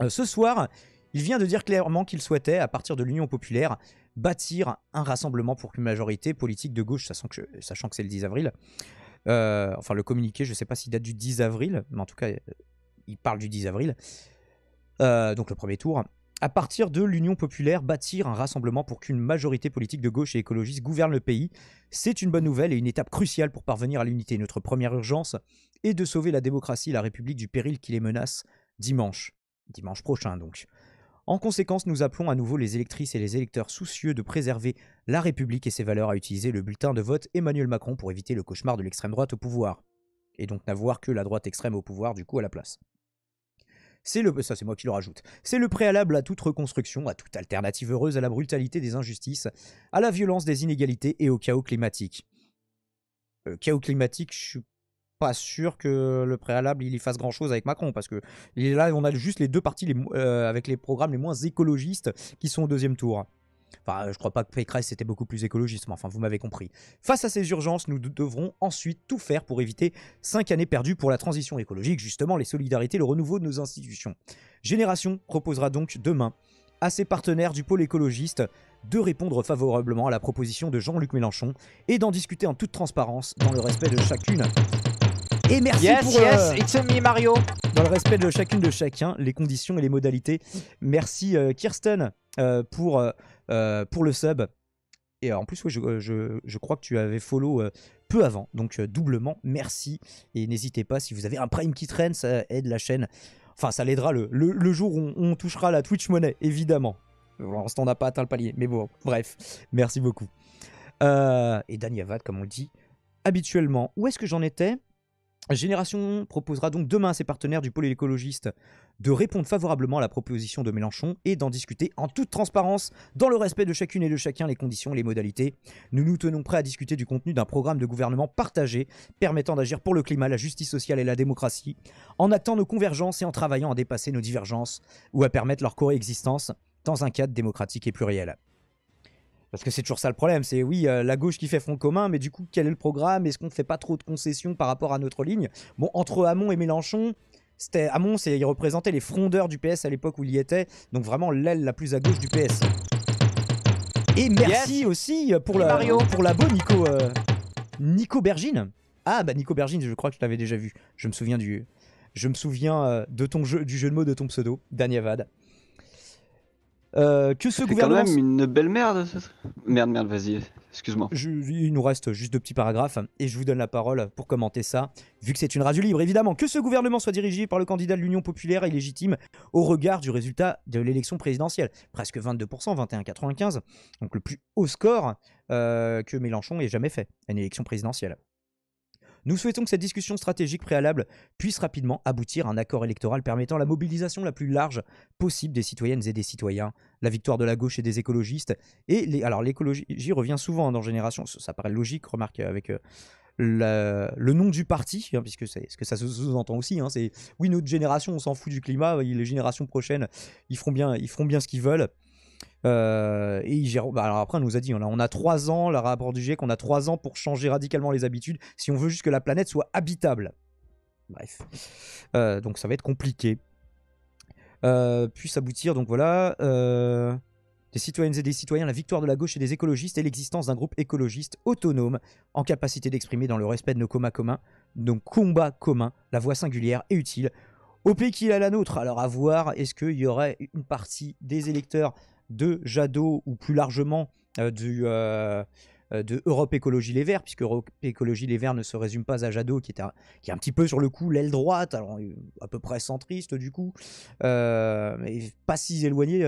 Euh, ce soir, il vient de dire clairement qu'il souhaitait, à partir de l'Union populaire, bâtir un rassemblement pour une majorité politique de gauche, sachant que, sachant que c'est le 10 avril. enfin, le communiqué, je ne sais pas s'il date du 10 avril, mais en tout cas, il parle du 10 avril, euh, donc le premier tour, à partir de l'Union populaire, bâtir un rassemblement pour qu'une majorité politique de gauche et écologiste gouverne le pays. C'est une bonne nouvelle et une étape cruciale pour parvenir à l'unité. Notre première urgence est de sauver la démocratie et la République du péril qui les menace dimanche. Dimanche prochain donc. En conséquence, nous appelons à nouveau les électrices et les électeurs soucieux de préserver la République et ses valeurs à utiliser le bulletin de vote Emmanuel Macron pour éviter le cauchemar de l'extrême droite au pouvoir et donc n'avoir que la droite extrême au pouvoir du coup à la place. C'est le ça c'est moi qui le rajoute. C'est le préalable à toute reconstruction, à toute alternative heureuse à la brutalité des injustices, à la violence des inégalités et au chaos climatique. Euh, chaos climatique, je suis pas sûr que le préalable il y fasse grand chose avec Macron parce que là on a juste les deux parties euh, avec les programmes les moins écologistes qui sont au deuxième tour. Enfin, euh, je crois pas que Pécresse était beaucoup plus écologiste, mais enfin, vous m'avez compris. Face à ces urgences, nous devrons ensuite tout faire pour éviter cinq années perdues pour la transition écologique, justement les solidarités, le renouveau de nos institutions. Génération proposera donc demain à ses partenaires du pôle écologiste de répondre favorablement à la proposition de Jean-Luc Mélenchon et d'en discuter en toute transparence, dans le respect de chacune. Et merci pour... Yes, euh, it's me, Mario Dans le respect de chacune de chacun, les conditions et les modalités. Merci euh, Kirsten pour... Euh, pour le sub. Et euh, en plus, euh, je, crois que tu avais follow peu avant. Donc doublement, merci. Et n'hésitez pas, si vous avez un prime qui traîne, ça aide la chaîne. Enfin, ça l'aidera le, le, jour où on, touchera la Twitch Money évidemment. Pour l'instant, on n'a pas atteint le palier. Mais bon, bref, merci beaucoup. et Dan Yavad, comme on dit habituellement. Où est-ce que j'en étais Génération proposera donc demain à ses partenaires du pôle écologiste de répondre favorablement à la proposition de Mélenchon et d'en discuter en toute transparence, dans le respect de chacune et de chacun les conditions et les modalités. Nous nous tenons prêts à discuter du contenu d'un programme de gouvernement partagé permettant d'agir pour le climat, la justice sociale et la démocratie, en actant nos convergences et en travaillant à dépasser nos divergences ou à permettre leur coexistence dans un cadre démocratique et pluriel. Parce que c'est toujours ça le problème, c'est oui, euh, la gauche qui fait front commun, mais du coup, quel est le programme Est-ce qu'on ne fait pas trop de concessions par rapport à notre ligne Bon, entre Hamon et Mélenchon, c'était c'est il représentait les frondeurs du PS à l'époque où il y était, donc vraiment l'aile la plus à gauche du PS. Et merci aussi pour la, Mario. pour la beau Nico, euh, Nico Bergine. Ah bah Nico Bergine, je crois que je l'avais déjà vu. Je me souviens du, je me souviens euh, de ton jeu, du jeu de mots de ton pseudo, Daniavad. Euh, que ce gouvernement. C'est quand même une belle merde. Merde, merde, vas-y. Excuse-moi. Il nous reste juste deux petits paragraphes et je vous donne la parole pour commenter ça, vu que c'est une radio libre. Évidemment, que ce gouvernement soit dirigé par le candidat de l'Union populaire est légitime au regard du résultat de l'élection présidentielle. Presque 22%, 21,95. Donc le plus haut score euh, que Mélenchon ait jamais fait à une élection présidentielle. Nous souhaitons que cette discussion stratégique préalable puisse rapidement aboutir à un accord électoral permettant la mobilisation la plus large possible des citoyennes et des citoyens, la victoire de la gauche et des écologistes. Et alors l'écologie revient souvent dans Génération, ça paraît logique, remarque avec... Euh, le, nom du parti, hein, puisque c'est ce que ça sous-entend aussi, hein, c'est oui, notre génération, on s'en fout du climat, les générations prochaines, ils feront bien, ils feront bien ce qu'ils veulent. Euh, et il bah, alors après, on nous a dit, on a, on a trois ans, le rapport du GIEC, on a trois ans pour changer radicalement les habitudes si on veut juste que la planète soit habitable. Bref. Euh, donc ça va être compliqué. Euh, puisse aboutir, donc voilà. Euh, des citoyennes et des citoyens, la victoire de la gauche et des écologistes et l'existence d'un groupe écologiste autonome en capacité d'exprimer dans le respect de nos combats communs, Donc combat commun, la voix singulière et utile au pays qu'il est la nôtre. Alors à voir, est-ce qu'il y aurait une partie des électeurs de Jadot ou plus largement euh, du, euh, euh, de Europe Écologie Les Verts, puisque Europe Écologie Les Verts ne se résume pas à Jadot, qui est un, qui est un petit peu sur le coup l'aile droite, alors à peu près centriste du coup, mais pas si éloigné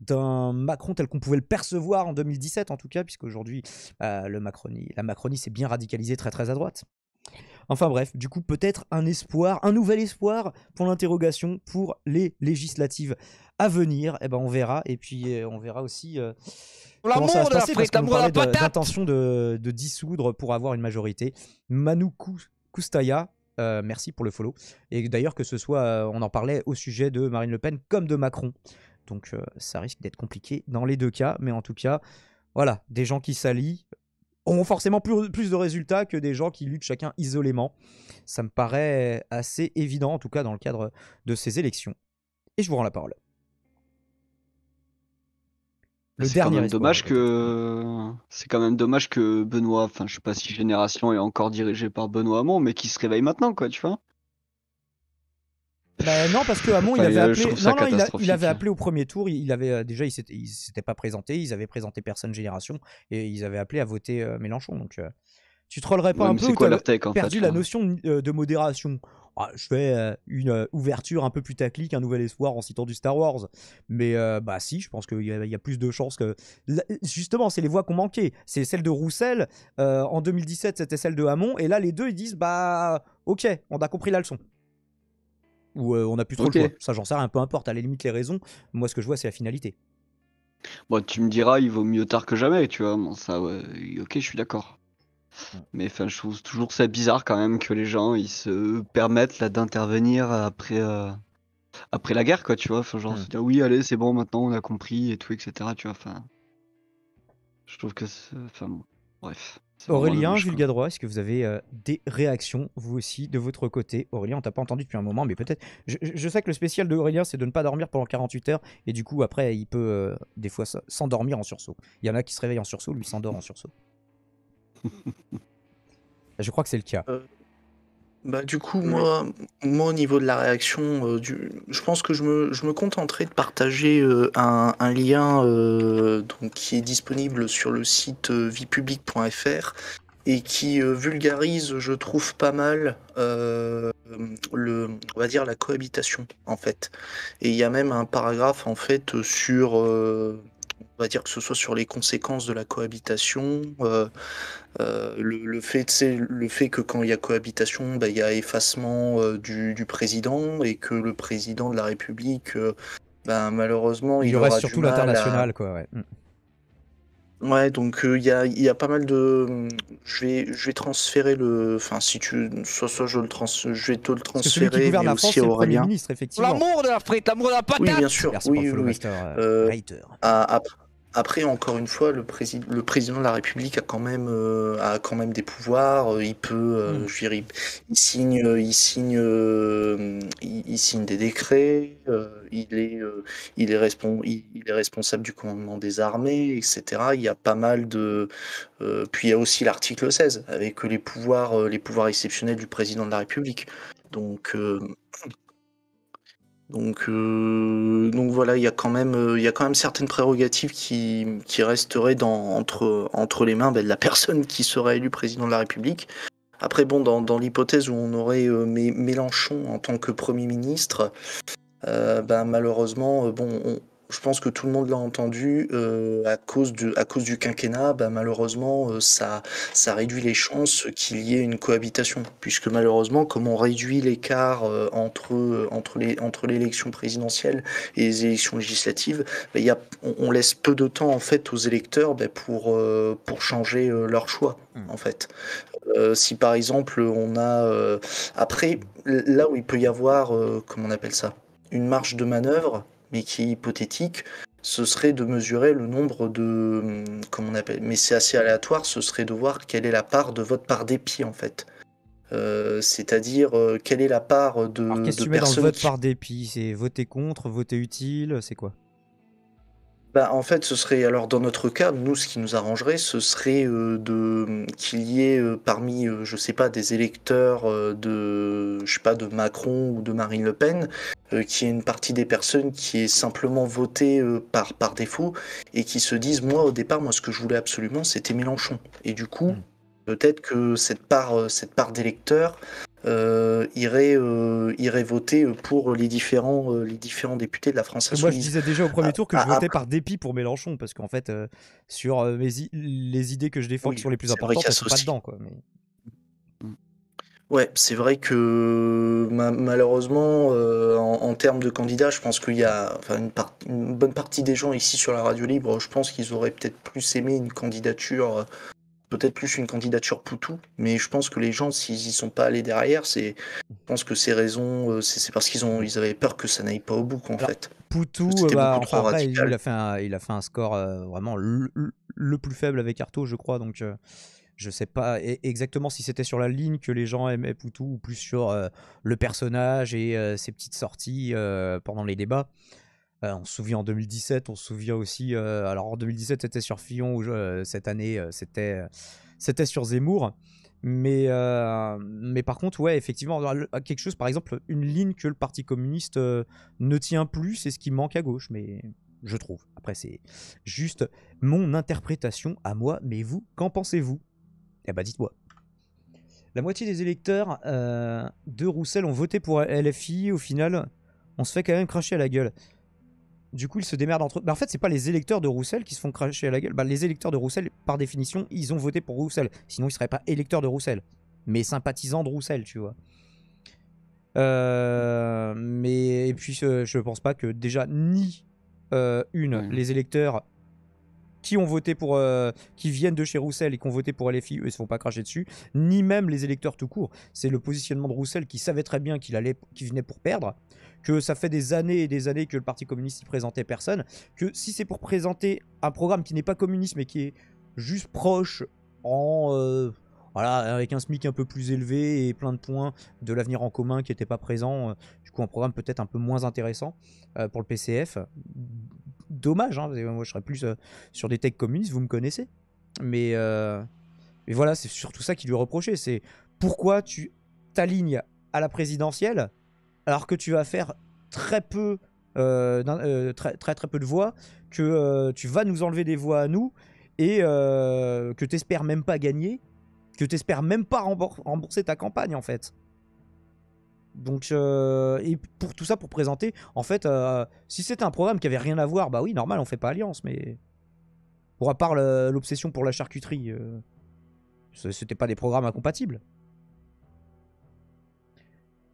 d'un Macron tel qu'on pouvait le percevoir en 2017 en tout cas, puisque aujourd'hui le Macronie, la Macronie s'est bien radicalisée très très à droite. Enfin bref, du coup peut-être un espoir, un nouvel espoir pour l'interrogation pour les législatives à venir. Eh ben on verra et puis euh, on verra aussi euh, comment ça va se d'intention de, dissoudre pour avoir une majorité. Manu Koustaya, euh, merci pour le follow. Et d'ailleurs que ce soit, euh, on en parlait au sujet de Marine Le Pen comme de Macron. Donc ça risque d'être compliqué dans les deux cas, mais en tout cas, voilà, des gens qui s'allient auront forcément plus, de résultats que des gens qui luttent chacun isolément. Ça me paraît assez évident, en tout cas dans le cadre de ces élections. Et je vous rends la parole. Le dommage que c'est quand même dommage que Benoît, enfin je sais pas si Génération est encore dirigé par Benoît Hamon, mais qui se réveille maintenant quoi, tu vois. Bah, non, parce que Hamon, il avait euh, appelé. il, avait appelé au premier tour. Il avait euh, déjà, il s'était pas présenté. Ils avaient présenté personne génération et ils avaient appelé à voter euh, Mélenchon. Donc, tu trollerais pas un peu quoi, as perdu la hein notion de modération ah, je fais une ouverture un peu plus putaclic, un nouvel espoir en citant du Star Wars. Mais bah si, je pense qu'il y, a plus de chances que... Justement, c'est les voix qu'on manquait. C'est celle de Roussel, en 2017 c'était celle de Hamon, et là les deux ils disent bah ok, on a compris la leçon. Ou euh, on a plus trop Ça, j'en sais rien, peu importe. À la limite, les raisons. Moi, ce que je vois, c'est la finalité. Bon, tu me diras, il vaut mieux tard que jamais, tu vois. ça, ok, je suis d'accord. Mais enfin, je trouve toujours ça bizarre quand même que les gens ils se permettent là d'intervenir après euh, après la guerre, quoi, tu vois. Enfin, genre se dire oui, allez, c'est bon, maintenant on a compris et tout, etc. Tu vois. Enfin, je trouve que, enfin, bref. Aurélien, Jules Gadrois, est-ce que vous avez euh, des réactions, vous aussi, de votre côté Aurélien, on t'a pas entendu depuis un moment, mais peut-être. Je, sais que le spécial de c'est de ne pas dormir pendant 48 heures, et du coup, après, il peut euh, des fois s'endormir en sursaut. Il y en a qui se réveillent en sursaut, lui s'endort en sursaut. <laughs> je crois que c'est le cas. Euh, bah, du coup, moi, moi, au niveau de la réaction, euh, du, je pense que je me, je contenterai de partager euh, un, lien euh, donc, qui est disponible sur le site vipublic.fr et qui vulgarise, je trouve, pas mal le, on va dire, la cohabitation, en fait. Et il y a même un paragraphe, en fait, sur va dire que ce soit sur les conséquences de la cohabitation, euh, euh, le, fait, le fait que quand il y a cohabitation, bah, il y a effacement euh, du, président et que le président de la République, bah, malheureusement, il, reste aura surtout l'international, quoi. Ouais. Mm. donc il y a, pas mal de. Je vais, transférer le. Enfin, si tu. Soit, soit je, vais te le transférer. celui qui mais aussi L'amour de la frite, l'amour de la patate Oui, bien sûr. oui, oui. après, après, encore une fois, le, président, le président de la République a quand même, euh, a quand même des pouvoirs. Euh, il peut, euh, mm. il, signe, il signe, il, signe des décrets. il est, il est, il, est responsable du commandement des armées, etc. Il y a pas mal de. puis il y a aussi l'article 16 avec les pouvoirs, les pouvoirs exceptionnels du président de la République. Donc donc, euh, donc voilà, il y a quand même, euh, il y a quand même certaines prérogatives qui, qui resteraient dans, entre, entre les mains ben, de la <laughs> personne qui serait élue président de la République. Après, bon, dans, dans l'hypothèse où on aurait euh, Mélenchon en tant que Premier ministre, ben, malheureusement, bon, on, je pense que tout le monde l'a entendu, euh, à, cause de, à cause du quinquennat, bah, malheureusement, euh, ça, ça réduit les chances qu'il y ait une cohabitation, puisque malheureusement, comme on réduit l'écart euh, entre, entre, les, entre l'élection présidentielle et les élections législatives, bah, il y a, on, laisse peu de temps en fait aux électeurs bah, pour, pour changer leur choix, hmm. en fait. si par exemple on a après là où il peut y avoir comment on appelle ça une marge de manœuvre mais qui est hypothétique, ce serait de mesurer le nombre de. Hum, comment on appelle Mais c'est assez aléatoire, ce serait de voir quelle est la part de vote par dépit, en fait. Euh, c'est-à-dire euh, quelle est la part de, Alors, de tu le vote par dépit C'est voter contre, voter utile, c'est quoi bah, en fait, ce serait alors dans notre cas, nous, ce qui nous arrangerait, ce serait euh, de qu'il y ait euh, parmi, euh, je sais pas, des électeurs de, je sais pas, de Macron ou de Marine Le Pen, qui est une partie des personnes qui est simplement votée par, par défaut et qui se disent moi au départ moi ce que je voulais absolument c'était Mélenchon et du coup mm. Peut-être que cette part, euh, cette part euh, irait, euh, irait, voter pour les différents, les différents députés de la France Insoumise. Moi, je disais déjà au premier tour que je votais par dépit pour Mélenchon, parce qu'en fait, sur les idées que je défends qui sont les plus importantes, ne sont pas dedans. Quoi, Ouais, c'est vrai que malheureusement, en, termes de candidats, je pense qu'il y a une, bonne partie des gens ici sur la radio libre, je pense qu'ils auraient peut-être plus aimé une candidature peut-être plus une candidature Poutou, mais je pense que les gens, s'ils y sont pas allés derrière, c'est, je pense que ces raisons, euh, c'est parce qu'ils ont, ils avaient peur que ça n'aille pas au bout, en fait. Poutou, euh, bah, il, a fait un, il a fait un score euh, vraiment le, plus faible avec Arto, je crois, donc. je sais pas e-, exactement si c'était sur la ligne que les gens aimaient Poutou ou plus sur le personnage et ses petites sorties pendant les débats. Euh, on se souvient en 2017, on se souvient aussi. Euh, alors en 2017, c'était sur Fillon, euh, cette année, c'était, sur Zemmour. Mais, mais par contre, ouais, effectivement, quelque chose, par exemple, une ligne que le Parti communiste ne tient plus, c'est ce qui manque à gauche, mais je trouve. Après, c'est juste mon interprétation à moi, mais vous, qu'en pensez-vous Eh ben, dites-moi. La moitié des électeurs de Roussel ont voté pour LFI, au final, on se fait quand même cracher à la gueule. Du coup, ils se démerdent entre eux. en fait, c'est pas les électeurs de Roussel qui se font cracher à la gueule. Bah, les électeurs de Roussel, par définition, ils ont voté pour Roussel. Sinon, ils seraient pas électeurs de Roussel, mais sympathisants de Roussel, tu vois. Euh, mais et puis, euh, je pense pas que déjà ni euh, une les électeurs qui ont voté pour, euh, qui viennent de chez Roussel et qui ont voté pour LFI, eux, ils se font pas cracher dessus, ni même les électeurs tout court. C'est le positionnement de Roussel qui savait très bien qu'il allait, venait pour perdre que ça fait des années et des années que le Parti communiste y présentait personne, que si c'est pour présenter un programme qui n'est pas communiste mais qui est juste proche en... Euh, voilà, avec un SMIC un peu plus élevé et plein de points de l'avenir en commun qui n'était pas présent, euh, du coup un programme peut-être un peu moins intéressant euh, pour le PCF. Dommage, hein, moi je serais plus sur des techs communistes, vous me connaissez. Mais, mais voilà, c'est surtout ça qui lui reprochait, c'est pourquoi tu t'alignes à la présidentielle alors que tu vas faire très peu, euh, euh, très, très, peu de voix, que euh, tu vas nous enlever des voix à nous, et que tu espères même pas gagner, que tu espères même pas rembourser ta campagne en fait. Donc, et pour tout ça, pour présenter, en fait, si c'était un programme qui avait rien à voir, bah oui, normal, on fait pas alliance, mais. Pour à part l'obsession pour la charcuterie, c'était pas des programmes incompatibles.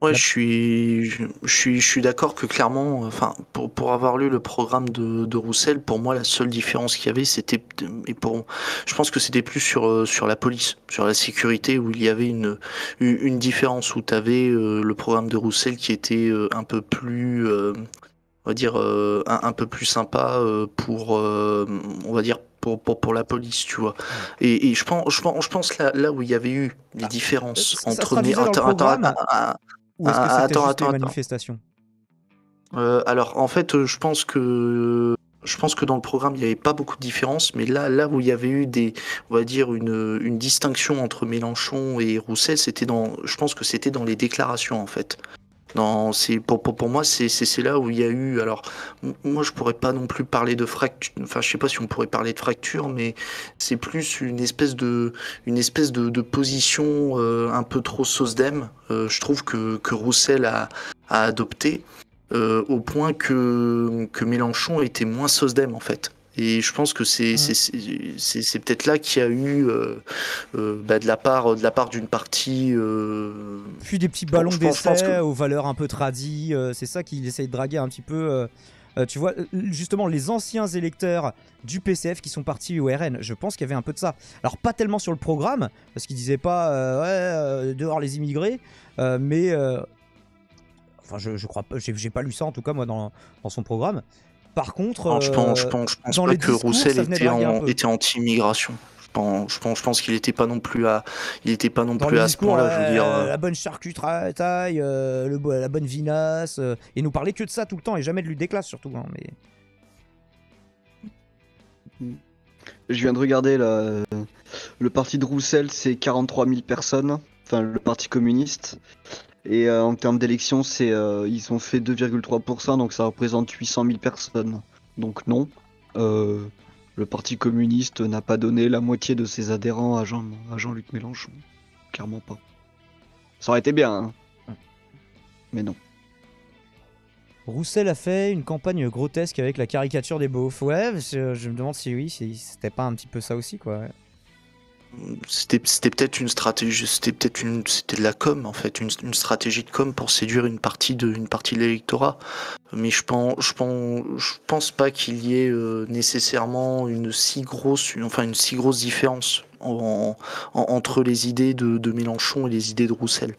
Ouais, je suis, je, suis, je suis d'accord que clairement, enfin, pour, pour avoir lu le programme de, de Roussel, pour moi, la seule différence qu'il y avait, c'était, et pour, je pense que c'était plus sur, euh, sur la police, sur la sécurité, où il y avait une, une différence, où tu avais euh, le programme de Roussel qui était euh, un peu plus, on va dire, un, peu plus sympa pour, on va dire, pour, pour, pour, la police, tu vois. Et, et, je pense, je pense, je pense là, là où il y avait eu des bah, différences ça entre... Ou Alors, en fait, euh, je pense que je pense que dans le programme, il n'y avait pas beaucoup de différence. mais là, là où il y avait eu des, on va dire, une, distinction entre Mélenchon et Roussel, c'était dans, je pense que c'était dans les déclarations, en fait pour, moi, c'est là où il y a eu. Alors, moi, je pourrais pas non plus parler de fracture. Enfin, je sais pas si on pourrait parler de fracture, mais c'est plus une espèce de, position euh, un peu trop sauce euh, je trouve, que, Roussel a, adopté. Euh, au point que, Mélenchon était moins sosdem en fait. Et je pense que c'est c'est peut-être là qu'il y a eu euh, euh, bah, de la part de la part d'une partie. Euh, Puis des petits ballons d'essai aux valeurs un peu tradies. c'est ça qu'il essaye de draguer un petit peu. tu vois, justement, les anciens électeurs du PCF qui sont partis au RN, je pense qu'il y avait un peu de ça. Alors, pas tellement sur le programme, parce qu'il disait pas dehors les immigrés, mais. enfin, je, je crois pas, j'ai pas lu ça en tout cas, moi, dans, dans son programme. Par contre, je pense, euh, que Roussel était anti-immigration. Je pense, je pense, qu'il n'était pas non plus à, il était pas non plus à ce point-là. Euh, euh. la bonne charcuterie, la bonne vinasse, et nous parler que de ça tout le temps et jamais de lui déclasse surtout. Hein, mais... Je viens de regarder le parti de Roussel, c'est 43 000 personnes, enfin le parti communiste, et euh, en termes d'élection, c'est euh, ils ont fait 2,3%, donc ça représente 800 000 personnes. Donc non, euh, le Parti communiste n'a pas donné la moitié de ses adhérents à, Jean, luc Mélenchon. Clairement pas. Ça aurait été bien, hein. mais non. Roussel a fait une campagne grotesque avec la caricature des beaufs. Ouais, je, je me demande si oui, si c'était pas un petit peu ça aussi, quoi c'était peut-être une stratégie, c'était peut-être une, c'était de la com en fait, une, stratégie de com pour séduire une partie de, partie de l'électorat. Mais je pense, je pense, je pense pas qu'il y ait euh, nécessairement une si grosse, enfin une si grosse différence entre les idées de, Mélenchon et les idées de Roussel.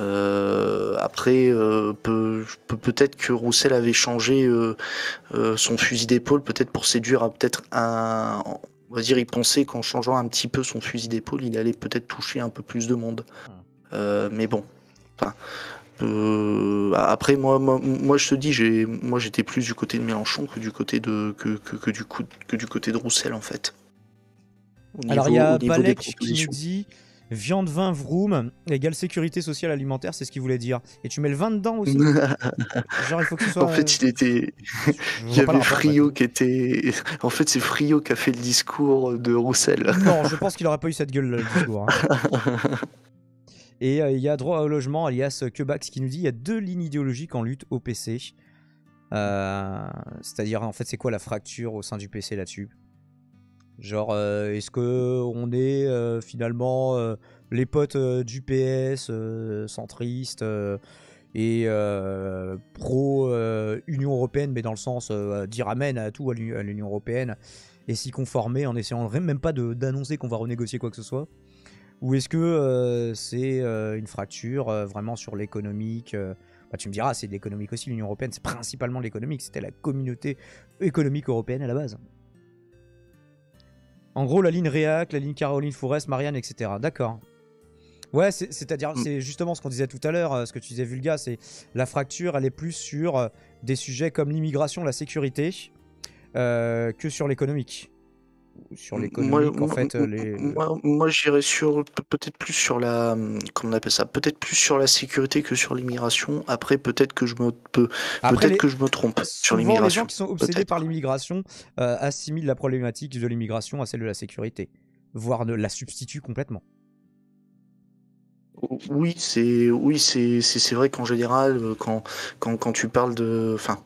Euh, après, euh, peut, peut-être que Roussel avait changé son fusil d'épaule, peut-être pour séduire peut-être un on dire, il pensait qu'en changeant un petit peu son fusil d'épaule, il allait peut-être toucher un peu plus de monde. Hmm. Euh, mais bon. Euh, après, moi, moi, je te dis, j'ai, moi, j'étais plus du côté de Mélenchon que du côté de que, du, que du côté de Roussel, en fait. Alors, il y a qui nous dit viande, vin, vroom, égale sécurité sociale alimentaire, c'est ce qu'il voulait dire. Et tu mets le vin dedans aussi. <laughs> Genre, En fait, euh, il était. <laughs> il y avait Frio qui était. En fait, c'est Frio qui a fait le discours de Roussel. non, je pense qu'il n'aurait pas eu cette gueule, le discours. Hein. <laughs> Et euh, il y a droit au logement, alias Quebax, qui nous dit il y a deux lignes idéologiques en lutte au PC. Euh, c'est-à-dire, en fait, c'est quoi la fracture au sein du PC là-dessus Genre, euh, est-ce que on est euh, finalement euh, les potes du PS, centriste et pro Union européenne, mais dans le sens d'y ramener à tout à l'Union européenne et s'y conformer en essayant même pas d'annoncer qu'on va renégocier quoi que ce soit Ou est-ce que c'est une fracture vraiment sur l'économique bah, tu me diras, c'est de l'économique aussi, l'Union Européenne, c'est principalement de l'économique, c'était la communauté économique européenne à la base. En gros, la ligne Réac, la ligne Caroline Forest, Marianne, etc. D'accord. Ouais, c'est-à-dire, mm. c'est justement ce qu'on disait tout à l'heure, euh, ce que tu disais, Vulga, c'est la fracture, elle est plus sur euh, des sujets comme l'immigration, la sécurité, euh, que sur l'économique sur l'économie en fait les... Moi, j'irais sur peut-être plus sur la hum, comment on appelle ça peut-être plus sur la sécurité que sur l'immigration. Après peut-être que je me peut, être que je me trompe sur l'immigration. Les gens qui sont obsédés par l'immigration euh, assimilent la problématique de l'immigration à celle de la sécurité, voire ne la substituent complètement. Oui, c'est oui, c'est c'est vrai qu'en général, euh, quand quand quand tu parles de, enfin,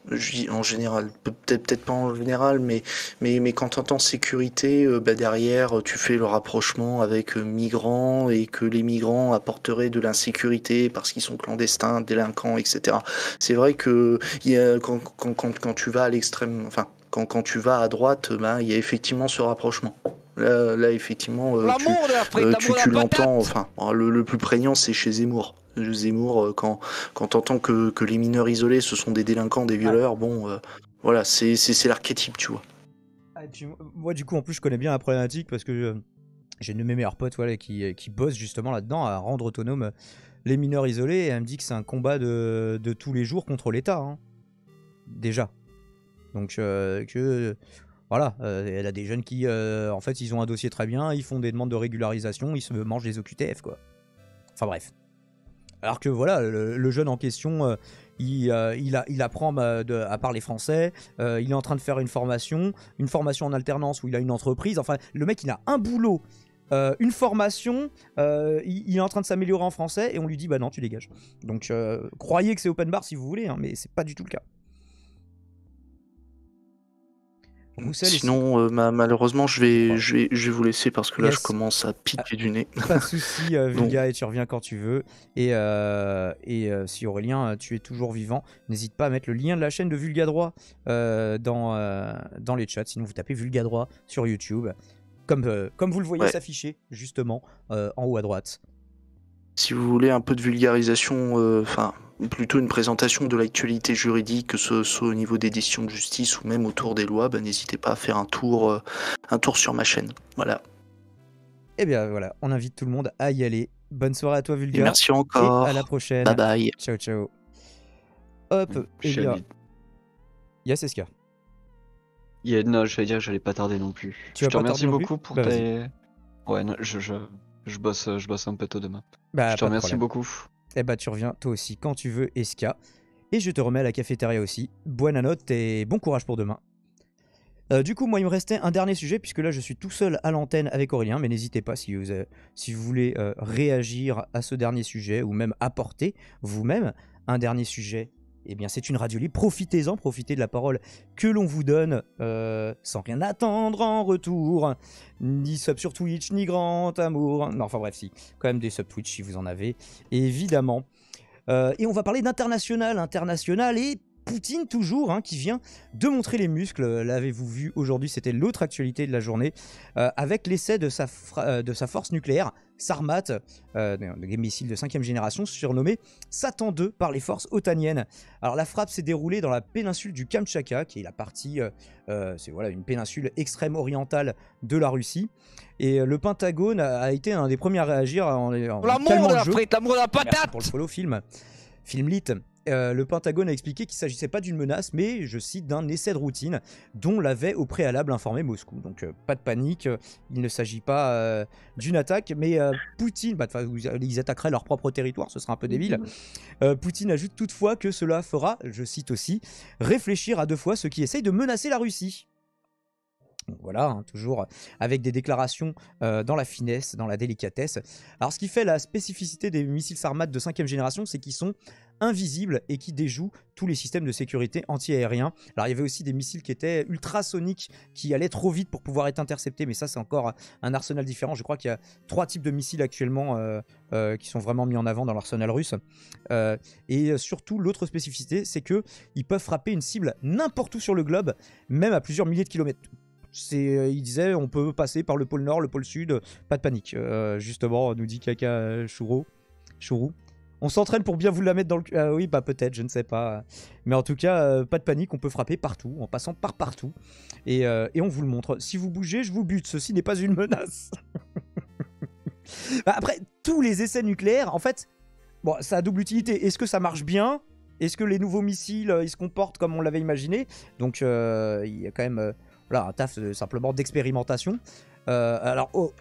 en général, peut-être peut-être pas en général, mais mais mais quand t'entends sécurité, euh, bah, derrière, tu fais le rapprochement avec euh, migrants et que les migrants apporteraient de l'insécurité parce qu'ils sont clandestins, délinquants, etc. C'est vrai que y a, quand quand quand tu vas à l'extrême, enfin quand, tu vas à droite, ben, il y a effectivement ce rapprochement. Là, là effectivement, euh, tu, euh, tu, l'entends. Enfin, le, plus prégnant, c'est chez Zemmour. Zemmour, euh, quand, quand entends que, que les mineurs isolés, ce sont des délinquants, des violeurs, bon, voilà, c'est, c'est, l'archétype, tu vois. Ah, moi, du coup, en plus, je connais bien la problématique parce que j'ai une de mes meilleurs potes voilà, qui, qui bosse justement là-dedans à rendre autonome les mineurs isolés et elle me dit que c'est un combat de, de tous les jours contre l'État. Hein. Déjà. Donc euh, que voilà, euh, elle a des jeunes qui, euh, en fait, ils ont un dossier très bien, ils font des demandes de régularisation, ils se mangent des OQTF quoi. Enfin bref. Alors que voilà, le, jeune en question, il, apprend bah, à parler français, il est en train de faire une formation, une formation en alternance où il a une entreprise. Enfin, le mec, il a un boulot, une formation, il, est en train de s'améliorer en français et on lui dit, bah non, tu dégages. Donc, croyez que c'est open bar si vous voulez, hein, mais c'est pas du tout le cas. Sinon, euh, malheureusement, je vais, je, vais, vous laisser parce que là, je commence à piquer du nez. Pas de souci, euh, <laughs> Vulga, et tu reviens quand tu veux. Et, euh, et si Aurélien, tu es toujours vivant, n'hésite pas à mettre le lien de la chaîne de Vulga Droit dans, dans les chats. Sinon, vous tapez Vulga Droit sur YouTube, comme, comme vous le voyez s'afficher, justement, en haut à droite si vous voulez, un peu de vulgarisation, euh, enfin, plutôt une présentation de l'actualité juridique, que ce soit au niveau des décisions de justice ou même autour des lois, bah, n'hésitez pas à faire un tour, euh, un tour sur ma chaîne. Voilà. Eh bien voilà, on invite tout le monde à y aller. Bonne soirée à toi, Vulgar. Merci encore. à la prochaine. Bye bye. Ciao, ciao. Hop, et eh bien. Yes, non, je vais dire que j'allais pas tarder non plus. je te remercie beaucoup pour bah, tes. Ouais, je... Je bosse, euh, je bosse un peu tôt demain. Bah, je te remercie beaucoup. Eh bah, tu reviens toi aussi quand tu veux, Eska. Et je te remets à la cafétéria aussi. Bonne note et bon courage pour demain. Euh, du coup, moi, il me restait un dernier sujet, puisque là, je suis tout seul à l'antenne avec Aurélien, mais n'hésitez pas si vous, si vous voulez euh, réagir à ce dernier sujet, ou même apporter vous-même un dernier sujet eh bien c'est une radio libre. Profitez-en, profitez de la parole que l'on vous donne euh, sans rien attendre en retour. Ni sub sur Twitch, ni grand amour. Non, enfin bref, si, quand même des sub Twitch si vous en avez, évidemment. Euh, et on va parler d'international, international et Poutine toujours, hein, qui vient de montrer les muscles. Euh, l'avez-vous vu aujourd'hui C'était l'autre actualité de la journée, euh, avec l'essai de, sa euh, de sa force nucléaire, Sarmat, des missiles de cinquième génération, surnommé Satan 2 par les forces otaniennes. Alors la frappe s'est déroulée dans la péninsule du Kamtchatka, qui est la partie, c'est voilà, une péninsule extrême orientale de la Russie. Et le Pentagone a, été un des premiers à réagir en, en, jeu. la patate pour le follow film. Filmlit, euh, le Pentagone a expliqué qu'il ne s'agissait pas d'une menace, mais, je cite, d'un essai de routine dont l'avait au préalable informé Moscou. Donc euh, pas de panique, euh, il ne s'agit pas d'une attaque, mais Poutine, bah, ils attaqueraient leur propre territoire, ce serait un peu débile. Poutine ajoute toutefois que cela fera, je cite aussi, réfléchir à deux fois ceux qui essayent de menacer la Russie voilà, hein, toujours avec des déclarations euh, dans la finesse, dans la délicatesse. Alors ce qui fait la spécificité des missiles Sarmat de 5 génération, c'est qu'ils sont invisibles et qui déjouent tous les systèmes de sécurité anti aériens Alors il y avait aussi des missiles qui étaient ultrasoniques, qui allaient trop vite pour pouvoir être interceptés, mais ça c'est encore un arsenal différent. Je crois qu'il y a trois types de missiles actuellement euh, euh, qui sont vraiment mis en avant dans l'arsenal russe. et surtout l'autre spécificité, c'est que ils peuvent frapper une cible n'importe où sur le globe, même à plusieurs milliers de kilomètres c'est, euh, il disait on peut passer par le pôle Nord, le pôle Sud, pas de panique. Euh, justement, nous dit Kaka Chourou. Chourou. On s'entraîne pour bien vous la mettre dans le ah oui, bah peut-être, je ne sais pas. Mais en tout cas, euh, pas de panique, on peut frapper partout, en passant par partout. Et, on vous le montre. Si vous bougez, je vous bute. Ceci n'est pas une menace. <laughs> Bah, après, tous les essais nucléaires, en fait, bon, ça a double utilité. Est-ce que ça marche bien Est-ce que les nouveaux missiles, ils se comportent comme on l'avait imaginé Donc, il y a quand même voilà, un taf euh, simplement d'expérimentation. Euh, alors, oh,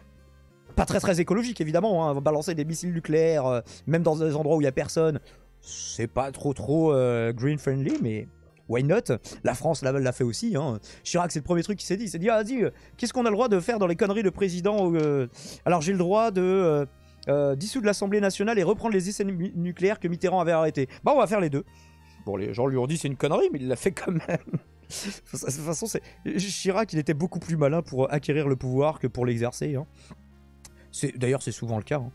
pas très très écologique évidemment, hein, balancer des missiles nucléaires, euh, même dans des endroits où il n'y a personne, c'est pas trop trop green friendly, mais why not La France l'a fait aussi. Hein. Chirac, c'est le premier truc qu'il s'est dit. Il s'est dit, ah, qu'est-ce qu'on a le droit de faire dans les conneries de président Alors, j'ai le droit de dissoudre l'Assemblée nationale et reprendre les essais nucléaires que Mitterrand avait arrêtés. Bah, on va faire les deux. Bon, les gens lui ont dit, c'est une connerie, mais il l'a fait quand même. <laughs> de toute façon, c'est Chirac, il était beaucoup plus malin pour euh, acquérir le pouvoir que pour l'exercer. Hein. D'ailleurs, c'est souvent le cas. Hein.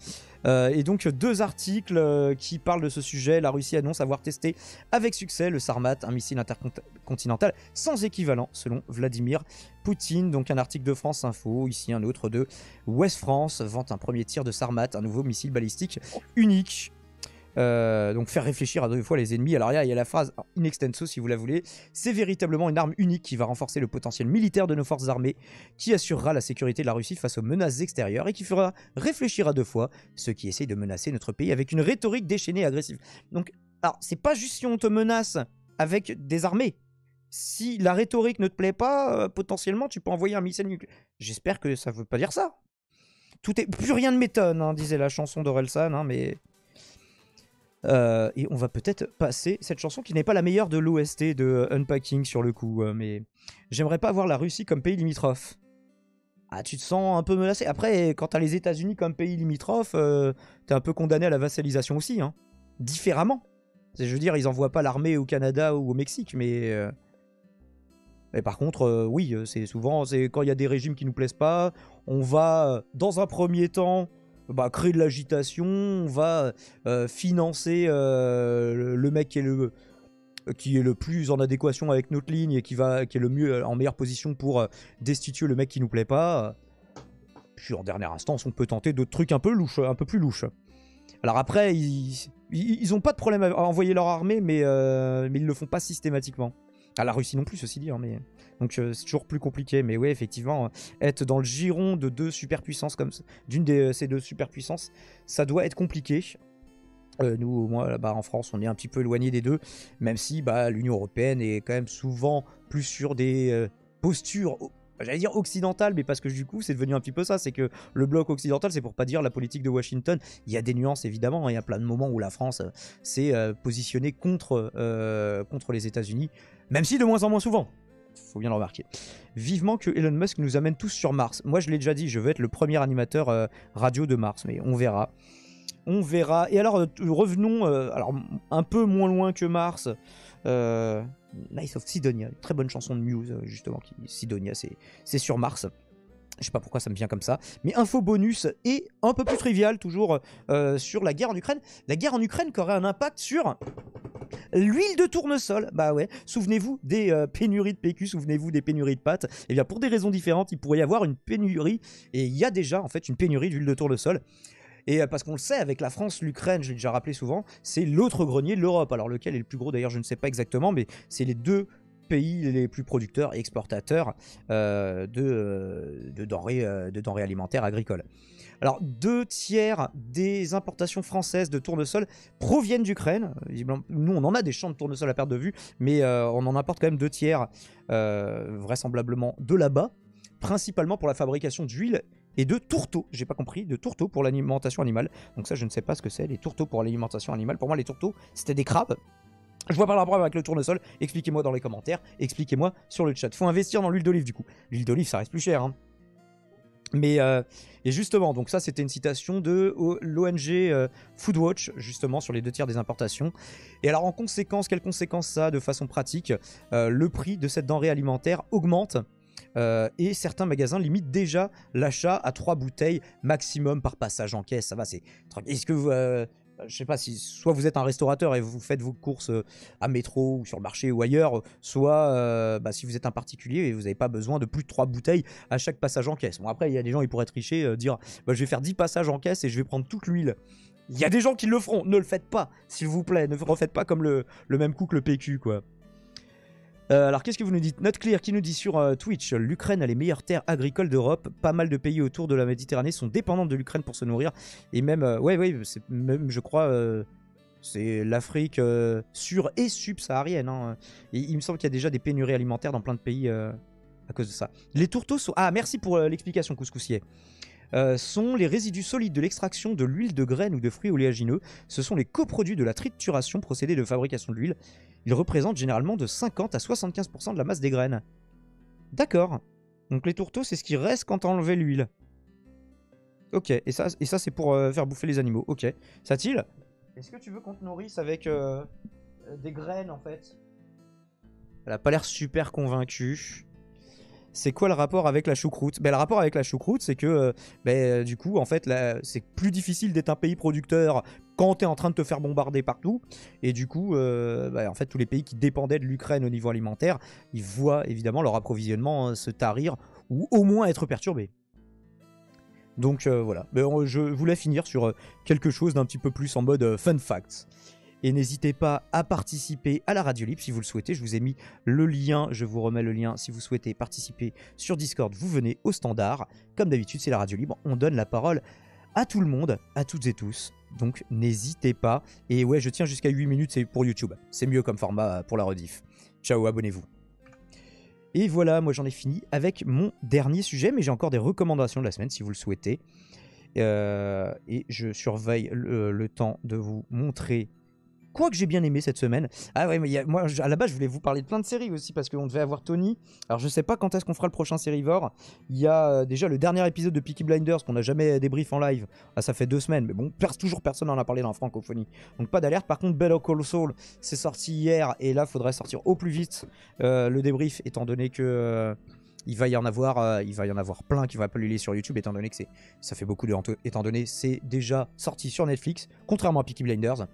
Euh, et donc, deux articles euh, qui parlent de ce sujet. La Russie annonce avoir testé avec succès le Sarmat, un missile intercontinental sans équivalent, selon Vladimir Poutine. Donc, un article de France Info, ici un autre de West France, vante un premier tir de Sarmat, un nouveau missile balistique unique euh, donc faire réfléchir à deux fois les ennemis. Alors là, il y a la phrase in extenso si vous la voulez. C'est véritablement une arme unique qui va renforcer le potentiel militaire de nos forces armées, qui assurera la sécurité de la Russie face aux menaces extérieures et qui fera réfléchir à deux fois ceux qui essayent de menacer notre pays avec une rhétorique déchaînée et agressive. Donc, alors c'est pas juste si on te menace avec des armées. Si la rhétorique ne te plaît pas, euh, potentiellement tu peux envoyer un missile nucléaire. J'espère que ça veut pas dire ça. Tout est plus rien ne m'étonne, hein, disait la chanson d'Orelsan, hein, mais euh, et on va peut-être passer cette chanson qui n'est pas la meilleure de l'OST de Unpacking sur le coup, euh, mais j'aimerais pas voir la Russie comme pays limitrophe. Ah, tu te sens un peu menacé. Après, quand t'as les États-Unis comme pays limitrophe, euh, t'es un peu condamné à la vassalisation aussi, hein. Différemment. Je veux dire, ils envoient pas l'armée au Canada ou au Mexique, mais. Mais par contre, oui, c'est souvent, c'est quand il y a des régimes qui nous plaisent pas, on va dans un premier temps bah, créer de l'agitation, on va euh, financer euh, le, mec qui est le, qui est le plus en adéquation avec notre ligne et qui, va, qui est le mieux euh, en meilleure position pour destituer le mec qui nous plaît pas. Puis en dernière instance, on peut tenter d'autres trucs un peu louches, un peu plus louches. Alors après, ils, ils, ont pas de problème à envoyer leur armée, mais, mais ils le font pas systématiquement. À ah, la Russie non plus, ceci dit. Hein, mais... Donc euh, c'est toujours plus compliqué. Mais oui, effectivement, hein, être dans le giron de deux superpuissances comme d'une de euh, ces deux superpuissances, ça doit être compliqué. Euh, nous, au moins, là-bas en France, on est un petit peu éloigné des deux, même si bah, l'Union européenne est quand même souvent plus sur des postures j'allais dire occidental, mais parce que du coup, c'est devenu un petit peu ça. C'est que le bloc occidental, c'est pour pas dire la politique de Washington. Il y a des nuances, évidemment. Hein, il y a plein de moments où la France euh, s'est euh, positionnée contre, euh, contre les États-Unis, même si de moins en moins souvent. Faut bien le remarquer. Vivement que Elon Musk nous amène tous sur Mars. Moi, je l'ai déjà dit, je veux être le premier animateur radio de Mars, mais on verra. On verra. Et alors, revenons alors, un peu moins loin que Mars. Euh, nice of Sidonia, très bonne chanson de Muse, euh, justement, Sidonia, c'est sur Mars. Je sais pas pourquoi ça me vient comme ça. Mais info bonus et un peu plus trivial, toujours euh, sur la guerre en Ukraine. La guerre en Ukraine qui aurait un impact sur L'huile de tournesol, bah ouais, souvenez-vous des pénuries de PQ, souvenez-vous des pénuries de pâtes. Et eh bien pour des raisons différentes, il pourrait y avoir une pénurie, et il y a déjà en fait une pénurie d'huile de tournesol. Et euh, parce qu'on le sait, avec la France, l'Ukraine, je l'ai déjà rappelé souvent, c'est l'autre grenier de l'Europe. Alors lequel est le plus gros d'ailleurs, je ne sais pas exactement, mais c'est les deux pays les plus producteurs et exportateurs euh, euh, de, denrées, de denrées alimentaires agricoles. Alors, deux tiers des importations françaises de tournesol proviennent d'Ukraine. Nous, on en a des champs de tournesol à perte de vue, mais on en importe quand même deux tiers, vraisemblablement, de là-bas, principalement pour la fabrication d'huile et de tourteaux, j'ai pas compris, de tourteaux pour l'alimentation animale. Donc ça, je ne sais pas ce que c'est, les tourteaux pour l'alimentation animale. Pour moi, les tourteaux, c'était des crabes. Je vois pas la rapport avec le tournesol, expliquez-moi dans les commentaires, expliquez-moi sur le chat. Faut investir dans l'huile d'olive du coup. L'huile d'olive, ça reste plus cher. Hein. Mais euh, et justement, donc ça c'était une citation de euh, l'ONG euh, Foodwatch, justement sur les deux tiers des importations. Et alors en conséquence, quelles conséquences ça a de façon pratique Le prix de cette denrée alimentaire augmente euh, et certains magasins limitent déjà l'achat à 3 bouteilles maximum par passage en caisse. Ça va, c'est. Est-ce que vous. Euh, je sais pas si soit vous êtes un restaurateur et vous faites vos courses euh, à métro ou sur le marché ou ailleurs, soit bah, si vous êtes un particulier et vous n'avez pas besoin de plus de 3 bouteilles à chaque passage en caisse. Bon après il y a des gens qui pourraient tricher, dire bah, je vais faire 10 passages en caisse et je vais prendre toute l'huile. Il y a des gens qui le feront, ne le faites pas, s'il vous plaît, ne refaites pas comme le même coup que le PQ quoi. Euh, alors qu'est-ce que vous nous dites Clear qui nous dit sur euh, Twitch l'Ukraine a les meilleures terres agricoles d'Europe. Pas mal de pays autour de la Méditerranée sont dépendants de l'Ukraine pour se nourrir. Et même, euh, ouais, ouais, même je crois, c'est l'Afrique sur et subsaharienne. Hein. Et il me semble qu'il y a déjà des pénuries alimentaires dans plein de pays à cause de ça. Les tourteaux sont. Ah merci pour l'explication, Couscoussier. Euh, sont les résidus solides de l'extraction de l'huile de graines ou de fruits oléagineux. Ce sont les coproduits de la trituration, procédée de fabrication de l'huile. Ils représentent généralement de 50 à 75% de la masse des graines. D'accord. Donc les tourteaux, c'est ce qui reste quand on enlevé l'huile. Ok, et ça, et ça c'est pour euh, faire bouffer les animaux. Ok. Satil Est-ce que tu veux qu'on te nourrisse avec euh, des graines en fait Elle a pas l'air super convaincue c'est quoi le rapport avec la choucroute ben, Le rapport avec la choucroute, c'est que euh, ben, euh, du coup, en fait, c'est plus difficile d'être un pays producteur quand tu es en train de te faire bombarder partout. Et du coup, euh, ben, en fait, tous les pays qui dépendaient de l'Ukraine au niveau alimentaire, ils voient évidemment leur approvisionnement se tarir ou au moins être perturbé. Donc voilà, je voulais finir sur quelque chose d'un petit peu plus en mode fun facts. Et n'hésitez pas à participer à la Radio Libre si vous le souhaitez. Je vous ai mis le lien, je vous remets le lien. Si vous souhaitez participer sur Discord, vous venez au standard. Comme d'habitude, c'est la Radio Libre. On donne la parole à tout le monde, à toutes et tous. Donc n'hésitez pas. Et ouais, je tiens jusqu'à 8 minutes, pour YouTube. C'est mieux comme format pour la rediff. Ciao, abonnez-vous. Et voilà, moi j'en ai fini avec mon dernier sujet, mais j'ai encore des recommandations de la semaine si vous le souhaitez. Euh, et je surveille le temps de vous montrer quoi que j'ai bien aimé cette semaine. Ah ouais, mais moi, à la base, je voulais vous parler de plein de séries aussi, parce qu'on devait avoir Tony. Alors, je sais pas quand est-ce qu'on fera le prochain Sérivore. Il y a euh, déjà le dernier épisode de Peaky Blinders qu'on n'a jamais débrief en live. Ah, ça fait deux semaines, mais bon, toujours personne n'en a parlé dans la francophonie. Donc, pas d'alerte. Par contre, Bello Call Soul, c'est sorti hier, et là, faudrait sortir au plus vite euh, le débrief, étant donné que. Euh, il va y en avoir, il va y en avoir plein qui vont appeler sur YouTube, étant donné que ça fait beaucoup de, étant donné c'est déjà sorti sur Netflix, contrairement à Peaky Blinders.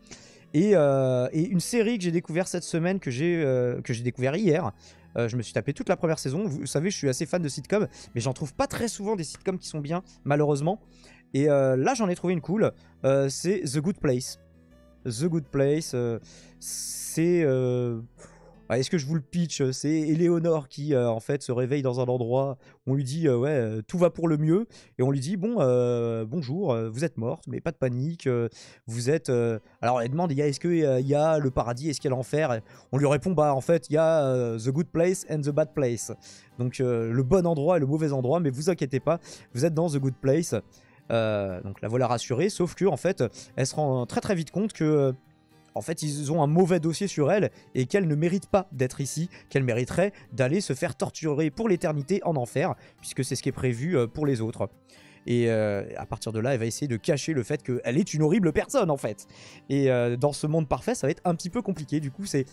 Euh, et, une série que j'ai découverte cette semaine, que j'ai euh, j'ai découvert hier. Euh, je me suis tapé toute la première saison. Vous savez, je suis assez fan de sitcoms, mais j'en trouve pas très souvent des sitcoms qui sont bien, malheureusement. Et là, j'en ai trouvé une cool. c'est The Good Place. The Good Place, c'est ah, est-ce que je vous le pitch euh, C'est Éléonore qui euh, en fait se réveille dans un endroit où on lui dit euh, ouais tout va pour le mieux et on lui dit bon bonjour vous êtes morte mais pas de panique vous êtes alors elle demande est-ce que il y a le paradis est-ce qu'il y a l'enfer On lui répond bah en fait il y a the good place and the bad place donc le bon endroit et le mauvais endroit mais vous inquiétez pas vous êtes dans the good place donc la voilà rassurée, sauf que en fait, elle se rend très très vite compte que en fait, ils ont un mauvais dossier sur elle et qu'elle ne mérite pas d'être ici, qu'elle mériterait d'aller se faire torturer pour l'éternité en enfer, puisque c'est ce qui est prévu euh, pour les autres. Et euh, à partir de là, elle va essayer de cacher le fait qu'elle est une horrible personne, en fait. Et euh, dans ce monde parfait, ça va être un petit peu compliqué. Du coup, c'est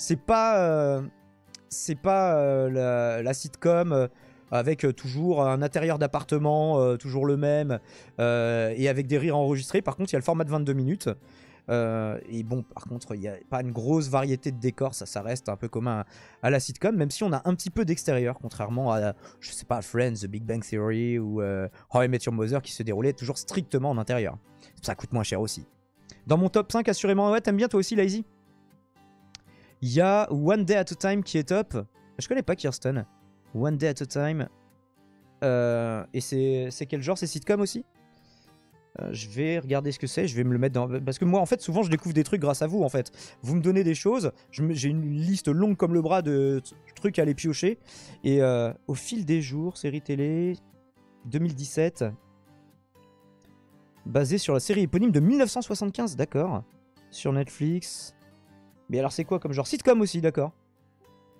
c'est pas c'est pas la, la, sitcom avec toujours un intérieur d'appartement, toujours le même, et avec des rires enregistrés. Par contre, il y a le format de 22 minutes. Euh, et bon, par contre, il n'y a pas une grosse variété de décors, ça, ça reste un peu commun à, la sitcom, même si on a un petit peu d'extérieur, contrairement à, je sais pas, Friends, The Big Bang Theory ou euh, How I Met Your Mother qui se déroulait toujours strictement en intérieur. Ça coûte moins cher aussi. Dans mon top 5, assurément, ouais, t'aimes bien toi aussi, Lazy Il y a One Day at a Time qui est top. Je connais pas Kirsten. One Day at a Time. Euh, et c'est quel genre C'est sitcom aussi euh, je vais regarder ce que c'est, je vais me le mettre dans... Parce que moi, en fait, souvent, je découvre des trucs grâce à vous, en fait. Vous me donnez des choses, j'ai une liste longue comme le bras de trucs à aller piocher. Et euh, au fil des jours, série télé 2017, basée sur la série éponyme de 1975, d'accord. Sur Netflix. Mais alors, c'est quoi comme genre Sitcom aussi, d'accord.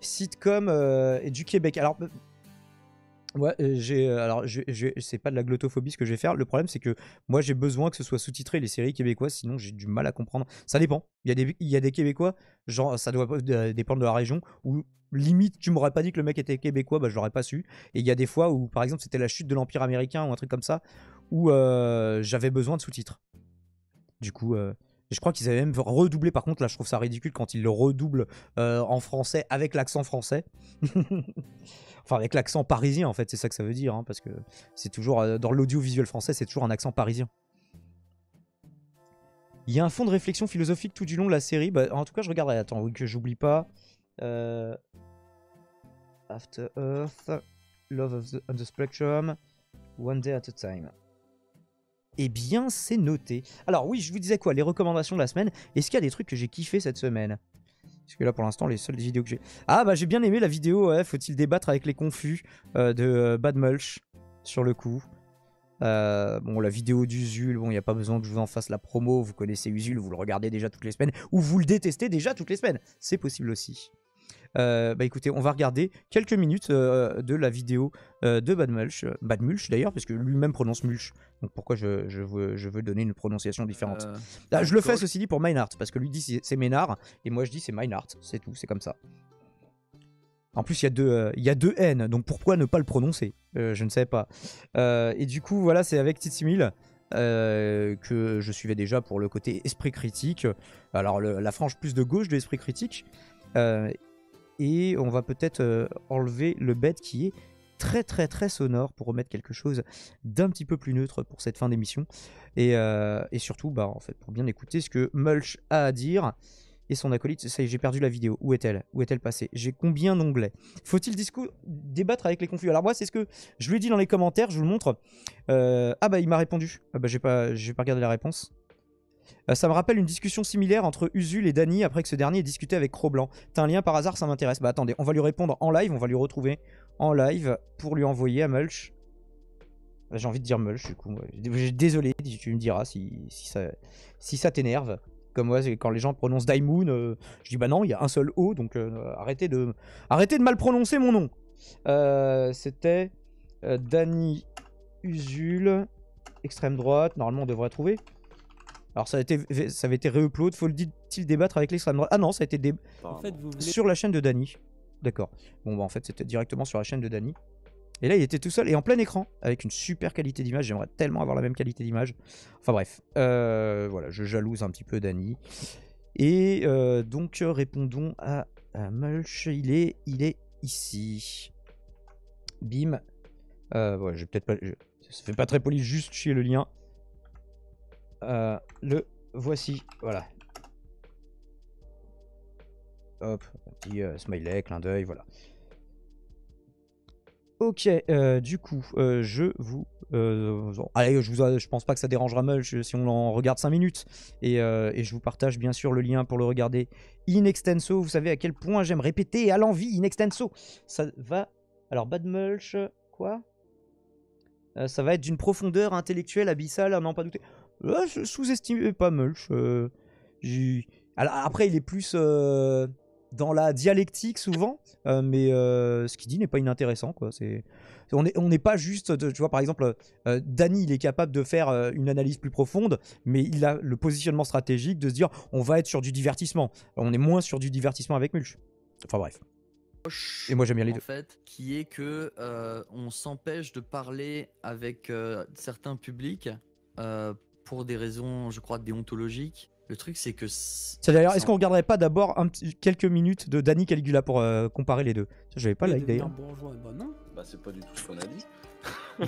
Sitcom euh, et du Québec. Alors, Ouais, j'ai euh, alors c'est pas de la glottophobie ce que je vais faire. Le problème c'est que moi j'ai besoin que ce soit sous-titré les séries québécoises, sinon j'ai du mal à comprendre. Ça dépend. Il y a des il y des québécois, genre ça doit euh, dépendre de la région où limite tu m'aurais pas dit que le mec était québécois, bah je l'aurais pas su. Et il y a des fois où par exemple c'était la chute de l'empire américain ou un truc comme ça où euh, j'avais besoin de sous-titres. Du coup je crois qu'ils avaient même redoublé, par contre, là je trouve ça ridicule quand ils le redoublent en français avec l'accent français. <laughs> Enfin, avec l'accent parisien, en fait, c'est ça que ça veut dire. Hein, parce que c'est toujours. Euh, dans l'audiovisuel français, c'est toujours un accent parisien. Il y a un fond de réflexion philosophique tout du long de la série. Bah, en tout cas, je regarderai. Attends, oui, que j'oublie pas. Euh, After Earth, Love of the, on the Spectrum, One Day at a Time. Eh bien, c'est noté. Alors oui, je vous disais quoi Les recommandations de la semaine. Est-ce qu'il y a des trucs que j'ai kiffé cette semaine parce que là, pour l'instant, les seules vidéos que j'ai... Ah, bah j'ai bien aimé la vidéo, ouais, faut-il débattre avec les confus euh, de euh, Bad Mulch, sur le coup. Euh, bon, la vidéo d'Usul, bon, il n'y a pas besoin que je vous en fasse la promo, vous connaissez Usul, vous le regardez déjà toutes les semaines, ou vous le détestez déjà toutes les semaines, c'est possible aussi. Euh, bah écoutez, on va regarder quelques minutes euh, de la vidéo euh, de Badmulch Badmulch d'ailleurs, parce que lui-même prononce Mulch. Donc pourquoi je, veux, donner une prononciation différente ah, Je le fais ceci dit pour Meinhardt, parce que lui dit c'est Ménard, et moi je dis c'est Meinhardt, c'est tout, c'est comme ça. En plus, il y, a deux, y a deux N, donc pourquoi ne pas le prononcer Je ne sais pas. et du coup, voilà, c'est avec Titsimil que je suivais déjà pour le côté esprit critique. Alors, la frange plus de gauche de l'esprit critique et on va peut-être euh, enlever le bed qui est très très très sonore pour remettre quelque chose d'un petit peu plus neutre pour cette fin d'émission euh, et, surtout bah en fait pour bien écouter ce que Mulch a à dire et son acolyte ça y est j'ai perdu la vidéo où est-elle où est-elle passée j'ai combien d'onglets faut-il débattre avec les conflits alors moi c'est ce que je lui dis dans les commentaires je vous le montre euh, ah bah il m'a répondu ah bah j'ai pas j'ai pas regardé la réponse euh, ça me rappelle une discussion similaire entre Usul et Dani après que ce dernier ait discuté avec Cro-Blanc. T'as un lien par hasard, ça m'intéresse. Bah attendez, on va lui répondre en live, on va lui retrouver en live pour lui envoyer à Mulch. Bah, j'ai envie de dire Mulch, du coup. Désolé, tu me diras si, ça, t'énerve. Comme moi, quand les gens prononcent Daimoon, euh, je dis bah non, il y a un seul O, donc euh, arrêtez, de, arrêtez de mal prononcer mon nom. C'était Dani Usul, extrême droite, normalement on devrait trouver. Alors ça, a été, ça avait été faut-il débattre avec l'extrême droite Ah non, ça a été sur la chaîne de Dany. D'accord. Bon, bah en fait, c'était directement sur la chaîne de Dany. Et là, il était tout seul et en plein écran, avec une super qualité d'image. J'aimerais tellement avoir la même qualité d'image. Enfin bref, euh, voilà, je jalouse un petit peu Dany. Et euh, donc, répondons à, Mulch. Il est, il est ici. Bim. voilà, euh, ouais, je vais peut-être pas... ça fait pas très poli, juste chez le lien. Euh, le voici, voilà. Hop, petit euh, smiley, clin d'œil, voilà. Ok, euh, du coup, je vous... allez, je, vous, je pense pas que ça dérangera Mulch si on en regarde 5 minutes. Et, je vous partage bien sûr le lien pour le regarder in extenso. Vous savez à quel point j'aime répéter à l'envie in extenso. Ça va... Alors, Bad Mulch, quoi ça va être d'une profondeur intellectuelle abyssale à ah n'en pas douter sous-estimais pas Mulch. Alors, après, il est plus euh, dans la dialectique souvent, euh, mais euh, ce qu'il dit n'est pas inintéressant. Quoi. c'est On n'est on n'est pas juste, tu vois, par exemple, Danny, il est capable de faire une analyse plus profonde, mais il a le positionnement stratégique de se dire on va être sur du divertissement. On est moins sur du divertissement avec Mulch. Enfin bref. Et moi j'aime bien les deux. fait, qui est que on s'empêche de parler avec certains publics euh, pour des raisons, je crois, déontologiques. Le truc, c'est que. C'est d'ailleurs, est-ce qu'on regarderait pas d'abord un quelques minutes de Danny Caligula pour euh, comparer les deux Je n'avais pas le like d'ailleurs. Bah Bah c'est pas du tout ce qu'on a dit. <laughs>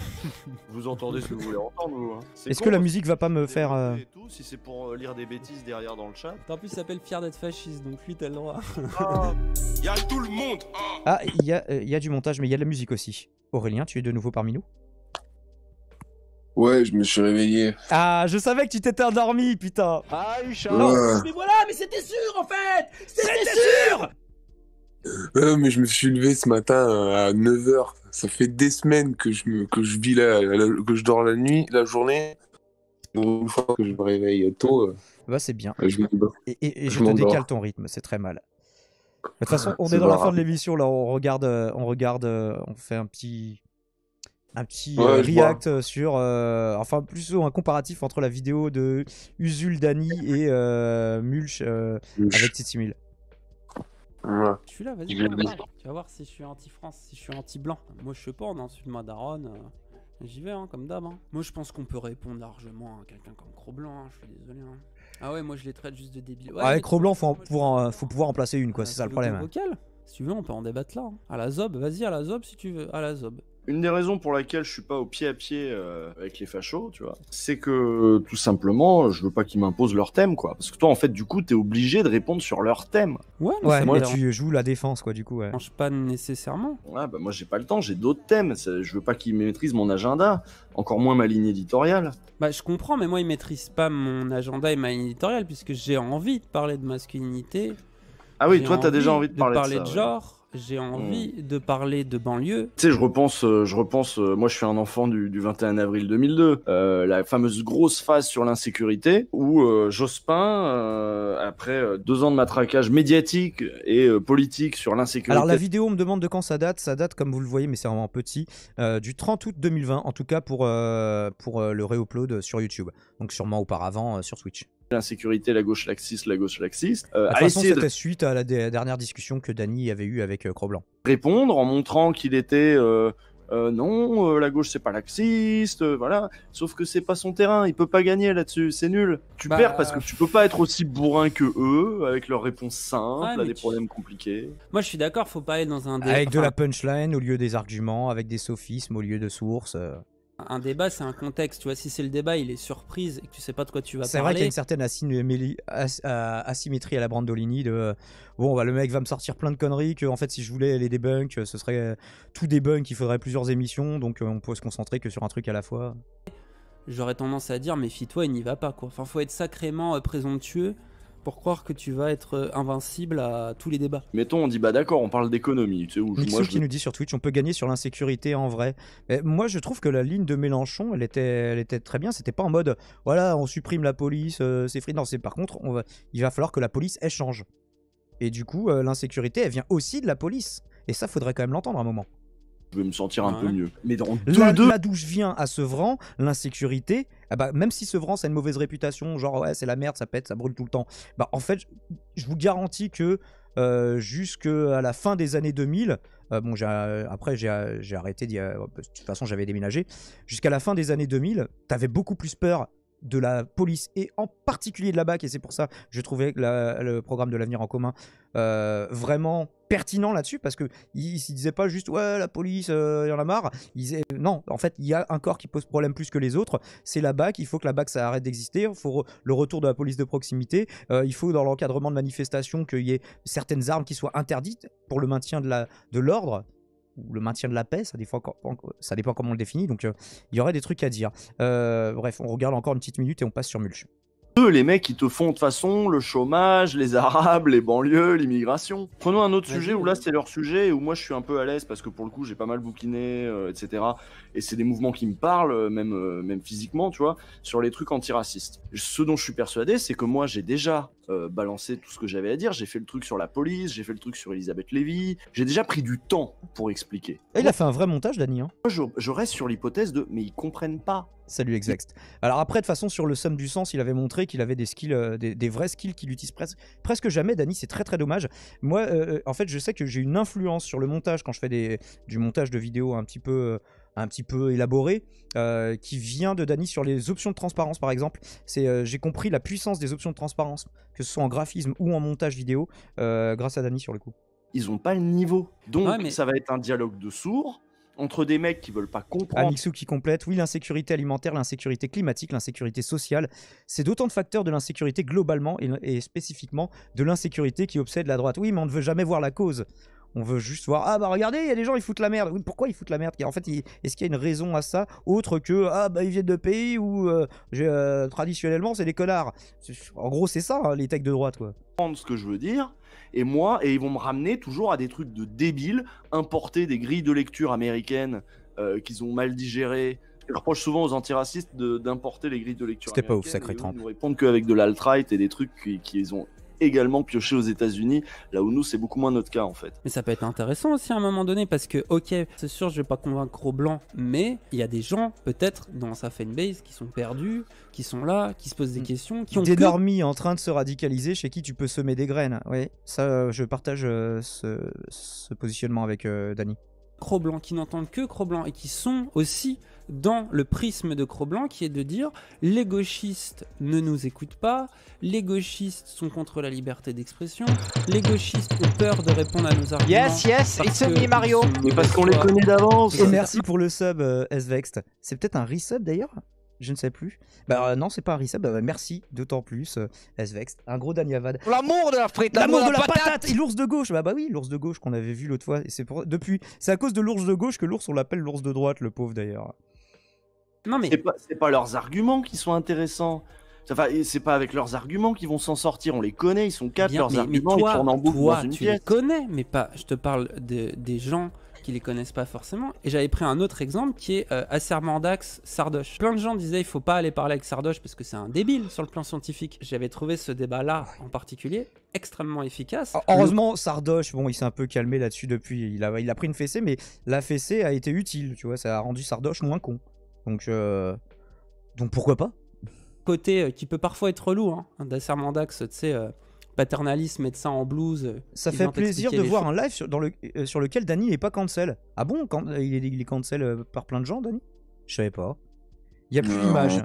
vous entendez ce que vous voulez entendre vous. Hein. Est-ce que la musique va pas me faire. Euh, tout, si c'est pour euh, lire des bêtises derrière dans le chat. En plus, s'appelle Fier d'être fasciste, donc lui, t'as le droit. ah, <laughs> y a tout le monde Ah, ah il y a du montage, mais il y a de la musique aussi. Aurélien, tu es de nouveau parmi nous Ouais, je me suis réveillé. Ah, je savais que tu t'étais endormi, putain. Ah, Huchard. Mais voilà, mais c'était sûr en fait C'était sûr mais je me suis levé ce matin euh, à 9h. Ça fait des semaines que je, que je vis là, que je dors la nuit, la journée. Une fois que je me réveille tôt. Euh, bah, c'est bien. Bah, et, je, te décale ton rythme, c'est très mal. De toute ah, façon, on est, est dans la fin de l'émission, là, on regarde, euh, on regarde, on fait un petit, un petit euh, react euh, sur, euh, enfin enfin ou un comparatif entre la vidéo de Usul Dani et Mulch, avec Titi Je suis là, vas-y. Tu vas voir si je suis anti-France, si je suis anti-blanc. Moi je suis pas, on insulte ma daronne. J'y vais, hein, comme d'hab. Hein. Moi je pense qu'on peut répondre largement à quelqu'un comme Cro-Blanc, hein, je suis désolé. Hein. Ah ouais, moi je les traite juste de débiles. Ouais, ah Cro-Blanc, faut, faut pouvoir en placer une, quoi, c'est ça le problème. si tu veux, on peut en débattre là. À la zob, vas-y, à la zob si tu veux. À la zob. Une des raisons pour laquelle je suis pas au pied à pied euh, avec les fachos, tu vois, c'est que tout simplement, je veux pas qu'ils m'imposent leur thème, quoi. Parce que toi, en fait, du coup, t'es obligé de répondre sur leur thème. Ouais, mais, ouais, tu joues la défense, quoi, du coup. Ouais. pas nécessairement. Ouais, bah moi, j'ai pas le temps, j'ai d'autres thèmes. Je veux pas qu'ils maîtrisent mon agenda, encore moins ma ligne éditoriale. Bah, je comprends, mais moi, ils maîtrisent pas mon agenda et ma ligne éditoriale, puisque j'ai envie de parler de masculinité. Ah oui, toi, t'as déjà envie de parler de, genre j'ai envie hmm. de parler de banlieue. Tu sais, je repense, euh, je repense, euh, moi je suis un enfant du, 21 avril 2002, euh, la fameuse grosse phase sur l'insécurité où Jospin, après deux ans de matraquage médiatique et politique sur l'insécurité. Alors la vidéo me demande de quand ça date, ça date comme vous le voyez, mais c'est vraiment petit, du 30 août 2020, en tout cas pour, pour le réupload sur YouTube, donc sûrement auparavant sur Switch l'insécurité, la gauche laxiste, la gauche laxiste. Euh, de façon, c'était suite à la dernière discussion que Dany avait eue avec Croblant. Euh, répondre en montrant qu'il était euh, euh, non, la gauche c'est pas laxiste, voilà. Sauf que c'est pas son terrain, il peut pas gagner là-dessus, c'est nul. Tu bah, perds parce que tu peux pas être aussi bourrin que eux avec leurs réponses simples à des problèmes compliqués. Moi je suis d'accord, faut pas aller dans un. Avec de la punchline au lieu des arguments, avec des sophismes au lieu de sources un débat, c'est un contexte. Tu vois, si c'est le débat, il est surprise et que tu sais pas de quoi tu vas parler. C'est vrai qu'il y a une certaine euh, asymétrie, à la Brandolini de euh, bon, bah, le mec va me sortir plein de conneries que en fait, si je voulais les débunk, ce serait tout débunk, il faudrait plusieurs émissions, donc euh, on peut se concentrer que sur un truc à la fois. J'aurais tendance à dire, méfie toi il n'y va pas quoi. Enfin, faut être sacrément présomptueux pour croire que tu vas être euh, invincible à tous les débats. Mettons, on dit bah d'accord, on parle d'économie. Tu sais, où moi, qui nous dit sur Twitch, on peut gagner sur l'insécurité en vrai. moi, je trouve que la ligne de Mélenchon, elle était, elle était très bien. C'était pas en mode, voilà, on supprime la police, euh, c'est free. Non, c'est par contre, il va falloir que la police échange. Et du coup, euh, l'insécurité, elle vient aussi de la police. Et ça, faudrait quand même l'entendre un moment je vais me sentir un peu mieux. Mais dans deux, là, d'où je viens à Sevran, l'insécurité, ah bah, même si Sevran a une mauvaise réputation, genre ouais c'est la merde, ça pète, ça brûle tout le temps, bah en fait je vous garantis que euh, jusqu'à la fin des années 2000, euh, bon, euh, après, j'ai arrêté. De toute façon, j'avais déménagé. Jusqu'à la fin des années 2000, t'avais beaucoup plus peur de la police et en particulier de la BAC. Et c'est pour ça que je trouvais le programme de l'avenir en commun euh, vraiment pertinent là-dessus parce que ils ne disaient pas juste ouais la police euh, il y en a marre ils disaient, euh, non en fait il y a un corps qui pose problème plus que les autres c'est la BAC il faut que la BAC ça arrête d'exister il faut le retour de la police de proximité il faut dans l'encadrement de manifestations qu'il y ait certaines armes qui soient interdites pour le maintien de l'ordre le maintien de la paix, ça, ça dépend comment on le définit, donc euh, il y aurait des trucs à dire. Euh, bref, on regarde encore une petite minute et on passe sur Mulch. Deux, les mecs, qui te font de façon le chômage, les Arabes, les banlieues, l'immigration. Prenons un autre sujet où là, c'est leur sujet et où moi, je suis un peu à l'aise parce que pour le coup, j'ai pas mal bouquiné, euh, etc. Et c'est des mouvements qui me parlent, euh, même, euh, même physiquement, tu vois, sur les trucs antiracistes. Ce dont je suis persuadé, c'est que moi, j'ai déjà balancé tout ce que j'avais à dire. J'ai fait le truc sur la police, j'ai fait le truc sur Elisabeth Lévy. J'ai déjà pris du temps pour expliquer. Et il a fait un vrai montage, Dany. Hein. Moi, je reste sur l'hypothèse de, mais ils comprennent pas Salut Exext. Alors après, de façon, sur le somme du sens, il avait montré qu'il avait des skills, euh, des, vrais skills qu'il utilise presque, presque jamais, Dani, c'est très très dommage. Moi, euh, euh, en fait, je sais que j'ai une influence sur le montage quand je fais des, du montage de vidéos un petit peu... un petit peu élaboré, qui vient de Dani sur les options de transparence par exemple. C'est J'ai compris la puissance des options de transparence, que ce soit en graphisme ou en montage vidéo, grâce à Dani sur le coup. Ils n'ont pas le niveau. Donc ça va être un dialogue de sourds, entre des mecs qui veulent pas comprendre. Amixou ah, qui complète, oui, l'insécurité alimentaire, l'insécurité climatique, l'insécurité sociale, c'est d'autant de facteurs de l'insécurité globalement et, et spécifiquement de l'insécurité qui obsède la droite. Oui, mais on ne veut jamais voir la cause. On veut juste voir, ah bah regardez, il y a des gens, ils foutent la merde. pourquoi ils foutent la merde En fait, est-ce qu'il y a une raison à ça autre que, ah bah ils viennent de pays où euh, euh, traditionnellement c'est des connards En gros, c'est ça, hein, les techs de droite, quoi. Ce que je veux dire, et moi, et ils vont me ramener toujours à des trucs de débiles, importer des grilles de lecture américaines euh, qu'ils ont mal digérées. Je reproche souvent aux antiracistes d'importer les grilles de lecture. C'était pas ouf, sacré Ils répondent qu'avec de l'alt-right et des trucs qu'ils ont également piocher aux États-Unis, là où nous, c'est beaucoup moins notre cas en fait. Mais ça peut être intéressant aussi à un moment donné, parce que, ok, c'est sûr, je vais pas convaincre aux blanc mais il y a des gens, peut-être, dans sa fanbase, qui sont perdus, qui sont là, qui se posent des mm. questions, qui ont. Des que... en train de se radicaliser, chez qui tu peux semer des graines. Hein. Oui, ça, euh, je partage euh, ce, positionnement avec euh, Danny. Cro-blanc, qui n'entendent que Cro-blanc et qui sont aussi dans le prisme de cro qui est de dire les gauchistes ne nous écoutent pas, les gauchistes sont contre la liberté d'expression, les gauchistes ont peur de répondre à nos arguments. Yes, yes, it's me Mario. Mais parce qu'on les connaît d'avance. Et merci pour le sub euh, Svext, C'est peut-être un resub d'ailleurs je ne sais plus. Bah euh, non, c'est pas un resub. Bah, merci, d'autant plus. Euh, Svext, un gros Danyavad. L'amour de la frite, l'amour de, la, patate, et l'ours de gauche. Bah, bah, oui, l'ours de gauche qu'on avait vu l'autre fois. Et c'est pour... depuis, c'est à cause de l'ours de gauche que l'ours on l'appelle l'ours de droite, le pauvre d'ailleurs. Non, mais. C'est pas, leurs arguments qui sont intéressants. Enfin, c'est pas avec leurs arguments qu'ils vont s'en sortir. On les connaît, ils sont quatre, leurs arguments, ils tournent en boucle dans une tu les connais, mais pas. Je te parle des gens qui les connaissent pas forcément. Et j'avais pris un autre exemple qui est euh, dax Sardoche. Plein de gens disaient il faut pas aller parler avec Sardoche parce que c'est un débile sur le plan scientifique. J'avais trouvé ce débat-là en particulier extrêmement efficace. Ah, heureusement, Sardoche, bon, il s'est un peu calmé là-dessus depuis. Il a, il a pris une fessée, mais la fessée a été utile, tu vois. Ça a rendu Sardoche moins con. Donc, euh, donc pourquoi pas Côté euh, qui peut parfois être lourd, hein, d'Assermandax, tu sais, euh, paternaliste, médecin en blouse. Ça fait plaisir de voir un live sur, lequel Danny n'est pas cancel. Ah bon il, est, il cancel par plein de gens, Danny Je savais pas. Il n'y a plus l'image.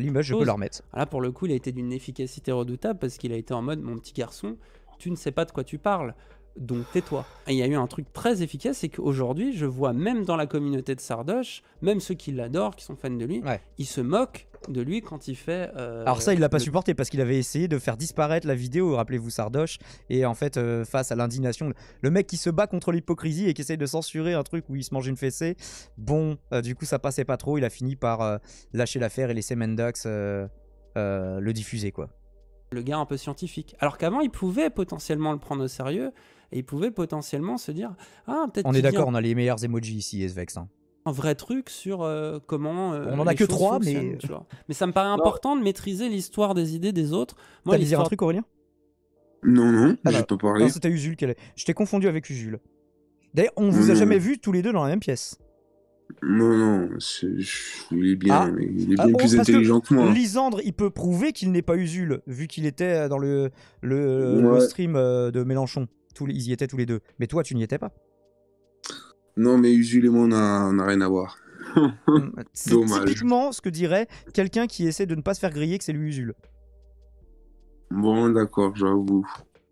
L'image, je peux la remettre. Ah là, pour le coup, il a été d'une efficacité redoutable parce qu'il a été en mode mon petit garçon, tu ne sais pas de quoi tu parles donc tais-toi. il y a eu un truc très efficace, c'est qu'aujourd'hui, je vois même dans la communauté de Sardoche, même ceux qui l'adorent, qui sont fans de lui, ils se moquent de lui quand il fait. Euh, Alors ça, il l'a pas supporté parce qu'il avait essayé de faire disparaître la vidéo, rappelez-vous Sardoche, et en fait, euh, face à l'indignation, le mec qui se bat contre l'hypocrisie et qui essaye de censurer un truc où il se mange une fessée, bon, euh, du coup, ça passait pas trop, il a fini par lâcher l'affaire et laisser Mendax le diffuser, quoi. Le gars un peu scientifique. Alors qu'avant, il pouvait potentiellement le prendre au sérieux et ils pouvaient potentiellement se dire Ah, peut-être. On est d'accord, on a les meilleurs emojis ici, SVEX. Hein. Un vrai truc sur euh, comment. Euh, on en a que trois, mais. Mais ça me paraît important de maîtriser l'histoire des idées des autres. Moi, de dire un truc, Aurélien Non, non, peux ah bah, pas parlé. c'était Usul qu'elle est. Je t'ai confondu avec Usul. D'ailleurs, on vous a jamais vu tous les deux dans la même pièce. Non, non, je voulais bien, ah. il est ah, bien oh, plus intelligent que, moi. Lisandre, il peut prouver qu'il n'est pas Usul, vu qu'il était dans le, le stream euh, de Mélenchon ils y étaient tous les deux. Mais toi, tu n'y étais pas. Non, mais Usul et moi, on n'a rien à voir. Hum, <laughs> c'est typiquement ce que dirait quelqu'un qui essaie de ne pas se faire griller que c'est lui Usul. Bon, d'accord, j'avoue.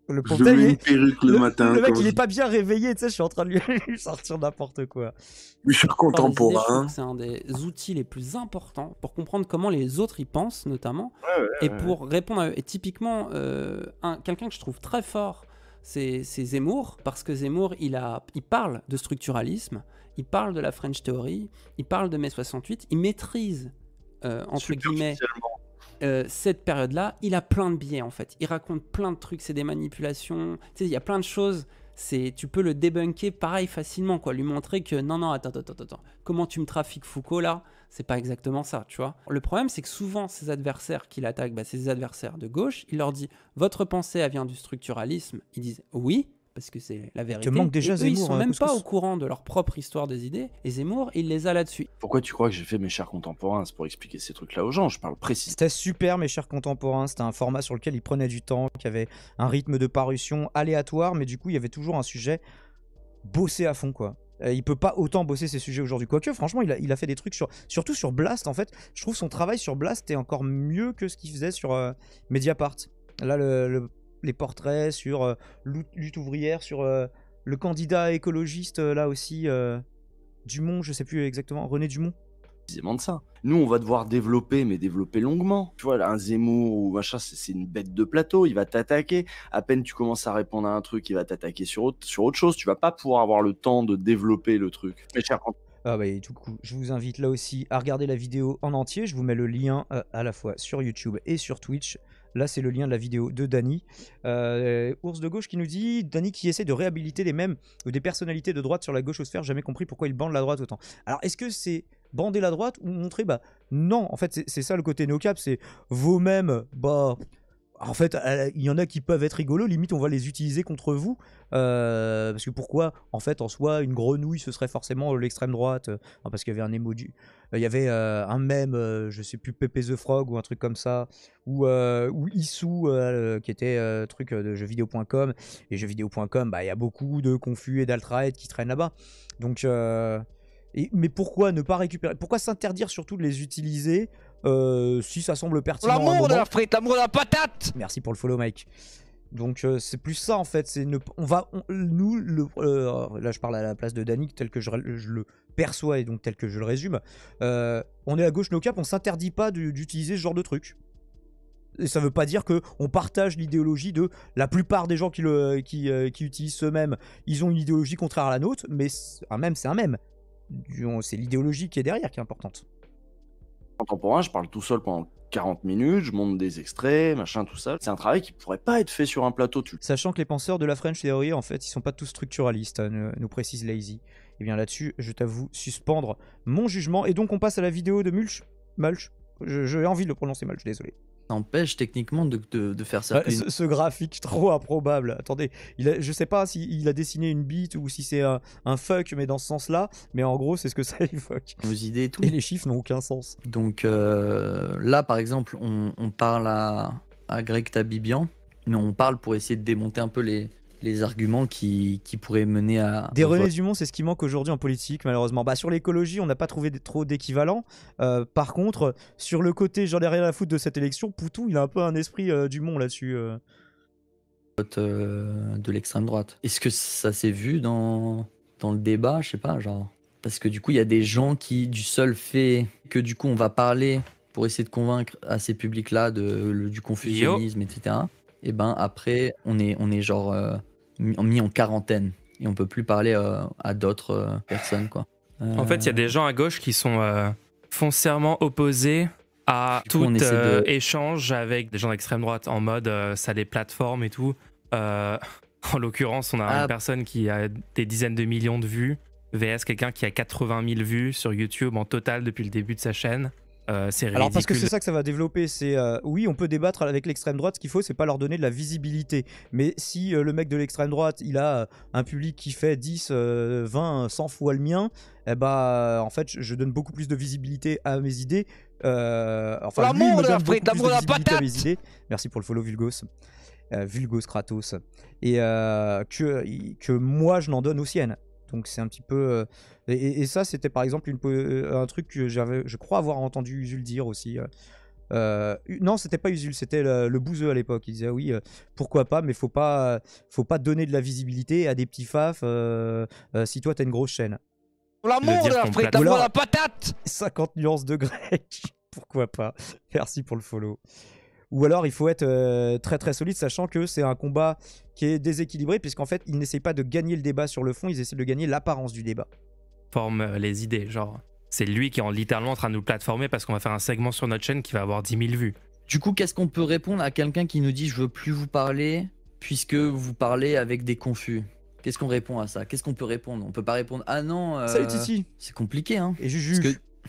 Le je mets une perruque le, matin. Le mec, il est pas bien réveillé, tu sais, je suis en train de lui <laughs> sortir n'importe quoi. Mais je suis contemporain. C'est un des outils les plus importants pour comprendre comment les autres y pensent, notamment, et pour répondre à eux. Et typiquement, euh, quelqu'un que je trouve très fort c'est Zemmour, parce que Zemmour, il, parle de structuralisme, il parle de la French Theory, il parle de mai 68, il maîtrise, euh, entre guillemets, euh, cette période-là. Il a plein de biais, en fait. Il raconte plein de trucs, c'est des manipulations, il y a plein de choses tu peux le débunker pareil facilement quoi, lui montrer que non non attends attends attends comment tu me trafiques Foucault là, c'est pas exactement ça, tu vois. Le problème c'est que souvent ses adversaires qu'il attaque, bah, ses adversaires de gauche, il leur dit votre pensée vient du structuralisme, ils disent oui, parce que c'est la vérité. déjà ils sont hein, même pas au courant de leur propre histoire des idées, et Zemmour, il les a là-dessus. Pourquoi tu crois que j'ai fait mes chers contemporains C'est pour expliquer ces trucs-là aux gens, je parle précis. C'était super, mes chers contemporains, c'était un format sur lequel il prenait du temps, qui avait un rythme de parution aléatoire, mais du coup, il y avait toujours un sujet bossé à fond, quoi euh, il peut pas autant bosser ses sujets aujourd'hui. Quoique, franchement, il a, fait des trucs sur, surtout sur Blast. En fait, je trouve son travail sur Blast est encore mieux que ce qu'il faisait sur euh, Mediapart. Là, le, les portraits, sur euh, lutte ouvrière, sur euh, le candidat écologiste, euh, là aussi, Dumont, je sais plus exactement, René Dumont précisément de ça. Nous, on va devoir développer, mais développer longuement. Tu vois, un Zemmour ou machin, c'est une bête de plateau, il va t'attaquer. À peine tu commences à répondre à un truc, il va t'attaquer sur autre, sur autre chose. Tu vas pas pouvoir avoir le temps de développer le truc. ah bah, coup, je vous invite là aussi à regarder la vidéo en entier. Je vous mets le lien à la fois sur YouTube et sur Twitch. Là, c'est le lien de la vidéo de Dany. Euh, ours de gauche qui nous dit Dany qui essaie de réhabiliter les mêmes ou des personnalités de droite sur la gauche sphère. Jamais compris pourquoi il bande la droite autant. Alors, est-ce que c'est bander la droite ou montrer bah non en fait c'est ça le côté no cap c'est vous-même bah en fait, euh, il y en a qui peuvent être rigolos, limite on va les utiliser contre vous. Euh, parce que pourquoi, en fait, en soi, une grenouille, ce serait forcément euh, l'extrême droite Parce qu'il y avait un emoji. Il y avait un même, je sais plus, Pepe the Frog ou un truc comme ça. Ou, ou Issou, qui était truc de jeuxvideo.com. Et jeuxvideo.com, bah, il y a beaucoup de confus et d'Altra qui traînent là-bas. Donc. mais pourquoi ne pas récupérer Pourquoi s'interdire surtout de les utiliser euh, si ça semble pertinent. L'amour de la frite, l'amour de la patate Merci pour le follow, Mike. Donc euh, c'est plus ça en fait, c'est on va nous le, euh, là je parle à la place de Danik tel que je, le perçois et donc tel que je le résume. on est à gauche no cap, on s'interdit pas d'utiliser ce genre de truc. Et ça veut pas dire que on partage l'idéologie de la plupart des gens qui, le, qui, qui utilisent ce mêmes Ils ont une idéologie contraire à la nôtre, mais un même c'est un même. C'est l'idéologie qui est derrière qui est importante contemporain, je parle tout seul pendant 40 minutes, je monte des extraits, machin, tout ça. C'est un travail qui pourrait pas être fait sur un plateau. Tu... Sachant que les penseurs de la French Theory, en fait, ils sont pas tous structuralistes, hein, nous précise Lazy. Et eh bien là-dessus, je t'avoue suspendre mon jugement. Et donc on passe à la vidéo de Mulch. Mulch. J'ai envie de le prononcer Mulch, désolé empêche techniquement de, faire ça. Bah, ce, graphique trop improbable. Attendez, il je sais pas s'il a dessiné une bite ou si c'est un, fuck, mais dans ce sens-là. Mais en gros, c'est ce que <laughs> ça évoque. Nos idées et tout. Et les chiffres n'ont aucun sens. Donc euh, là, par exemple, on, parle à, à Greg Tabibian, mais on parle pour essayer de démonter un peu les, les arguments qui, qui pourraient mener à. Des relais monde, c'est ce qui manque aujourd'hui en politique, malheureusement. Bah, sur l'écologie, on n'a pas trouvé trop d'équivalent. Euh, par contre, sur le côté, genre ai rien à foutre de cette élection, Poutou, il a un peu un esprit euh, du monde là-dessus. Euh. De l'extrême droite. Est-ce que ça s'est vu dans, dans le débat Je sais pas, genre. Parce que du coup, il y a des gens qui, du seul fait que du coup, on va parler pour essayer de convaincre à ces publics-là du confusionnisme, etc. Et eh ben après, on est, on est genre mis en quarantaine et on peut plus parler euh, à d'autres euh, personnes quoi. En fait, il y a euh. des gens à gauche qui sont foncièrement opposés à tout échange avec des gens d'extrême droite en mode ça les plateformes et tout. <laughs> en l'occurrence, on a ah. une personne qui a des dizaines de millions de vues, VS quelqu'un qui a 80 000 vues sur YouTube en total depuis le début de sa chaîne. Euh, Alors parce que c'est ça que ça va développer, c'est euh, oui, on peut débattre avec l'extrême droite. Ce qu'il faut, c'est pas leur donner de la visibilité. Mais si euh, le mec de l'extrême droite, il a un public qui fait 10, 20, 100 fois le mien, eh bah en fait, je donne beaucoup plus de visibilité à mes idées. enfin, l'amour lui, me donne beaucoup plus de visibilité à Merci pour le follow Vulgos. Vulgos Kratos. Et que, que moi, je n'en donne aux siennes. Donc c'est un petit peu... Euh, et, ça, c'était par exemple une, euh, un truc que j'avais, je crois avoir entendu Usul dire aussi. Euh, non, c'était pas Usul, c'était le, Bouzeux à l'époque. Il disait oui, pourquoi pas, mais faut pas, faut pas donner de la visibilité à des petits faf si toi t'as une grosse chaîne. L'amour de la la patate 50 nuances de grec, <laughs> pourquoi pas. Merci pour le follow. Ou alors il faut être euh, très très solide, sachant que c'est un combat qui est déséquilibré, puisqu'en fait ils n'essayent pas de gagner le débat sur le fond, ils essaient de gagner l'apparence du débat. Forme euh, les idées, genre. C'est lui qui est en, littéralement en train de nous platformer parce qu'on va faire un segment sur notre chaîne qui va avoir 10 000 vues. Du coup, qu'est-ce qu'on peut répondre à quelqu'un qui nous dit je veux plus vous parler puisque vous parlez avec des confus Qu'est-ce qu'on répond à ça Qu'est-ce qu'on peut répondre On peut pas répondre ah non. Salut euh, Titi. C'est compliqué hein. Et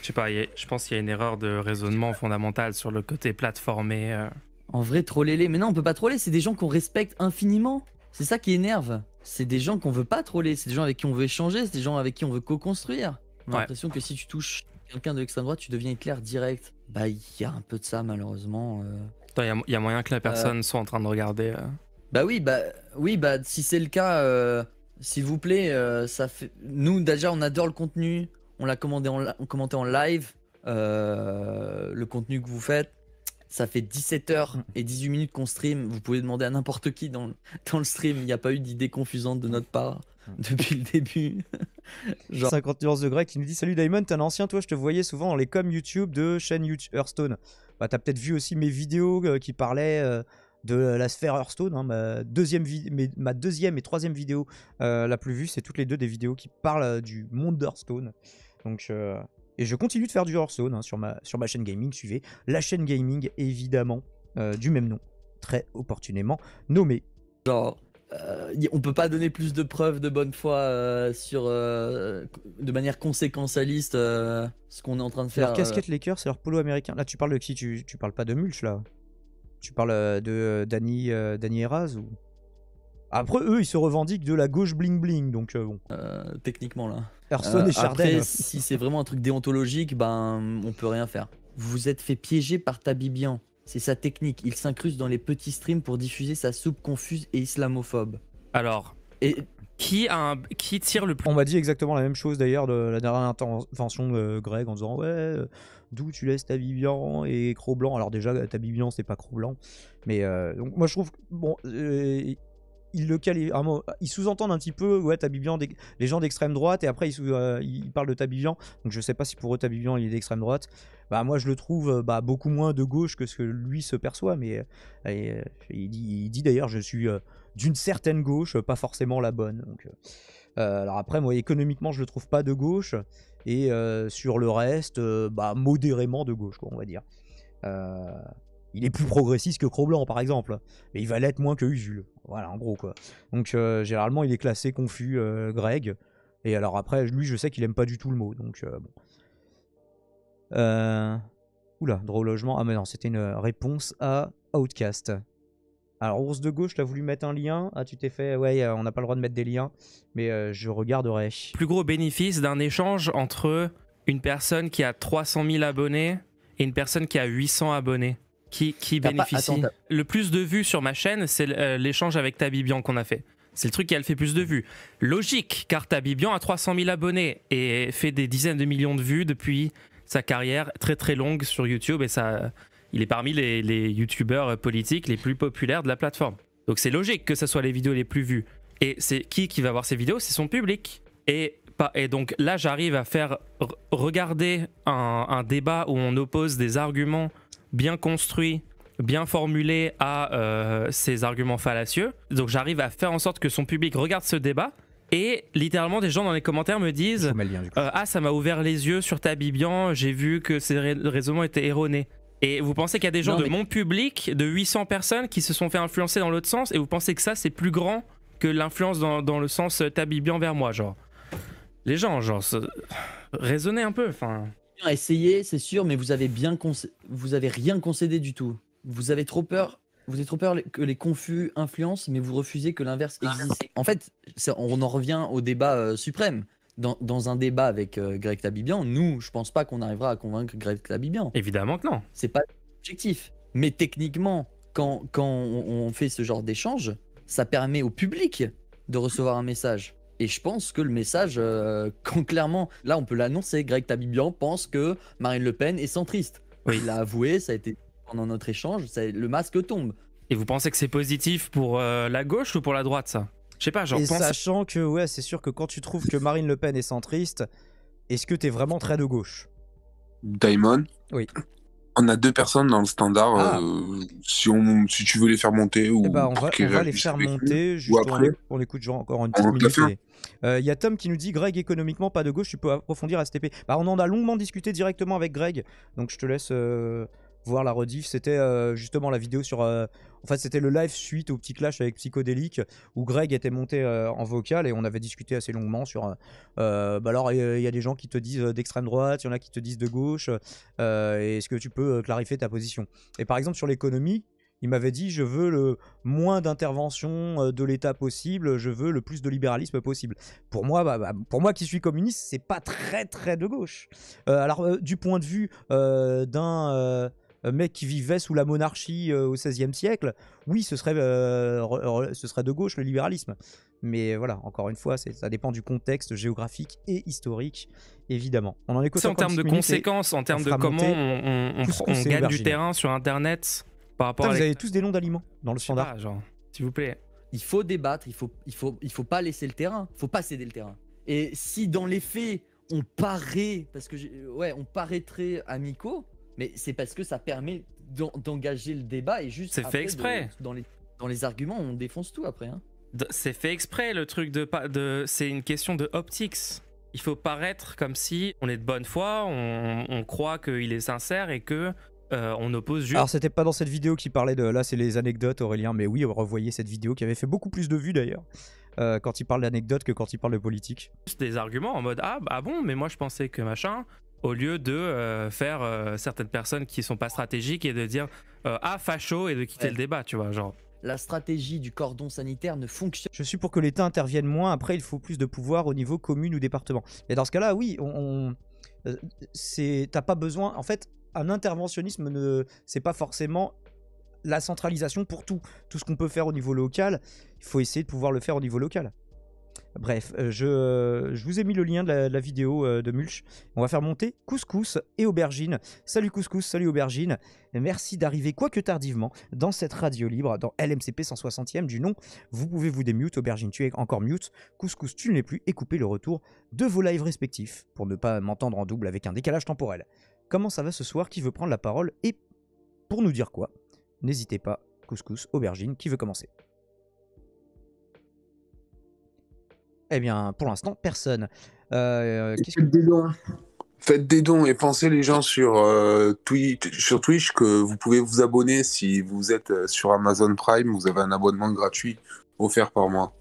je sais pas, je pense qu'il y a une erreur de raisonnement fondamentale sur le côté plateformé. Euh. En vrai, troller-les. Mais non, on peut pas troller, c'est des gens qu'on respecte infiniment. C'est ça qui énerve. C'est des gens qu'on veut pas troller, c'est des gens avec qui on veut échanger, c'est des gens avec qui on veut co-construire. J'ai l'impression que si tu touches quelqu'un de l'extrême droite, tu deviens éclair direct. Bah, il y a un peu de ça, malheureusement. Euh. Il y, a moyen que la personne euh. soit en train de regarder. Bah oui, bah oui, bah si c'est le cas, s'il vous plaît, ça fait. Nous déjà, on adore le contenu on l'a commandé en, live euh, le contenu que vous faites. Ça fait 17 heures mm. et 18 minutes qu'on stream. Vous pouvez demander à n'importe qui dans, dans le stream. Il n'y a pas eu d'idée confusante de notre part mm. depuis le début. <laughs> Genre... 50 nuances grec qui nous dit Salut Diamond, t'es un ancien, toi, je te voyais souvent dans les coms YouTube de chaîne YouTube Hearthstone. Bah, t'as peut-être vu aussi mes vidéos euh, qui parlaient euh, de euh, la sphère Hearthstone. Hein, ma, deuxième ma deuxième et troisième vidéo euh, la plus vue, c'est toutes les deux des vidéos qui parlent euh, du monde d'Hearthstone. Donc, et je continue de faire du Hearthstone hein, sur, ma, sur ma chaîne gaming. Suivez la chaîne gaming, évidemment, du même nom, très opportunément nommée. Genre, on peut pas donner plus de preuves de bonne foi sur de manière conséquentialiste ce qu'on est en train de faire. Leur casquette Lakers, c'est leur polo américain. Là, tu parles de qui tu, tu parles pas de Mulch là tu parles euh, de euh, Danny, euh, Eras ou... Après, eux, ils se revendiquent de la gauche bling bling, donc bon. techniquement, là. Personne et Chardin. si c'est vraiment un truc déontologique, ben, on peut rien faire. Vous êtes fait piéger par Tabibian. C'est sa technique. Il s'incruste dans les petits streams pour diffuser sa soupe confuse et islamophobe. Alors. Et. Qui, qui tire le plus On m'a dit exactement la même chose d'ailleurs de la dernière intervention de Greg en disant Ouais, d'où tu laisses Tabibian et Cro-Blanc. Alors déjà, Tabibian, c'est pas Cro-Blanc. Mais euh, donc, moi, je trouve bon, euh, il le il sous-entendent un petit peu, ouais, Tabibian, les gens d'extrême droite, et après, il euh, parle de Tabibian. Donc je sais pas si pour eux, Tabibian, il est d'extrême droite. Bah moi, je le trouve bah, beaucoup moins de gauche que ce que lui se perçoit. Mais il dit, d'ailleurs, je suis d'une certaine gauche, pas forcément la bonne. Donc, alors après, moi, économiquement, je le trouve pas de gauche et euh, sur le reste, euh, bah, modérément de gauche, quoi, on va dire. Euh, il est plus progressiste que cro par exemple, mais il va l'être moins que Usul. Voilà, en gros, quoi. Donc, généralement, il est classé confus, Greg. Et alors après, lui, je sais qu'il aime pas du tout le mot, donc bon. Oula, drôle logement. Ah mais non, c'était une réponse à Outcast. Alors, Ours de gauche, tu as voulu mettre un lien. Ah, tu t'es fait. Ouais, euh, on n'a pas le droit de mettre des liens. Mais euh, je regarderai. Plus gros bénéfice d'un échange entre une personne qui a 300 000 abonnés et une personne qui a 800 abonnés. Qui, qui bénéficie Le plus de vues sur ma chaîne, c'est euh, l'échange avec Tabibian qu'on a fait. C'est le truc qui a le fait plus de vues. Logique, car Tabibian a 300 000 abonnés et fait des dizaines de millions de vues depuis sa carrière très très longue sur YouTube et ça, il est parmi les, youtubeurs politiques les plus populaires de la plateforme. Donc c'est logique que ce soit les vidéos les plus vues. Et c'est qui qui va voir ces vidéos C'est son public. Et, donc là, j'arrive à faire regarder un, débat où on oppose des arguments bien construits, bien formulés à euh, ces arguments fallacieux. Donc j'arrive à faire en sorte que son public regarde ce débat et littéralement, des gens dans les commentaires me disent hein, euh, Ah, ça m'a ouvert les yeux sur ta Bibian, j'ai vu que ces raisonnements étaient erronés. Et vous pensez qu'il y a des gens de mon public, de 800 personnes, qui se sont fait influencer dans l'autre sens, et vous pensez que ça, c'est plus grand que l'influence dans, le sens euh, bien vers moi, genre. Les gens, genre, raisonnez un peu, enfin. Essayez, c'est sûr, mais vous avez bien vous avez rien concédé du tout. Vous avez trop peur, vous trop peur que les confus influencent, mais vous refusez que l'inverse ah, existe. En fait, on en revient au débat euh, suprême dans, un débat avec euh, Greg Tabibian, nous, je pense pas qu'on arrivera à convaincre Greg Tabibian. Évidemment que non. C'est pas l'objectif. Mais techniquement, quand, quand on, fait ce genre d'échange, ça permet au public de recevoir un message. Et je pense que le message, euh, <laughs> quand clairement, là on peut l'annoncer, Greg Tabibian pense que Marine Le Pen est centriste. Oui. Il l'a avoué, ça a été pendant notre échange, le masque tombe. Et vous pensez que c'est positif pour euh, la gauche ou pour la droite, ça je sais pas, genre. Et sachant que, ouais, c'est sûr que quand tu trouves que Marine Le Pen est centriste, est-ce que t'es vraiment très de gauche Diamond Oui. On a deux personnes dans le standard. Ah. Euh, si, on, si tu veux les faire monter ou. Eh ben, on, va, les faire monter. Juste pour On, écoute genre encore une petite minute. Euh, il y a Tom qui nous dit Greg, économiquement, pas de gauche, tu peux approfondir à STP. Bah, on en a longuement discuté directement avec Greg. Donc je te laisse. Euh, voir la rediff. C'était euh, justement la vidéo sur. Euh, en fait, c'était le live suite au petit clash avec Psychodélique où Greg était monté euh, en vocal et on avait discuté assez longuement sur. bah alors, il y a des gens qui te disent d'extrême droite, il y en a qui te disent de gauche. Est-ce que tu peux clarifier ta position Et par exemple, sur l'économie, il m'avait dit je veux le moins d'intervention de l'État possible, je veux le plus de libéralisme possible. Pour moi, bah, bah pour moi qui suis communiste, c'est pas très très de gauche. alors du point de vue d'un euh, mec qui vivait sous la monarchie euh, au XVIe siècle, oui, ce serait, euh, ce serait de gauche le libéralisme. Mais voilà, encore une fois, ça dépend du contexte géographique et historique, évidemment. On en en termes de conséquences, en termes de comment on, gagne du terrain sur Internet par rapport ah, à. Vous avez tous des noms d'aliments dans le standard. S'il vous plaît. Il faut débattre, il faut, il faut, il faut pas laisser le terrain, il faut pas céder le terrain. Et si dans les faits, on paraît, parce que ouais, on paraîtrait amicaux, mais c'est parce que ça permet d'engager le débat et juste. C'est fait exprès. dans, les, dans les arguments, on défonce tout après. Hein. C'est fait exprès le truc de. de c'est une question de optics. Il faut paraître comme si on est de bonne foi, on, on croit qu'il est sincère et que euh, on oppose juste. Alors c'était pas dans cette vidéo qui parlait de. Là c'est les anecdotes Aurélien, mais oui revoyez cette vidéo qui avait fait beaucoup plus de vues d'ailleurs. Euh, quand il parle d'anecdotes que quand il parle de politique. Des arguments en mode ah, ah bon mais moi je pensais que machin au lieu de euh, faire euh, certaines personnes qui sont pas stratégiques et de dire euh, ah facho et de quitter le débat, tu vois, genre. La stratégie du cordon sanitaire ne fonctionne. Je suis pour que l'État intervienne moins. Après, il faut plus de pouvoir au niveau commune ou département. Et dans ce cas-là, oui, on, on c'est t'as pas besoin. En fait, un interventionnisme ne c'est pas forcément la centralisation pour tout. Tout ce qu'on peut faire au niveau local, il faut essayer de pouvoir le faire au niveau local. Bref, euh, euh, je, vous ai mis le lien de la, vidéo euh, de Mulch. On va faire monter couscous et aubergine. Salut couscous, salut aubergine. Merci d'arriver, quoique tardivement, dans cette radio libre, dans LMCP 160e du nom. Vous pouvez vous démute, aubergine, tu es encore mute, couscous, tu ne l'es plus, et coupez le retour de vos lives respectifs, pour ne pas m'entendre en double avec un décalage temporel. Comment ça va ce soir Qui veut prendre la parole Et pour nous dire quoi N'hésitez pas, couscous, aubergine, qui veut commencer Eh bien, pour l'instant, personne. Euh, euh, faites, des dons. faites des dons et pensez les gens sur, euh, Twitch, sur que vous pouvez vous abonner si vous êtes sur Amazon Prime, vous avez un abonnement gratuit offert par moi.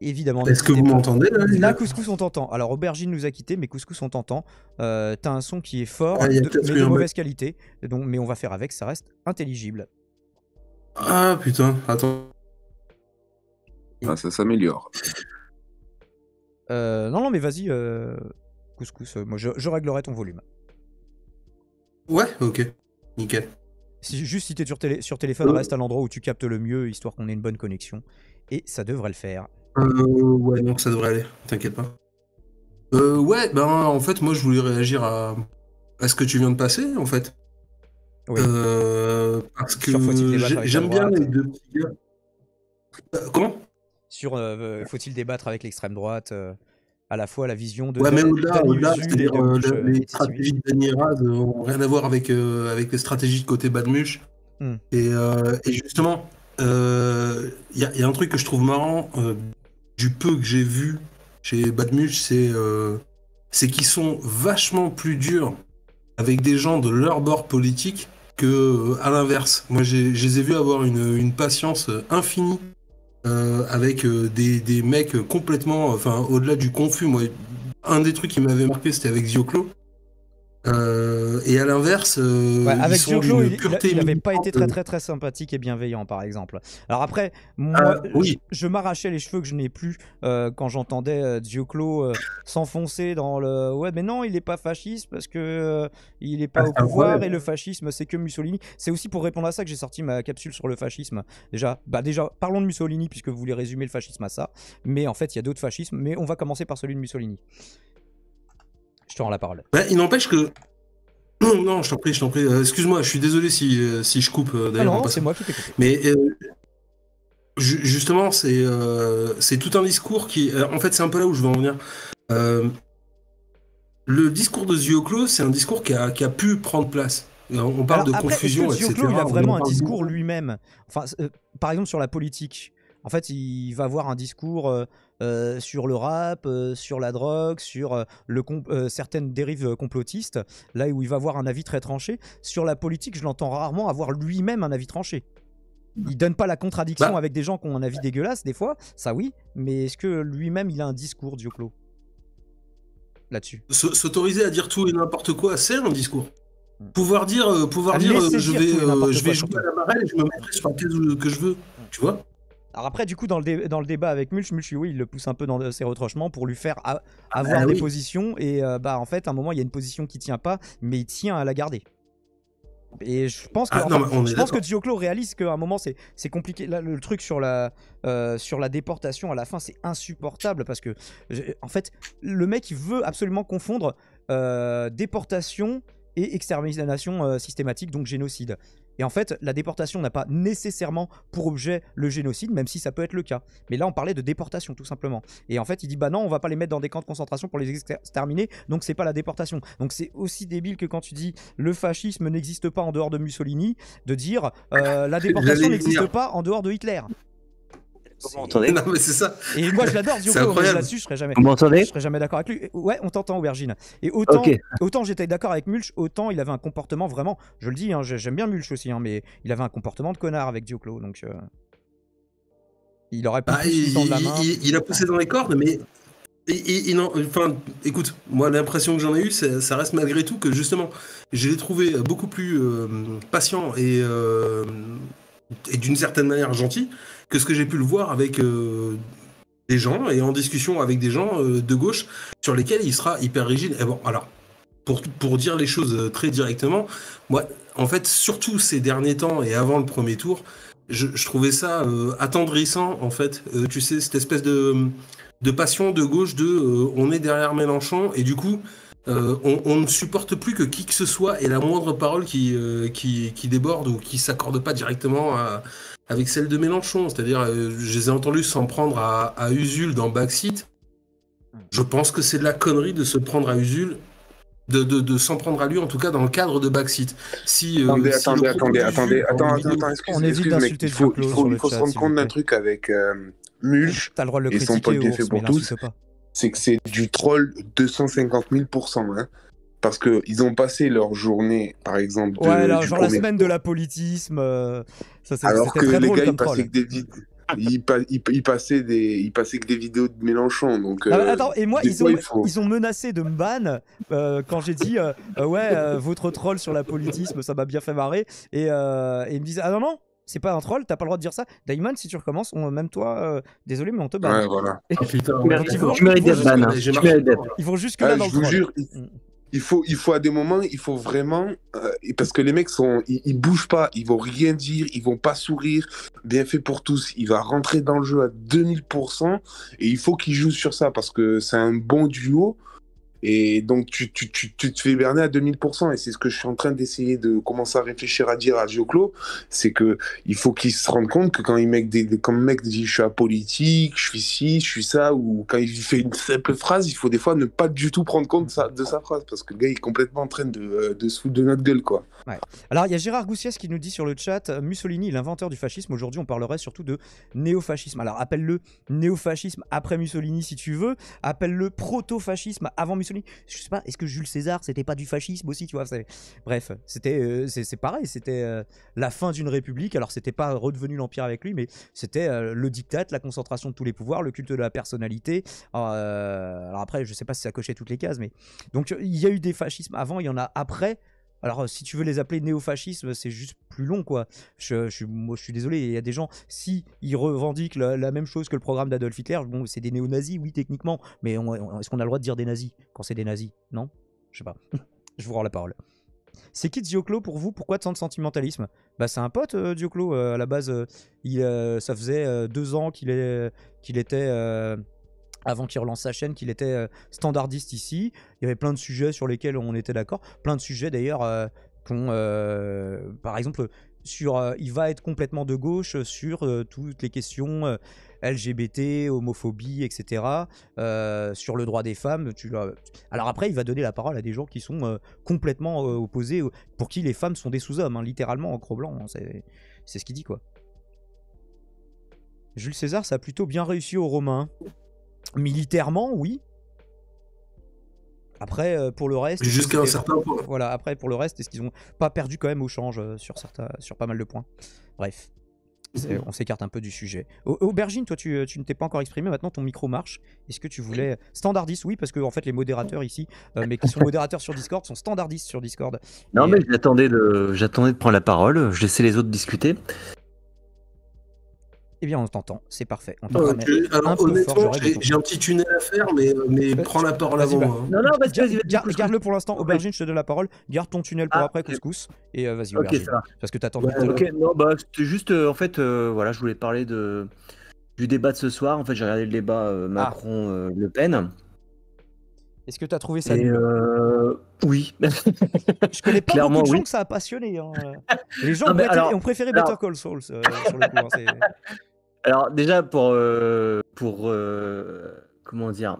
Évidemment. Est-ce que vous m'entendez là, Couscous, on t'entend. Alors, Aubergine nous a quitté, mais Couscous, on t'entend. T'as un son qui est fort, ah, mais de mauvaise qualité. Donc, mais on va faire avec, ça reste intelligible. Ah putain, attends. Ah, ça s'améliore. Euh, non, non, mais vas-y, euh, couscous, euh, moi je, réglerai ton volume. Ouais, ok, nickel. Si, juste si t'es sur, télé, sur téléphone, reste à l'endroit où tu captes le mieux, histoire qu'on ait une bonne connexion. Et ça devrait le faire. ouais, non ça devrait aller, t'inquiète pas. ouais, ben en fait, moi je voulais réagir à, à ce que tu viens de passer, en fait. parce que j'aime bien les deux Comment sur euh, euh, faut-il débattre avec l'extrême droite euh, à la fois la vision de. Ouais, au-delà, les, stratégies de Daniraz n'ont rien à voir avec, avec les stratégies de côté Badmush. Hmm. Et, justement, il y, a un truc que je trouve marrant du peu que j'ai vu chez Badmush, c'est c'est qu'ils sont vachement plus durs avec des gens de leur bord politique que à l'inverse. Moi, je les ai, vus avoir une, une patience infinie euh, avec euh, des, des, mecs complètement, enfin au-delà du confus. Moi, un des trucs qui m'avait marqué, c'était avec Zioclo. Euh, et à l'inverse, euh, avec il, n'avait pas été très très très sympathique et bienveillant, par exemple. Alors après, moi, euh, oui. je, m'arrachais les cheveux que je n'ai plus euh, quand j'entendais Dioclo s'enfoncer dans le ouais, mais non, il n'est pas fasciste parce que il n'est pas ah, au pouvoir et le fascisme, c'est que Mussolini. C'est aussi pour répondre à ça que j'ai sorti ma capsule sur le fascisme. Déjà, bah déjà, parlons de Mussolini puisque vous voulez résumer le fascisme à ça. Mais en fait, il y a d'autres fascismes, mais on va commencer par celui de Mussolini rends la parole. Bah, il n'empêche que. <clears throat> Non, je t'en prie, je t'en prie. Euh, excuse-moi, je suis désolé si, euh, si je coupe euh, ah d'ailleurs. c'est moi qui Mais justement, c'est c'est tout un discours qui. en fait, c'est un peu là où je veux en venir. le discours de Zioclo, c'est un discours qui a, qui a pu prendre place. On parle de confusion, que etc. Il a vraiment un discours lui-même. Enfin, par exemple, sur la politique. En fait, il va avoir un discours. Euh, sur le rap, euh, sur la drogue, sur euh, le certaines dérives complotistes, là où il va avoir un avis très tranché. Sur la politique, je l'entends rarement avoir lui-même un avis tranché. Bah. Il donne pas la contradiction bah. avec des gens qui ont un avis dégueulasse des fois, ça oui, mais est-ce que lui-même il a un discours, Dioclo Là-dessus. S'autoriser à dire tout et n'importe quoi, c'est un discours. Hmm. Pouvoir dire, pouvoir dire, je vais, je vais jouer à la marelle et je me mettrai sur la que je veux, tu vois alors après, du coup, dans le, dans le débat avec Mulch, Mulch, oui, il le pousse un peu dans euh, ses retranchements pour lui faire ah, avoir bah des positions. Et euh, bah, en fait, à un moment, il y a une position qui tient pas, mais il tient à la garder. Et je pense que, ah, je pense que Dioclo réalise qu'à un moment c'est compliqué. Là, le truc sur la, euh, sur la déportation à la fin, c'est insupportable parce que, en fait, le mec il veut absolument confondre déportation et extermination systématique, donc génocide. Et en fait, la déportation n'a pas nécessairement pour objet le génocide, même si ça peut être le cas. Mais là, on parlait de déportation, tout simplement. Et en fait, il dit bah non, on va pas les mettre dans des camps de concentration pour les exterminer, donc c'est pas la déportation. Donc c'est aussi débile que quand tu dis le fascisme n'existe pas en dehors de Mussolini, de dire euh, la <laughs> déportation n'existe pas en dehors de Hitler. Vous m'entendez Non, mais c'est ça. Et moi, je l'adore, Diogo. Là-dessus, je serais jamais. Je serais jamais d'accord avec lui. Ouais, on t'entend, Aubergine. Et autant, autant j'étais d'accord avec Mulch, autant il avait un comportement vraiment. Je le dis, hein, j'aime bien Mulch aussi, hein, mais il avait un comportement de connard avec Dioclo, donc. Euh, il aurait pas. Ah, il, a poussé dans les cordes, mais. Et, enfin, écoute, moi l'impression que j'en ai eue, ça reste malgré tout que justement, je l'ai trouvé beaucoup plus euh, patient et, euh, et d'une certaine manière gentil que ce que j'ai pu le voir avec euh, des gens et en discussion avec des gens euh, de gauche sur lesquels il sera hyper rigide. Et bon, alors, pour, pour dire les choses euh, très directement, moi, en fait, surtout ces derniers temps et avant le premier tour, je, trouvais ça attendrissant, en fait. tu sais, cette espèce de, de passion de gauche de on est derrière Mélenchon et du coup. on, ne supporte plus que qui que ce soit et la moindre parole qui, qui, qui, déborde ou qui s'accorde pas directement à, avec celle de Mélenchon. C'est-à-dire, euh, je les ai entendus s'en prendre à, à, Usul dans Backseat. Je pense que c'est de la connerie de se prendre à Usul, de, de, de s'en prendre à lui, en tout cas dans le cadre de Backseat. Si, euh, attendez, attendez, attendez, attendez, attends, attends, on évite d'insulter Il faut, il faut, il faut se rendre compte d'un truc avec euh, Mulch as le droit de le et son pote bien fait pour tous. C'est que c'est du troll 250 000%. Hein parce qu'ils ont passé leur journée, par exemple. ouais, genre la semaine de la politisme. Euh, alors que les gars, ils passaient, des ils, passaient des que des vidéos de Mélenchon. Ah, euh, attends, et moi, ils, ont... ils ont, menacé de me ban euh, quand j'ai dit Ouais, votre troll sur la politisme, ça m'a bien fait marrer. Et, ils me disaient Ah non, non, c'est pas un troll, t'as pas le droit de dire ça. Daiman, si tu recommences, même toi, désolé, mais on te ban. Ouais, voilà. Oh, <laughs> putain, ils, vont, hein. là ah, dans je le vous jure, mm il faut, il faut à des moments, il faut vraiment, euh, parce que les mecs sont, ils, bougent pas, ils vont rien dire, ils vont pas sourire. Bien fait pour tous, il va rentrer dans le jeu à 2000% et il faut qu'ils jouent sur ça parce que c'est un bon duo. Et donc, tu, tu, te fais berner à 2000%. Et c'est ce que je suis en train d'essayer de commencer à réfléchir à dire à Gioclo. C'est qu'il faut qu'il se rende compte que quand il mec des, quand le mec dit je suis apolitique, je suis ci, je suis ça, ou quand il fait une simple phrase, il faut des fois ne pas du tout prendre compte de sa, phrase. Parce que le gars, il est complètement en train de, euh, de se foutre de notre gueule, quoi. Alors, il y a Gérard Goussiès qui nous dit sur le chat euh, Mussolini, l'inventeur du fascisme. Aujourd'hui, on parlerait surtout de néofascisme. Alors, appelle-le néofascisme après Mussolini si tu veux. Appelle-le proto-fascisme avant Mussolini. Je sais pas, est-ce que Jules César, c'était pas du fascisme aussi, tu vois Bref, c'était, euh, c'est pareil, c'était euh, la fin d'une république. Alors, c'était pas redevenu l'Empire avec lui, mais c'était euh, le diktat, la concentration de tous les pouvoirs, le culte de la personnalité. Alors, après, je sais pas si ça cochait toutes les cases, mais. Donc, il y a eu des fascismes avant, il y en a après. Alors, euh, si tu veux les appeler néofascisme, c'est juste plus long, quoi. Je, je, moi, je suis désolé, il y a des gens, si ils revendiquent la, même chose que le programme d'Adolf Hitler, bon, c'est des néo-nazis, oui, techniquement, mais est-ce qu'on a le droit de dire des nazis quand c'est des nazis Non Je sais pas. <laughs> je vous rends la parole. C'est qui Dioclo pour vous Pourquoi tant de sentimentalisme Bah c'est un pote euh, Dioclo. Euh, à la base, il, ça faisait deux ans qu'il qu'il était avant qu'il relance sa chaîne, qu'il était euh, standardiste ici. Il y avait plein de sujets sur lesquels on était d'accord. Plein de sujets d'ailleurs euh, qu'on... Euh, par exemple, sur, il va être complètement de gauche sur toutes les questions LGBT, homophobie, etc. sur le droit des femmes. Tu, alors après, il va donner la parole à des gens qui sont complètement opposés, pour qui les femmes sont des sous-hommes, hein, littéralement en gros blanc hein, c'est ce qu'il dit quoi. Jules César, ça a plutôt bien réussi aux Romains. Militairement, oui. Après, euh, pour le reste. Jusqu'à un Voilà, après, pour le reste, est-ce qu'ils ont pas perdu quand même au change euh, sur, certains, sur pas mal de points Bref. On s'écarte un peu du sujet. Aubergine, toi, tu, euh, tu ne t'es pas encore exprimé. Maintenant, ton micro marche. Est-ce que tu voulais. Standardiste, oui, parce que en fait, les modérateurs ici, mais qui sont <laughs> modérateurs sur Discord, sont standardistes sur Discord. Non, mais j'attendais de, j'attendais de prendre la parole. Je laissais les autres discuter. Eh bien, on t'entend, c'est parfait. Ah, honnêtement, j'ai un petit tunnel à faire, mais, prends la parole avant bah, hein. Non, non, vas-y, vas-y. Vas y vas y garde le pour l'instant. Aubergine, je te donne la parole. Garde ton tunnel pour ah, après, couscous. Et euh, vas-y, Okay, parce que t'attends. Ouais, ok, hein. non, bah, juste, euh, en fait, euh, voilà, je voulais parler de, du débat de ce soir. En fait, j'ai regardé le débat ah. Macron-Le Pen. Est-ce que tu as trouvé ça nul Oui. <laughs> je connais pas beaucoup de gens que ça a passionné. Hein. Les gens ont, préféré Better Call Saul sur le coup. Alors déjà pour euh, pour euh, comment dire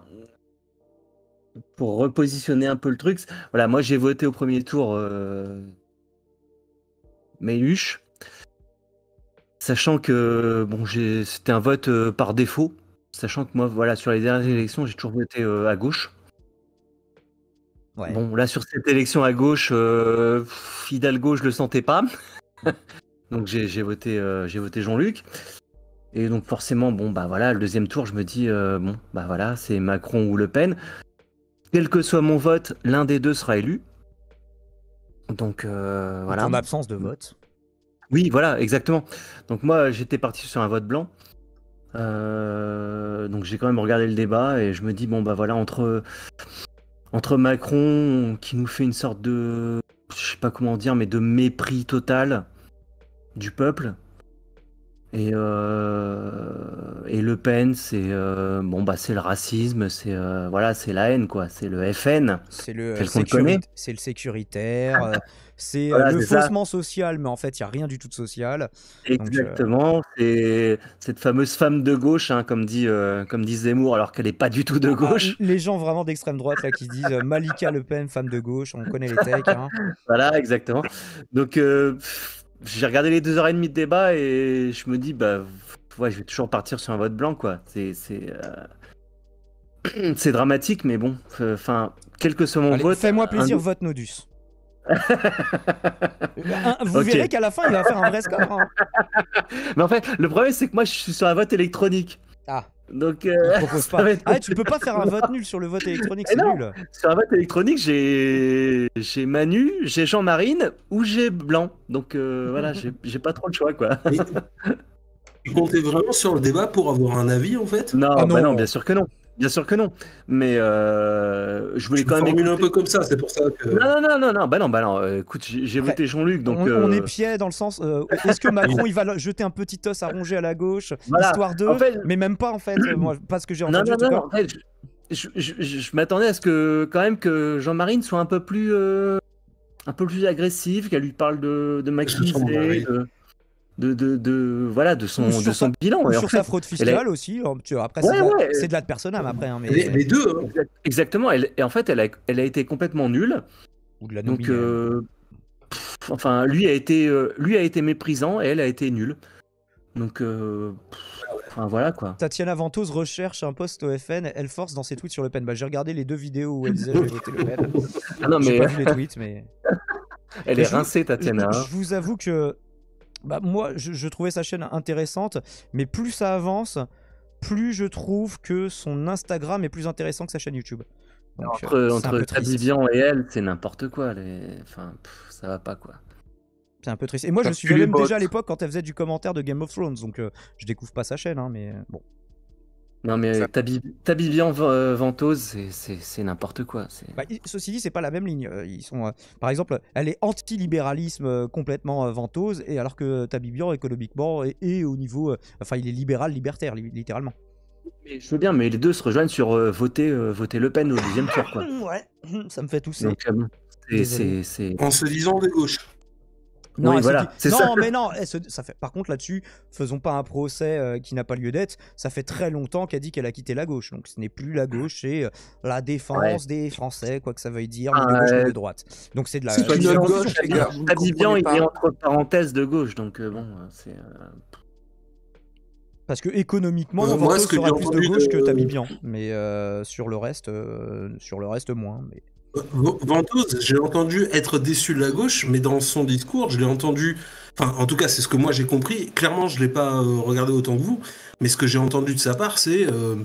pour repositionner un peu le truc. Voilà, moi j'ai voté au premier tour euh, sachant que bon c'était un vote euh, par défaut, sachant que moi voilà sur les dernières élections j'ai toujours voté à gauche. Bon là sur cette élection à gauche, Hidalgo je le sentais pas. <laughs> Donc j'ai voté, voté Jean-Luc. Et donc forcément, bon, bah voilà, le deuxième tour, je me dis, euh, bon, bah voilà, c'est Macron ou Le Pen. Quel que soit mon vote, l'un des deux sera élu. Donc euh, voilà. En absence de vote. Oui, voilà, exactement. Donc moi, j'étais parti sur un vote blanc. Euh, donc j'ai quand même regardé le débat et je me dis, bon, bah voilà, entre, entre Macron qui nous fait une sorte de, je sais pas comment dire, mais de mépris total du peuple et, euh, et Le Pen, c'est euh, bon bah c'est le racisme, c'est euh, voilà, c'est la haine quoi, c'est le FN. C'est le c'est le sécuritaire, c'est le faussement social, mais en fait il n'y a rien du tout de social. Exactement, c'est cette fameuse femme de gauche, hein, comme dit comme dit Zemmour, alors qu'elle n'est pas du tout de ah, ah, gauche. les gens vraiment d'extrême droite là qui disent Malika Le Pen, femme de gauche, on connaît les techs. Hein. <laughs> voilà, exactement. Donc j'ai regardé les deux heures et demie de débat et je me dis, bah, ouais, je vais toujours partir sur un vote blanc, quoi. C'est. C'est euh, <clears throat> dramatique, mais bon. Euh, enfin, quel que soit mon vote. Fais-moi plaisir, vote Nodus. <laughs> Euh, vous verrez qu'à la fin, il va faire un vrai score. Hein. <laughs> Mais en fait, le problème, c'est que moi, je suis sur un vote électronique. Ah. Donc, euh, <laughs> ah, tu peux pas faire un vote nul sur le vote électronique, c'est nul. Sur un vote électronique, j'ai j'ai Manu, j'ai Jean Marine ou j'ai Blanc. Donc euh, voilà, <laughs> j'ai pas trop de choix quoi. Tu comptais vraiment sur le débat pour avoir un avis en fait ah bah Non, non bien sûr que non. Bien sûr que non, mais euh, je voulais quand même. Écouter... un peu comme ça, c'est pour ça que. Non, non, non, non, bah non, bah non. Euh, écoute, j'ai voté Jean-Luc, donc. On, euh, est pied dans le sens. Est-ce que Macron il va jeter un petit os à ronger à la gauche, histoire de. Mais même pas en fait, moi, pas ce que j'ai entendu. Non, non, non, en fait, je, m'attendais à ce que quand même que Jean-Marine soit un peu plus, un peu plus agressif, qu'elle lui parle de, de de, voilà de son bilan sur sa fraude fiscale aussi hein, après c'est, de, la de personne après hein, mais... les, deux hein. exactement et en fait elle a, elle a été complètement nulle donc euh, enfin lui a été euh, lui a été méprisant et elle a été nulle donc euh, enfin, voilà quoi Tatiana Ventose recherche un poste au FN elle force dans ses tweets sur Le Pen bah, j'ai regardé les deux vidéos où elle disait je vais voter Le Pen ah non mais pas vu les tweets mais <laughs> elle est rincée Tatiana je vous avoue que bah, moi, je, trouvais sa chaîne intéressante, mais plus ça avance, plus je trouve que son Instagram est plus intéressant que sa chaîne YouTube. Euh, entre euh, et elle, c'est n'importe quoi. Enfin, ça va pas quoi. C'est un peu triste. Et moi, je suis même déjà à l'époque quand elle faisait du commentaire de Game of Thrones, donc euh, je découvre pas sa chaîne, hein, mais euh, bon. Non mais tabibian euh, Ventose, c'est n'importe quoi. Bah, ceci dit, c'est pas la même ligne. Euh, ils sont, euh, par exemple, elle est anti-libéralisme complètement Ventose, et alors que Tabibian économiquement est au niveau, enfin, il est libéral libertaire littéralement. Mais je veux bien, mais les deux se rejoignent sur voter, voter Le Pen au deuxième tour, quoi. <laughs> ouais, <laughs> ça me fait tousser. En se disant de gauche. Non, mais non, fait... par contre là-dessus, faisons pas un procès euh, qui n'a pas lieu d'être. Ça fait très longtemps qu'elle dit qu'elle a quitté la gauche, donc ce n'est plus la gauche, c'est euh, la défense des Français, quoi que ça veuille dire, ah, de droite. Donc c'est de la. gauche, est entre parenthèses de gauche, donc euh, bon, c'est. Parce que économiquement, on va sera plus de gauche que que Bian mais sur le reste, sur le reste moins. Mais... Ventouse, j'ai entendu être déçu de la gauche, mais dans son discours, je l'ai entendu. Enfin, en tout cas, c'est ce que moi j'ai compris. Clairement, je ne l'ai pas euh, regardé autant que vous, mais ce que j'ai entendu de sa part, c'est. Euh,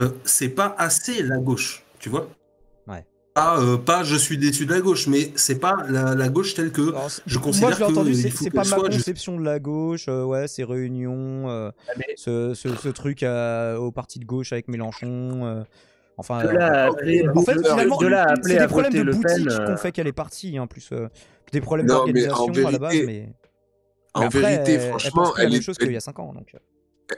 euh, c'est pas assez la gauche, tu vois Ouais. Pas, je suis déçu de la gauche, mais c'est pas la, gauche telle que je considère moi, je entendu, c'est pas ma conception de la gauche, ouais, ces réunions, ah, ce, ce, truc au parti de gauche avec Mélenchon. Enfin, euh, en euh. fait, finalement, hein, euh, c'est des problèmes de boutique qu'on fait qu'elle est partie, en plus des problèmes d'organisation à la base. Mais... En vérité, franchement, elle, elle est chose qu'il y a 5 ans. Donc,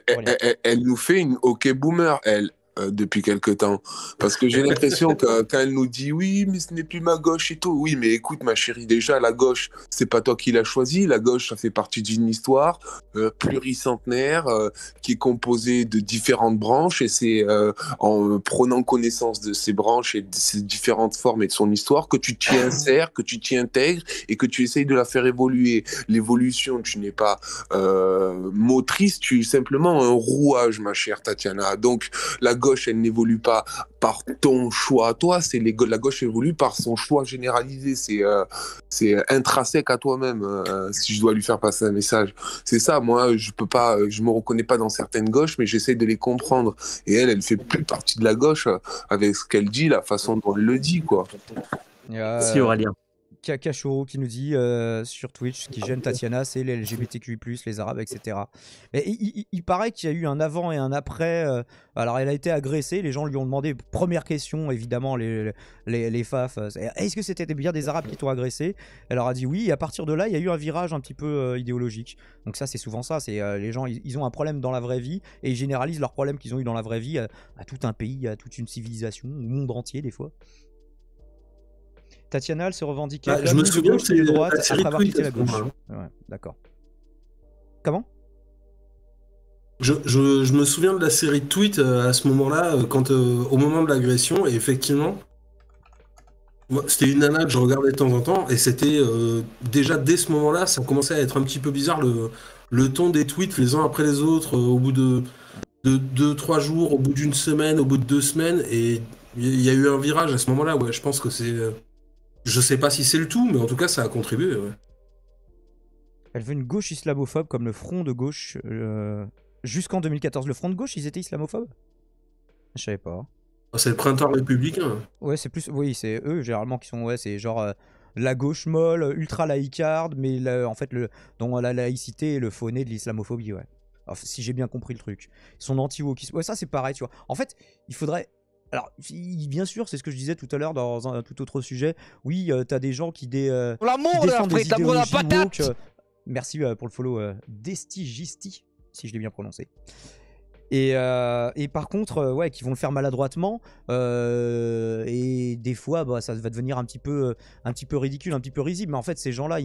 elle, elle, nous fait une OK boomer. Elle, euh, depuis quelque temps. Parce que j'ai l'impression que <laughs> quand elle nous dit oui, mais ce n'est plus ma gauche et tout, oui, mais écoute, ma chérie, déjà, la gauche, c'est pas toi qui l'as choisie. La gauche, ça fait partie d'une histoire euh, pluricentenaire euh, qui est composée de différentes branches et c'est en prenant connaissance de ces branches et de ces différentes formes et de son histoire que tu t'y insères, que tu t'y intègres et que tu essayes de la faire évoluer. L'évolution, tu n'es pas motrice, tu es simplement un rouage, ma chère Tatiana. Donc, la gauche, elle n'évolue pas par ton choix à toi, c'est la gauche évolue par son choix généralisé, c'est euh, c'est intrinsèque à toi-même, euh, si je dois lui faire passer un message. C'est ça, moi, je peux pas, euh, je me reconnais pas dans certaines gauches, mais j'essaie de les comprendre. Et elle, elle fait plus partie de la gauche avec ce qu'elle dit, la façon dont elle le dit, quoi. si Aurélien. Kakasho qui nous dit euh, sur Twitch ce qui ah gêne Tatiana, c'est les LGBTQI, les Arabes, etc. Mais il, paraît qu'il y a eu un avant et un après. Euh, alors, elle a été agressée, les gens lui ont demandé, première question évidemment, les, les, FAF, euh, est-ce que c'était bien des Arabes qui t'ont agressé Elle leur a dit oui, et à partir de là, il y a eu un virage un petit peu idéologique. Donc, ça, c'est souvent ça c'est les gens, ils, ont un problème dans la vraie vie et ils généralisent leurs problèmes qu'ils ont eu dans la vraie vie à tout un pays, à toute une civilisation, au monde entier, des fois. Tatiana, se revendiquait. Bah, je me souviens que c'est droite D'accord. Comment je, me souviens de la série de tweets euh, à ce moment-là, euh, quand euh, au moment de l'agression, et effectivement, c'était une nana que je regardais de temps en temps, et c'était déjà dès ce moment-là, ça commençait à être un petit peu bizarre le, le ton des tweets les uns après les autres, au bout de 2-3 jours, au bout d'une semaine, au bout de deux semaines, et il y, a eu un virage à ce moment-là, ouais, je pense que c'est. Je sais pas si c'est le tout, mais en tout cas, ça a contribué. Elle veut une gauche islamophobe comme le front de gauche. Euh, jusqu'en 2014, le front de gauche, ils étaient islamophobes Je savais pas. Ah, c'est le printemps républicain. Hein. Ouais, c'est plus. Oui, c'est eux généralement qui sont. Ouais, c'est genre euh, la gauche molle, ultra laïcarde, mais en fait, le, dont la laïcité le fauné de l'islamophobie, ouais. si j'ai bien compris le truc. Ils sont anti-wokisme. Ouais, ça c'est pareil, tu vois. En fait, il faudrait alors, bien sûr, c'est ce que je disais tout à l'heure dans un, tout autre sujet. Oui, tu euh, t'as des gens qui, dé, défendent des idéologies la patate. Euh, merci euh, pour le follow, Destigisti, si je l'ai bien prononcé. Euh, et, par contre, euh, ouais, qui vont le faire maladroitement. Euh, et des fois, bah, ça va devenir un petit, peu, un petit peu ridicule, un petit peu risible. Mais en fait, ces gens-là,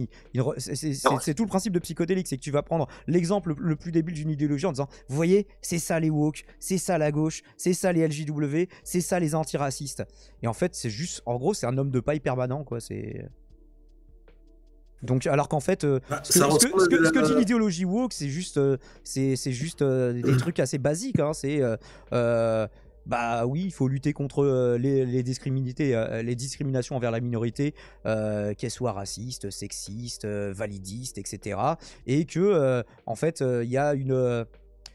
c'est tout le principe de psychodélique. C'est que tu vas prendre l'exemple le plus débile d'une idéologie en disant Vous voyez, c'est ça les woke, c'est ça la gauche, c'est ça les LJW, c'est ça les antiracistes. Et en fait, c'est juste, en gros, c'est un homme de paille permanent, quoi. C'est. Donc, alors qu'en fait, euh, bah, ce, que, dit l'idéologie woke, c'est juste, euh, c'est, juste euh, des mm. trucs assez basiques. Hein. c'est bah oui, il faut lutter contre les, les discriminations envers la minorité, euh, qu'elles soient racistes, sexistes, validistes, etc. Et que, en fait, il y a une,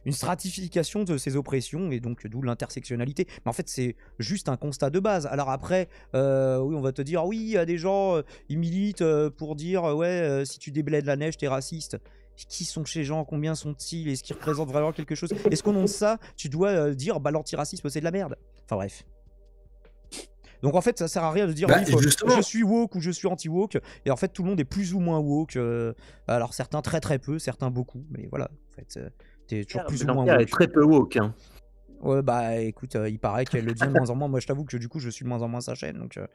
une stratification de ces oppressions et donc d'où l'intersectionnalité. Mais en fait, c'est juste un constat de base. Alors après, euh, oui, on va te dire, oui, il y a des gens, qui euh, ils militent euh, pour dire, ouais, si tu déblais de la neige, t'es raciste. Qui sont ces gens Combien sont-ils Est-ce qu'ils représentent vraiment quelque chose Est-ce qu'on a ça Tu dois dire, bah l'antiracisme, c'est de la merde. Enfin bref. Donc en fait, ça sert à rien de dire bah, je suis woke ou je suis anti-woke. Et en fait, tout le monde est plus ou moins woke. alors certains très très peu, certains beaucoup. Mais voilà, en fait, très peu woke. Hein. Ouais, bah écoute, euh, il paraît qu'elle le dit de <laughs> moins en moins. Moi, je t'avoue que du coup, je suis de moins en moins sa chaîne. Donc, euh,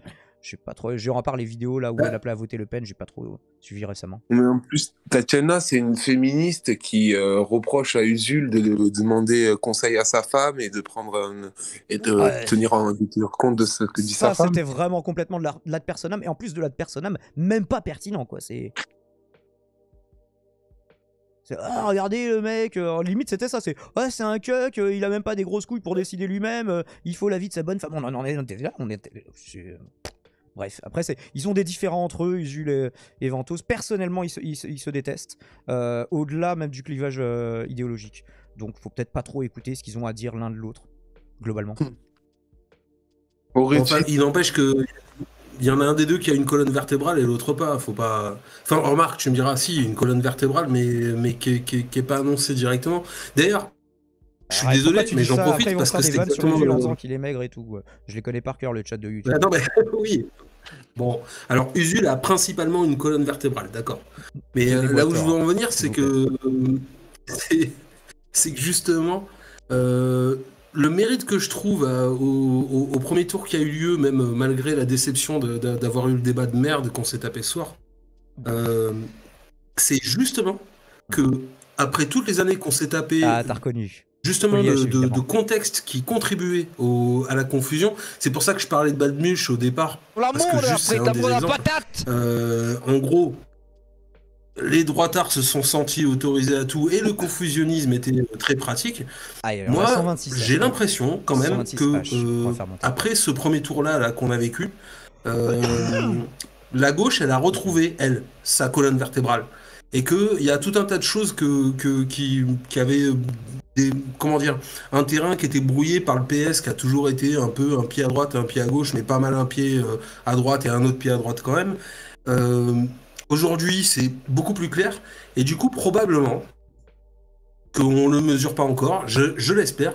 je sais pas trop. J'ai en les vidéos là où elle appelait à voter Le Pen, j'ai pas trop suivi récemment. Mais en plus, Tatiana, c'est une féministe qui euh, reproche à Usul de, demander conseil à sa femme et de prendre et de tenir, en, compte de ce que dit sa femme. C'était vraiment complètement de la, personne et en plus de la personne personam, même pas pertinent quoi. C'est ah, regardez le mec, euh, limite c'était ça, c'est ouais, c'est un cuck, euh, il a même pas des grosses couilles pour décider lui-même, euh, il faut la vie de sa bonne femme. On est là, on Bref, après, c'est, ils ont des différends entre eux, ils et, Ventos. Personnellement, ils se, détestent, au-delà même du clivage idéologique. Donc, faut peut-être pas trop écouter ce qu'ils ont à dire l'un de l'autre, globalement. il n'empêche que il y en a un des deux qui a une colonne vertébrale et l'autre pas. Faut pas. Enfin, remarque, tu me diras, si, une colonne vertébrale, mais, mais qui n'est est pas annoncée directement. D'ailleurs, je suis ah, désolé, mais j'en profite parce que c'est exactement le qu'il est maigre et tout. Je les connais par cœur, le chat de YouTube. Bah, non, mais <laughs> oui. Bon, alors Usul a principalement une colonne vertébrale, d'accord. Mais euh, là où je veux en hein, venir, c'est que. Euh, <laughs> c'est que justement. Euh, le mérite que je trouve euh, au, premier tour qui a eu lieu, même euh, malgré la déception d'avoir eu le débat de merde qu'on s'est tapé ce soir, euh, c'est justement que, après toutes les années qu'on s'est tapé. Ah, reconnu. Justement, de, de, contexte qui contribuait à la confusion. C'est pour ça que je parlais de Badmuche au départ. La parce que juste, c'est un des exemples. en gros, les droitards se sont sentis autorisés à tout et le confusionnisme était très pratique. Ah, Moi, j'ai l'impression quand même que euh, après ce premier tour-là qu'on a vécu, euh, la gauche, elle a retrouvé, elle, sa colonne vertébrale. Et qu'il y a tout un tas de choses que, qui, avaient des, comment dire, un terrain qui était brouillé par le PS, qui a toujours été un peu un pied à droite, un pied à gauche, mais pas mal un pied euh, à droite et un autre pied à droite quand même. Aujourd'hui, c'est beaucoup plus clair. Et du coup, probablement, qu'on ne le mesure pas encore, je, l'espère,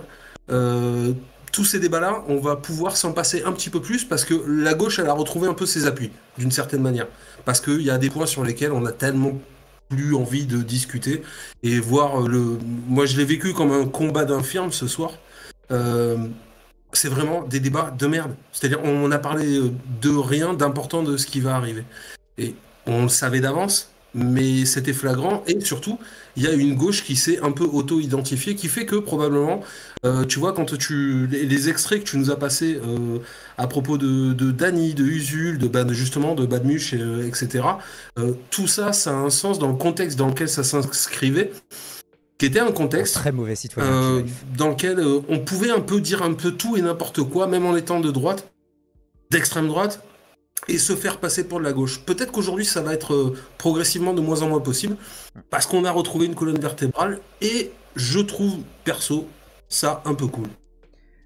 euh, tous ces débats-là, on va pouvoir s'en passer un petit peu plus parce que la gauche, elle a retrouvé un peu ses appuis, d'une certaine manière. Parce qu'il y a des points sur lesquels on a tellement plus envie de discuter et voir le. Moi, je l'ai vécu comme un combat d'infirme ce soir. Euh, c'est vraiment des débats de merde. C'est-à-dire, on a parlé de rien d'important de ce qui va arriver. Et on le savait d'avance, mais c'était flagrant. Et surtout, il y a une gauche qui s'est un peu auto-identifiée, qui fait que probablement, euh, tu vois, quand tu les, extraits que tu nous as passés euh, à propos de, de Dany, de Usul, de, justement de Badmuche, etc., euh, tout ça, ça a un sens dans le contexte dans lequel ça s'inscrivait qui était un contexte très mauvais citoyen, dans lequel on pouvait un peu dire un peu tout et n'importe quoi, même en étant de droite, d'extrême droite, et se faire passer pour de la gauche. Peut-être qu'aujourd'hui, ça va être euh, progressivement de moins en moins possible, parce qu'on a retrouvé une colonne vertébrale, et je trouve, perso, ça un peu cool.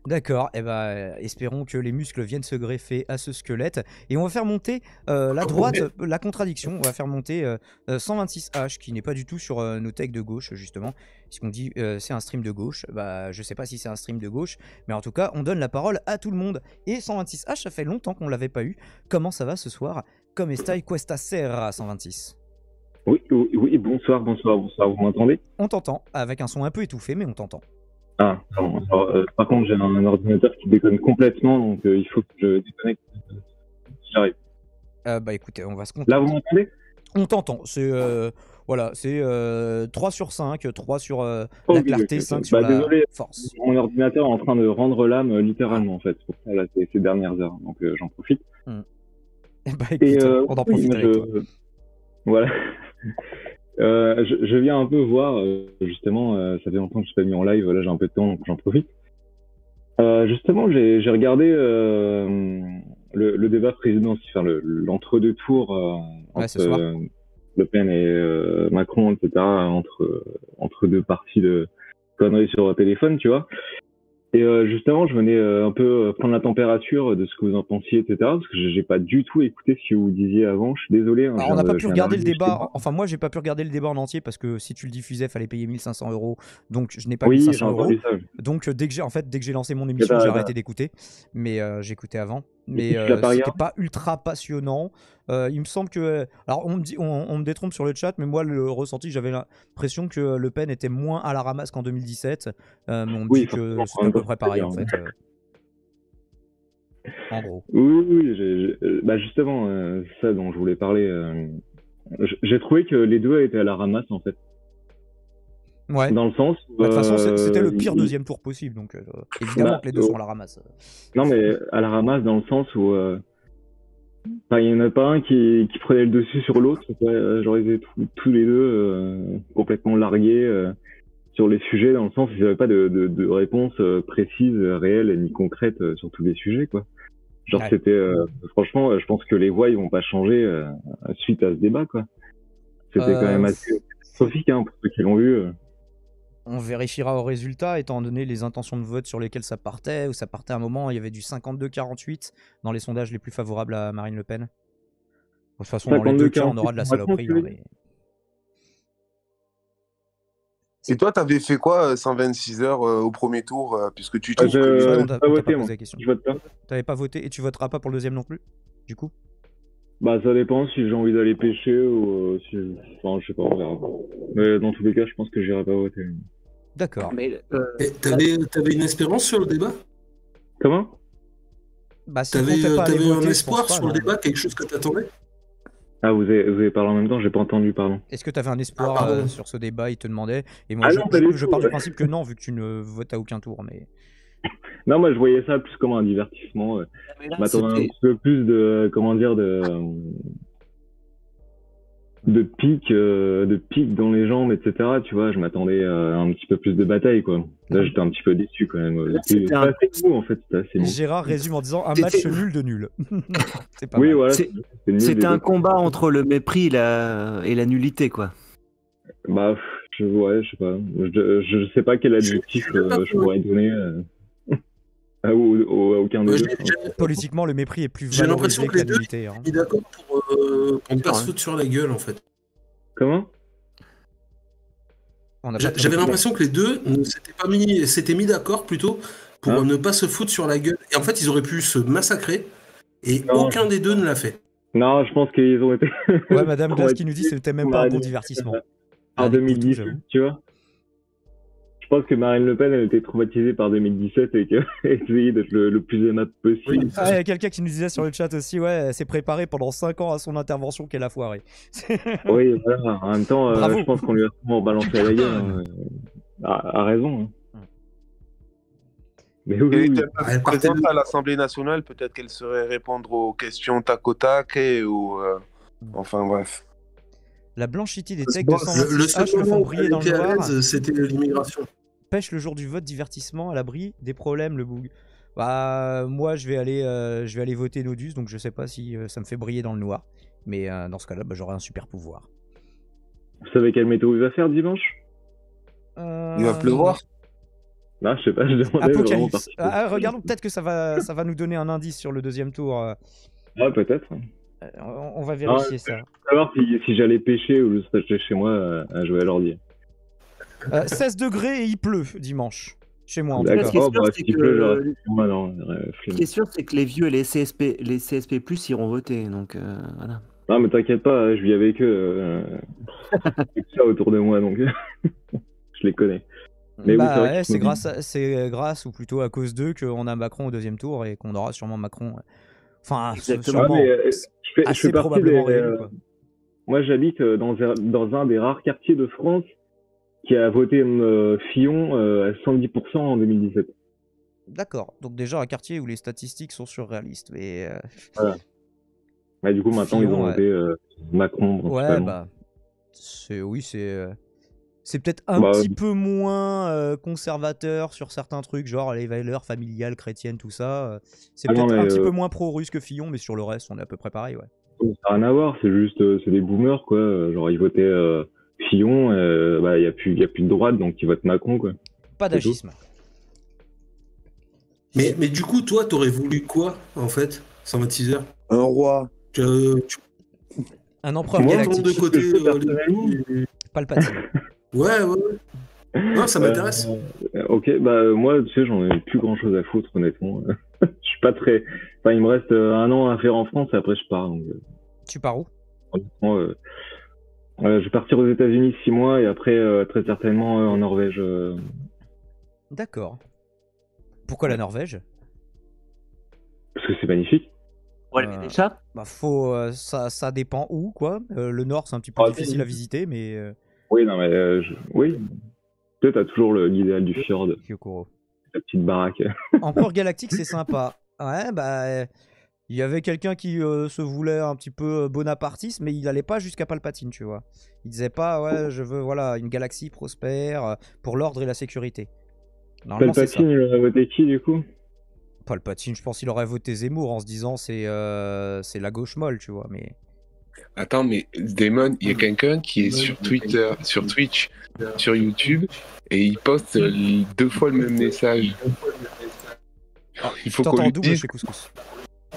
D'accord, et eh ben, espérons que les muscles viennent se greffer à ce squelette. Et on va faire monter euh, la ah droite, euh, la contradiction, on va faire monter 126H, qui n'est pas du tout sur nos techs de gauche, justement. Puisqu'on dit c'est un stream de gauche, bah je sais pas si c'est un stream de gauche, mais en tout cas, on donne la parole à tout le monde. Et 126H, ça fait longtemps qu'on l'avait pas eu. Comment ça va ce soir Comme estai cuesta serra 126 oui, oui, oui, bonsoir, bonsoir, bonsoir, vous m'entendez On t'entend, avec un son un peu étouffé, mais on t'entend. Ah, euh, par contre, j'ai un, ordinateur qui déconne complètement, donc euh, il faut que je déconnecte j'arrive. Euh, bah écoutez, on va se contenter. Là, vous m'entendez On t'entend. C'est euh, voilà, c'est 3 sur 5, 3 sur oh, la clarté, 5 sur bah, la force. Mon ordinateur est en train de rendre l'âme littéralement en fait, pour ça, là, ces, dernières heures, donc j'en profite. Hmm. <laughs> Bah écoutez, Et, on en profite avec Voilà. Euh, je, je, viens un peu voir, euh, justement, euh, ça fait longtemps que je suis pas mis en live, là j'ai un peu de temps, donc j'en profite. Euh, justement, j'ai regardé le, le, débat présidentiel, enfin, l'entre-deux tours entre Le Pen et Macron, etc., entre, entre deux parties de conneries sur téléphone, tu vois. Et euh, justement, je venais euh, un peu euh, prendre la température de ce que vous en pensiez, etc. Parce que j'ai pas du tout écouté ce que vous disiez avant. Je suis désolé. Hein, on n'a pas pu regarder le débat. Enfin, moi, j'ai pas pu regarder le débat en entier parce que si tu le diffusais, il fallait payer 1500 euros. Donc, je n'ai pas pu 1500 euros. Donc, dès que j'ai en fait, dès que j'ai lancé mon émission, j'ai arrêté d'écouter. Mais j'écoutais avant mais euh, c'était pas ultra passionnant. Euh, il me semble que, alors on me dit, détrompe sur le chat, mais moi le ressenti, j'avais l'impression que Le Pen était moins à la ramasse qu'en 2017. Euh, mais on me dit que c'était à peu près pareil en fait. en gros. Oui, oui, bah justement, ça dont je voulais parler. j'ai trouvé que les deux étaient à la ramasse en fait. Ouais. Dans le sens. Où, bah, de toute façon, c'était le euh, pire deuxième tour possible, donc euh, évidemment bah, que les deux euh, sont à la ramasse. Non, mais à la ramasse, dans le sens où. il n'y en a pas un qui, prenait le dessus sur l'autre. Genre, ils étaient tous, les deux complètement largués sur les sujets, dans le sens où n'avaient pas de, de, de, réponse précise, réelle ni concrète sur tous les sujets. Quoi. Genre, c'était. franchement, je pense que les voix, ils vont pas changer suite à ce débat. Quoi. C'était quand même assez sophique hein, pour ceux qui l'ont vu on vérifiera au résultat, étant donné les intentions de vote sur lesquelles ça partait, ou ça partait à un moment, il y avait du 52-48 dans les sondages les plus favorables à Marine Le Pen. De toute façon, dans les deux cas, on aura de la saloperie. Hein, et toi, t'avais fait quoi 126 euh, heures euh, au premier tour euh, Puisque tu ah, t'es je... pas voté, moi. Je vote pas. pas voté et tu voteras pas pour le deuxième non plus Du coup Bah, ça dépend si j'ai envie d'aller pêcher ou si. Enfin, je sais pas, on verra. Mais dans tous les cas, je pense que j'irai pas voter. D'accord. Mais euh, t'avais, une espérance sur le débat Comment bah, T'avais, un espoir sur le débat, quelque chose que t'attendais ah, vous avez, vous avez, parlé en même temps, j'ai pas entendu, pardon. Est-ce que t'avais un ah, espoir euh, sur ce débat Il te demandait. Et moi, ah je, pars du principe que non, vu que tu ne votes à aucun tour. Mais... Non, moi, je voyais ça plus comme un divertissement. Euh. Ah, m'attendais un peu plus de. Comment dire de, de pics euh, de pics dans les jambes etc tu vois je m'attendais à un petit peu plus de bataille quoi là j'étais un petit peu déçu quand même c'est assez fou, en fait assez Gérard résume en disant un match nul de nul <laughs> c'est pas oui, voilà, un combat euh, entre le mépris la... et la nullité quoi bah je vois je sais pas je, je sais pas quel adjectif euh, je pourrais donner <laughs> à, aucun des politiquement le mépris est plus valorisé que, que la nullité hein. d'accord pour euh, pour on pas se foutre sur la gueule en fait. Comment J'avais l'impression que les deux s'étaient mis, d'accord plutôt pour hein ne pas se foutre sur la gueule. Et en fait, ils auraient pu se massacrer et aucun des deux ne l'a fait. Non, je pense qu'ils ont été. ouais, Madame, là, ce qu'il nous dit, c'était même pas un bon divertissement. En 2010, tu vois je pense que Marine Le Pen, elle été traumatisée par 2017 et qu'elle <laughs> essayé d'être le, plus aimable possible. Ah, il y a quelqu'un qui nous disait sur le chat aussi, ouais, elle s'est préparée pendant 5 ans à son intervention qu'elle a foirée. <laughs> oui, voilà. En même temps, euh, je pense qu'on lui a souvent balancé la gueule. Hein. A raison. Hein. Mais oui, ah, elle oui. présente à l'Assemblée nationale, peut-être qu'elle saurait répondre aux questions tac au tac et ou. Euh, mm. Enfin, bref. La blanchité des de le le font briller dans le noir. C'était l'immigration. Pêche le jour du vote, divertissement, à l'abri des problèmes, le boug. Bah, moi, je vais aller, euh, je vais aller voter Nodus, donc je sais pas si euh, ça me fait briller dans le noir. Mais euh, dans ce cas-là, bah, j'aurai un super pouvoir. Vous savez quel météo il va faire dimanche Il va pleuvoir Non, je sais pas, je demandais ah, regardons, peut-être que ça va, ça va nous donner un indice sur le deuxième tour. Ouais, ah, peut-être. Euh, on va vérifier ça. Savoir si, j'allais pêcher ou je chez moi à jouer à l'ordi. 16 euh, degrés et il pleut dimanche. Chez moi, en tout cas. Ce qui est sûr, c'est que les vieux et les CSP, les CSP, iront voter. Donc, euh, voilà. Non, mais t'inquiète pas, je vis avec eux. Euh, <laughs> ça autour de moi, donc <laughs> je les connais. Mais bah, c'est grâce, grâce ou plutôt à cause d'eux qu'on a Macron au deuxième tour et qu'on aura sûrement Macron. Enfin, sûrement. Ah, je probablement euh, Moi, j'habite euh, dans, dans un des rares quartiers de France qui a voté euh, Fillon à 110% en 2017. D'accord. Donc déjà un quartier où les statistiques sont surréalistes. Mais bah, du coup maintenant ils ont voté Macron. Ouais bah c'est oui c'est c'est peut-être un bah, petit euh, peu moins euh, conservateur sur certains trucs, genre les valeurs familiales, chrétiennes, tout ça. Euh, c'est ah peut-être un petit peu moins pro-russe que Fillon, mais sur le reste, on est à peu près pareil, ouais. Oh, ça n'a rien à voir, c'est juste, c'est des boomers, quoi. Genre, ils votaient Fillon Fillon, bah, il y n'y a, plus, y a plus de droite, donc ils votent Macron, quoi. Pas d'agisme. Mais, mais du coup, toi, t'aurais voulu quoi, en fait, 126 heures Un roi. Un empereur galactique. de côté, Palpatine. <laughs> Ouais, ouais. Non, ça m'intéresse. Euh, ok, bah moi, tu sais, j'en ai plus grand chose à foutre, honnêtement. <laughs> je suis pas très. Enfin, il me reste euh, un an à faire en France et après je pars. Euh. Tu pars où Honnêtement, je vais partir aux États-Unis six mois et après, très certainement, en Norvège. D'accord. Pourquoi la Norvège Parce que c'est magnifique. Ouais, mais déjà. Bah faut, ça, ça dépend où, quoi. le nord, c'est un petit peu ah, difficile à visiter, mais. Oui, non, mais euh, oui. Tu as toujours l'idéal du fjord. La petite baraque. <laughs> Empereur <laughs> Galactique, c'est sympa. Ouais, bah. Il y avait quelqu'un qui euh, se voulait un petit peu euh, bonapartiste, mais il n'allait pas jusqu'à Palpatine, tu vois. Il disait pas, ouais, je veux voilà une galaxie prospère euh, pour l'ordre et la sécurité. Palpatine, il aurait voté qui du coup Palpatine, je pense qu'il aurait voté Zemmour en se disant c'est c'est la gauche molle, tu vois. Mais Attends, mais Damon, il y a quelqu'un qui est sur Twitter, sur Twitch, sur YouTube, et il poste deux fois le même message. Ah, il faut qu'on lui Couscous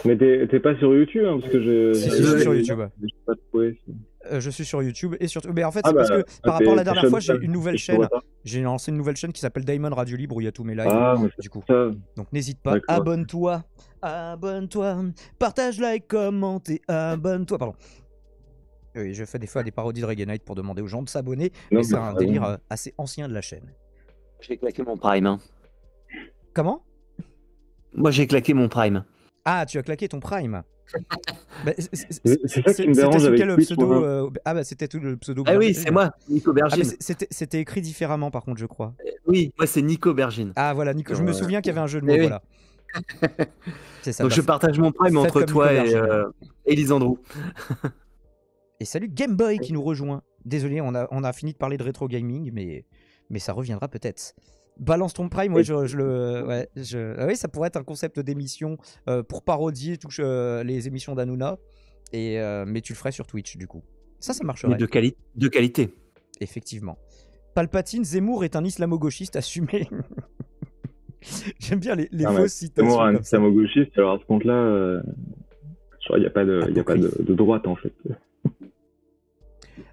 Mais t'es pas sur YouTube, hein, parce que je. Si, si, je suis sur YouTube. Euh, je suis sur YouTube et sur. Mais en fait, ah c'est parce bah, que par rapport à la dernière fois, j'ai une nouvelle chaîne. J'ai lancé une nouvelle chaîne qui s'appelle Damon Radio Libre où il y a tous mes ah, lives. du coup. Donc n'hésite pas, abonne-toi, abonne-toi, partage, like, commente et abonne-toi. Pardon. Oui, je fais des fois des parodies de Reggae Night pour demander aux gens de s'abonner, mais c'est un délire euh, assez ancien de la chaîne. J'ai claqué mon Prime. Hein. Comment Moi, j'ai claqué mon Prime. Ah, tu as claqué ton Prime <laughs> bah, C'était c'est pseudo, hein. euh, Ah bah c'était tout le pseudo. Ah oui, c'est moi, Nico ah, Bergine c'était écrit différemment par contre, je crois. Euh, oui, moi c'est Nico Bergine Ah voilà, Nico, je me souviens qu'il y avait un jeu de eh mots, oui. <laughs> ça, Donc bah, je partage mon prime entre toi et, euh, et salut Game Boy qui nous rejoint. Désolé, on a, on a fini de parler de rétro gaming, mais, mais ça reviendra peut-être. Balance ton prime, ouais, je, le, ah oui, ça pourrait être un concept d'émission euh, pour parodier touche, euh, les émissions d'Anuna. et euh, mais tu le ferais sur Twitch du coup. Ça, ça marcherait. de, qualité. de qualité. Effectivement. Palpatine Zemmour est un islamo-gauchiste assumé. <laughs> J'aime bien les, les ah citations. Zemmour est un islamo-gauchiste, alors à ce compte-là, il n'y a pas, de, y a pas de droite en fait.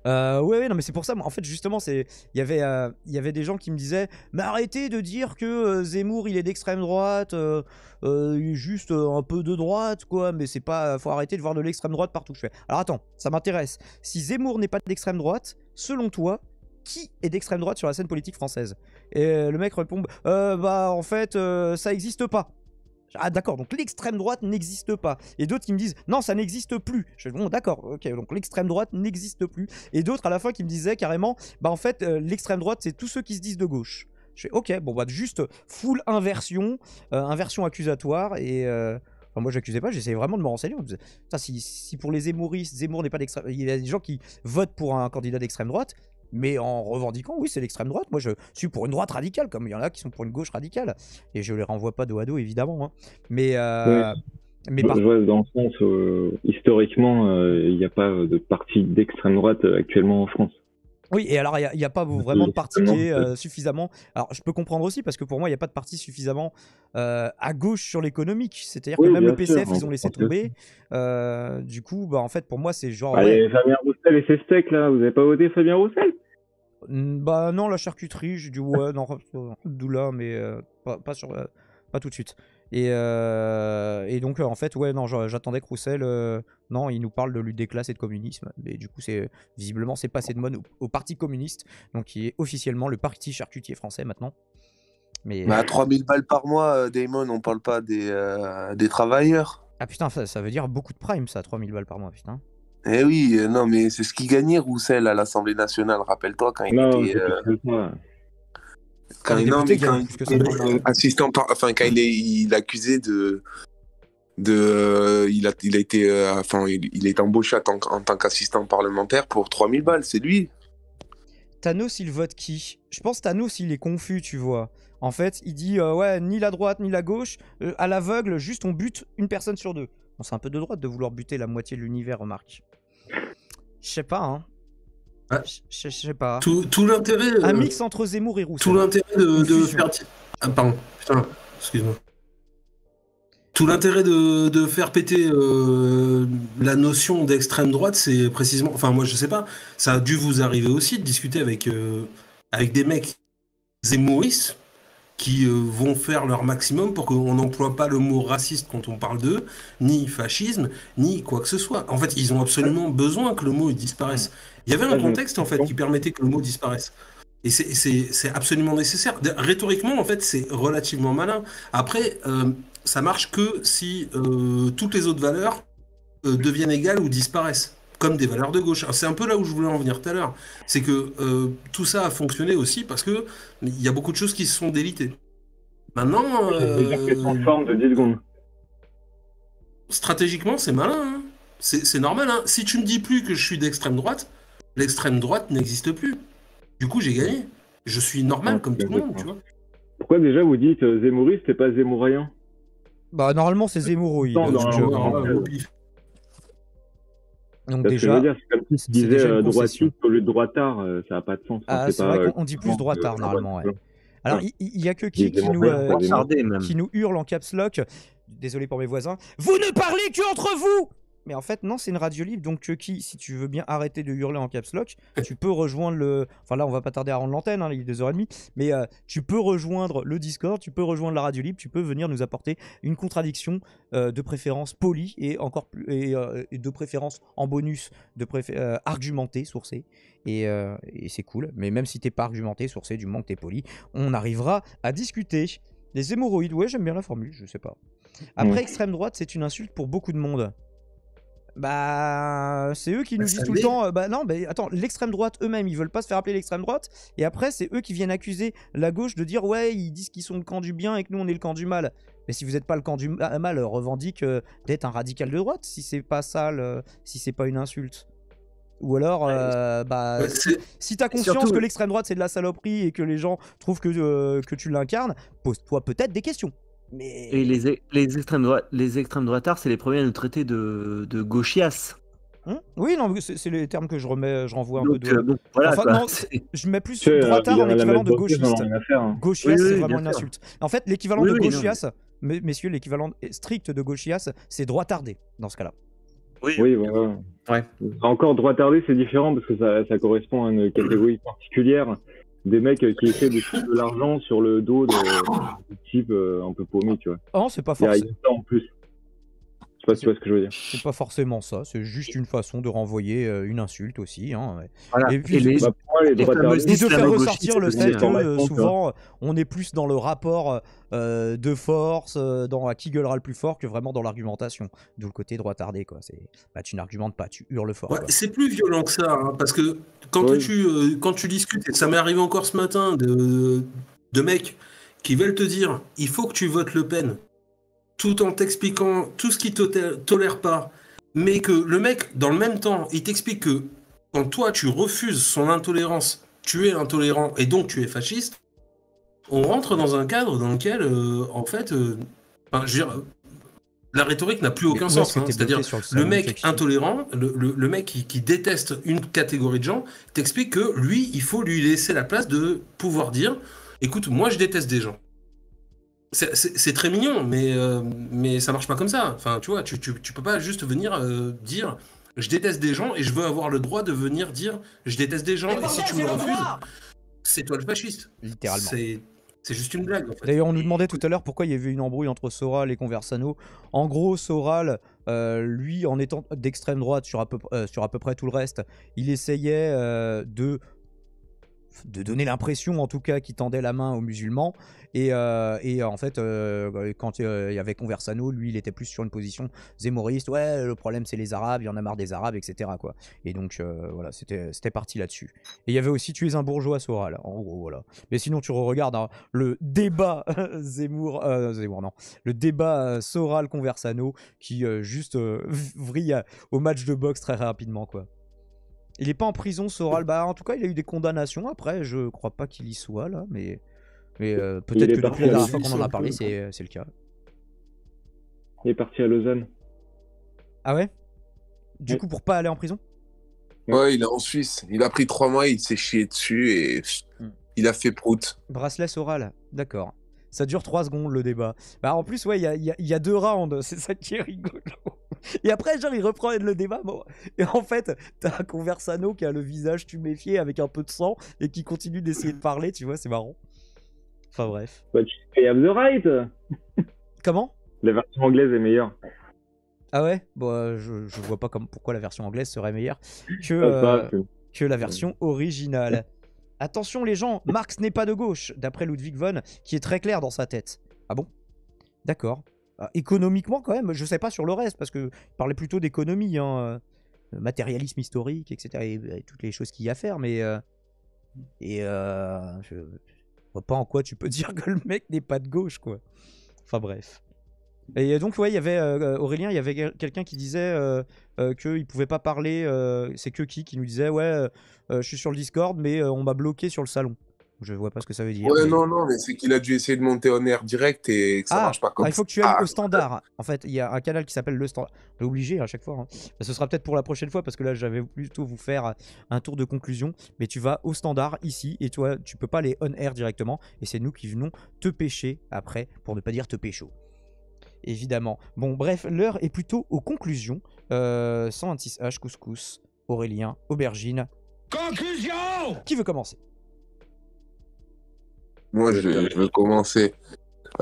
Euh, ouais, non, mais c'est pour ça. En fait, justement, c'est il y avait euh, y avait des gens qui me disaient, mais arrêtez de dire que euh, Zemmour il est d'extrême droite, euh, juste un peu de droite, quoi. Mais c'est pas, faut arrêter de voir de l'extrême droite partout. Je fais. Alors attends, ça m'intéresse. Si Zemmour n'est pas d'extrême droite, selon toi, qui est d'extrême droite sur la scène politique française Et le mec répond, bah en fait, ça n'existe pas. Ah d'accord, donc l'extrême droite n'existe pas. Et d'autres qui me disent non, ça n'existe plus. Je dis bon d'accord, ok, donc l'extrême droite n'existe plus. Et d'autres à la fin qui me disaient carrément, bah en fait euh, l'extrême droite c'est tous ceux qui se disent de gauche. Je fais ok, bon bah juste full inversion, euh, inversion accusatoire et... Euh, moi, j'accusais pas, j'essayais vraiment de me renseigner. ça si, si, pour les Zemmouristes, Zemmour n'est pas d'extrême. Il y a des gens qui votent pour un candidat d'extrême droite, mais en revendiquant, oui, c'est l'extrême droite. Moi, je suis pour une droite radicale, comme il y en a qui sont pour une gauche radicale. Et je les renvoie pas dos à dos, évidemment. Hein. Mais. Euh, mais par... dans le sens euh, historiquement, euh, il n'y a pas de parti d'extrême droite actuellement en France. Oui, et alors il n'y a, pas mmh, vraiment de partie qui est euh, suffisamment. Alors je peux comprendre aussi, parce que pour moi, il n'y a pas de partie suffisamment euh, à gauche sur l'économique. C'est-à-dire que même le PCF, hein, ils ont laissé tomber. Euh, du coup, bah, en fait, pour moi, c'est genre. Allez bah, Fabien Roussel et ses steaks, là, vous n'avez pas voté Fabien Roussel Bah non, la charcuterie, j'ai dit ouais, non, <laughs> d'où là, mais pas, sur, pas tout de suite. Et, euh, et, donc, euh, en fait, ouais, non, j'attendais que Roussel. Euh, non, il nous parle de lutte des classes et de communisme. Mais du coup, c'est visiblement, c'est passé de mode au, Parti communiste, donc qui est officiellement le Parti charcutier français maintenant. Mais, à bah, 3000 balles par mois, Damon, on parle pas des, des travailleurs. Ah putain, ça, veut dire beaucoup de prime, ça, 3000 balles par mois, putain. Eh oui, non, mais c'est ce qui gagnait Roussel à l'Assemblée nationale, rappelle-toi quand il était. Quand, il, assistant il est accusé de de euh, il a été euh, enfin il, est embauché en, tant qu'assistant parlementaire pour 3000 balles, c'est lui. Thanos, il vote qui Je pense Thanos, il est confus, tu vois. En fait, il dit euh, ouais, ni la droite ni la gauche, à l'aveugle, juste on bute une personne sur deux. c'est un peu de droite de vouloir buter la moitié de l'univers, remarque. Je sais pas, hein. Ah. Je, sais pas. Tout, l'intérêt. Euh, Un mix entre Zemmour et Rousseau. Tout l'intérêt de, faire. Ah, pardon, putain, excuse-moi. Tout l'intérêt de, faire péter euh, la notion d'extrême droite, c'est précisément. Enfin, moi, je sais pas. Ça a dû vous arriver aussi de discuter avec, euh, avec des mecs zemmouristes qui euh, vont faire leur maximum pour qu'on n'emploie pas le mot raciste quand on parle d'eux, ni fascisme, ni quoi que ce soit. En fait, ils ont absolument besoin que le mot disparaisse. Il y avait un contexte, en fait, qui permettait que le mot disparaisse. Et c'est absolument nécessaire. Rhétoriquement, en fait, c'est relativement malin. Après, euh, ça marche que si euh, toutes les autres valeurs euh, deviennent égales ou disparaissent comme des valeurs de gauche. C'est un peu là où je voulais en venir tout à l'heure. C'est que euh, tout ça a fonctionné aussi parce que il y a beaucoup de choses qui se sont délitées. Maintenant. Euh, de 10 secondes. Stratégiquement, c'est malin. Hein. C'est normal. Hein. Si tu me dis plus que je suis d'extrême droite, l'extrême droite n'existe plus. Du coup, j'ai gagné. Je suis normal ah, comme tout le monde, tu hein. vois. Pourquoi déjà vous dites euh, Zemmouriste et pas Zemmourien Bah, normalement, c'est Zemmouroi. Non, non, non, donc déjà, c'est je veux dire, comme disais euh, droitard, euh, ça n'a pas de sens. Ah, c'est vrai euh, qu'on dit plus droitard normalement. Ouais. Alors il y n'y a que qui, nous, qui nous hurle en caps lock. Désolé pour mes voisins. Vous ne parlez qu'entre vous mais en fait, non, c'est une radio libre. Donc, Chucky, euh, si tu veux bien arrêter de hurler en caps lock, eh. tu peux rejoindre le. Enfin, là, on va pas tarder à rendre l'antenne, hein, il est 2h30. Mais euh, tu peux rejoindre le Discord, tu peux rejoindre la radio libre, tu peux venir nous apporter une contradiction euh, de préférence polie et encore plus. Et, de préférence en bonus, de argumentée, sourcée. Et, et c'est cool. Mais même si t'es pas argumenté, sourcé, du moins que t'es poli, on arrivera à discuter. Les hémorroïdes, ouais, j'aime bien la formule, je sais pas. Après, extrême droite, c'est une insulte pour beaucoup de monde. Bah, c'est eux qui bah, nous disent tout le temps. Euh, bah non, mais attends, l'extrême droite eux-mêmes, ils veulent pas se faire appeler l'extrême droite. Et après, c'est eux qui viennent accuser la gauche de dire ouais, ils disent qu'ils sont le camp du bien et que nous on est le camp du mal. Mais si vous êtes pas le camp du euh, mal, revendique euh, d'être un radical de droite. Si c'est pas sale si c'est pas une insulte. Ou alors, bah, si, t'as conscience que l'extrême droite c'est de la saloperie et que les gens trouvent que, que tu l'incarnes, pose-toi peut-être des questions. Et les, e-, les, extrêmes droits les extrêmes c'est les premiers à nous traiter de, de gauchias. Hein oui, non, c'est les termes que je remets, je renvoie un peu de. Euh, je mets plus tard en équivalent de gauchiste. Hein. Gauchias, c'est vraiment une insulte. En fait, l'équivalent de gauchias, messieurs, l'équivalent strict de gauchias, c'est droit tardé. dans ce cas-là. Oui, oui voilà. ouais. Encore tardé, c'est différent parce que ça, ça correspond à une catégorie particulière des mecs qui essaient de de l'argent sur le dos de, type euh, un peu paumé, tu vois. Oh, c'est pas forcément ce que je veux dire. C'est pas forcément ça, c'est juste une façon de renvoyer euh, une insulte aussi. Hein, et puis, les, de faire ressortir le fait que euh, hein. souvent, on est plus dans le rapport euh, de force, dans à qui gueulera le plus fort, que vraiment dans l'argumentation. D'où le côté droit tardé, quoi. bah, tu n'argumentes pas, tu hurles fort. c'est plus violent que ça, hein, parce que quand, tu, quand tu discutes, et ça m'est arrivé encore ce matin, de, de mecs qui veulent te dire il faut que tu votes Le Pen tout en t'expliquant tout ce qu'il ne tolère pas, mais que le mec, dans le même temps, il t'explique que quand toi, tu refuses son intolérance, tu es intolérant et donc tu es fasciste, on rentre dans un cadre dans lequel, euh, en fait, euh, la rhétorique n'a plus aucun sens. Hein. C'est-à-dire, le, le mec intolérant, le, mec qui, déteste une catégorie de gens, t'explique que lui, il faut lui laisser la place de pouvoir dire écoute, moi, je déteste des gens. C'est très mignon, mais, euh, mais ça marche pas comme ça. Enfin, tu vois, tu, peux pas juste venir euh, dire je déteste des gens et je veux avoir le droit de venir dire je déteste des gens et, si tu me refuses, c'est toi le fasciste. Littéralement. C'est juste une blague. En fait. D'ailleurs, on nous demandait tout à l'heure pourquoi il y avait une embrouille entre Soral et Conversano. En gros, Soral, euh, lui, en étant d'extrême droite sur à, peu, sur à peu près tout le reste, il essayait de de donner l'impression en tout cas qu'il tendait la main aux musulmans. Et, euh, en fait, euh, quand euh, il y avait Conversano, lui, il était plus sur une position zémoriste. Ouais, le problème c'est les Arabes, il y en a marre des Arabes, etc. Quoi. Et donc voilà, c'était parti là-dessus. Et il y avait aussi Tu es un bourgeois, Soral ». en gros, voilà. Mais sinon, tu regardes hein, le débat <laughs> Zemmour, non, le débat Soral-Conversano qui juste vrille au match de boxe très rapidement, quoi. Il est pas en prison, Soral. Bah, en tout cas, il a eu des condamnations. Après, je crois pas qu'il y soit là, mais, mais euh, peut-être que depuis la dernière fois qu'on en a parlé, c'est le cas. Il est parti à Lausanne. Ah ouais Du coup, pour pas aller en prison Ouais, il est en Suisse. Il a pris trois mois, il s'est chié dessus et hmm. il a fait prout. Bracelet Soral, d'accord. Ça dure trois secondes le débat. Bah, en plus, ouais, il y a, y a deux rounds, <laughs> c'est ça qui est rigolo. Et après, genre, il reprend le débat. Bon. Et en fait, t'as un conversano qui a le visage Tu tuméfié avec un peu de sang et qui continue d'essayer de parler, tu vois, c'est marrant. Enfin bref. Bah, tu the right Comment La version anglaise est meilleure. Ah ouais Bon, euh, je, vois pas comme, pourquoi la version anglaise serait meilleure ah, euh, que, que la version originale. Attention les gens, Marx n'est pas de gauche, d'après Ludwig von, qui est très clair dans sa tête. Ah bon D'accord. Ah, économiquement, quand même, je sais pas sur le reste, parce que je parlais plutôt d'économie, hein, euh, matérialisme historique, etc., et, toutes les choses qu'il y a à faire, mais. Euh, et. Euh, je vois pas en quoi tu peux <laughs> dire que le mec n'est pas de gauche, quoi. Enfin, bref. Et donc, ouais, il y avait Aurélien, il y avait quelqu'un qui disait que il qu'il pouvait pas parler. c'est que qui qui nous disait, ouais, je suis sur le Discord, mais on m'a bloqué sur le salon. Je vois pas ce que ça veut dire. Ouais, non, non, mais c'est qu'il a dû essayer de monter en air direct et que ça ah, marche pas comme ah, Il faut que tu ailles au standard. En fait, il y a un canal qui s'appelle le standard. Obligé à chaque fois. Hein. Bah, ce sera peut-être pour la prochaine fois parce que là, j'avais plutôt vous faire euh, un tour de conclusion. Mais tu vas au standard ici et toi, tu peux pas aller on air directement. Et c'est nous qui venons te pêcher après pour ne pas dire te pécho évidemment. Bon, bref, l'heure est plutôt aux conclusions. 126H, euh, couscous, Aurélien, aubergine. Conclusion Qui veut commencer moi, euh, je, veux commencer.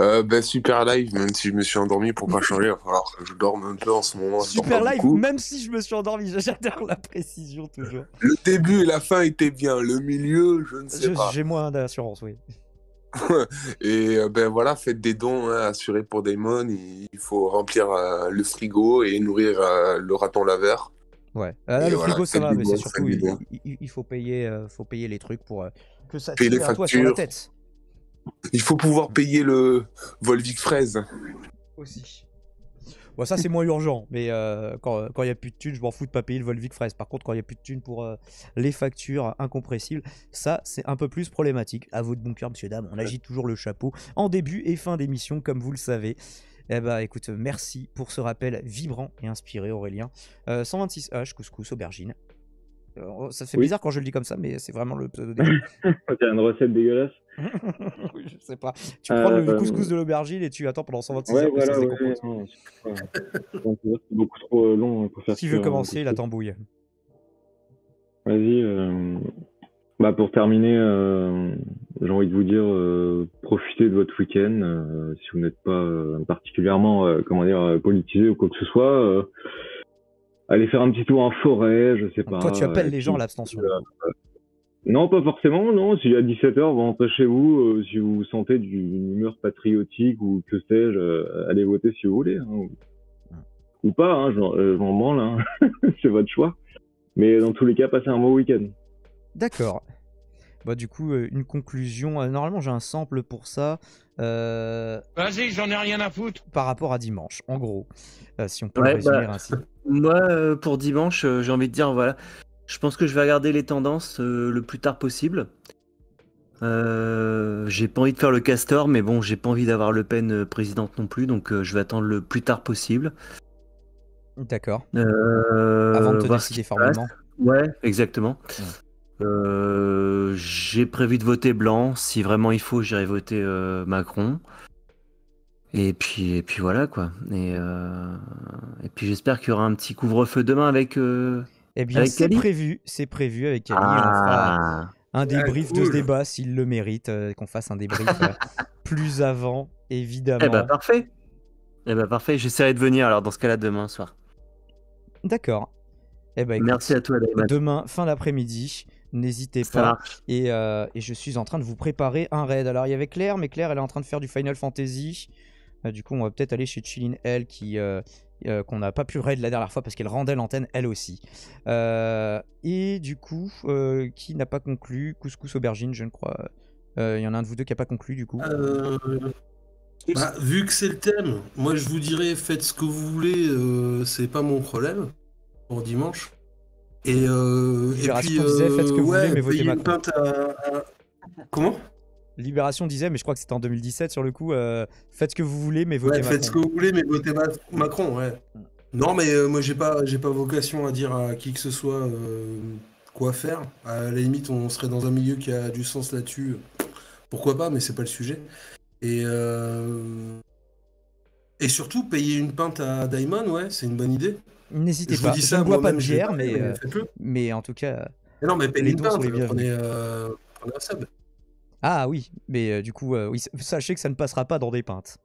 Euh, ben, super live, même si je me suis endormi pour pas changer, il va falloir que je dorme un peu en ce moment. Super live, même si je me suis endormi, <laughs> j'adore la précision toujours. Le début et la fin étaient bien, le milieu, je ne sais pas. J'ai moins d'assurance, oui. <laughs> et euh, ben voilà, faites des dons, hein, assurés pour Damon, il faut remplir le frigo et nourrir le raton laveur. Ouais, ah, le frigo ça va, mais c'est surtout, il, faut, payer, faut payer les trucs pour que ça fait à toi sur la tête. Il faut pouvoir payer le Volvic fraise. Aussi. Bon, ça, c'est moins urgent. Mais euh, quand il n'y a plus de thunes, je m'en fous de pas payer le Volvic fraise. Par contre, quand il n'y a plus de thunes pour euh, les factures incompressibles, ça, c'est un peu plus problématique. À votre bon cœur monsieur, dame, on agit toujours le chapeau en début et fin d'émission, comme vous le savez. Eh bah écoute, merci pour ce rappel vibrant et inspiré, Aurélien. 126H, euh, couscous, aubergine. ça fait bizarre quand je le dis comme ça, mais c'est vraiment le pseudo. c'est <laughs> une recette dégueulasse. <laughs> je sais pas. Tu prends le euh, couscous de l'aubergine et tu attends pendant 126 ouais, heures. Voilà, ouais, c'est beaucoup trop euh, long hein, pour faire. Euh, commencer la tambouille Vas-y. Bah pour terminer, j'ai envie de vous dire profitez de votre week-end. si vous n'êtes pas particulièrement comment dire politisé ou quoi que ce soit, allez faire un petit tour en forêt, je sais pas. Toi, tu appelles les gens à l'abstention. Non, pas forcément, non. Si à 17h, vous rentrez chez vous, euh, si vous vous sentez d'une humeur patriotique ou que sais-je, euh, allez voter si vous voulez. Hein, ou... pas, hein, j'en euh, branle, hein. <laughs> c'est votre choix. Mais dans tous les cas, passez un bon week-end. D'accord. Bah du coup, une conclusion. Normalement, j'ai un sample pour ça. Vas-y, j'en ai rien à foutre. Par rapport à dimanche, en gros. si on peut résumer bah, ainsi. Moi, pour dimanche, j'ai envie de dire, voilà, je pense que je vais regarder les tendances euh, le plus tard possible. Euh, j'ai pas envie de faire le castor, mais bon, j'ai pas envie d'avoir Le Pen euh, présidente non plus, donc je vais attendre le plus tard possible. D'accord. Avant de te décider formellement. Ouais, exactement. j'ai prévu de voter blanc. Si vraiment il faut, j'irai voter Macron. Et puis, et puis voilà quoi. et puis j'espère qu'il y aura un petit couvre-feu demain avec eh bien, c'est prévu, c'est prévu avec Camille. On fera ah, un débrief de ce débat s'il le mérite, euh, qu'on fasse un débrief euh, <laughs> plus avant, eh ben, évidemment. Eh bah parfait. Eh ben parfait. J'essaierai de venir alors dans ce cas-là demain soir. D'accord. Eh ben, Merci à toi. Demain, fin d'après-midi. N'hésitez pas. Euh, et, je suis en train de vous préparer un raid. Alors, il y avait Claire, mais Claire, elle est en train de faire du Final Fantasy. du coup, on va peut-être aller chez Chillin elle qui, euh, qu'on n'a pas pu raid la dernière fois parce qu'elle rendait l'antenne elle aussi. Euh, et du coup, euh, qui n'a pas conclu Couscous Aubergine, je ne crois. Il y en a un de vous deux qui n'a pas conclu du coup. Bah, vu que c'est le thème, moi je vous dirais faites ce que vous voulez, c'est pas mon problème pour dimanche. Et, et puis, faites ce que vous voulez, mais votez Comment Libération disait, mais je crois que c'était en 2017 sur le coup, euh, faites ce que vous voulez, mais votez Macron. Faites ce que vous voulez, mais votez Macron, Non, mais euh, moi, j'ai pas, pas vocation à dire à qui que ce soit euh, quoi faire. À la limite, on serait dans un milieu qui a du sens là-dessus. Pourquoi pas, mais c'est pas le sujet. Et, surtout, payer une pinte à Daimon, ouais, c'est une bonne idée. N'hésitez pas. Dis ça, ne pas de mais, mais, en tout cas. non, mais payez une pinte, prenez ah oui, mais euh, du coup, euh, sachez que ça ne passera pas dans des peintes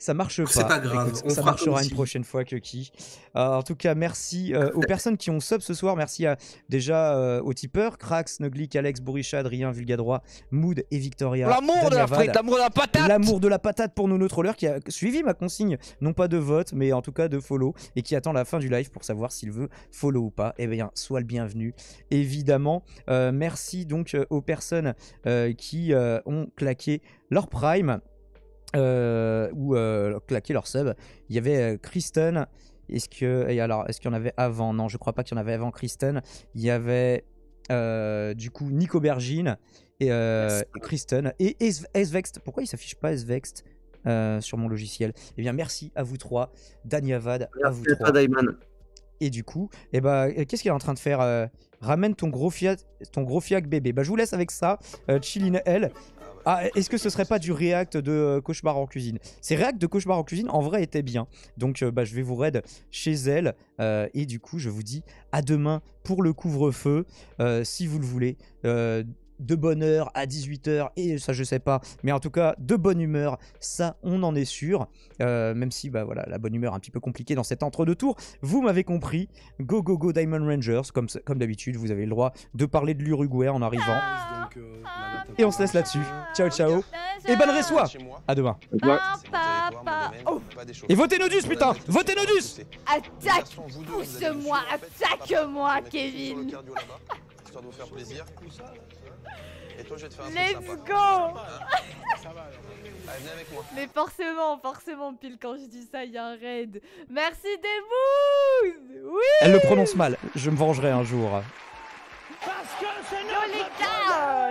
ça marche pas. pas grave. ça marchera une prochaine fois, que qui, euh, en tout cas, merci euh, aux <laughs> personnes qui ont sub ce soir. Merci déjà euh, aux tipeurs Crax, Nuglic, Alex, Bourricha, Adrien, Vulgadroit, Mood et Victoria. L'amour de la de la patate L'amour de la patate pour nos no trollers qui a suivi ma consigne, non pas de vote, mais en tout cas de follow et qui attend la fin du live pour savoir s'il veut follow ou pas. Eh bien, soit le bienvenu, évidemment. merci donc aux personnes qui ont claqué leur prime. Euh, ou euh, claquer leur sub. Il y avait euh, Kristen. Est-ce que et alors est-ce qu'il y en avait avant Non, je crois pas qu'il y en avait avant Kristen. Il y avait du coup Nico Bergine et, Kristen et Svext. Pourquoi il s'affiche pas Svext sur mon logiciel Eh bien merci à vous trois, Daniavad, à vous trois. et du coup, eh ben, qu'est-ce qu'il est en train de faire Ramène ton gros, fiac, ton gros fiac bébé. Bah, je vous laisse avec ça. Chilin elle. Ah, est-ce que ce serait pas du React de euh, Cauchemar en cuisine Ces React de Cauchemar en cuisine, en vrai, étaient bien. Donc, euh, bah, je vais vous raid chez elle. Euh, et du coup, je vous dis à demain pour le couvre-feu, si vous le voulez de bonne heure à 18h, et ça je sais pas, mais en tout cas de bonne humeur, ça on en est sûr, euh, même si bah voilà, la bonne humeur un petit peu compliquée dans cet entre-deux tours, vous m'avez compris, go go go Diamond Rangers, comme, comme d'habitude vous avez le droit de parler de l'Uruguay en arrivant, et on se laisse là-dessus, ciao ciao, et bonne reçoit à demain. Oh. Et votez Nodus putain, votez Nodus Attaque, pousse-moi, attaque-moi Kevin histoire de vous faire plaisir. Et toi, je te faire un Let's go Ça va, avec moi. Mais forcément, forcément, pile quand je dis ça, il y a un raid. Merci des bouses Oui Elle le prononce mal. Je me vengerai un jour. Parce que c'est